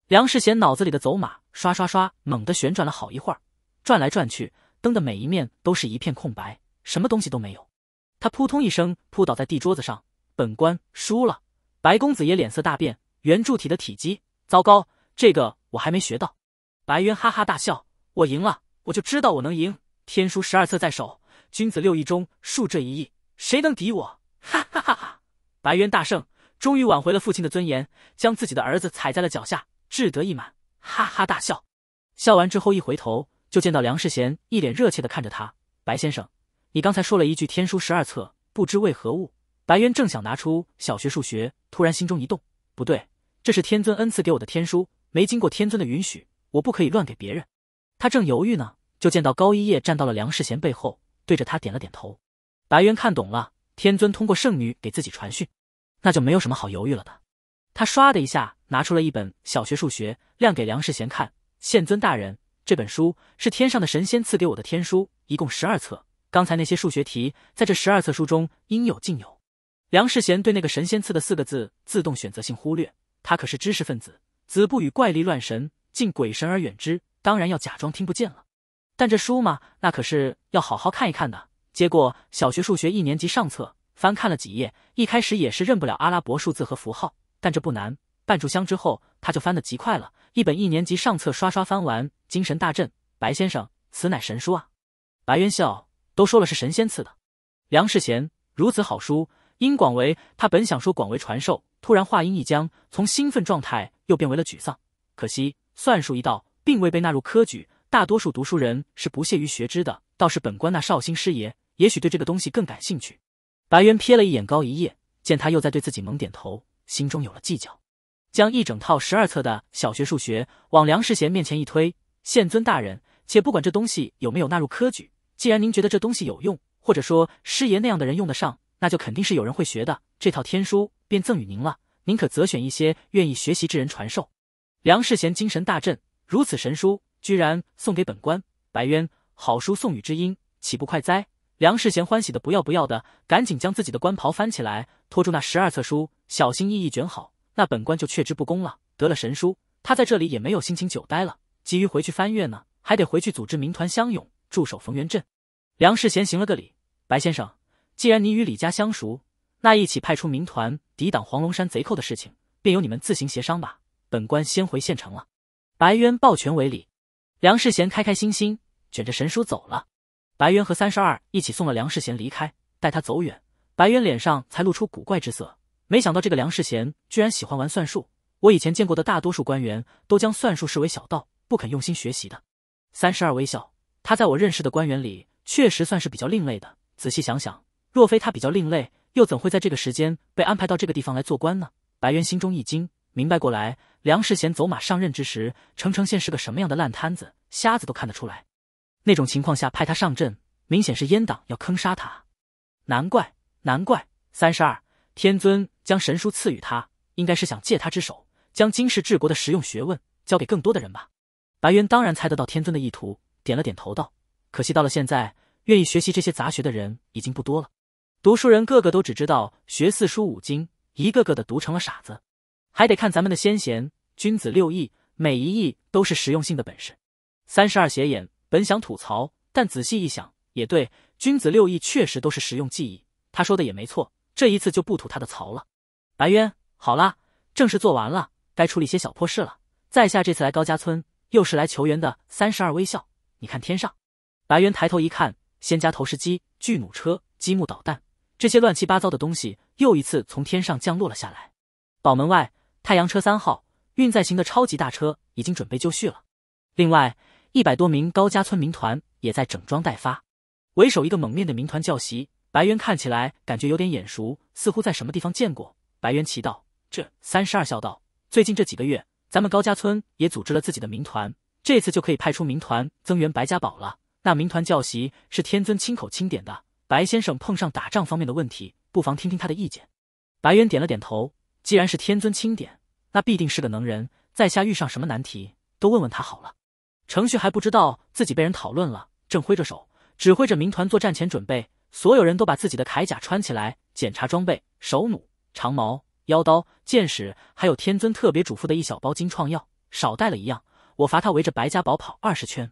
梁世贤脑子里的走马刷刷刷猛地旋转了好一会儿，转来转去，灯的每一面都是一片空白，什么东西都没有。他扑通一声扑倒在地桌子上，本官输了。白公子也脸色大变，圆柱体的体积，糟糕，这个我还没学到。白渊哈哈大笑，我赢了，我就知道我能赢，天书十二册在手，君子六艺中数这一艺，谁能敌我？哈哈哈哈！白渊大胜，终于挽回了父亲的尊严，将自己的儿子踩在了脚下，志得意满，哈哈大笑。笑完之后一回头，就见到梁世贤一脸热切的看着他，白先生，你刚才说了一句天书十二册，不知为何物。白猿正想拿出小学数学，突然心中一动，不对，这是天尊恩赐给我的天书，没经过天尊的允许，我不可以乱给别人。他正犹豫呢，就见到高一叶站到了梁世贤背后，对着他点了点头。白猿看懂了，天尊通过圣女给自己传讯，那就没有什么好犹豫了的。他唰的一下拿出了一本小学数学，亮给梁世贤看。现尊大人，这本书是天上的神仙赐给我的天书，一共十二册，刚才那些数学题在这十二册书中应有尽有。梁世贤对那个神仙赐的四个字自动选择性忽略，他可是知识分子，子不与怪力乱神，敬鬼神而远之，当然要假装听不见了。但这书嘛，那可是要好好看一看的。结果小学数学一年级上册翻看了几页，一开始也是认不了阿拉伯数字和符号，但这不难。半炷香之后，他就翻得极快了，一本一年级上册刷刷翻完，精神大振。白先生，此乃神书啊！白渊笑，都说了是神仙赐的。梁世贤，如此好书。因广为，他本想说广为传授，突然话音一僵，从兴奋状态又变为了沮丧。可惜算术一道并未被纳入科举，大多数读书人是不屑于学之的。倒是本官那绍兴师爷，也许对这个东西更感兴趣。白渊瞥了一眼高一叶，见他又在对自己猛点头，心中有了计较，将一整套十二册的小学数学往梁世贤面前一推：“现尊大人，且不管这东西有没有纳入科举，既然您觉得这东西有用，或者说师爷那样的人用得上。”那就肯定是有人会学的，这套天书便赠与您了。您可择选一些愿意学习之人传授。梁世贤精神大振，如此神书居然送给本官，白渊好书送予知音，岂不快哉？梁世贤欢喜的不要不要的，赶紧将自己的官袍翻起来，拖住那十二册书，小心翼翼卷好。那本官就却之不恭了。得了神书，他在这里也没有心情久待了，急于回去翻阅呢，还得回去组织民团乡勇驻守冯源镇。梁世贤行了个礼，白先生。既然你与李家相熟，那一起派出民团抵挡黄龙山贼寇的事情，便由你们自行协商吧。本官先回县城了。白渊抱拳为礼，梁世贤开开心心卷着神书走了。白渊和三十二一起送了梁世贤离开，待他走远，白渊脸上才露出古怪之色。没想到这个梁世贤居然喜欢玩算术，我以前见过的大多数官员都将算术视为小道，不肯用心学习的。三十二微笑，他在我认识的官员里确实算是比较另类的。仔细想想。若非他比较另类，又怎会在这个时间被安排到这个地方来做官呢？白渊心中一惊，明白过来：梁世贤走马上任之时，澄城县是个什么样的烂摊子，瞎子都看得出来。那种情况下派他上阵，明显是阉党要坑杀他。难怪，难怪。三十二天尊将神书赐予他，应该是想借他之手，将今世治国的实用学问交给更多的人吧。白渊当然猜得到天尊的意图，点了点头道：“可惜到了现在，愿意学习这些杂学的人已经不多了。”读书人个个都只知道学四书五经，一个个的读成了傻子，还得看咱们的先贤君子六艺，每一艺都是实用性的本事。三十二斜眼本想吐槽，但仔细一想也对，君子六艺确实都是实用技艺，他说的也没错。这一次就不吐他的槽了。白渊，好啦，正事做完了，该处理些小破事了。在下这次来高家村，又是来求援的。三十二微笑，你看天上。白渊抬头一看，仙家投石机、巨弩车、积木导弹。这些乱七八糟的东西又一次从天上降落了下来。堡门外，太阳车三号运载型的超级大车已经准备就绪了。另外，一百多名高家村民团也在整装待发。为首一个蒙面的民团教习，白猿看起来感觉有点眼熟，似乎在什么地方见过。白猿奇道：“这三十二笑道，最近这几个月，咱们高家村也组织了自己的民团，这次就可以派出民团增援白家堡了。那民团教习是天尊亲口钦点的。”白先生碰上打仗方面的问题，不妨听听他的意见。白猿点了点头。既然是天尊钦点，那必定是个能人。在下遇上什么难题，都问问他好了。程旭还不知道自己被人讨论了，正挥着手指挥着民团做战前准备。所有人都把自己的铠甲穿起来，检查装备：手弩、长矛、腰刀、剑矢，还有天尊特别嘱咐的一小包金创药。少带了一样，我罚他围着白家堡跑二十圈。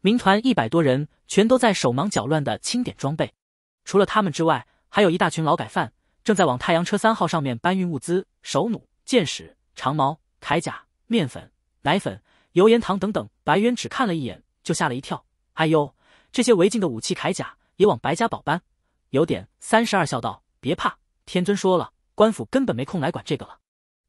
民团一百多人，全都在手忙脚乱的清点装备。除了他们之外，还有一大群劳改犯正在往太阳车三号上面搬运物资，手弩、箭矢、长矛、铠甲、面粉、奶粉、油盐糖等等。白渊只看了一眼就吓了一跳，哎呦，这些违禁的武器铠甲也往白家堡搬，有点。三十二笑道：“别怕，天尊说了，官府根本没空来管这个了。”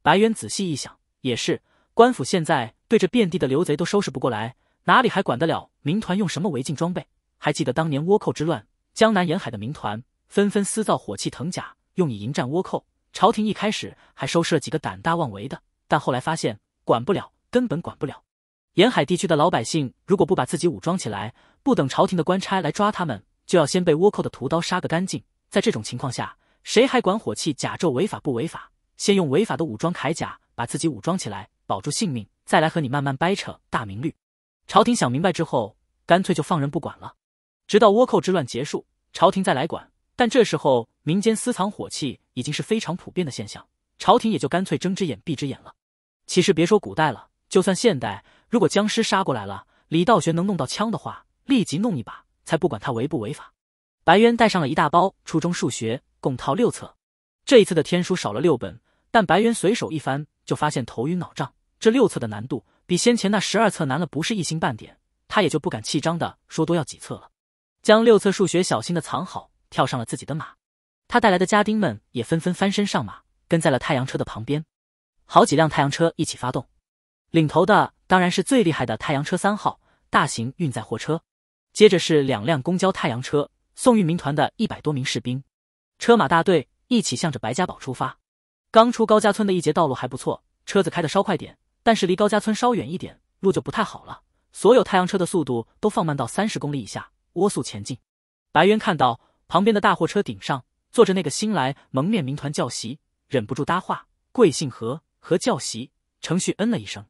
白渊仔细一想，也是，官府现在对着遍地的流贼都收拾不过来，哪里还管得了民团用什么违禁装备？还记得当年倭寇之乱。江南沿海的民团纷纷私造火器藤甲，用以迎战倭寇。朝廷一开始还收拾了几个胆大妄为的，但后来发现管不了，根本管不了。沿海地区的老百姓如果不把自己武装起来，不等朝廷的官差来抓他们，就要先被倭寇的屠刀杀个干净。在这种情况下，谁还管火器甲胄违法不违法？先用违法的武装铠甲把自己武装起来，保住性命，再来和你慢慢掰扯《大明律》。朝廷想明白之后，干脆就放任不管了。直到倭寇之乱结束，朝廷再来管，但这时候民间私藏火器已经是非常普遍的现象，朝廷也就干脆睁只眼闭只眼了。其实别说古代了，就算现代，如果僵尸杀过来了，李道玄能弄到枪的话，立即弄一把，才不管他违不违法。白渊带上了一大包初中数学，共套六册。这一次的天书少了六本，但白渊随手一翻就发现头晕脑胀，这六册的难度比先前那十二册难了不是一星半点，他也就不敢气张的说多要几册了。将六册数学小心的藏好，跳上了自己的马。他带来的家丁们也纷纷翻身上马，跟在了太阳车的旁边。好几辆太阳车一起发动，领头的当然是最厉害的太阳车三号大型运载货车，接着是两辆公交太阳车，送运明团的一百多名士兵。车马大队一起向着白家堡出发。刚出高家村的一节道路还不错，车子开的稍快点，但是离高家村稍远一点，路就不太好了。所有太阳车的速度都放慢到三十公里以下。窝速前进。白渊看到旁边的大货车顶上坐着那个新来蒙面民团教习，忍不住搭话：“贵姓何？何教习？”程旭嗯了一声。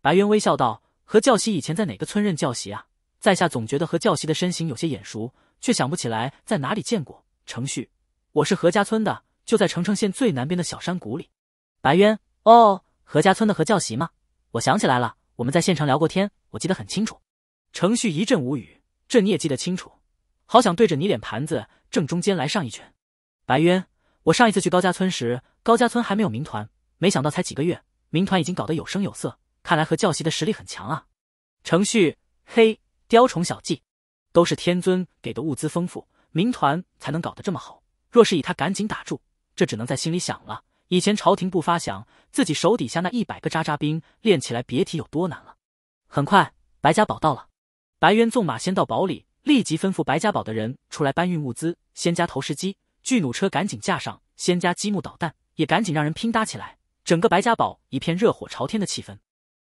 白渊微笑道：“何教习以前在哪个村任教习啊？在下总觉得何教习的身形有些眼熟，却想不起来在哪里见过。”程旭：“我是何家村的，就在澄城县最南边的小山谷里。”白渊：“哦，何家村的何教习吗？我想起来了，我们在县城聊过天，我记得很清楚。”程旭一阵无语。这你也记得清楚，好想对着你脸盘子正中间来上一拳。白渊，我上一次去高家村时，高家村还没有民团，没想到才几个月，民团已经搞得有声有色，看来和教习的实力很强啊。程旭，嘿，雕虫小技，都是天尊给的物资丰富，民团才能搞得这么好。若是以他，赶紧打住，这只能在心里想了。以前朝廷不发饷，自己手底下那一百个渣渣兵练起来，别提有多难了。很快，白家宝到了。白渊纵马先到堡里，立即吩咐白家堡的人出来搬运物资。仙家投石机、巨弩车赶紧架上，仙家积木导弹也赶紧让人拼搭起来。整个白家堡一片热火朝天的气氛。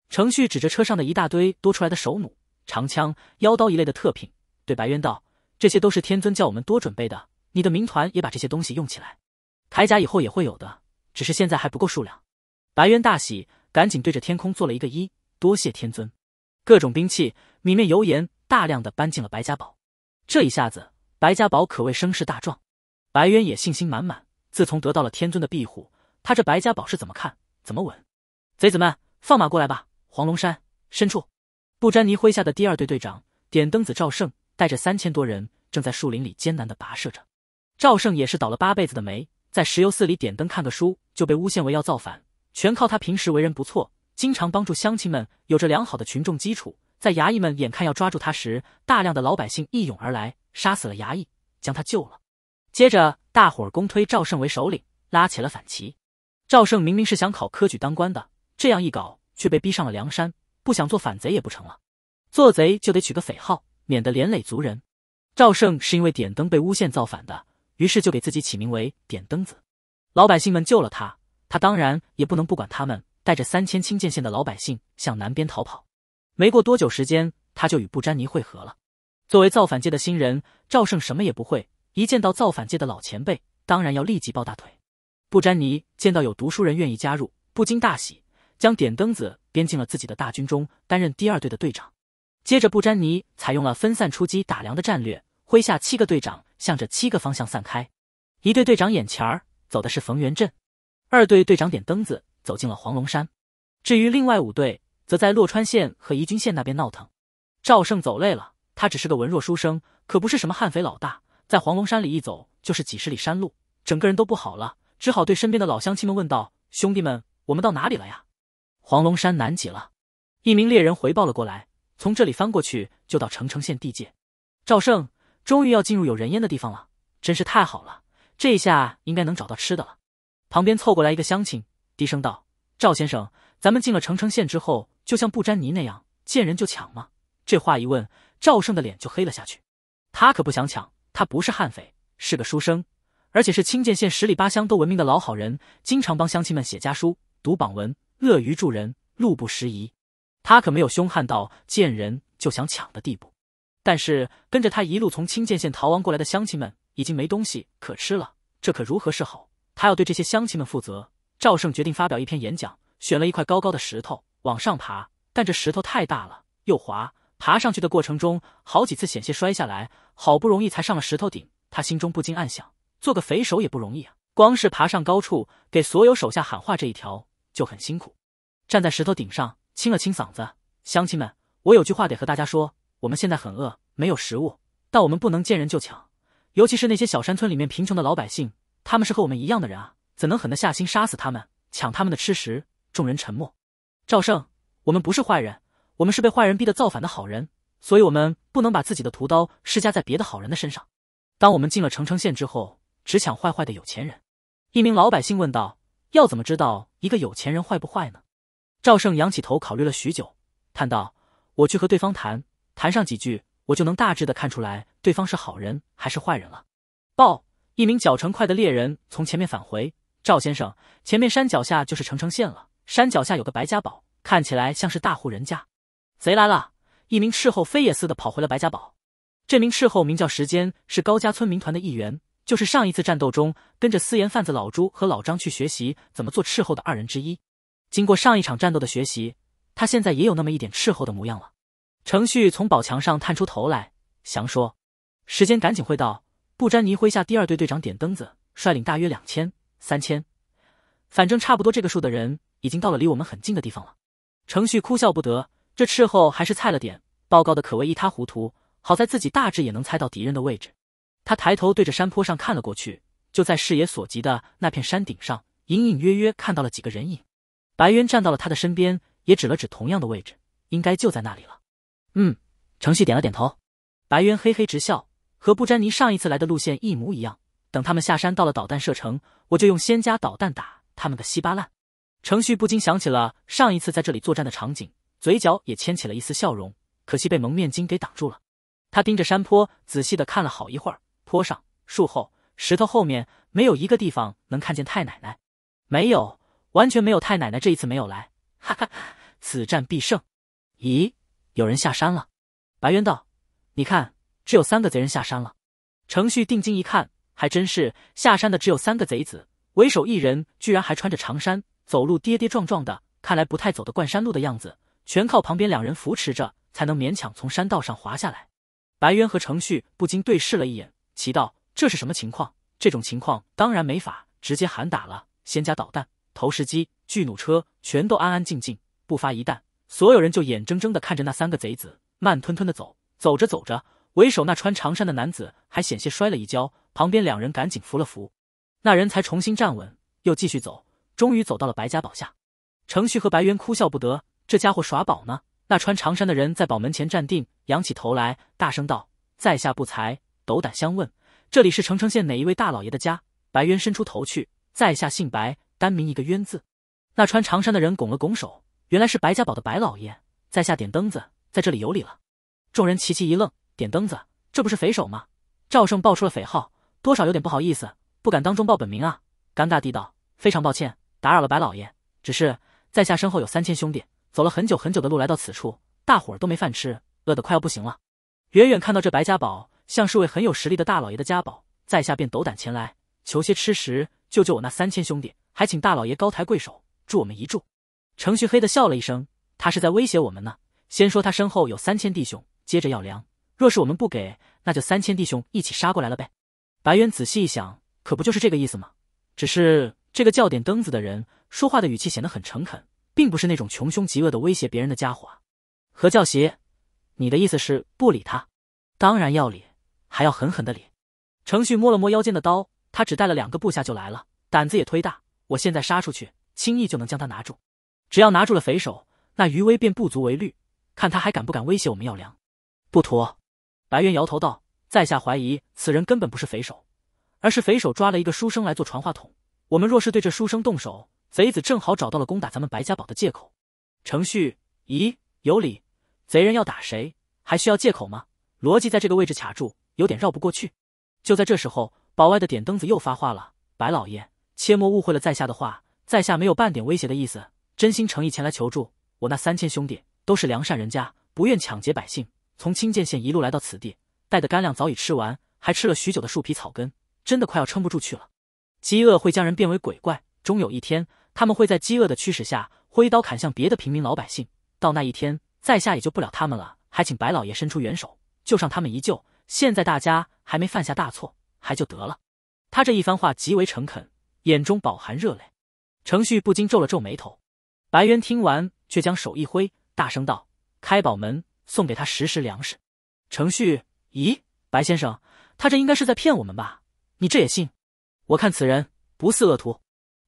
程旭指着车上的一大堆多出来的手弩、长枪、腰刀一类的特品，对白渊道：“这些都是天尊叫我们多准备的，你的民团也把这些东西用起来，铠甲以后也会有的，只是现在还不够数量。”白渊大喜，赶紧对着天空做了一个揖：“多谢天尊。”各种兵器、米面油盐，大量的搬进了白家堡。这一下子，白家堡可谓声势大壮。白渊也信心满满。自从得到了天尊的庇护，他这白家堡是怎么看怎么稳。贼子们，放马过来吧！黄龙山深处，布詹尼麾下的第二队队长点灯子赵胜，带着三千多人，正在树林里艰难的跋涉着。赵胜也是倒了八辈子的霉，在石油寺里点灯看个书，就被诬陷为要造反，全靠他平时为人不错。经常帮助乡亲们，有着良好的群众基础。在衙役们眼看要抓住他时，大量的老百姓一涌而来，杀死了衙役，将他救了。接着，大伙儿公推赵胜为首领，拉起了反旗。赵胜明明是想考科举当官的，这样一搞，却被逼上了梁山。不想做反贼也不成了，做贼就得取个匪号，免得连累族人。赵胜是因为点灯被诬陷造反的，于是就给自己起名为“点灯子”。老百姓们救了他，他当然也不能不管他们。带着三千清涧县的老百姓向南边逃跑，没过多久时间，他就与布詹尼会合了。作为造反界的新人，赵胜什么也不会，一见到造反界的老前辈，当然要立即抱大腿。布詹尼见到有读书人愿意加入，不禁大喜，将点灯子编进了自己的大军中，担任第二队的队长。接着，布詹尼采用了分散出击打粮的战略，麾下七个队长向着七个方向散开。一队队长眼前儿走的是冯元镇，二队队长点灯子。走进了黄龙山，至于另外五队，则在洛川县和宜君县那边闹腾。赵胜走累了，他只是个文弱书生，可不是什么悍匪老大。在黄龙山里一走就是几十里山路，整个人都不好了，只好对身边的老乡亲们问道：“兄弟们，我们到哪里了呀？”黄龙山南极了，一名猎人回报了过来：“从这里翻过去，就到澄城县地界。”赵胜终于要进入有人烟的地方了，真是太好了！这一下应该能找到吃的了。旁边凑过来一个乡亲。低声道：“赵先生，咱们进了澄城县之后，就像不沾泥那样见人就抢吗？”这话一问，赵胜的脸就黑了下去。他可不想抢，他不是悍匪，是个书生，而且是清涧县十里八乡都闻名的老好人，经常帮乡亲们写家书、读榜文，乐于助人，路不拾遗。他可没有凶悍到见人就想抢的地步。但是跟着他一路从清涧县逃亡过来的乡亲们已经没东西可吃了，这可如何是好？他要对这些乡亲们负责。赵胜决定发表一篇演讲，选了一块高高的石头往上爬，但这石头太大了，又滑，爬上去的过程中好几次险些摔下来，好不容易才上了石头顶。他心中不禁暗想：做个匪首也不容易啊，光是爬上高处，给所有手下喊话这一条就很辛苦。站在石头顶上，清了清嗓子，乡亲们，我有句话得和大家说：我们现在很饿，没有食物，但我们不能见人就抢，尤其是那些小山村里面贫穷的老百姓，他们是和我们一样的人啊。怎能狠得下心杀死他们，抢他们的吃食？众人沉默。赵胜，我们不是坏人，我们是被坏人逼得造反的好人，所以我们不能把自己的屠刀施加在别的好人的身上。当我们进了澄城县之后，只抢坏坏的有钱人。一名老百姓问道：“要怎么知道一个有钱人坏不坏呢？”赵胜仰起头，考虑了许久，叹道：“我去和对方谈谈上几句，我就能大致的看出来对方是好人还是坏人了。”报，一名脚程快的猎人从前面返回。赵先生，前面山脚下就是澄城县了。山脚下有个白家堡，看起来像是大户人家。贼来了！一名斥候飞也似的跑回了白家堡。这名斥候名叫时间，是高家村民团的一员，就是上一次战斗中跟着私盐贩子老朱和老张去学习怎么做斥候的二人之一。经过上一场战斗的学习，他现在也有那么一点斥候的模样了。程旭从宝墙上探出头来，详说。时间赶紧汇到不沾泥麾下第二队队长点灯子率领大约两千。三千，反正差不多这个数的人已经到了离我们很近的地方了。程旭哭笑不得，这斥候还是菜了点，报告的可谓一塌糊涂。好在自己大致也能猜到敌人的位置。他抬头对着山坡上看了过去，就在视野所及的那片山顶上，隐隐约约看到了几个人影。白渊站到了他的身边，也指了指同样的位置，应该就在那里了。嗯，程旭点了点头。白渊嘿嘿直笑，和布詹妮上一次来的路线一模一样。等他们下山到了导弹射程，我就用仙家导弹打他们个稀巴烂。程旭不禁想起了上一次在这里作战的场景，嘴角也牵起了一丝笑容，可惜被蒙面巾给挡住了。他盯着山坡，仔细的看了好一会儿，坡上、树后、石头后面，没有一个地方能看见太奶奶。没有，完全没有。太奶奶这一次没有来，哈哈，此战必胜。咦，有人下山了。白渊道：“你看，只有三个贼人下山了。”程旭定睛一看。还真是下山的只有三个贼子，为首一人居然还穿着长衫，走路跌跌撞撞的，看来不太走得惯山路的样子，全靠旁边两人扶持着才能勉强从山道上滑下来。白渊和程旭不禁对视了一眼，奇道：“这是什么情况？”这种情况当然没法直接喊打了，先加导弹、投石机、巨弩车全都安安静静不发一弹，所有人就眼睁睁的看着那三个贼子慢吞吞的走，走着走着。为首那穿长衫的男子还险些摔了一跤，旁边两人赶紧扶了扶，那人才重新站稳，又继续走，终于走到了白家堡下。程旭和白渊哭笑不得，这家伙耍宝呢。那穿长衫的人在堡门前站定，仰起头来，大声道：“在下不才，斗胆相问，这里是澄城县哪一位大老爷的家？”白渊伸出头去，在下姓白，单名一个渊字。那穿长衫的人拱了拱手，原来是白家堡的白老爷，在下点灯子，在这里有礼了。众人齐齐一愣。点灯子，这不是匪首吗？赵胜报出了匪号，多少有点不好意思，不敢当众报本名啊，尴尬地道：“非常抱歉，打扰了白老爷。只是在下身后有三千兄弟，走了很久很久的路来到此处，大伙儿都没饭吃，饿得快要不行了。远远看到这白家堡，像是位很有实力的大老爷的家堡，在下便斗胆前来求些吃食，救救我那三千兄弟，还请大老爷高抬贵手，助我们一助。”程旭嘿的笑了一声，他是在威胁我们呢。先说他身后有三千弟兄，接着要粮。若是我们不给，那就三千弟兄一起杀过来了呗。白猿仔细一想，可不就是这个意思吗？只是这个叫点灯子的人说话的语气显得很诚恳，并不是那种穷凶极恶的威胁别人的家伙何教习，你的意思是不理他？当然要理，还要狠狠的理。程旭摸了摸腰间的刀，他只带了两个部下就来了，胆子也忒大。我现在杀出去，轻易就能将他拿住。只要拿住了匪首，那余威便不足为虑，看他还敢不敢威胁我们要粮？不妥。白猿摇头道：“在下怀疑此人根本不是匪首，而是匪首抓了一个书生来做传话筒。我们若是对这书生动手，贼子正好找到了攻打咱们白家堡的借口。”程旭：“咦，有理。贼人要打谁，还需要借口吗？逻辑在这个位置卡住，有点绕不过去。”就在这时候，堡外的点灯子又发话了：“白老爷，切莫误会了在下的话，在下没有半点威胁的意思，真心诚意前来求助。我那三千兄弟都是良善人家，不愿抢劫百姓。”从清涧县一路来到此地，带的干粮早已吃完，还吃了许久的树皮草根，真的快要撑不住去了。饥饿会将人变为鬼怪，终有一天，他们会在饥饿的驱使下挥刀砍向别的平民老百姓。到那一天，在下也救不了他们了，还请白老爷伸出援手，救上他们一救。现在大家还没犯下大错，还就得了。他这一番话极为诚恳，眼中饱含热泪。程旭不禁皱了皱眉头。白渊听完，却将手一挥，大声道：“开宝门。”送给他十石粮食。程旭，咦，白先生，他这应该是在骗我们吧？你这也信？我看此人不似恶徒。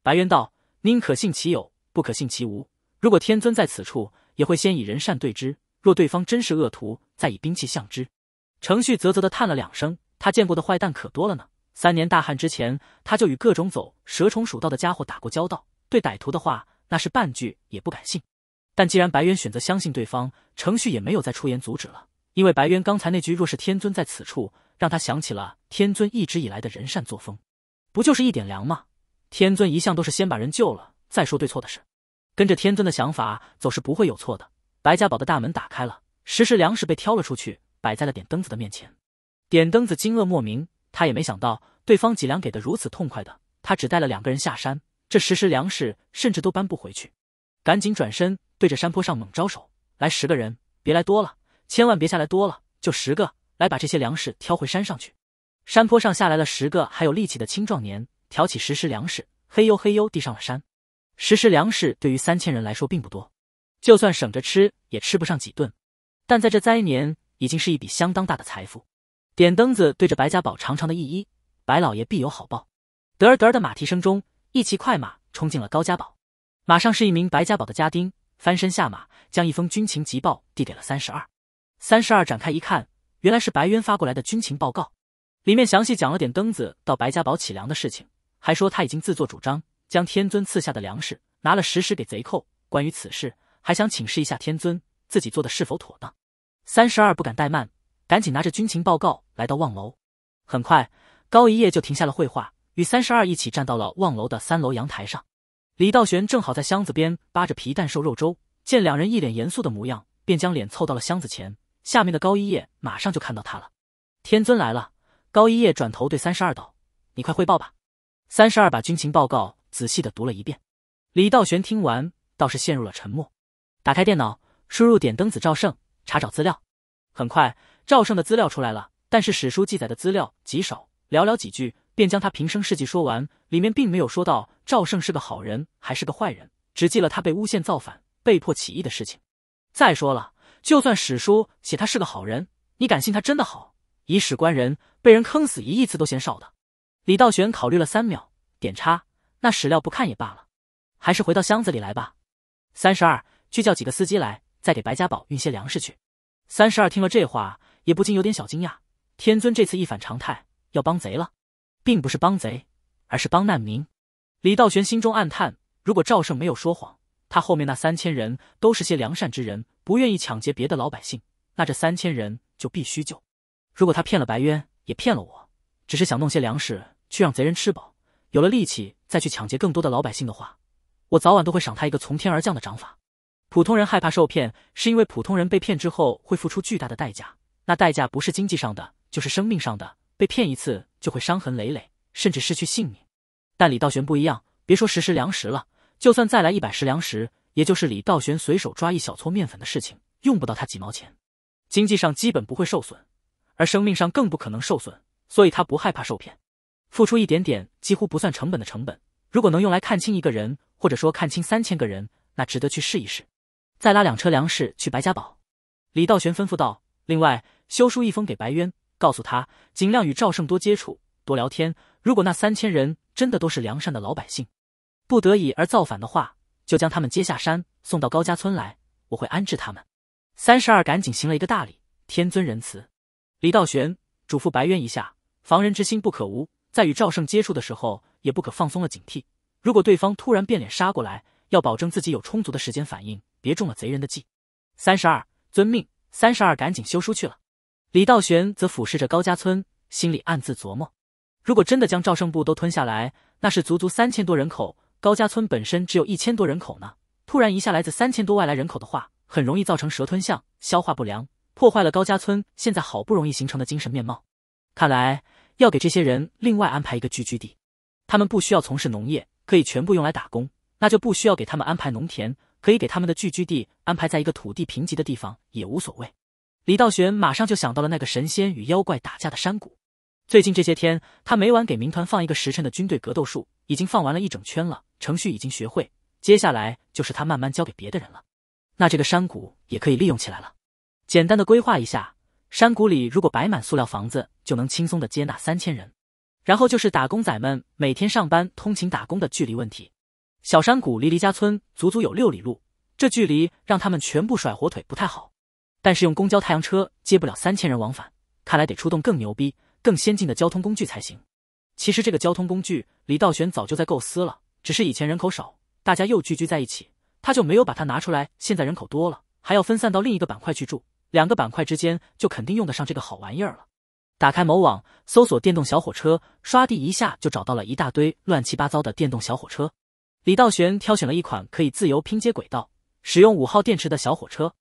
白渊道：宁可信其有，不可信其无。如果天尊在此处，也会先以人善对之。若对方真是恶徒，再以兵器相之。程旭啧啧的叹了两声，他见过的坏蛋可多了呢。三年大旱之前，他就与各种走蛇虫鼠道的家伙打过交道，对歹徒的话，那是半句也不敢信。但既然白渊选择相信对方，程旭也没有再出言阻止了。因为白渊刚才那句“若是天尊在此处”，让他想起了天尊一直以来的人善作风，不就是一点粮吗？天尊一向都是先把人救了，再说对错的事。跟着天尊的想法走是不会有错的。白家堡的大门打开了，石石粮食被挑了出去，摆在了点灯子的面前。点灯子惊愕莫名，他也没想到对方几两给的如此痛快的。他只带了两个人下山，这石石粮食甚至都搬不回去，赶紧转身。对着山坡上猛招手，来十个人，别来多了，千万别下来多了，就十个，来把这些粮食挑回山上去。山坡上下来了十个还有力气的青壮年，挑起石石粮食，嘿呦嘿呦地上了山。石石粮食对于三千人来说并不多，就算省着吃也吃不上几顿，但在这灾年已经是一笔相当大的财富。点灯子对着白家堡长长的一揖，白老爷必有好报。得儿得儿的马蹄声中，一骑快马冲进了高家堡，马上是一名白家堡的家丁。翻身下马，将一封军情急报递给了三十二。三十二展开一看，原来是白渊发过来的军情报告，里面详细讲了点登子到白家堡起粮的事情，还说他已经自作主张将天尊赐下的粮食拿了实时给贼寇。关于此事，还想请示一下天尊自己做的是否妥当。三十二不敢怠慢，赶紧拿着军情报告来到望楼。很快，高一夜就停下了绘画，与三十二一起站到了望楼的三楼阳台上。李道玄正好在箱子边扒着皮蛋瘦肉粥，见两人一脸严肃的模样，便将脸凑到了箱子前。下面的高一叶马上就看到他了。天尊来了，高一叶转头对三十二道：“你快汇报吧。”三十二把军情报告仔细的读了一遍。李道玄听完倒是陷入了沉默，打开电脑，输入“点灯子赵胜”，查找资料。很快，赵胜的资料出来了，但是史书记载的资料极少，寥寥几句。便将他平生事迹说完，里面并没有说到赵胜是个好人还是个坏人，只记了他被诬陷造反、被迫起义的事情。再说了，就算史书写他是个好人，你敢信他真的好？以史观人，被人坑死一亿次都嫌少的。李道玄考虑了三秒，点叉。那史料不看也罢了，还是回到箱子里来吧。三十二，去叫几个司机来，再给白家宝运些粮食去。三十二听了这话，也不禁有点小惊讶：天尊这次一反常态，要帮贼了。并不是帮贼，而是帮难民。李道玄心中暗叹：如果赵胜没有说谎，他后面那三千人都是些良善之人，不愿意抢劫别的老百姓，那这三千人就必须救。如果他骗了白渊，也骗了我，只是想弄些粮食去让贼人吃饱，有了力气再去抢劫更多的老百姓的话，我早晚都会赏他一个从天而降的掌法。普通人害怕受骗，是因为普通人被骗之后会付出巨大的代价，那代价不是经济上的，就是生命上的。被骗一次就会伤痕累累，甚至失去性命。但李道玄不一样，别说十石粮食了，就算再来一百石粮食，也就是李道玄随手抓一小撮面粉的事情，用不到他几毛钱，经济上基本不会受损，而生命上更不可能受损，所以他不害怕受骗。付出一点点几乎不算成本的成本，如果能用来看清一个人，或者说看清三千个人，那值得去试一试。再拉两车粮食去白家堡，李道玄吩咐道。另外，修书一封给白渊。告诉他，尽量与赵胜多接触、多聊天。如果那三千人真的都是良善的老百姓，不得已而造反的话，就将他们接下山，送到高家村来，我会安置他们。三十二赶紧行了一个大礼，天尊仁慈。李道玄嘱咐白渊一下：防人之心不可无，在与赵胜接触的时候，也不可放松了警惕。如果对方突然变脸杀过来，要保证自己有充足的时间反应，别中了贼人的计。三十二遵命。三十二赶紧修书去了。李道玄则俯视着高家村，心里暗自琢磨：如果真的将赵胜部都吞下来，那是足足三千多人口。高家村本身只有一千多人口呢。突然一下来自三千多外来人口的话，很容易造成蛇吞象，消化不良，破坏了高家村现在好不容易形成的精神面貌。看来要给这些人另外安排一个聚居地，他们不需要从事农业，可以全部用来打工，那就不需要给他们安排农田，可以给他们的聚居地安排在一个土地贫瘠的地方也无所谓。李道玄马上就想到了那个神仙与妖怪打架的山谷。最近这些天，他每晚给民团放一个时辰的军队格斗术，已经放完了一整圈了。程序已经学会，接下来就是他慢慢教给别的人了。那这个山谷也可以利用起来了。简单的规划一下，山谷里如果摆满塑料房子，就能轻松的接纳三千人。然后就是打工仔们每天上班通勤打工的距离问题。小山谷离黎家村足足有六里路，这距离让他们全部甩火腿不太好。但是用公交太阳车接不了三千人往返，看来得出动更牛逼、更先进的交通工具才行。其实这个交通工具李道玄早就在构思了，只是以前人口少，大家又聚居在一起，他就没有把它拿出来。现在人口多了，还要分散到另一个板块去住，两个板块之间就肯定用得上这个好玩意儿了。打开某网搜索电动小火车，刷地一下就找到了一大堆乱七八糟的电动小火车。李道玄挑选了一款可以自由拼接轨道、使用五号电池的小火车。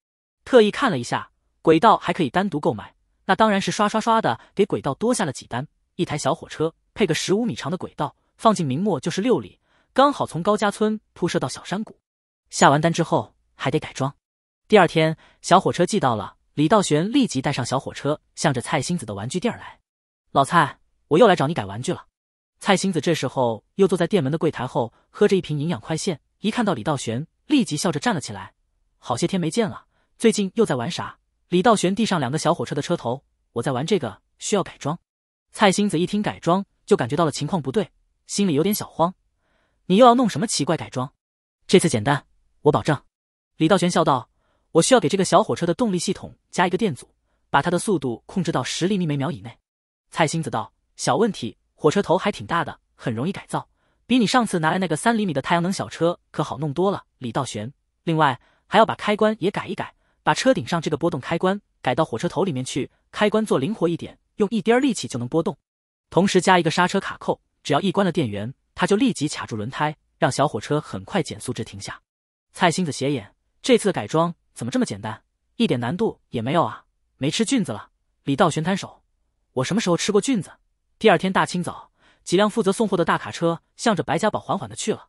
特意看了一下，轨道还可以单独购买，那当然是刷刷刷的给轨道多下了几单。一台小火车配个十五米长的轨道，放进明末就是六里，刚好从高家村铺设到小山谷。下完单之后还得改装。第二天，小火车寄到了，李道玄立即带上小火车，向着蔡星子的玩具店儿来。老蔡，我又来找你改玩具了。蔡星子这时候又坐在店门的柜台后，喝着一瓶营养快线，一看到李道玄，立即笑着站了起来。好些天没见了。最近又在玩啥？李道玄递上两个小火车的车头，我在玩这个，需要改装。蔡星子一听改装，就感觉到了情况不对，心里有点小慌。你又要弄什么奇怪改装？这次简单，我保证。李道玄笑道：“我需要给这个小火车的动力系统加一个电阻，把它的速度控制到十厘米每秒以内。”蔡星子道：“小问题，火车头还挺大的，很容易改造，比你上次拿来那个三厘米的太阳能小车可好弄多了。”李道玄，另外还要把开关也改一改。把车顶上这个波动开关改到火车头里面去，开关做灵活一点，用一丁儿力气就能波动。同时加一个刹车卡扣，只要一关了电源，它就立即卡住轮胎，让小火车很快减速至停下。蔡心子斜眼，这次的改装怎么这么简单，一点难度也没有啊？没吃菌子了。李道玄摊手，我什么时候吃过菌子？第二天大清早，几辆负责送货的大卡车向着白家堡缓缓的去了，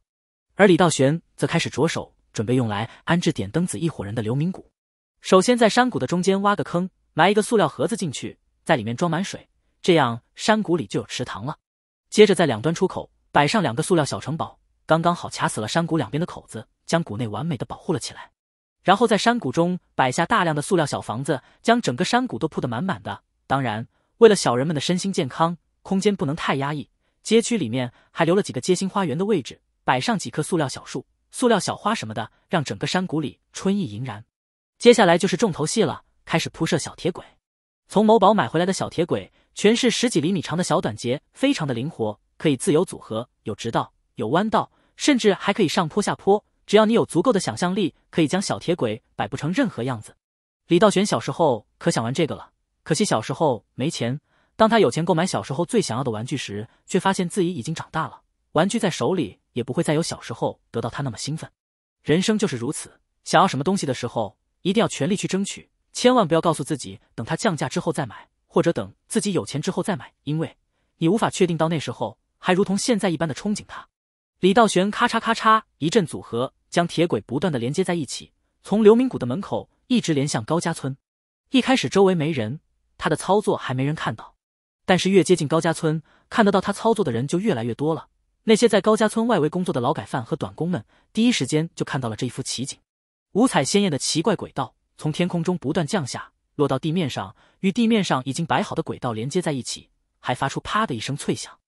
而李道玄则开始着手准备用来安置点灯子一伙人的流明谷。首先，在山谷的中间挖个坑，埋一个塑料盒子进去，在里面装满水，这样山谷里就有池塘了。接着，在两端出口摆上两个塑料小城堡，刚刚好卡死了山谷两边的口子，将谷内完美的保护了起来。然后，在山谷中摆下大量的塑料小房子，将整个山谷都铺得满满的。当然，为了小人们的身心健康，空间不能太压抑。街区里面还留了几个街心花园的位置，摆上几棵塑料小树、塑料小花什么的，让整个山谷里春意盈然。接下来就是重头戏了，开始铺设小铁轨。从某宝买回来的小铁轨，全是十几厘米长的小短节，非常的灵活，可以自由组合，有直道，有弯道，甚至还可以上坡下坡。只要你有足够的想象力，可以将小铁轨摆布成任何样子。李道玄小时候可想玩这个了，可惜小时候没钱。当他有钱购买小时候最想要的玩具时，却发现自己已经长大了，玩具在手里也不会再有小时候得到他那么兴奋。人生就是如此，想要什么东西的时候。一定要全力去争取，千万不要告诉自己等它降价之后再买，或者等自己有钱之后再买，因为你无法确定到那时候还如同现在一般的憧憬他。李道玄咔嚓咔嚓一阵组合，将铁轨不断的连接在一起，从刘明谷的门口一直连向高家村。一开始周围没人，他的操作还没人看到，但是越接近高家村，看得到他操作的人就越来越多了。那些在高家村外围工作的劳改犯和短工们，第一时间就看到了这一幅奇景。五彩鲜艳的奇怪轨道从天空中不断降下，落到地面上，与地面上已经摆好的轨道连接在一起，还发出啪的一声脆响。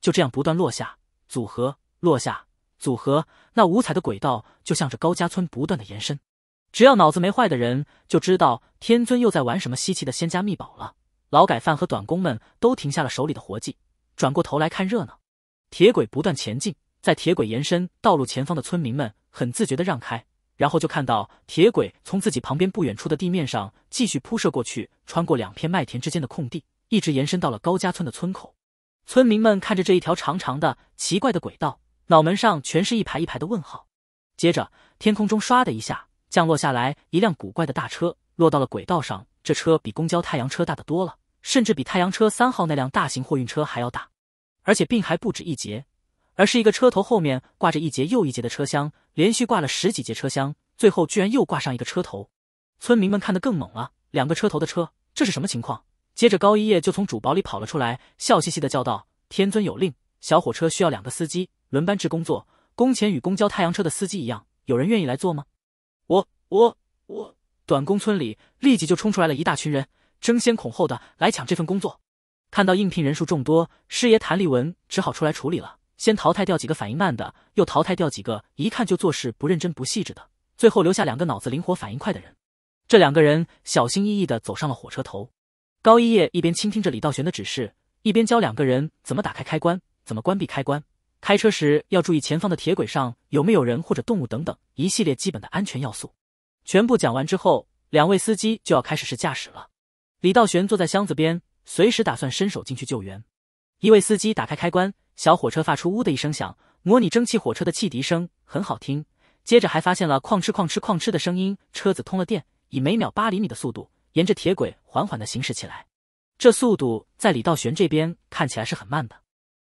就这样不断落下、组合、落下、组合，那五彩的轨道就向着高家村不断的延伸。只要脑子没坏的人，就知道天尊又在玩什么稀奇的仙家秘宝了。劳改犯和短工们都停下了手里的活计，转过头来看热闹。铁轨不断前进，在铁轨延伸道路前方的村民们很自觉的让开。然后就看到铁轨从自己旁边不远处的地面上继续铺设过去，穿过两片麦田之间的空地，一直延伸到了高家村的村口。村民们看着这一条长长的奇怪的轨道，脑门上全是一排一排的问号。接着，天空中唰的一下降落下来一辆古怪的大车，落到了轨道上。这车比公交太阳车大得多了，甚至比太阳车三号那辆大型货运车还要大，而且病还不止一节，而是一个车头后面挂着一节又一节的车厢。连续挂了十几节车厢，最后居然又挂上一个车头，村民们看得更猛了。两个车头的车，这是什么情况？接着高一叶就从主堡里跑了出来，笑嘻嘻的叫道：“天尊有令，小火车需要两个司机轮班制工作，工钱与公交太阳车的司机一样。有人愿意来做吗？”我我我！短工村里立即就冲出来了一大群人，争先恐后的来抢这份工作。看到应聘人数众多，师爷谭立文只好出来处理了。先淘汰掉几个反应慢的，又淘汰掉几个一看就做事不认真不细致的，最后留下两个脑子灵活、反应快的人。这两个人小心翼翼地走上了火车头。高一叶一边倾听着李道玄的指示，一边教两个人怎么打开开关，怎么关闭开关，开车时要注意前方的铁轨上有没有人或者动物等等一系列基本的安全要素。全部讲完之后，两位司机就要开始试驾驶了。李道玄坐在箱子边，随时打算伸手进去救援。一位司机打开开关。小火车发出呜的一声响，模拟蒸汽火车的汽笛声，很好听。接着还发现了矿哧矿哧矿哧的声音。车子通了电，以每秒八厘米的速度，沿着铁轨缓缓地行驶起来。这速度在李道玄这边看起来是很慢的，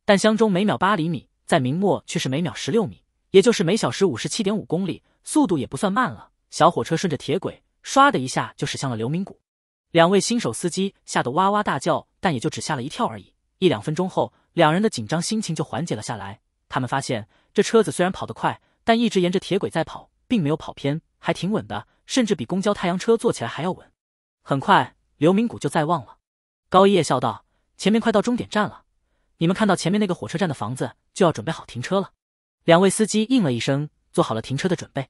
但箱中每秒八厘米，在明末却是每秒十六米，也就是每小时五十七点五公里，速度也不算慢了。小火车顺着铁轨，唰的一下就驶向了流明谷。两位新手司机吓得哇哇大叫，但也就只吓了一跳而已。一两分钟后。两人的紧张心情就缓解了下来。他们发现，这车子虽然跑得快，但一直沿着铁轨在跑，并没有跑偏，还挺稳的，甚至比公交太阳车坐起来还要稳。很快，刘明谷就在望了。高一叶笑道：“前面快到终点站了，你们看到前面那个火车站的房子，就要准备好停车了。”两位司机应了一声，做好了停车的准备。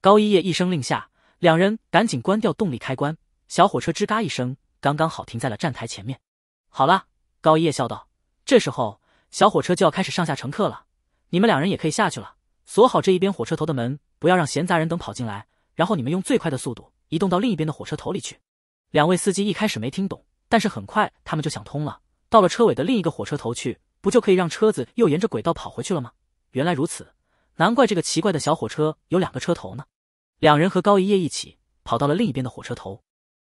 高一叶一声令下，两人赶紧关掉动力开关，小火车吱嘎一声，刚刚好停在了站台前面。好了，高一叶笑道。这时候，小火车就要开始上下乘客了，你们两人也可以下去了。锁好这一边火车头的门，不要让闲杂人等跑进来。然后你们用最快的速度移动到另一边的火车头里去。两位司机一开始没听懂，但是很快他们就想通了：到了车尾的另一个火车头去，不就可以让车子又沿着轨道跑回去了吗？原来如此，难怪这个奇怪的小火车有两个车头呢。两人和高一叶一起跑到了另一边的火车头，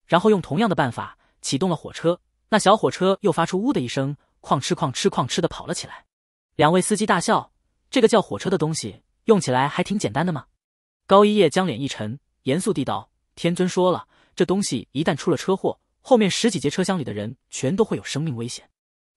然后用同样的办法启动了火车。那小火车又发出呜的一声。哐哧哐哧哐哧的跑了起来，两位司机大笑：“这个叫火车的东西，用起来还挺简单的嘛。”高一叶将脸一沉，严肃地道：“天尊说了，这东西一旦出了车祸，后面十几节车厢里的人全都会有生命危险。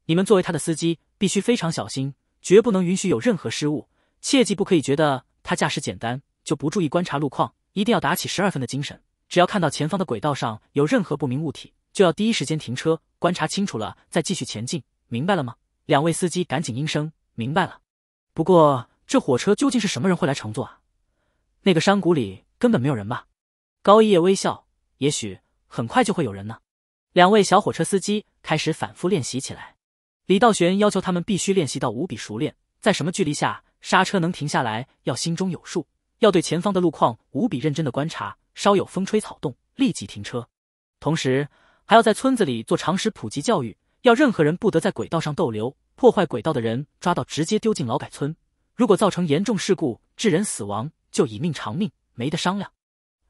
你们作为他的司机，必须非常小心，绝不能允许有任何失误。切记，不可以觉得他驾驶简单就不注意观察路况，一定要打起十二分的精神。只要看到前方的轨道上有任何不明物体，就要第一时间停车，观察清楚了再继续前进。”明白了吗？两位司机赶紧应声明白了。不过这火车究竟是什么人会来乘坐啊？那个山谷里根本没有人吧？高一叶微笑，也许很快就会有人呢。两位小火车司机开始反复练习起来。李道玄要求他们必须练习到无比熟练，在什么距离下刹车能停下来，要心中有数，要对前方的路况无比认真的观察，稍有风吹草动立即停车。同时还要在村子里做常识普及教育。要任何人不得在轨道上逗留，破坏轨道的人抓到直接丢进劳改村。如果造成严重事故，致人死亡，就以命偿命，没得商量。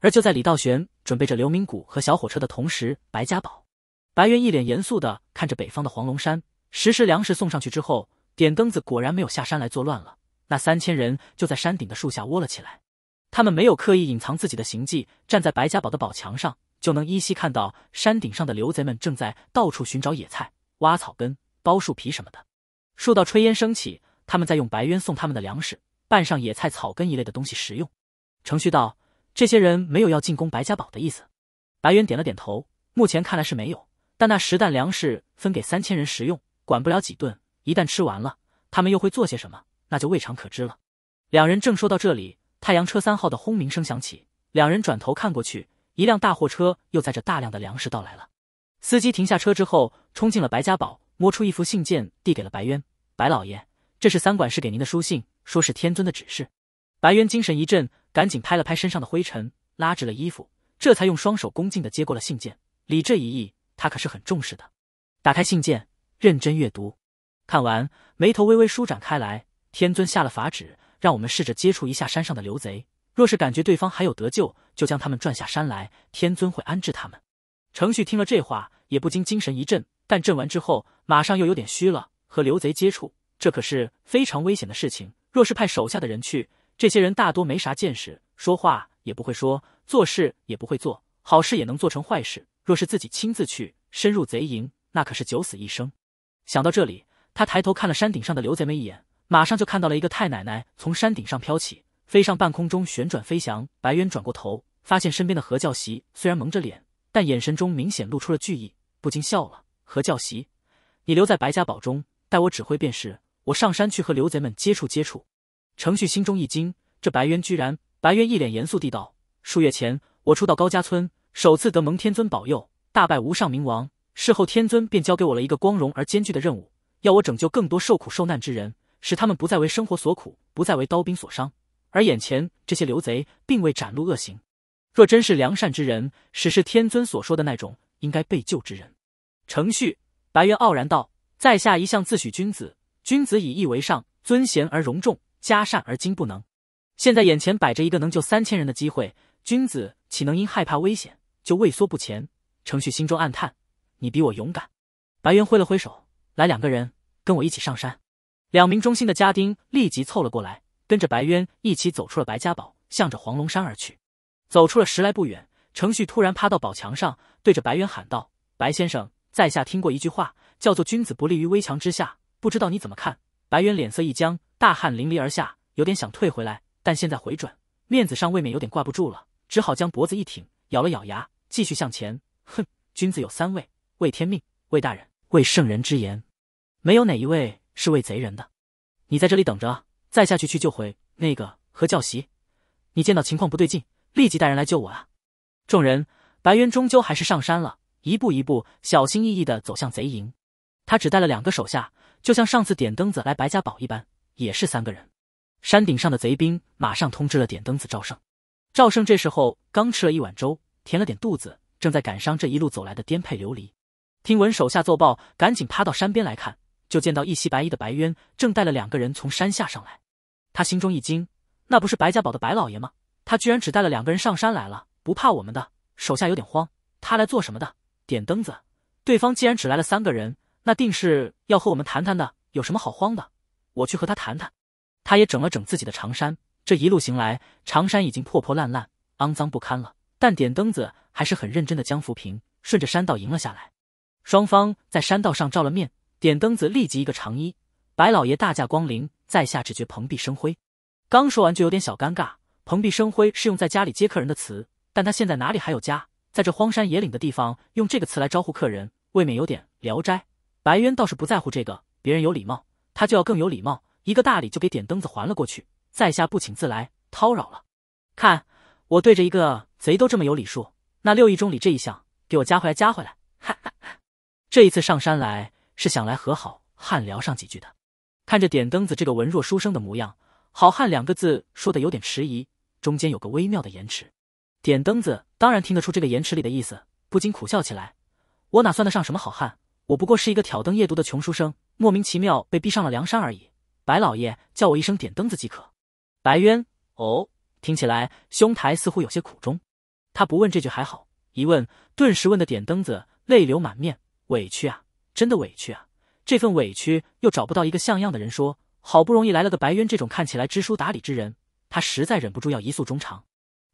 而就在李道玄准备着刘明谷和小火车的同时，白家堡，白猿一脸严肃地看着北方的黄龙山。实施粮食送上去之后，点灯子果然没有下山来作乱了。那三千人就在山顶的树下窝了起来。他们没有刻意隐藏自己的行迹，站在白家堡的堡墙上，就能依稀看到山顶上的刘贼们正在到处寻找野菜。挖草根、剥树皮什么的，树道炊烟升起，他们在用白渊送他们的粮食拌上野菜、草根一类的东西食用。程旭道：“这些人没有要进攻白家堡的意思。”白渊点了点头，目前看来是没有。但那十担粮食分给三千人食用，管不了几顿，一旦吃完了，他们又会做些什么，那就未尝可知了。两人正说到这里，太阳车三号的轰鸣声响起，两人转头看过去，一辆大货车又载着大量的粮食到来了。司机停下车之后。冲进了白家堡，摸出一幅信件，递给了白渊。白老爷，这是三管事给您的书信，说是天尊的指示。白渊精神一振，赶紧拍了拍身上的灰尘，拉直了衣服，这才用双手恭敬地接过了信件。礼这一意，他可是很重视的。打开信件，认真阅读，看完，眉头微微舒展开来。天尊下了法旨，让我们试着接触一下山上的流贼，若是感觉对方还有得救，就将他们转下山来，天尊会安置他们。程旭听了这话，也不禁精神一振。但震完之后，马上又有点虚了。和刘贼接触，这可是非常危险的事情。若是派手下的人去，这些人大多没啥见识，说话也不会说，做事也不会做，好事也能做成坏事。若是自己亲自去深入贼营，那可是九死一生。想到这里，他抬头看了山顶上的刘贼们一眼，马上就看到了一个太奶奶从山顶上飘起，飞上半空中旋转飞翔。白猿转过头，发现身边的何教习虽然蒙着脸，但眼神中明显露出了惧意，不禁笑了。和教习，你留在白家堡中，待我指挥便是。我上山去和刘贼们接触接触。程旭心中一惊，这白渊居然……白渊一脸严肃地道：“数月前，我初到高家村，首次得蒙天尊保佑，大败无上冥王。事后，天尊便交给我了一个光荣而艰巨的任务，要我拯救更多受苦受难之人，使他们不再为生活所苦，不再为刀兵所伤。而眼前这些刘贼，并未展露恶行。若真是良善之人，实是天尊所说的那种应该被救之人。”程旭、白渊傲然道：“在下一向自诩君子，君子以义为上，尊贤而容众，嘉善而矜不能。现在眼前摆着一个能救三千人的机会，君子岂能因害怕危险就畏缩不前？”程旭心中暗叹：“你比我勇敢。”白渊挥了挥手：“来两个人，跟我一起上山。”两名忠心的家丁立即凑了过来，跟着白渊一起走出了白家堡，向着黄龙山而去。走出了十来步远，程旭突然趴到宝墙上，对着白渊喊道：“白先生！”在下听过一句话，叫做“君子不立于危墙之下”，不知道你怎么看。白猿脸色一僵，大汗淋漓而下，有点想退回来，但现在回转，面子上未免有点挂不住了，只好将脖子一挺，咬了咬牙，继续向前。哼，君子有三畏：畏天命，畏大人，畏圣人之言。没有哪一位是畏贼人的。你在这里等着，再下去去救回那个和教习。你见到情况不对劲，立即带人来救我啊！众人，白猿终究还是上山了。一步一步小心翼翼地走向贼营，他只带了两个手下，就像上次点灯子来白家堡一般，也是三个人。山顶上的贼兵马上通知了点灯子赵胜。赵胜这时候刚吃了一碗粥，填了点肚子，正在感伤这一路走来的颠沛流离。听闻手下奏报，赶紧趴到山边来看，就见到一袭白衣的白渊正带了两个人从山下上来。他心中一惊，那不是白家堡的白老爷吗？他居然只带了两个人上山来了，不怕我们的手下有点慌。他来做什么的？点灯子，对方既然只来了三个人，那定是要和我们谈谈的，有什么好慌的？我去和他谈谈。他也整了整自己的长衫，这一路行来，长衫已经破破烂烂、肮脏不堪了。但点灯子还是很认真的。江福平顺着山道迎了下来，双方在山道上照了面，点灯子立即一个长揖：“白老爷大驾光临，在下只觉蓬荜生辉。”刚说完就有点小尴尬，蓬荜生辉是用在家里接客人的词，但他现在哪里还有家？在这荒山野岭的地方，用这个词来招呼客人，未免有点聊斋。白渊倒是不在乎这个，别人有礼貌，他就要更有礼貌。一个大礼就给点灯子还了过去，在下不请自来，叨扰了。看我对着一个贼都这么有礼数，那六亿中里这一项，给我加回来，加回来！哈哈，这一次上山来是想来和好汉聊上几句的。看着点灯子这个文弱书生的模样，好汉两个字说的有点迟疑，中间有个微妙的延迟。点灯子。当然听得出这个言辞里的意思，不禁苦笑起来。我哪算得上什么好汉？我不过是一个挑灯夜读的穷书生，莫名其妙被逼上了梁山而已。白老爷叫我一声点灯子即可。白渊，哦，听起来兄台似乎有些苦衷。他不问这句还好，一问，顿时问的点灯子泪流满面，委屈啊，真的委屈啊！这份委屈又找不到一个像样的人说，好不容易来了个白渊这种看起来知书达理之人，他实在忍不住要一诉衷肠。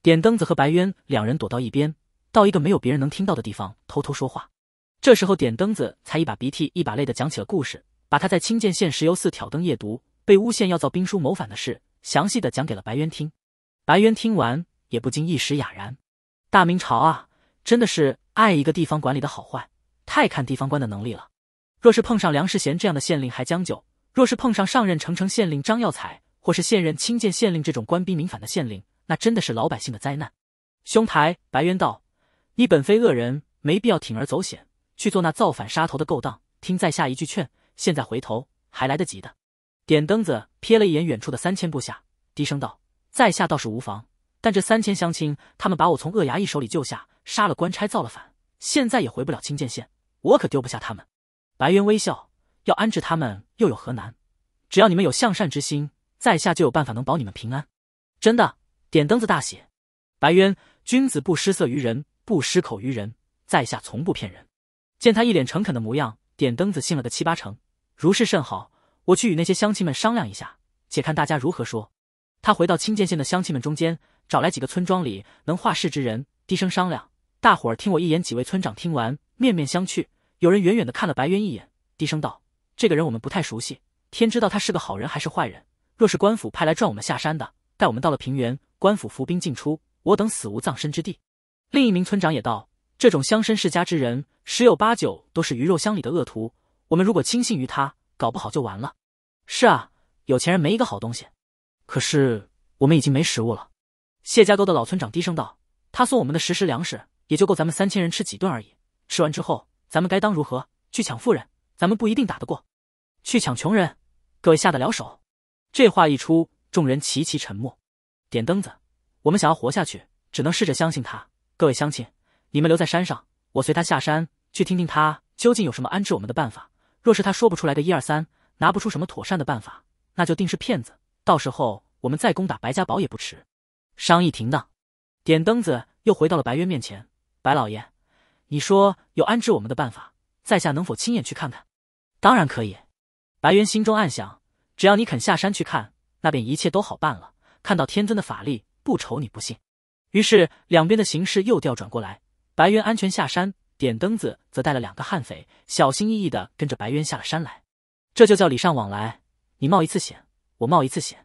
点灯子和白渊两人躲到一边，到一个没有别人能听到的地方，偷偷说话。这时候，点灯子才一把鼻涕一把泪的讲起了故事，把他在青涧县石油寺挑灯夜读，被诬陷要造兵书谋反的事，详细的讲给了白渊听。白渊听完，也不禁一时哑然。大明朝啊，真的是爱一个地方管理的好坏，太看地方官的能力了。若是碰上梁世贤这样的县令还将就，若是碰上上任澄城县令张耀彩，或是现任青涧县令这种官逼民反的县令。那真的是老百姓的灾难，兄台，白渊道，你本非恶人，没必要铤而走险去做那造反杀头的勾当。听在下一句劝，现在回头还来得及的。点灯子瞥了一眼远处的三千部下，低声道：“在下倒是无妨，但这三千乡亲，他们把我从恶衙役手里救下，杀了官差，造了反，现在也回不了清涧县，我可丢不下他们。”白渊微笑，要安置他们又有何难？只要你们有向善之心，在下就有办法能保你们平安。真的。点灯子大写，白渊，君子不失色于人，不失口于人，在下从不骗人。见他一脸诚恳的模样，点灯子信了个七八成，如是甚好。我去与那些乡亲们商量一下，且看大家如何说。他回到清涧县的乡亲们中间，找来几个村庄里能话事之人，低声商量。大伙儿听我一眼，几位村长听完，面面相觑，有人远远的看了白渊一眼，低声道：“这个人我们不太熟悉，天知道他是个好人还是坏人。若是官府派来赚我们下山的。”待我们到了平原，官府伏兵进出，我等死无葬身之地。另一名村长也道：“这种乡绅世家之人，十有八九都是鱼肉乡里的恶徒。我们如果轻信于他，搞不好就完了。”是啊，有钱人没一个好东西。可是我们已经没食物了。”谢家沟的老村长低声道：“他送我们的石粮食，也就够咱们三千人吃几顿而已。吃完之后，咱们该当如何？去抢富人，咱们不一定打得过；去抢穷人，各位下得了手？”这话一出。众人齐齐沉默。点灯子，我们想要活下去，只能试着相信他。各位乡亲，你们留在山上，我随他下山去听听他究竟有什么安置我们的办法。若是他说不出来个一二三，拿不出什么妥善的办法，那就定是骗子。到时候我们再攻打白家堡也不迟。商议停当，点灯子又回到了白渊面前。白老爷，你说有安置我们的办法，在下能否亲眼去看看？当然可以。白渊心中暗想：只要你肯下山去看。那便一切都好办了。看到天尊的法力，不愁你不信。于是两边的形势又调转过来。白渊安全下山，点灯子则带了两个悍匪，小心翼翼地跟着白渊下了山来。这就叫礼尚往来。你冒一次险，我冒一次险。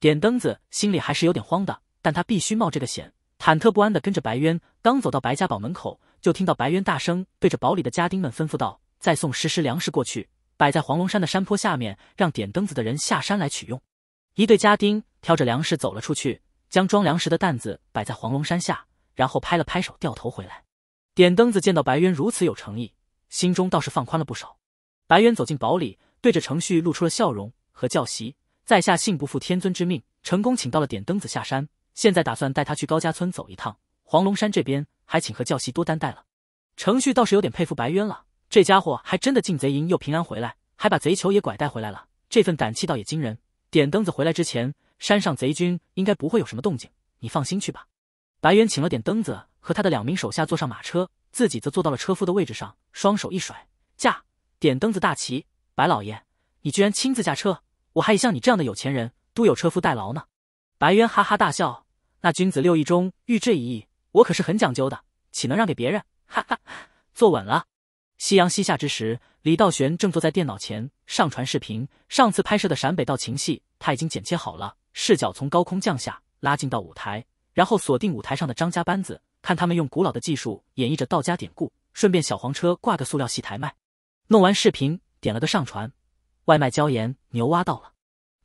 点灯子心里还是有点慌的，但他必须冒这个险。忐忑不安地跟着白渊。刚走到白家堡门口，就听到白渊大声对着堡里的家丁们吩咐道：“再送十石粮食过去，摆在黄龙山的山坡下面，让点灯子的人下山来取用。”一对家丁挑着粮食走了出去，将装粮食的担子摆在黄龙山下，然后拍了拍手，掉头回来。点灯子见到白渊如此有诚意，心中倒是放宽了不少。白渊走进堡里，对着程旭露出了笑容和教习：“在下信不负天尊之命，成功请到了点灯子下山。现在打算带他去高家村走一趟。黄龙山这边还请和教习多担待了。”程旭倒是有点佩服白渊了，这家伙还真的进贼营又平安回来，还把贼囚也拐带回来了，这份胆气倒也惊人。点灯子回来之前，山上贼军应该不会有什么动静，你放心去吧。白渊请了点灯子和他的两名手下坐上马车，自己则坐到了车夫的位置上，双手一甩，驾！点灯子大旗，白老爷，你居然亲自驾车，我还以像你这样的有钱人都有车夫代劳呢。白渊哈哈大笑，那君子六艺中御这一义，我可是很讲究的，岂能让给别人？哈哈，坐稳了。夕阳西下之时。李道玄正坐在电脑前上传视频，上次拍摄的陕北道情戏他已经剪切好了，视角从高空降下，拉近到舞台，然后锁定舞台上的张家班子，看他们用古老的技术演绎着道家典故，顺便小黄车挂个塑料戏台卖。弄完视频，点了个上传，外卖椒盐牛蛙到了，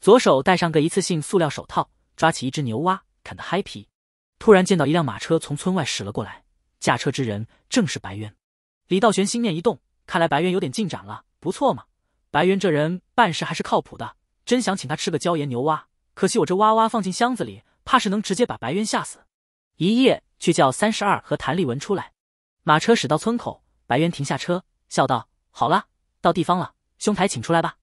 左手戴上个一次性塑料手套，抓起一只牛蛙啃得嗨皮。突然见到一辆马车从村外驶了过来，驾车之人正是白渊。李道玄心念一动。看来白猿有点进展了，不错嘛！白猿这人办事还是靠谱的，真想请他吃个椒盐牛蛙。可惜我这蛙蛙放进箱子里，怕是能直接把白猿吓死。一夜去叫三十二和谭立文出来。马车驶到村口，白猿停下车，笑道：“好了，到地方了，兄台请出来吧。”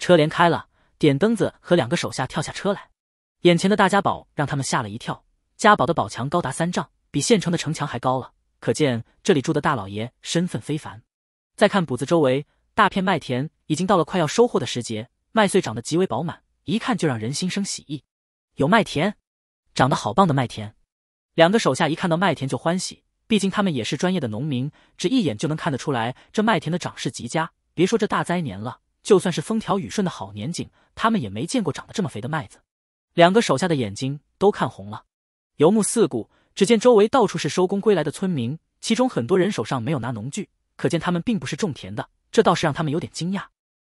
车帘开了，点灯子和两个手下跳下车来。眼前的大家宝让他们吓了一跳，家宝的宝墙高达三丈，比县城的城墙还高了，可见这里住的大老爷身份非凡。再看堡子周围，大片麦田已经到了快要收获的时节，麦穗长得极为饱满，一看就让人心生喜意。有麦田，长得好棒的麦田。两个手下一看到麦田就欢喜，毕竟他们也是专业的农民，只一眼就能看得出来这麦田的长势极佳。别说这大灾年了，就算是风调雨顺的好年景，他们也没见过长得这么肥的麦子。两个手下的眼睛都看红了。游目四顾，只见周围到处是收工归来的村民，其中很多人手上没有拿农具。可见他们并不是种田的，这倒是让他们有点惊讶。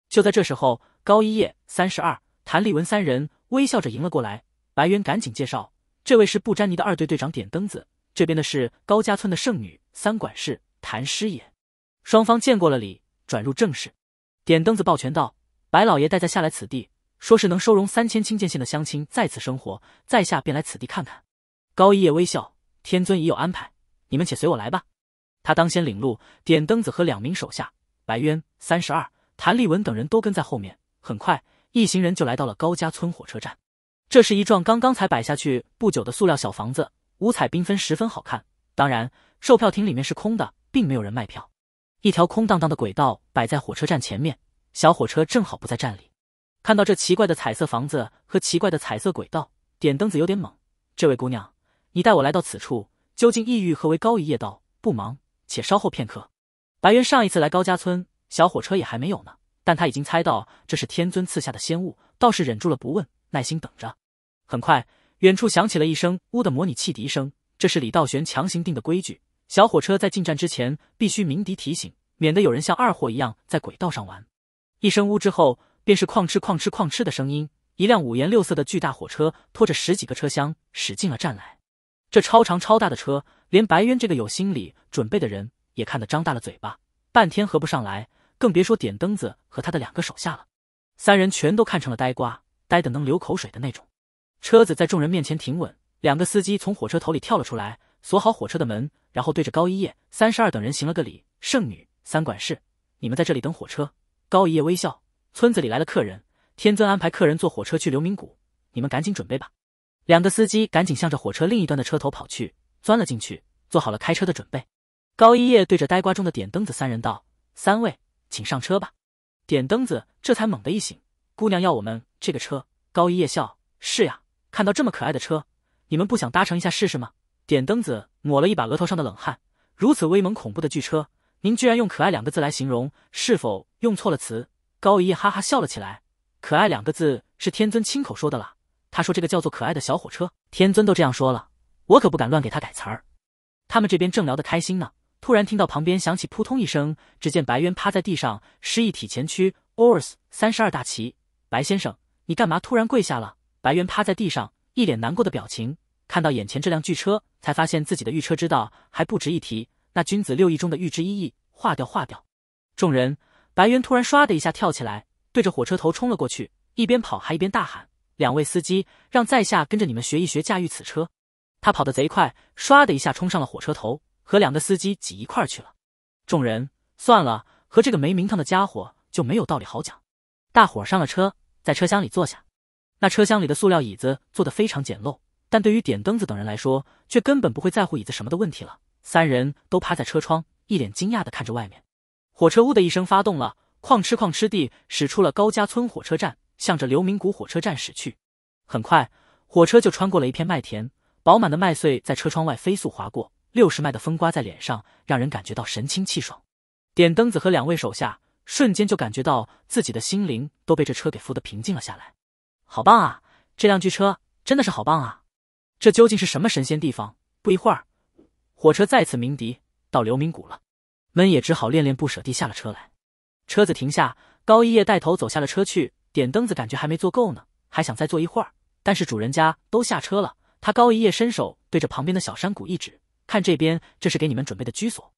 就在这时候，高一叶、三十二、谭立文三人微笑着迎了过来。白猿赶紧介绍：“这位是布詹尼的二队队长点灯子，这边的是高家村的圣女三管事谭师爷。”双方见过了礼，转入正事。点灯子抱拳道：“白老爷带在下来此地，说是能收容三千青剑县的乡亲在此生活，在下便来此地看看。”高一叶微笑：“天尊已有安排，你们且随我来吧。”他当先领路，点灯子和两名手下白渊、三十二、谭立文等人都跟在后面。很快，一行人就来到了高家村火车站。这是一幢刚刚才摆下去不久的塑料小房子，五彩缤纷，十分好看。当然，售票亭里面是空的，并没有人卖票。一条空荡荡的轨道摆在火车站前面，小火车正好不在站里。看到这奇怪的彩色房子和奇怪的彩色轨道，点灯子有点懵。这位姑娘，你带我来到此处，究竟意欲何为？高一夜道不忙。且稍后片刻。白猿上一次来高家村，小火车也还没有呢。但他已经猜到这是天尊赐下的仙物，倒是忍住了不问，耐心等着。很快，远处响起了一声“呜”的模拟汽笛声，这是李道玄强行定的规矩：小火车在进站之前必须鸣笛提醒，免得有人像二货一样在轨道上玩。一声“呜”之后，便是“哐哧、哐哧、哐哧”的声音，一辆五颜六色的巨大火车拖着十几个车厢驶进了站来。这超长超大的车。连白渊这个有心理准备的人也看得张大了嘴巴，半天合不上来，更别说点灯子和他的两个手下了。三人全都看成了呆瓜，呆得能流口水的那种。车子在众人面前停稳，两个司机从火车头里跳了出来，锁好火车的门，然后对着高一叶、三十二等人行了个礼：“圣女、三管事，你们在这里等火车。”高一叶微笑：“村子里来了客人，天尊安排客人坐火车去流明谷，你们赶紧准备吧。”两个司机赶紧向着火车另一端的车头跑去。钻了进去，做好了开车的准备。高一叶对着呆瓜中的点灯子三人道：“三位，请上车吧。”点灯子这才猛地一醒：“姑娘要我们这个车？”高一叶笑：“是呀，看到这么可爱的车，你们不想搭乘一下试试吗？”点灯子抹了一把额头上的冷汗：“如此威猛恐怖的巨车，您居然用‘可爱’两个字来形容，是否用错了词？”高一叶哈哈笑了起来：“可爱两个字是天尊亲口说的啦，他说这个叫做可爱的小火车，天尊都这样说了。”我可不敢乱给他改词儿。他们这边正聊得开心呢，突然听到旁边响起扑通一声，只见白渊趴在地上，失意体前屈。o r s 三十二大旗，白先生，你干嘛突然跪下了？白渊趴在地上，一脸难过的表情，看到眼前这辆巨车，才发现自己的御车之道还不值一提。那君子六艺中的御之一艺，化掉，化掉。众人，白渊突然唰的一下跳起来，对着火车头冲了过去，一边跑还一边大喊：“两位司机，让在下跟着你们学一学驾驭此车。”他跑得贼快，唰的一下冲上了火车头，和两个司机挤一块去了。众人算了，和这个没名堂的家伙就没有道理好讲。大伙上了车，在车厢里坐下。那车厢里的塑料椅子坐得非常简陋，但对于点灯子等人来说，却根本不会在乎椅子什么的问题了。三人都趴在车窗，一脸惊讶地看着外面。火车呜的一声发动了，哐哧哐哧地驶出了高家村火车站，向着流明谷火车站驶去。很快，火车就穿过了一片麦田。饱满的麦穗在车窗外飞速划过，六十迈的风刮在脸上，让人感觉到神清气爽。点灯子和两位手下瞬间就感觉到自己的心灵都被这车给扶得平静了下来。好棒啊！这辆巨车真的是好棒啊！这究竟是什么神仙地方？不一会儿，火车再次鸣笛，到留明谷了，闷也只好恋恋不舍地下了车来。车子停下，高一叶带头走下了车去。点灯子感觉还没坐够呢，还想再坐一会儿，但是主人家都下车了。他高一叶伸手对着旁边的小山谷一指，看这边，这是给你们准备的居所。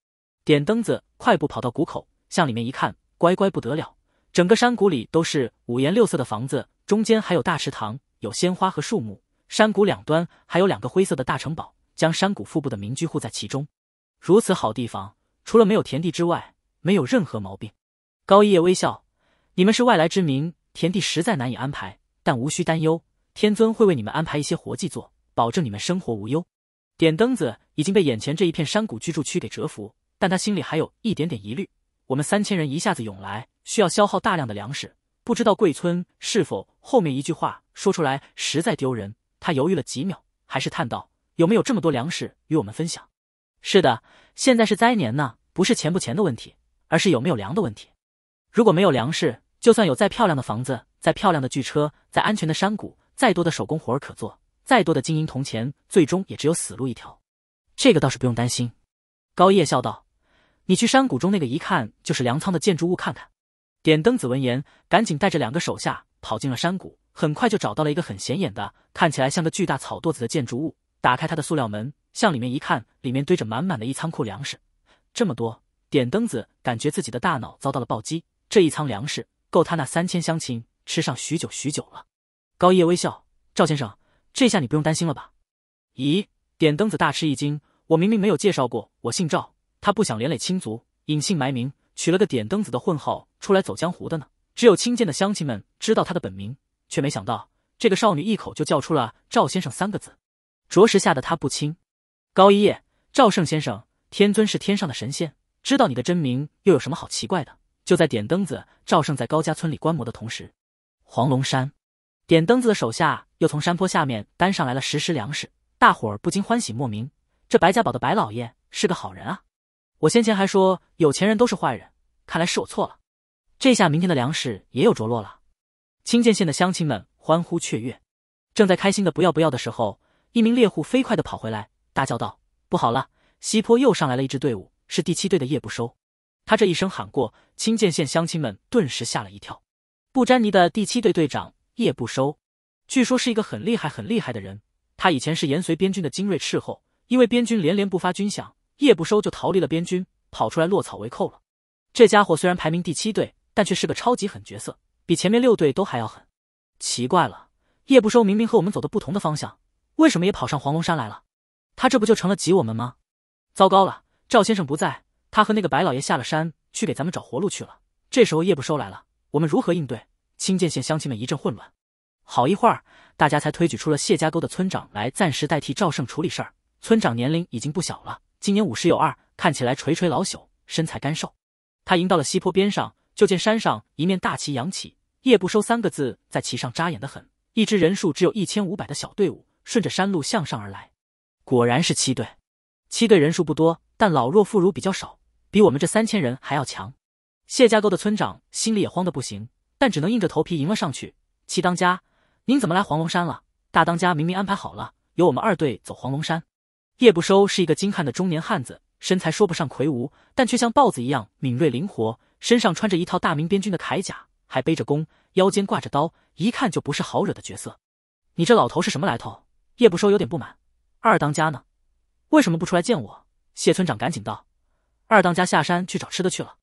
点灯子快步跑到谷口，向里面一看，乖乖不得了，整个山谷里都是五颜六色的房子，中间还有大池塘，有鲜花和树木。山谷两端还有两个灰色的大城堡，将山谷腹部的民居护在其中。如此好地方，除了没有田地之外，没有任何毛病。高一叶微笑，你们是外来之民，田地实在难以安排，但无需担忧，天尊会为你们安排一些活计做。保证你们生活无忧。点灯子已经被眼前这一片山谷居住区给折服，但他心里还有一点点疑虑。我们三千人一下子涌来，需要消耗大量的粮食，不知道贵村是否……后面一句话说出来实在丢人。他犹豫了几秒，还是叹道：“有没有这么多粮食与我们分享？”“是的，现在是灾年呢，不是钱不钱的问题，而是有没有粮的问题。如果没有粮食，就算有再漂亮的房子、再漂亮的巨车、再安全的山谷、再多的手工活儿可做。”再多的金银铜钱，最终也只有死路一条。这个倒是不用担心。”高叶笑道，“你去山谷中那个一看就是粮仓的建筑物看看。”点灯子闻言，赶紧带着两个手下跑进了山谷，很快就找到了一个很显眼的，看起来像个巨大草垛子的建筑物。打开它的塑料门，向里面一看，里面堆着满满的一仓库粮食，这么多。点灯子感觉自己的大脑遭到了暴击。这一仓粮食够他那三千乡亲吃上许久许久了。高叶微笑：“赵先生。”这下你不用担心了吧？咦，点灯子大吃一惊。我明明没有介绍过，我姓赵，他不想连累亲族，隐姓埋名，取了个点灯子的混号出来走江湖的呢。只有亲见的乡亲们知道他的本名，却没想到这个少女一口就叫出了赵先生三个字，着实吓得他不轻。高一夜，赵胜先生，天尊是天上的神仙，知道你的真名又有什么好奇怪的？就在点灯子赵胜在高家村里观摩的同时，黄龙山，点灯子的手下。又从山坡下面担上来了十石粮食，大伙儿不禁欢喜莫名。这白家堡的白老爷是个好人啊！我先前还说有钱人都是坏人，看来是我错了。这下明天的粮食也有着落了。清涧县的乡亲们欢呼雀跃，正在开心的不要不要的时候，一名猎户飞快的跑回来，大叫道：“不好了！西坡又上来了一支队伍，是第七队的叶不收。”他这一声喊过，清涧县乡亲们顿时吓了一跳。布詹尼的第七队队长叶不收。据说是一个很厉害、很厉害的人。他以前是延绥边军的精锐斥候，因为边军连连不发军饷，叶不收就逃离了边军，跑出来落草为寇了。这家伙虽然排名第七队，但却是个超级狠角色，比前面六队都还要狠。奇怪了，叶不收明明和我们走的不同的方向，为什么也跑上黄龙山来了？他这不就成了挤我们吗？糟糕了，赵先生不在，他和那个白老爷下了山，去给咱们找活路去了。这时候叶不收来了，我们如何应对？清涧县乡亲们一阵混乱。好一会儿，大家才推举出了谢家沟的村长来暂时代替赵胜处理事儿。村长年龄已经不小了，今年五十有二，看起来垂垂老朽，身材干瘦。他迎到了西坡边上，就见山上一面大旗扬起，“夜不收”三个字在旗上扎眼的很。一支人数只有一千五百的小队伍顺着山路向上而来，果然是七队。七队人数不多，但老弱妇孺比较少，比我们这三千人还要强。谢家沟的村长心里也慌得不行，但只能硬着头皮迎了上去。七当家。您怎么来黄龙山了？大当家明明安排好了，由我们二队走黄龙山。叶不收是一个精悍的中年汉子，身材说不上魁梧，但却像豹子一样敏锐灵活。身上穿着一套大明边军的铠甲，还背着弓，腰间挂着刀，一看就不是好惹的角色。你这老头是什么来头？叶不收有点不满。二当家呢？为什么不出来见我？谢村长赶紧道，二当家下山去找吃的去了。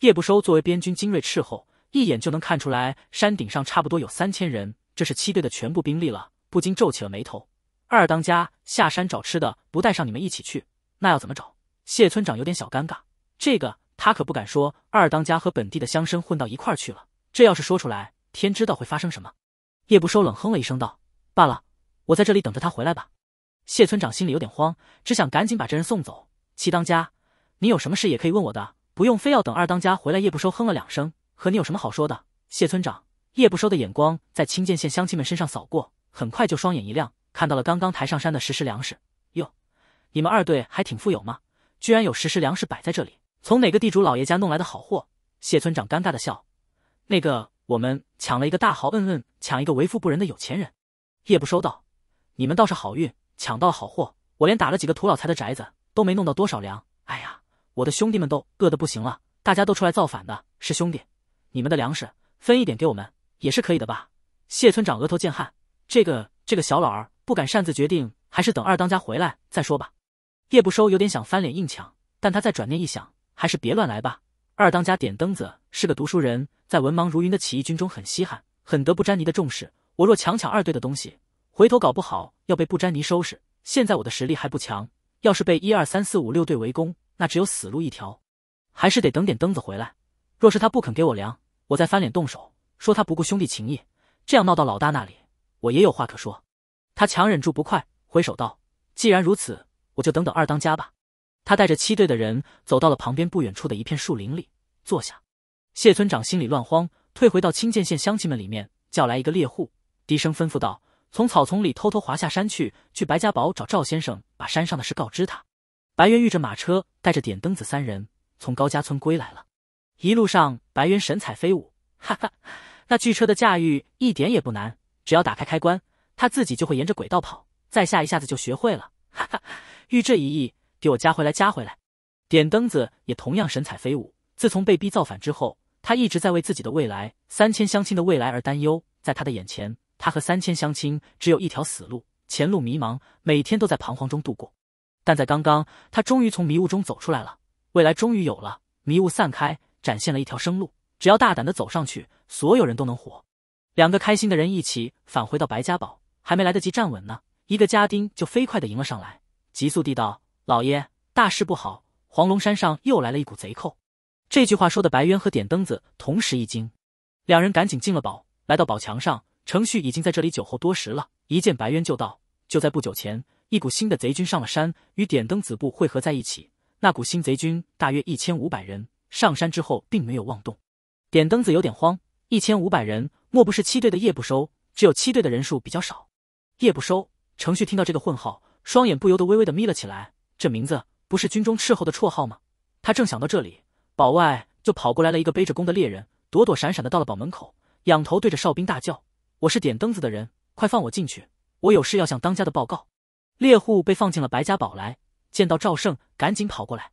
叶不收作为边军精锐斥候，一眼就能看出来，山顶上差不多有三千人。这是七队的全部兵力了，不禁皱起了眉头。二当家下山找吃的，不带上你们一起去，那要怎么找？谢村长有点小尴尬，这个他可不敢说。二当家和本地的乡绅混到一块儿去了，这要是说出来，天知道会发生什么。叶不收冷哼了一声，道：“罢了，我在这里等着他回来吧。”谢村长心里有点慌，只想赶紧把这人送走。七当家，你有什么事也可以问我的，不用非要等二当家回来。叶不收哼了两声，和你有什么好说的？谢村长。叶不收的眼光在清涧县乡亲们身上扫过，很快就双眼一亮，看到了刚刚抬上山的石石粮食。哟，你们二队还挺富有吗？居然有石石粮食摆在这里，从哪个地主老爷家弄来的好货？谢村长尴尬的笑：“那个，我们抢了一个大豪，嗯嗯，抢一个为富不仁的有钱人。”叶不收道：“你们倒是好运，抢到了好货。我连打了几个土老财的宅子，都没弄到多少粮。哎呀，我的兄弟们都饿得不行了，大家都出来造反的，是兄弟，你们的粮食分一点给我们。”也是可以的吧？谢村长额头见汗，这个这个小老儿不敢擅自决定，还是等二当家回来再说吧。叶不收有点想翻脸硬抢，但他再转念一想，还是别乱来吧。二当家点灯子是个读书人，在文盲如云的起义军中很稀罕，很得不沾泥的重视。我若强抢二队的东西，回头搞不好要被不沾泥收拾。现在我的实力还不强，要是被一二三四五六队围攻，那只有死路一条。还是得等点灯子回来。若是他不肯给我粮，我再翻脸动手。说他不顾兄弟情义，这样闹到老大那里，我也有话可说。他强忍住不快，挥手道：“既然如此，我就等等二当家吧。”他带着七队的人走到了旁边不远处的一片树林里坐下。谢村长心里乱慌，退回到青涧县乡亲们里面，叫来一个猎户，低声吩咐道：“从草丛里偷偷滑下山去，去白家堡找赵先生，把山上的事告知他。”白猿遇着马车，带着点灯子三人从高家村归来了。一路上，白猿神采飞舞。哈哈，那巨车的驾驭一点也不难，只要打开开关，它自己就会沿着轨道跑。在下一下子就学会了。哈哈，玉这一亿，给我加回来，加回来！点灯子也同样神采飞舞。自从被逼造反之后，他一直在为自己的未来、三千乡亲的未来而担忧。在他的眼前，他和三千乡亲只有一条死路，前路迷茫，每天都在彷徨中度过。但在刚刚，他终于从迷雾中走出来了，未来终于有了，迷雾散开，展现了一条生路。只要大胆的走上去，所有人都能活。两个开心的人一起返回到白家堡，还没来得及站稳呢，一个家丁就飞快地迎了上来，急速地道：“老爷，大事不好！黄龙山上又来了一股贼寇。”这句话说的，白渊和点灯子同时一惊，两人赶紧进了堡，来到堡墙上，程旭已经在这里酒后多时了。一见白渊，就道：“就在不久前，一股新的贼军上了山，与点灯子部汇合在一起。那股新贼军大约一千五百人，上山之后并没有妄动。”点灯子有点慌，一千五百人，莫不是七队的夜不收？只有七队的人数比较少。夜不收，程旭听到这个混号，双眼不由得微微的眯了起来。这名字不是军中斥候的绰号吗？他正想到这里，堡外就跑过来了一个背着弓的猎人，躲躲闪闪的到了堡门口，仰头对着哨兵大叫：“我是点灯子的人，快放我进去，我有事要向当家的报告。”猎户被放进了白家堡来，见到赵胜，赶紧跑过来。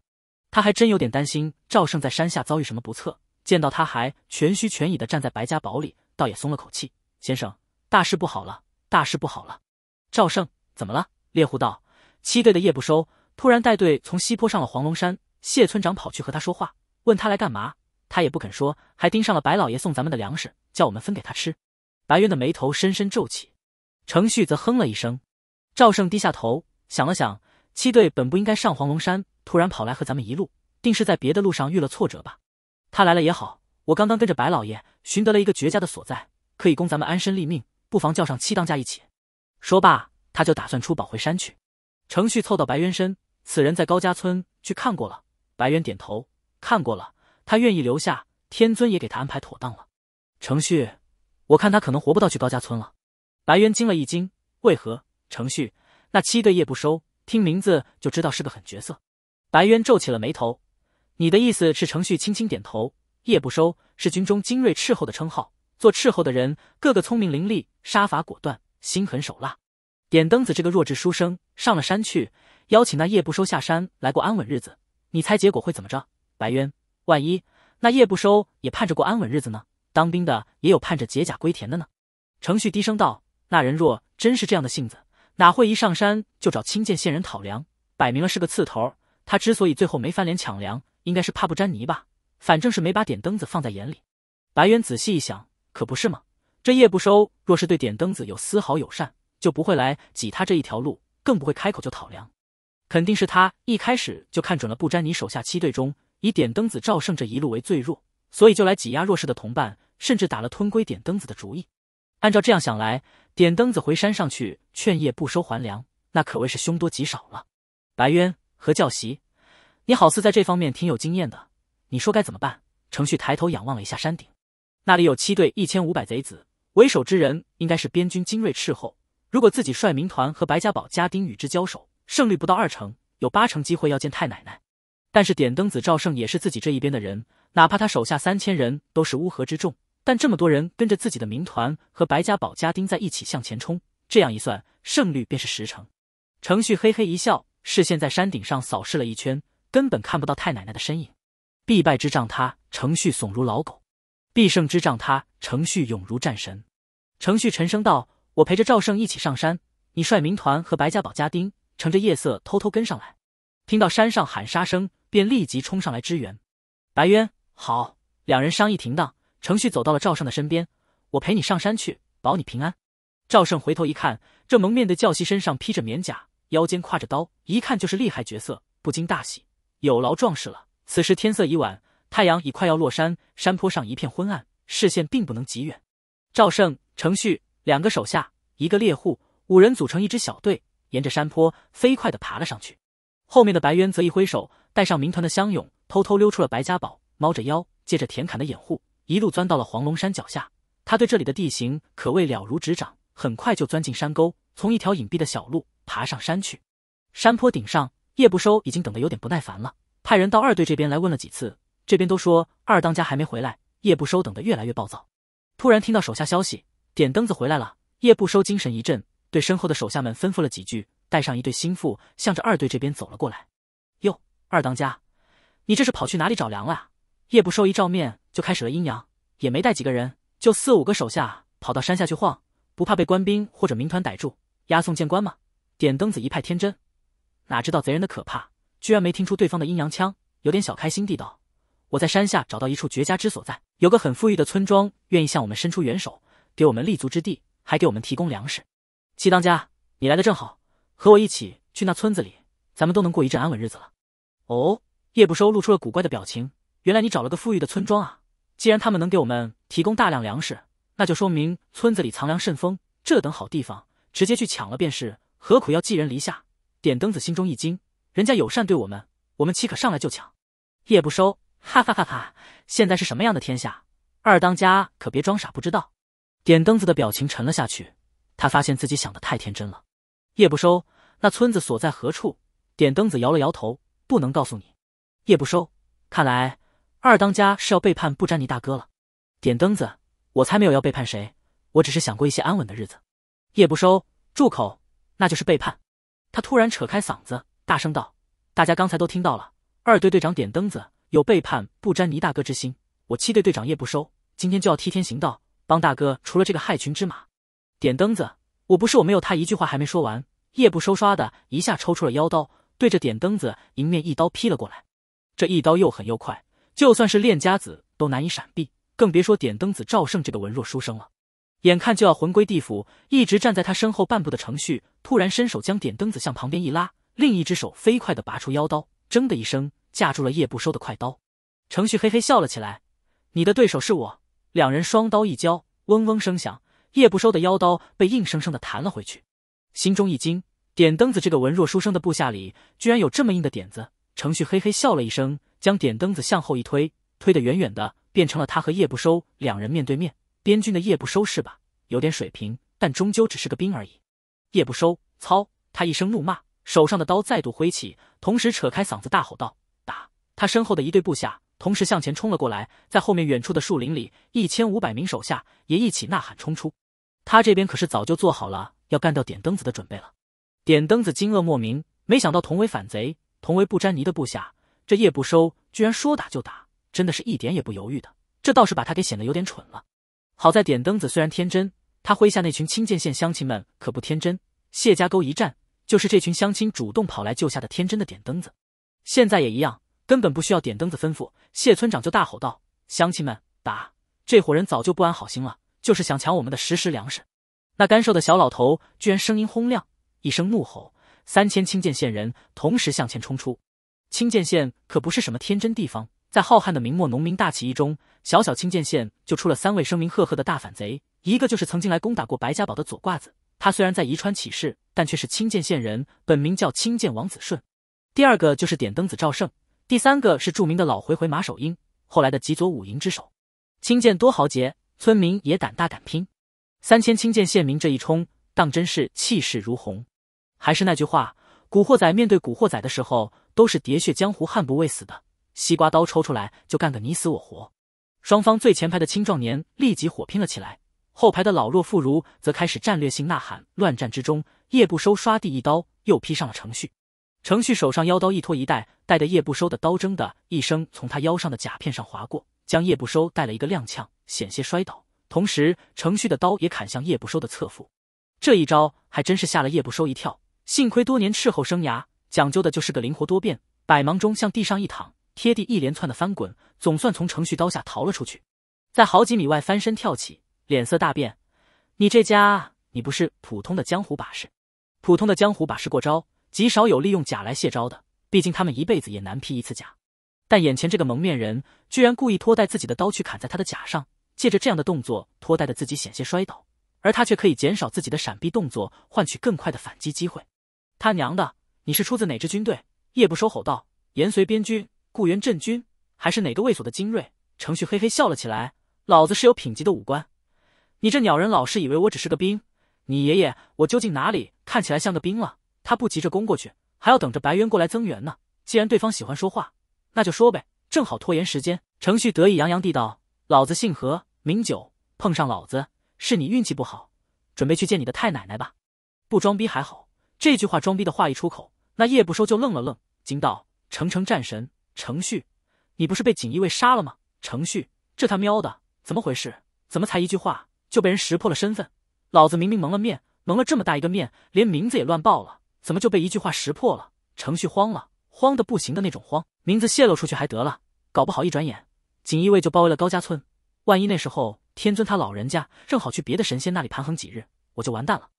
他还真有点担心赵胜在山下遭遇什么不测。见到他还全虚全倚的站在白家堡里，倒也松了口气。先生，大事不好了，大事不好了！赵胜，怎么了？猎户道，七队的叶不收突然带队从西坡上了黄龙山。谢村长跑去和他说话，问他来干嘛，他也不肯说，还盯上了白老爷送咱们的粮食，叫我们分给他吃。白渊的眉头深深皱起，程旭则哼了一声。赵胜低下头想了想，七队本不应该上黄龙山，突然跑来和咱们一路，定是在别的路上遇了挫折吧。他来了也好，我刚刚跟着白老爷寻得了一个绝佳的所在，可以供咱们安身立命，不妨叫上七当家一起。说罢，他就打算出宝回山去。程旭凑到白渊身，此人在高家村去看过了。白渊点头，看过了，他愿意留下。天尊也给他安排妥当了。程旭，我看他可能活不到去高家村了。白渊惊了一惊，为何？程旭那七对叶不收，听名字就知道是个狠角色。白渊皱起了眉头。你的意思是？程旭轻轻点头。叶不收是军中精锐斥候的称号，做斥候的人个个聪明伶俐，杀伐果断，心狠手辣。点灯子这个弱智书生上了山去，邀请那叶不收下山来过安稳日子，你猜结果会怎么着？白渊，万一那叶不收也盼着过安稳日子呢？当兵的也有盼着解甲归田的呢。程旭低声道：“那人若真是这样的性子，哪会一上山就找青涧县人讨粮？摆明了是个刺头。他之所以最后没翻脸抢粮。”应该是怕不沾泥吧，反正是没把点灯子放在眼里。白渊仔细一想，可不是吗？这叶不收若是对点灯子有丝毫友善，就不会来挤他这一条路，更不会开口就讨粮。肯定是他一开始就看准了不沾泥手下七队中以点灯子赵胜这一路为最弱，所以就来挤压弱势的同伴，甚至打了吞归点灯子的主意。按照这样想来，点灯子回山上去劝叶不收还粮，那可谓是凶多吉少了。白渊和教习。你好似在这方面挺有经验的，你说该怎么办？程旭抬头仰望了一下山顶，那里有七队一千五百贼子，为首之人应该是边军精锐斥候。如果自己率民团和白家堡家丁与之交手，胜率不到二成，有八成机会要见太奶奶。但是点灯子赵胜也是自己这一边的人，哪怕他手下三千人都是乌合之众，但这么多人跟着自己的民团和白家堡家丁在一起向前冲，这样一算，胜率便是十成。程旭嘿嘿一笑，视线在山顶上扫视了一圈。根本看不到太奶奶的身影，必败之仗他程旭怂如老狗，必胜之仗他程旭勇如战神。程旭沉声道：“我陪着赵胜一起上山，你率民团和白家堡家丁，乘着夜色偷偷跟上来，听到山上喊杀声便立即冲上来支援。”白渊，好。两人商议停当，程旭走到了赵胜的身边：“我陪你上山去，保你平安。”赵胜回头一看，这蒙面的教习身上披着棉甲，腰间挎着刀，一看就是厉害角色，不禁大喜。有劳壮士了。此时天色已晚，太阳已快要落山，山坡上一片昏暗，视线并不能极远。赵胜、程旭两个手下，一个猎户，五人组成一支小队，沿着山坡飞快地爬了上去。后面的白渊则一挥手，带上民团的乡勇，偷偷溜出了白家堡，猫着腰，借着田坎的掩护，一路钻到了黄龙山脚下。他对这里的地形可谓了如指掌，很快就钻进山沟，从一条隐蔽的小路爬上山去。山坡顶上。叶不收已经等得有点不耐烦了，派人到二队这边来问了几次，这边都说二当家还没回来。叶不收等得越来越暴躁，突然听到手下消息，点灯子回来了。叶不收精神一振，对身后的手下们吩咐了几句，带上一对心腹，向着二队这边走了过来。哟，二当家，你这是跑去哪里找粮了？叶不收一照面就开始了阴阳，也没带几个人，就四五个手下跑到山下去晃，不怕被官兵或者民团逮住，押送见官吗？点灯子一派天真。哪知道贼人的可怕，居然没听出对方的阴阳枪，有点小开心地道：“我在山下找到一处绝佳之所在，有个很富裕的村庄愿意向我们伸出援手，给我们立足之地，还给我们提供粮食。”七当家，你来的正好，和我一起去那村子里，咱们都能过一阵安稳日子了。哦，叶不收露出了古怪的表情。原来你找了个富裕的村庄啊！既然他们能给我们提供大量粮食，那就说明村子里藏粮甚丰。这等好地方，直接去抢了便是，何苦要寄人篱下？点灯子心中一惊，人家友善对我们，我们岂可上来就抢？叶不收，哈哈哈哈！现在是什么样的天下？二当家可别装傻不知道。点灯子的表情沉了下去，他发现自己想的太天真了。叶不收，那村子所在何处？点灯子摇了摇头，不能告诉你。叶不收，看来二当家是要背叛不沾泥大哥了。点灯子，我才没有要背叛谁，我只是想过一些安稳的日子。叶不收，住口，那就是背叛。他突然扯开嗓子，大声道：“大家刚才都听到了，二队队长点灯子有背叛不沾泥大哥之心，我七队队长叶不收，今天就要替天行道，帮大哥除了这个害群之马。”点灯子，我不是我没有他一句话还没说完，叶不收唰的一下抽出了腰刀，对着点灯子迎面一刀劈了过来。这一刀又狠又快，就算是练家子都难以闪避，更别说点灯子赵胜这个文弱书生了。眼看就要魂归地府，一直站在他身后半步的程旭突然伸手将点灯子向旁边一拉，另一只手飞快的拔出腰刀，铮的一声架住了叶不收的快刀。程旭嘿嘿笑了起来：“你的对手是我。”两人双刀一交，嗡嗡声响，叶不收的腰刀被硬生生的弹了回去，心中一惊，点灯子这个文弱书生的部下里居然有这么硬的点子。程旭嘿嘿笑了一声，将点灯子向后一推，推得远远的，变成了他和叶不收两人面对面。边军的叶不收是吧？有点水平，但终究只是个兵而已。叶不收，操！他一声怒骂，手上的刀再度挥起，同时扯开嗓子大吼道：“打！”他身后的一队部下同时向前冲了过来，在后面远处的树林里，一千五百名手下也一起呐喊冲出。他这边可是早就做好了要干掉点灯子的准备了。点灯子惊愕莫名，没想到同为反贼，同为不沾泥的部下，这叶不收居然说打就打，真的是一点也不犹豫的。这倒是把他给显得有点蠢了。好在点灯子虽然天真，他麾下那群青剑县乡亲们可不天真。谢家沟一战，就是这群乡亲主动跑来救下的天真的点灯子，现在也一样，根本不需要点灯子吩咐，谢村长就大吼道：“乡亲们，打！这伙人早就不安好心了，就是想抢我们的食食粮食。”那干瘦的小老头居然声音洪亮，一声怒吼，三千青剑县人同时向前冲出。青剑县可不是什么天真地方。在浩瀚的明末农民大起义中，小小青涧县就出了三位声名赫赫的大反贼，一个就是曾经来攻打过白家堡的左挂子，他虽然在宜川起事，但却是青涧县人，本名叫青涧王子顺；第二个就是点灯子赵胜；第三个是著名的老回回马守英，后来的吉左五营之首。青涧多豪杰，村民也胆大敢拼，三千青涧县民这一冲，当真是气势如虹。还是那句话，古惑仔面对古惑仔的时候，都是喋血江湖、悍不畏死的。西瓜刀抽出来就干个你死我活，双方最前排的青壮年立即火拼了起来，后排的老弱妇孺则开始战略性呐喊。乱战之中，叶不收刷地一刀又劈上了程旭，程旭手上腰刀一拖一带，带着叶不收的刀铮的一声从他腰上的甲片上划过，将叶不收带了一个踉跄，险些摔倒。同时，程旭的刀也砍向叶不收的侧腹，这一招还真是吓了叶不收一跳。幸亏多年斥候生涯讲究的就是个灵活多变，百忙中向地上一躺。贴地一连串的翻滚，总算从程序刀下逃了出去，在好几米外翻身跳起，脸色大变。你这家，你不是普通的江湖把式，普通的江湖把式过招，极少有利用甲来卸招的，毕竟他们一辈子也难披一次甲。但眼前这个蒙面人，居然故意拖带自己的刀去砍在他的甲上，借着这样的动作，拖带的自己险些摔倒，而他却可以减少自己的闪避动作，换取更快的反击机会。他娘的，你是出自哪支军队？叶不收吼道：“延绥边军。”顾源镇军还是哪个卫所的精锐？程旭嘿嘿笑了起来。老子是有品级的武官，你这鸟人老是以为我只是个兵。你爷爷，我究竟哪里看起来像个兵了？他不急着攻过去，还要等着白渊过来增援呢。既然对方喜欢说话，那就说呗，正好拖延时间。程旭得意洋洋地道：“老子姓何，名九，碰上老子是你运气不好。准备去见你的太奶奶吧。”不装逼还好，这句话装逼的话一出口，那叶不收就愣了愣，惊道：“程程战神。”程旭，你不是被锦衣卫杀了吗？程旭，这他喵的怎么回事？怎么才一句话就被人识破了身份？老子明明蒙了面，蒙了这么大一个面，连名字也乱报了，怎么就被一句话识破了？程旭慌了，慌的不行的那种慌。名字泄露出去还得了？搞不好一转眼，锦衣卫就包围了高家村。万一那时候天尊他老人家正好去别的神仙那里盘恒几日，我就完蛋了。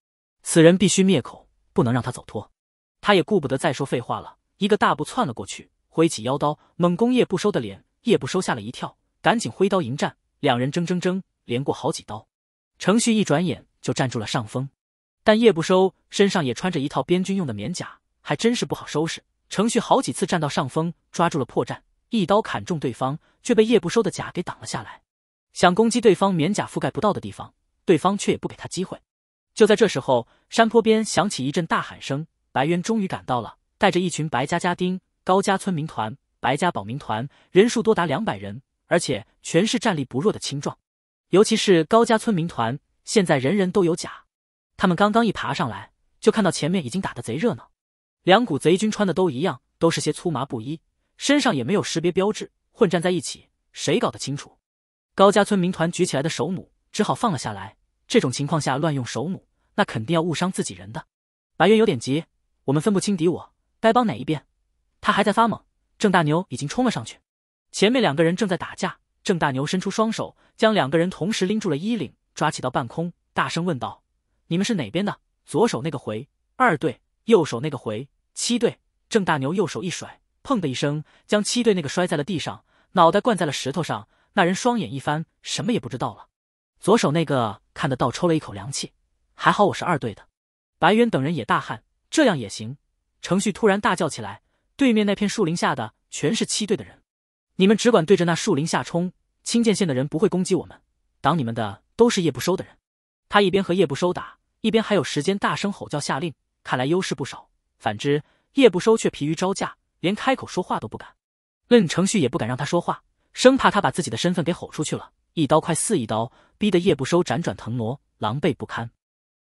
此人必须灭口，不能让他走脱。他也顾不得再说废话了，一个大步窜了过去。挥起腰刀，猛攻叶不收的脸。叶不收吓了一跳，赶紧挥刀迎战。两人争争争，连过好几刀。程旭一转眼就占住了上风，但叶不收身上也穿着一套边军用的棉甲，还真是不好收拾。程旭好几次占到上风，抓住了破绽，一刀砍中对方，却被叶不收的甲给挡了下来。想攻击对方棉甲覆盖不到的地方，对方却也不给他机会。就在这时候，山坡边响起一阵大喊声，白渊终于赶到了，带着一群白家家丁。高家村民团、白家保民团人数多达两百人，而且全是战力不弱的青壮。尤其是高家村民团，现在人人都有甲。他们刚刚一爬上来，就看到前面已经打得贼热闹。两股贼军穿的都一样，都是些粗麻布衣，身上也没有识别标志，混战在一起，谁搞得清楚？高家村民团举起来的手弩只好放了下来。这种情况下乱用手弩，那肯定要误伤自己人的。白渊有点急，我们分不清敌我，该帮哪一边？他还在发懵，郑大牛已经冲了上去。前面两个人正在打架，郑大牛伸出双手，将两个人同时拎住了衣领，抓起到半空，大声问道：“你们是哪边的？”左手那个回二队，右手那个回七队。郑大牛右手一甩，砰的一声，将七队那个摔在了地上，脑袋灌在了石头上。那人双眼一翻，什么也不知道了。左手那个看得倒抽了一口凉气，还好我是二队的。白猿等人也大汗，这样也行。程旭突然大叫起来。对面那片树林下的全是七队的人，你们只管对着那树林下冲，青剑县的人不会攻击我们，挡你们的都是叶不收的人。他一边和叶不收打，一边还有时间大声吼叫下令，看来优势不少。反之，叶不收却疲于招架，连开口说话都不敢。任程旭也不敢让他说话，生怕他把自己的身份给吼出去了。一刀快似一刀，逼得叶不收辗转腾挪，狼狈不堪。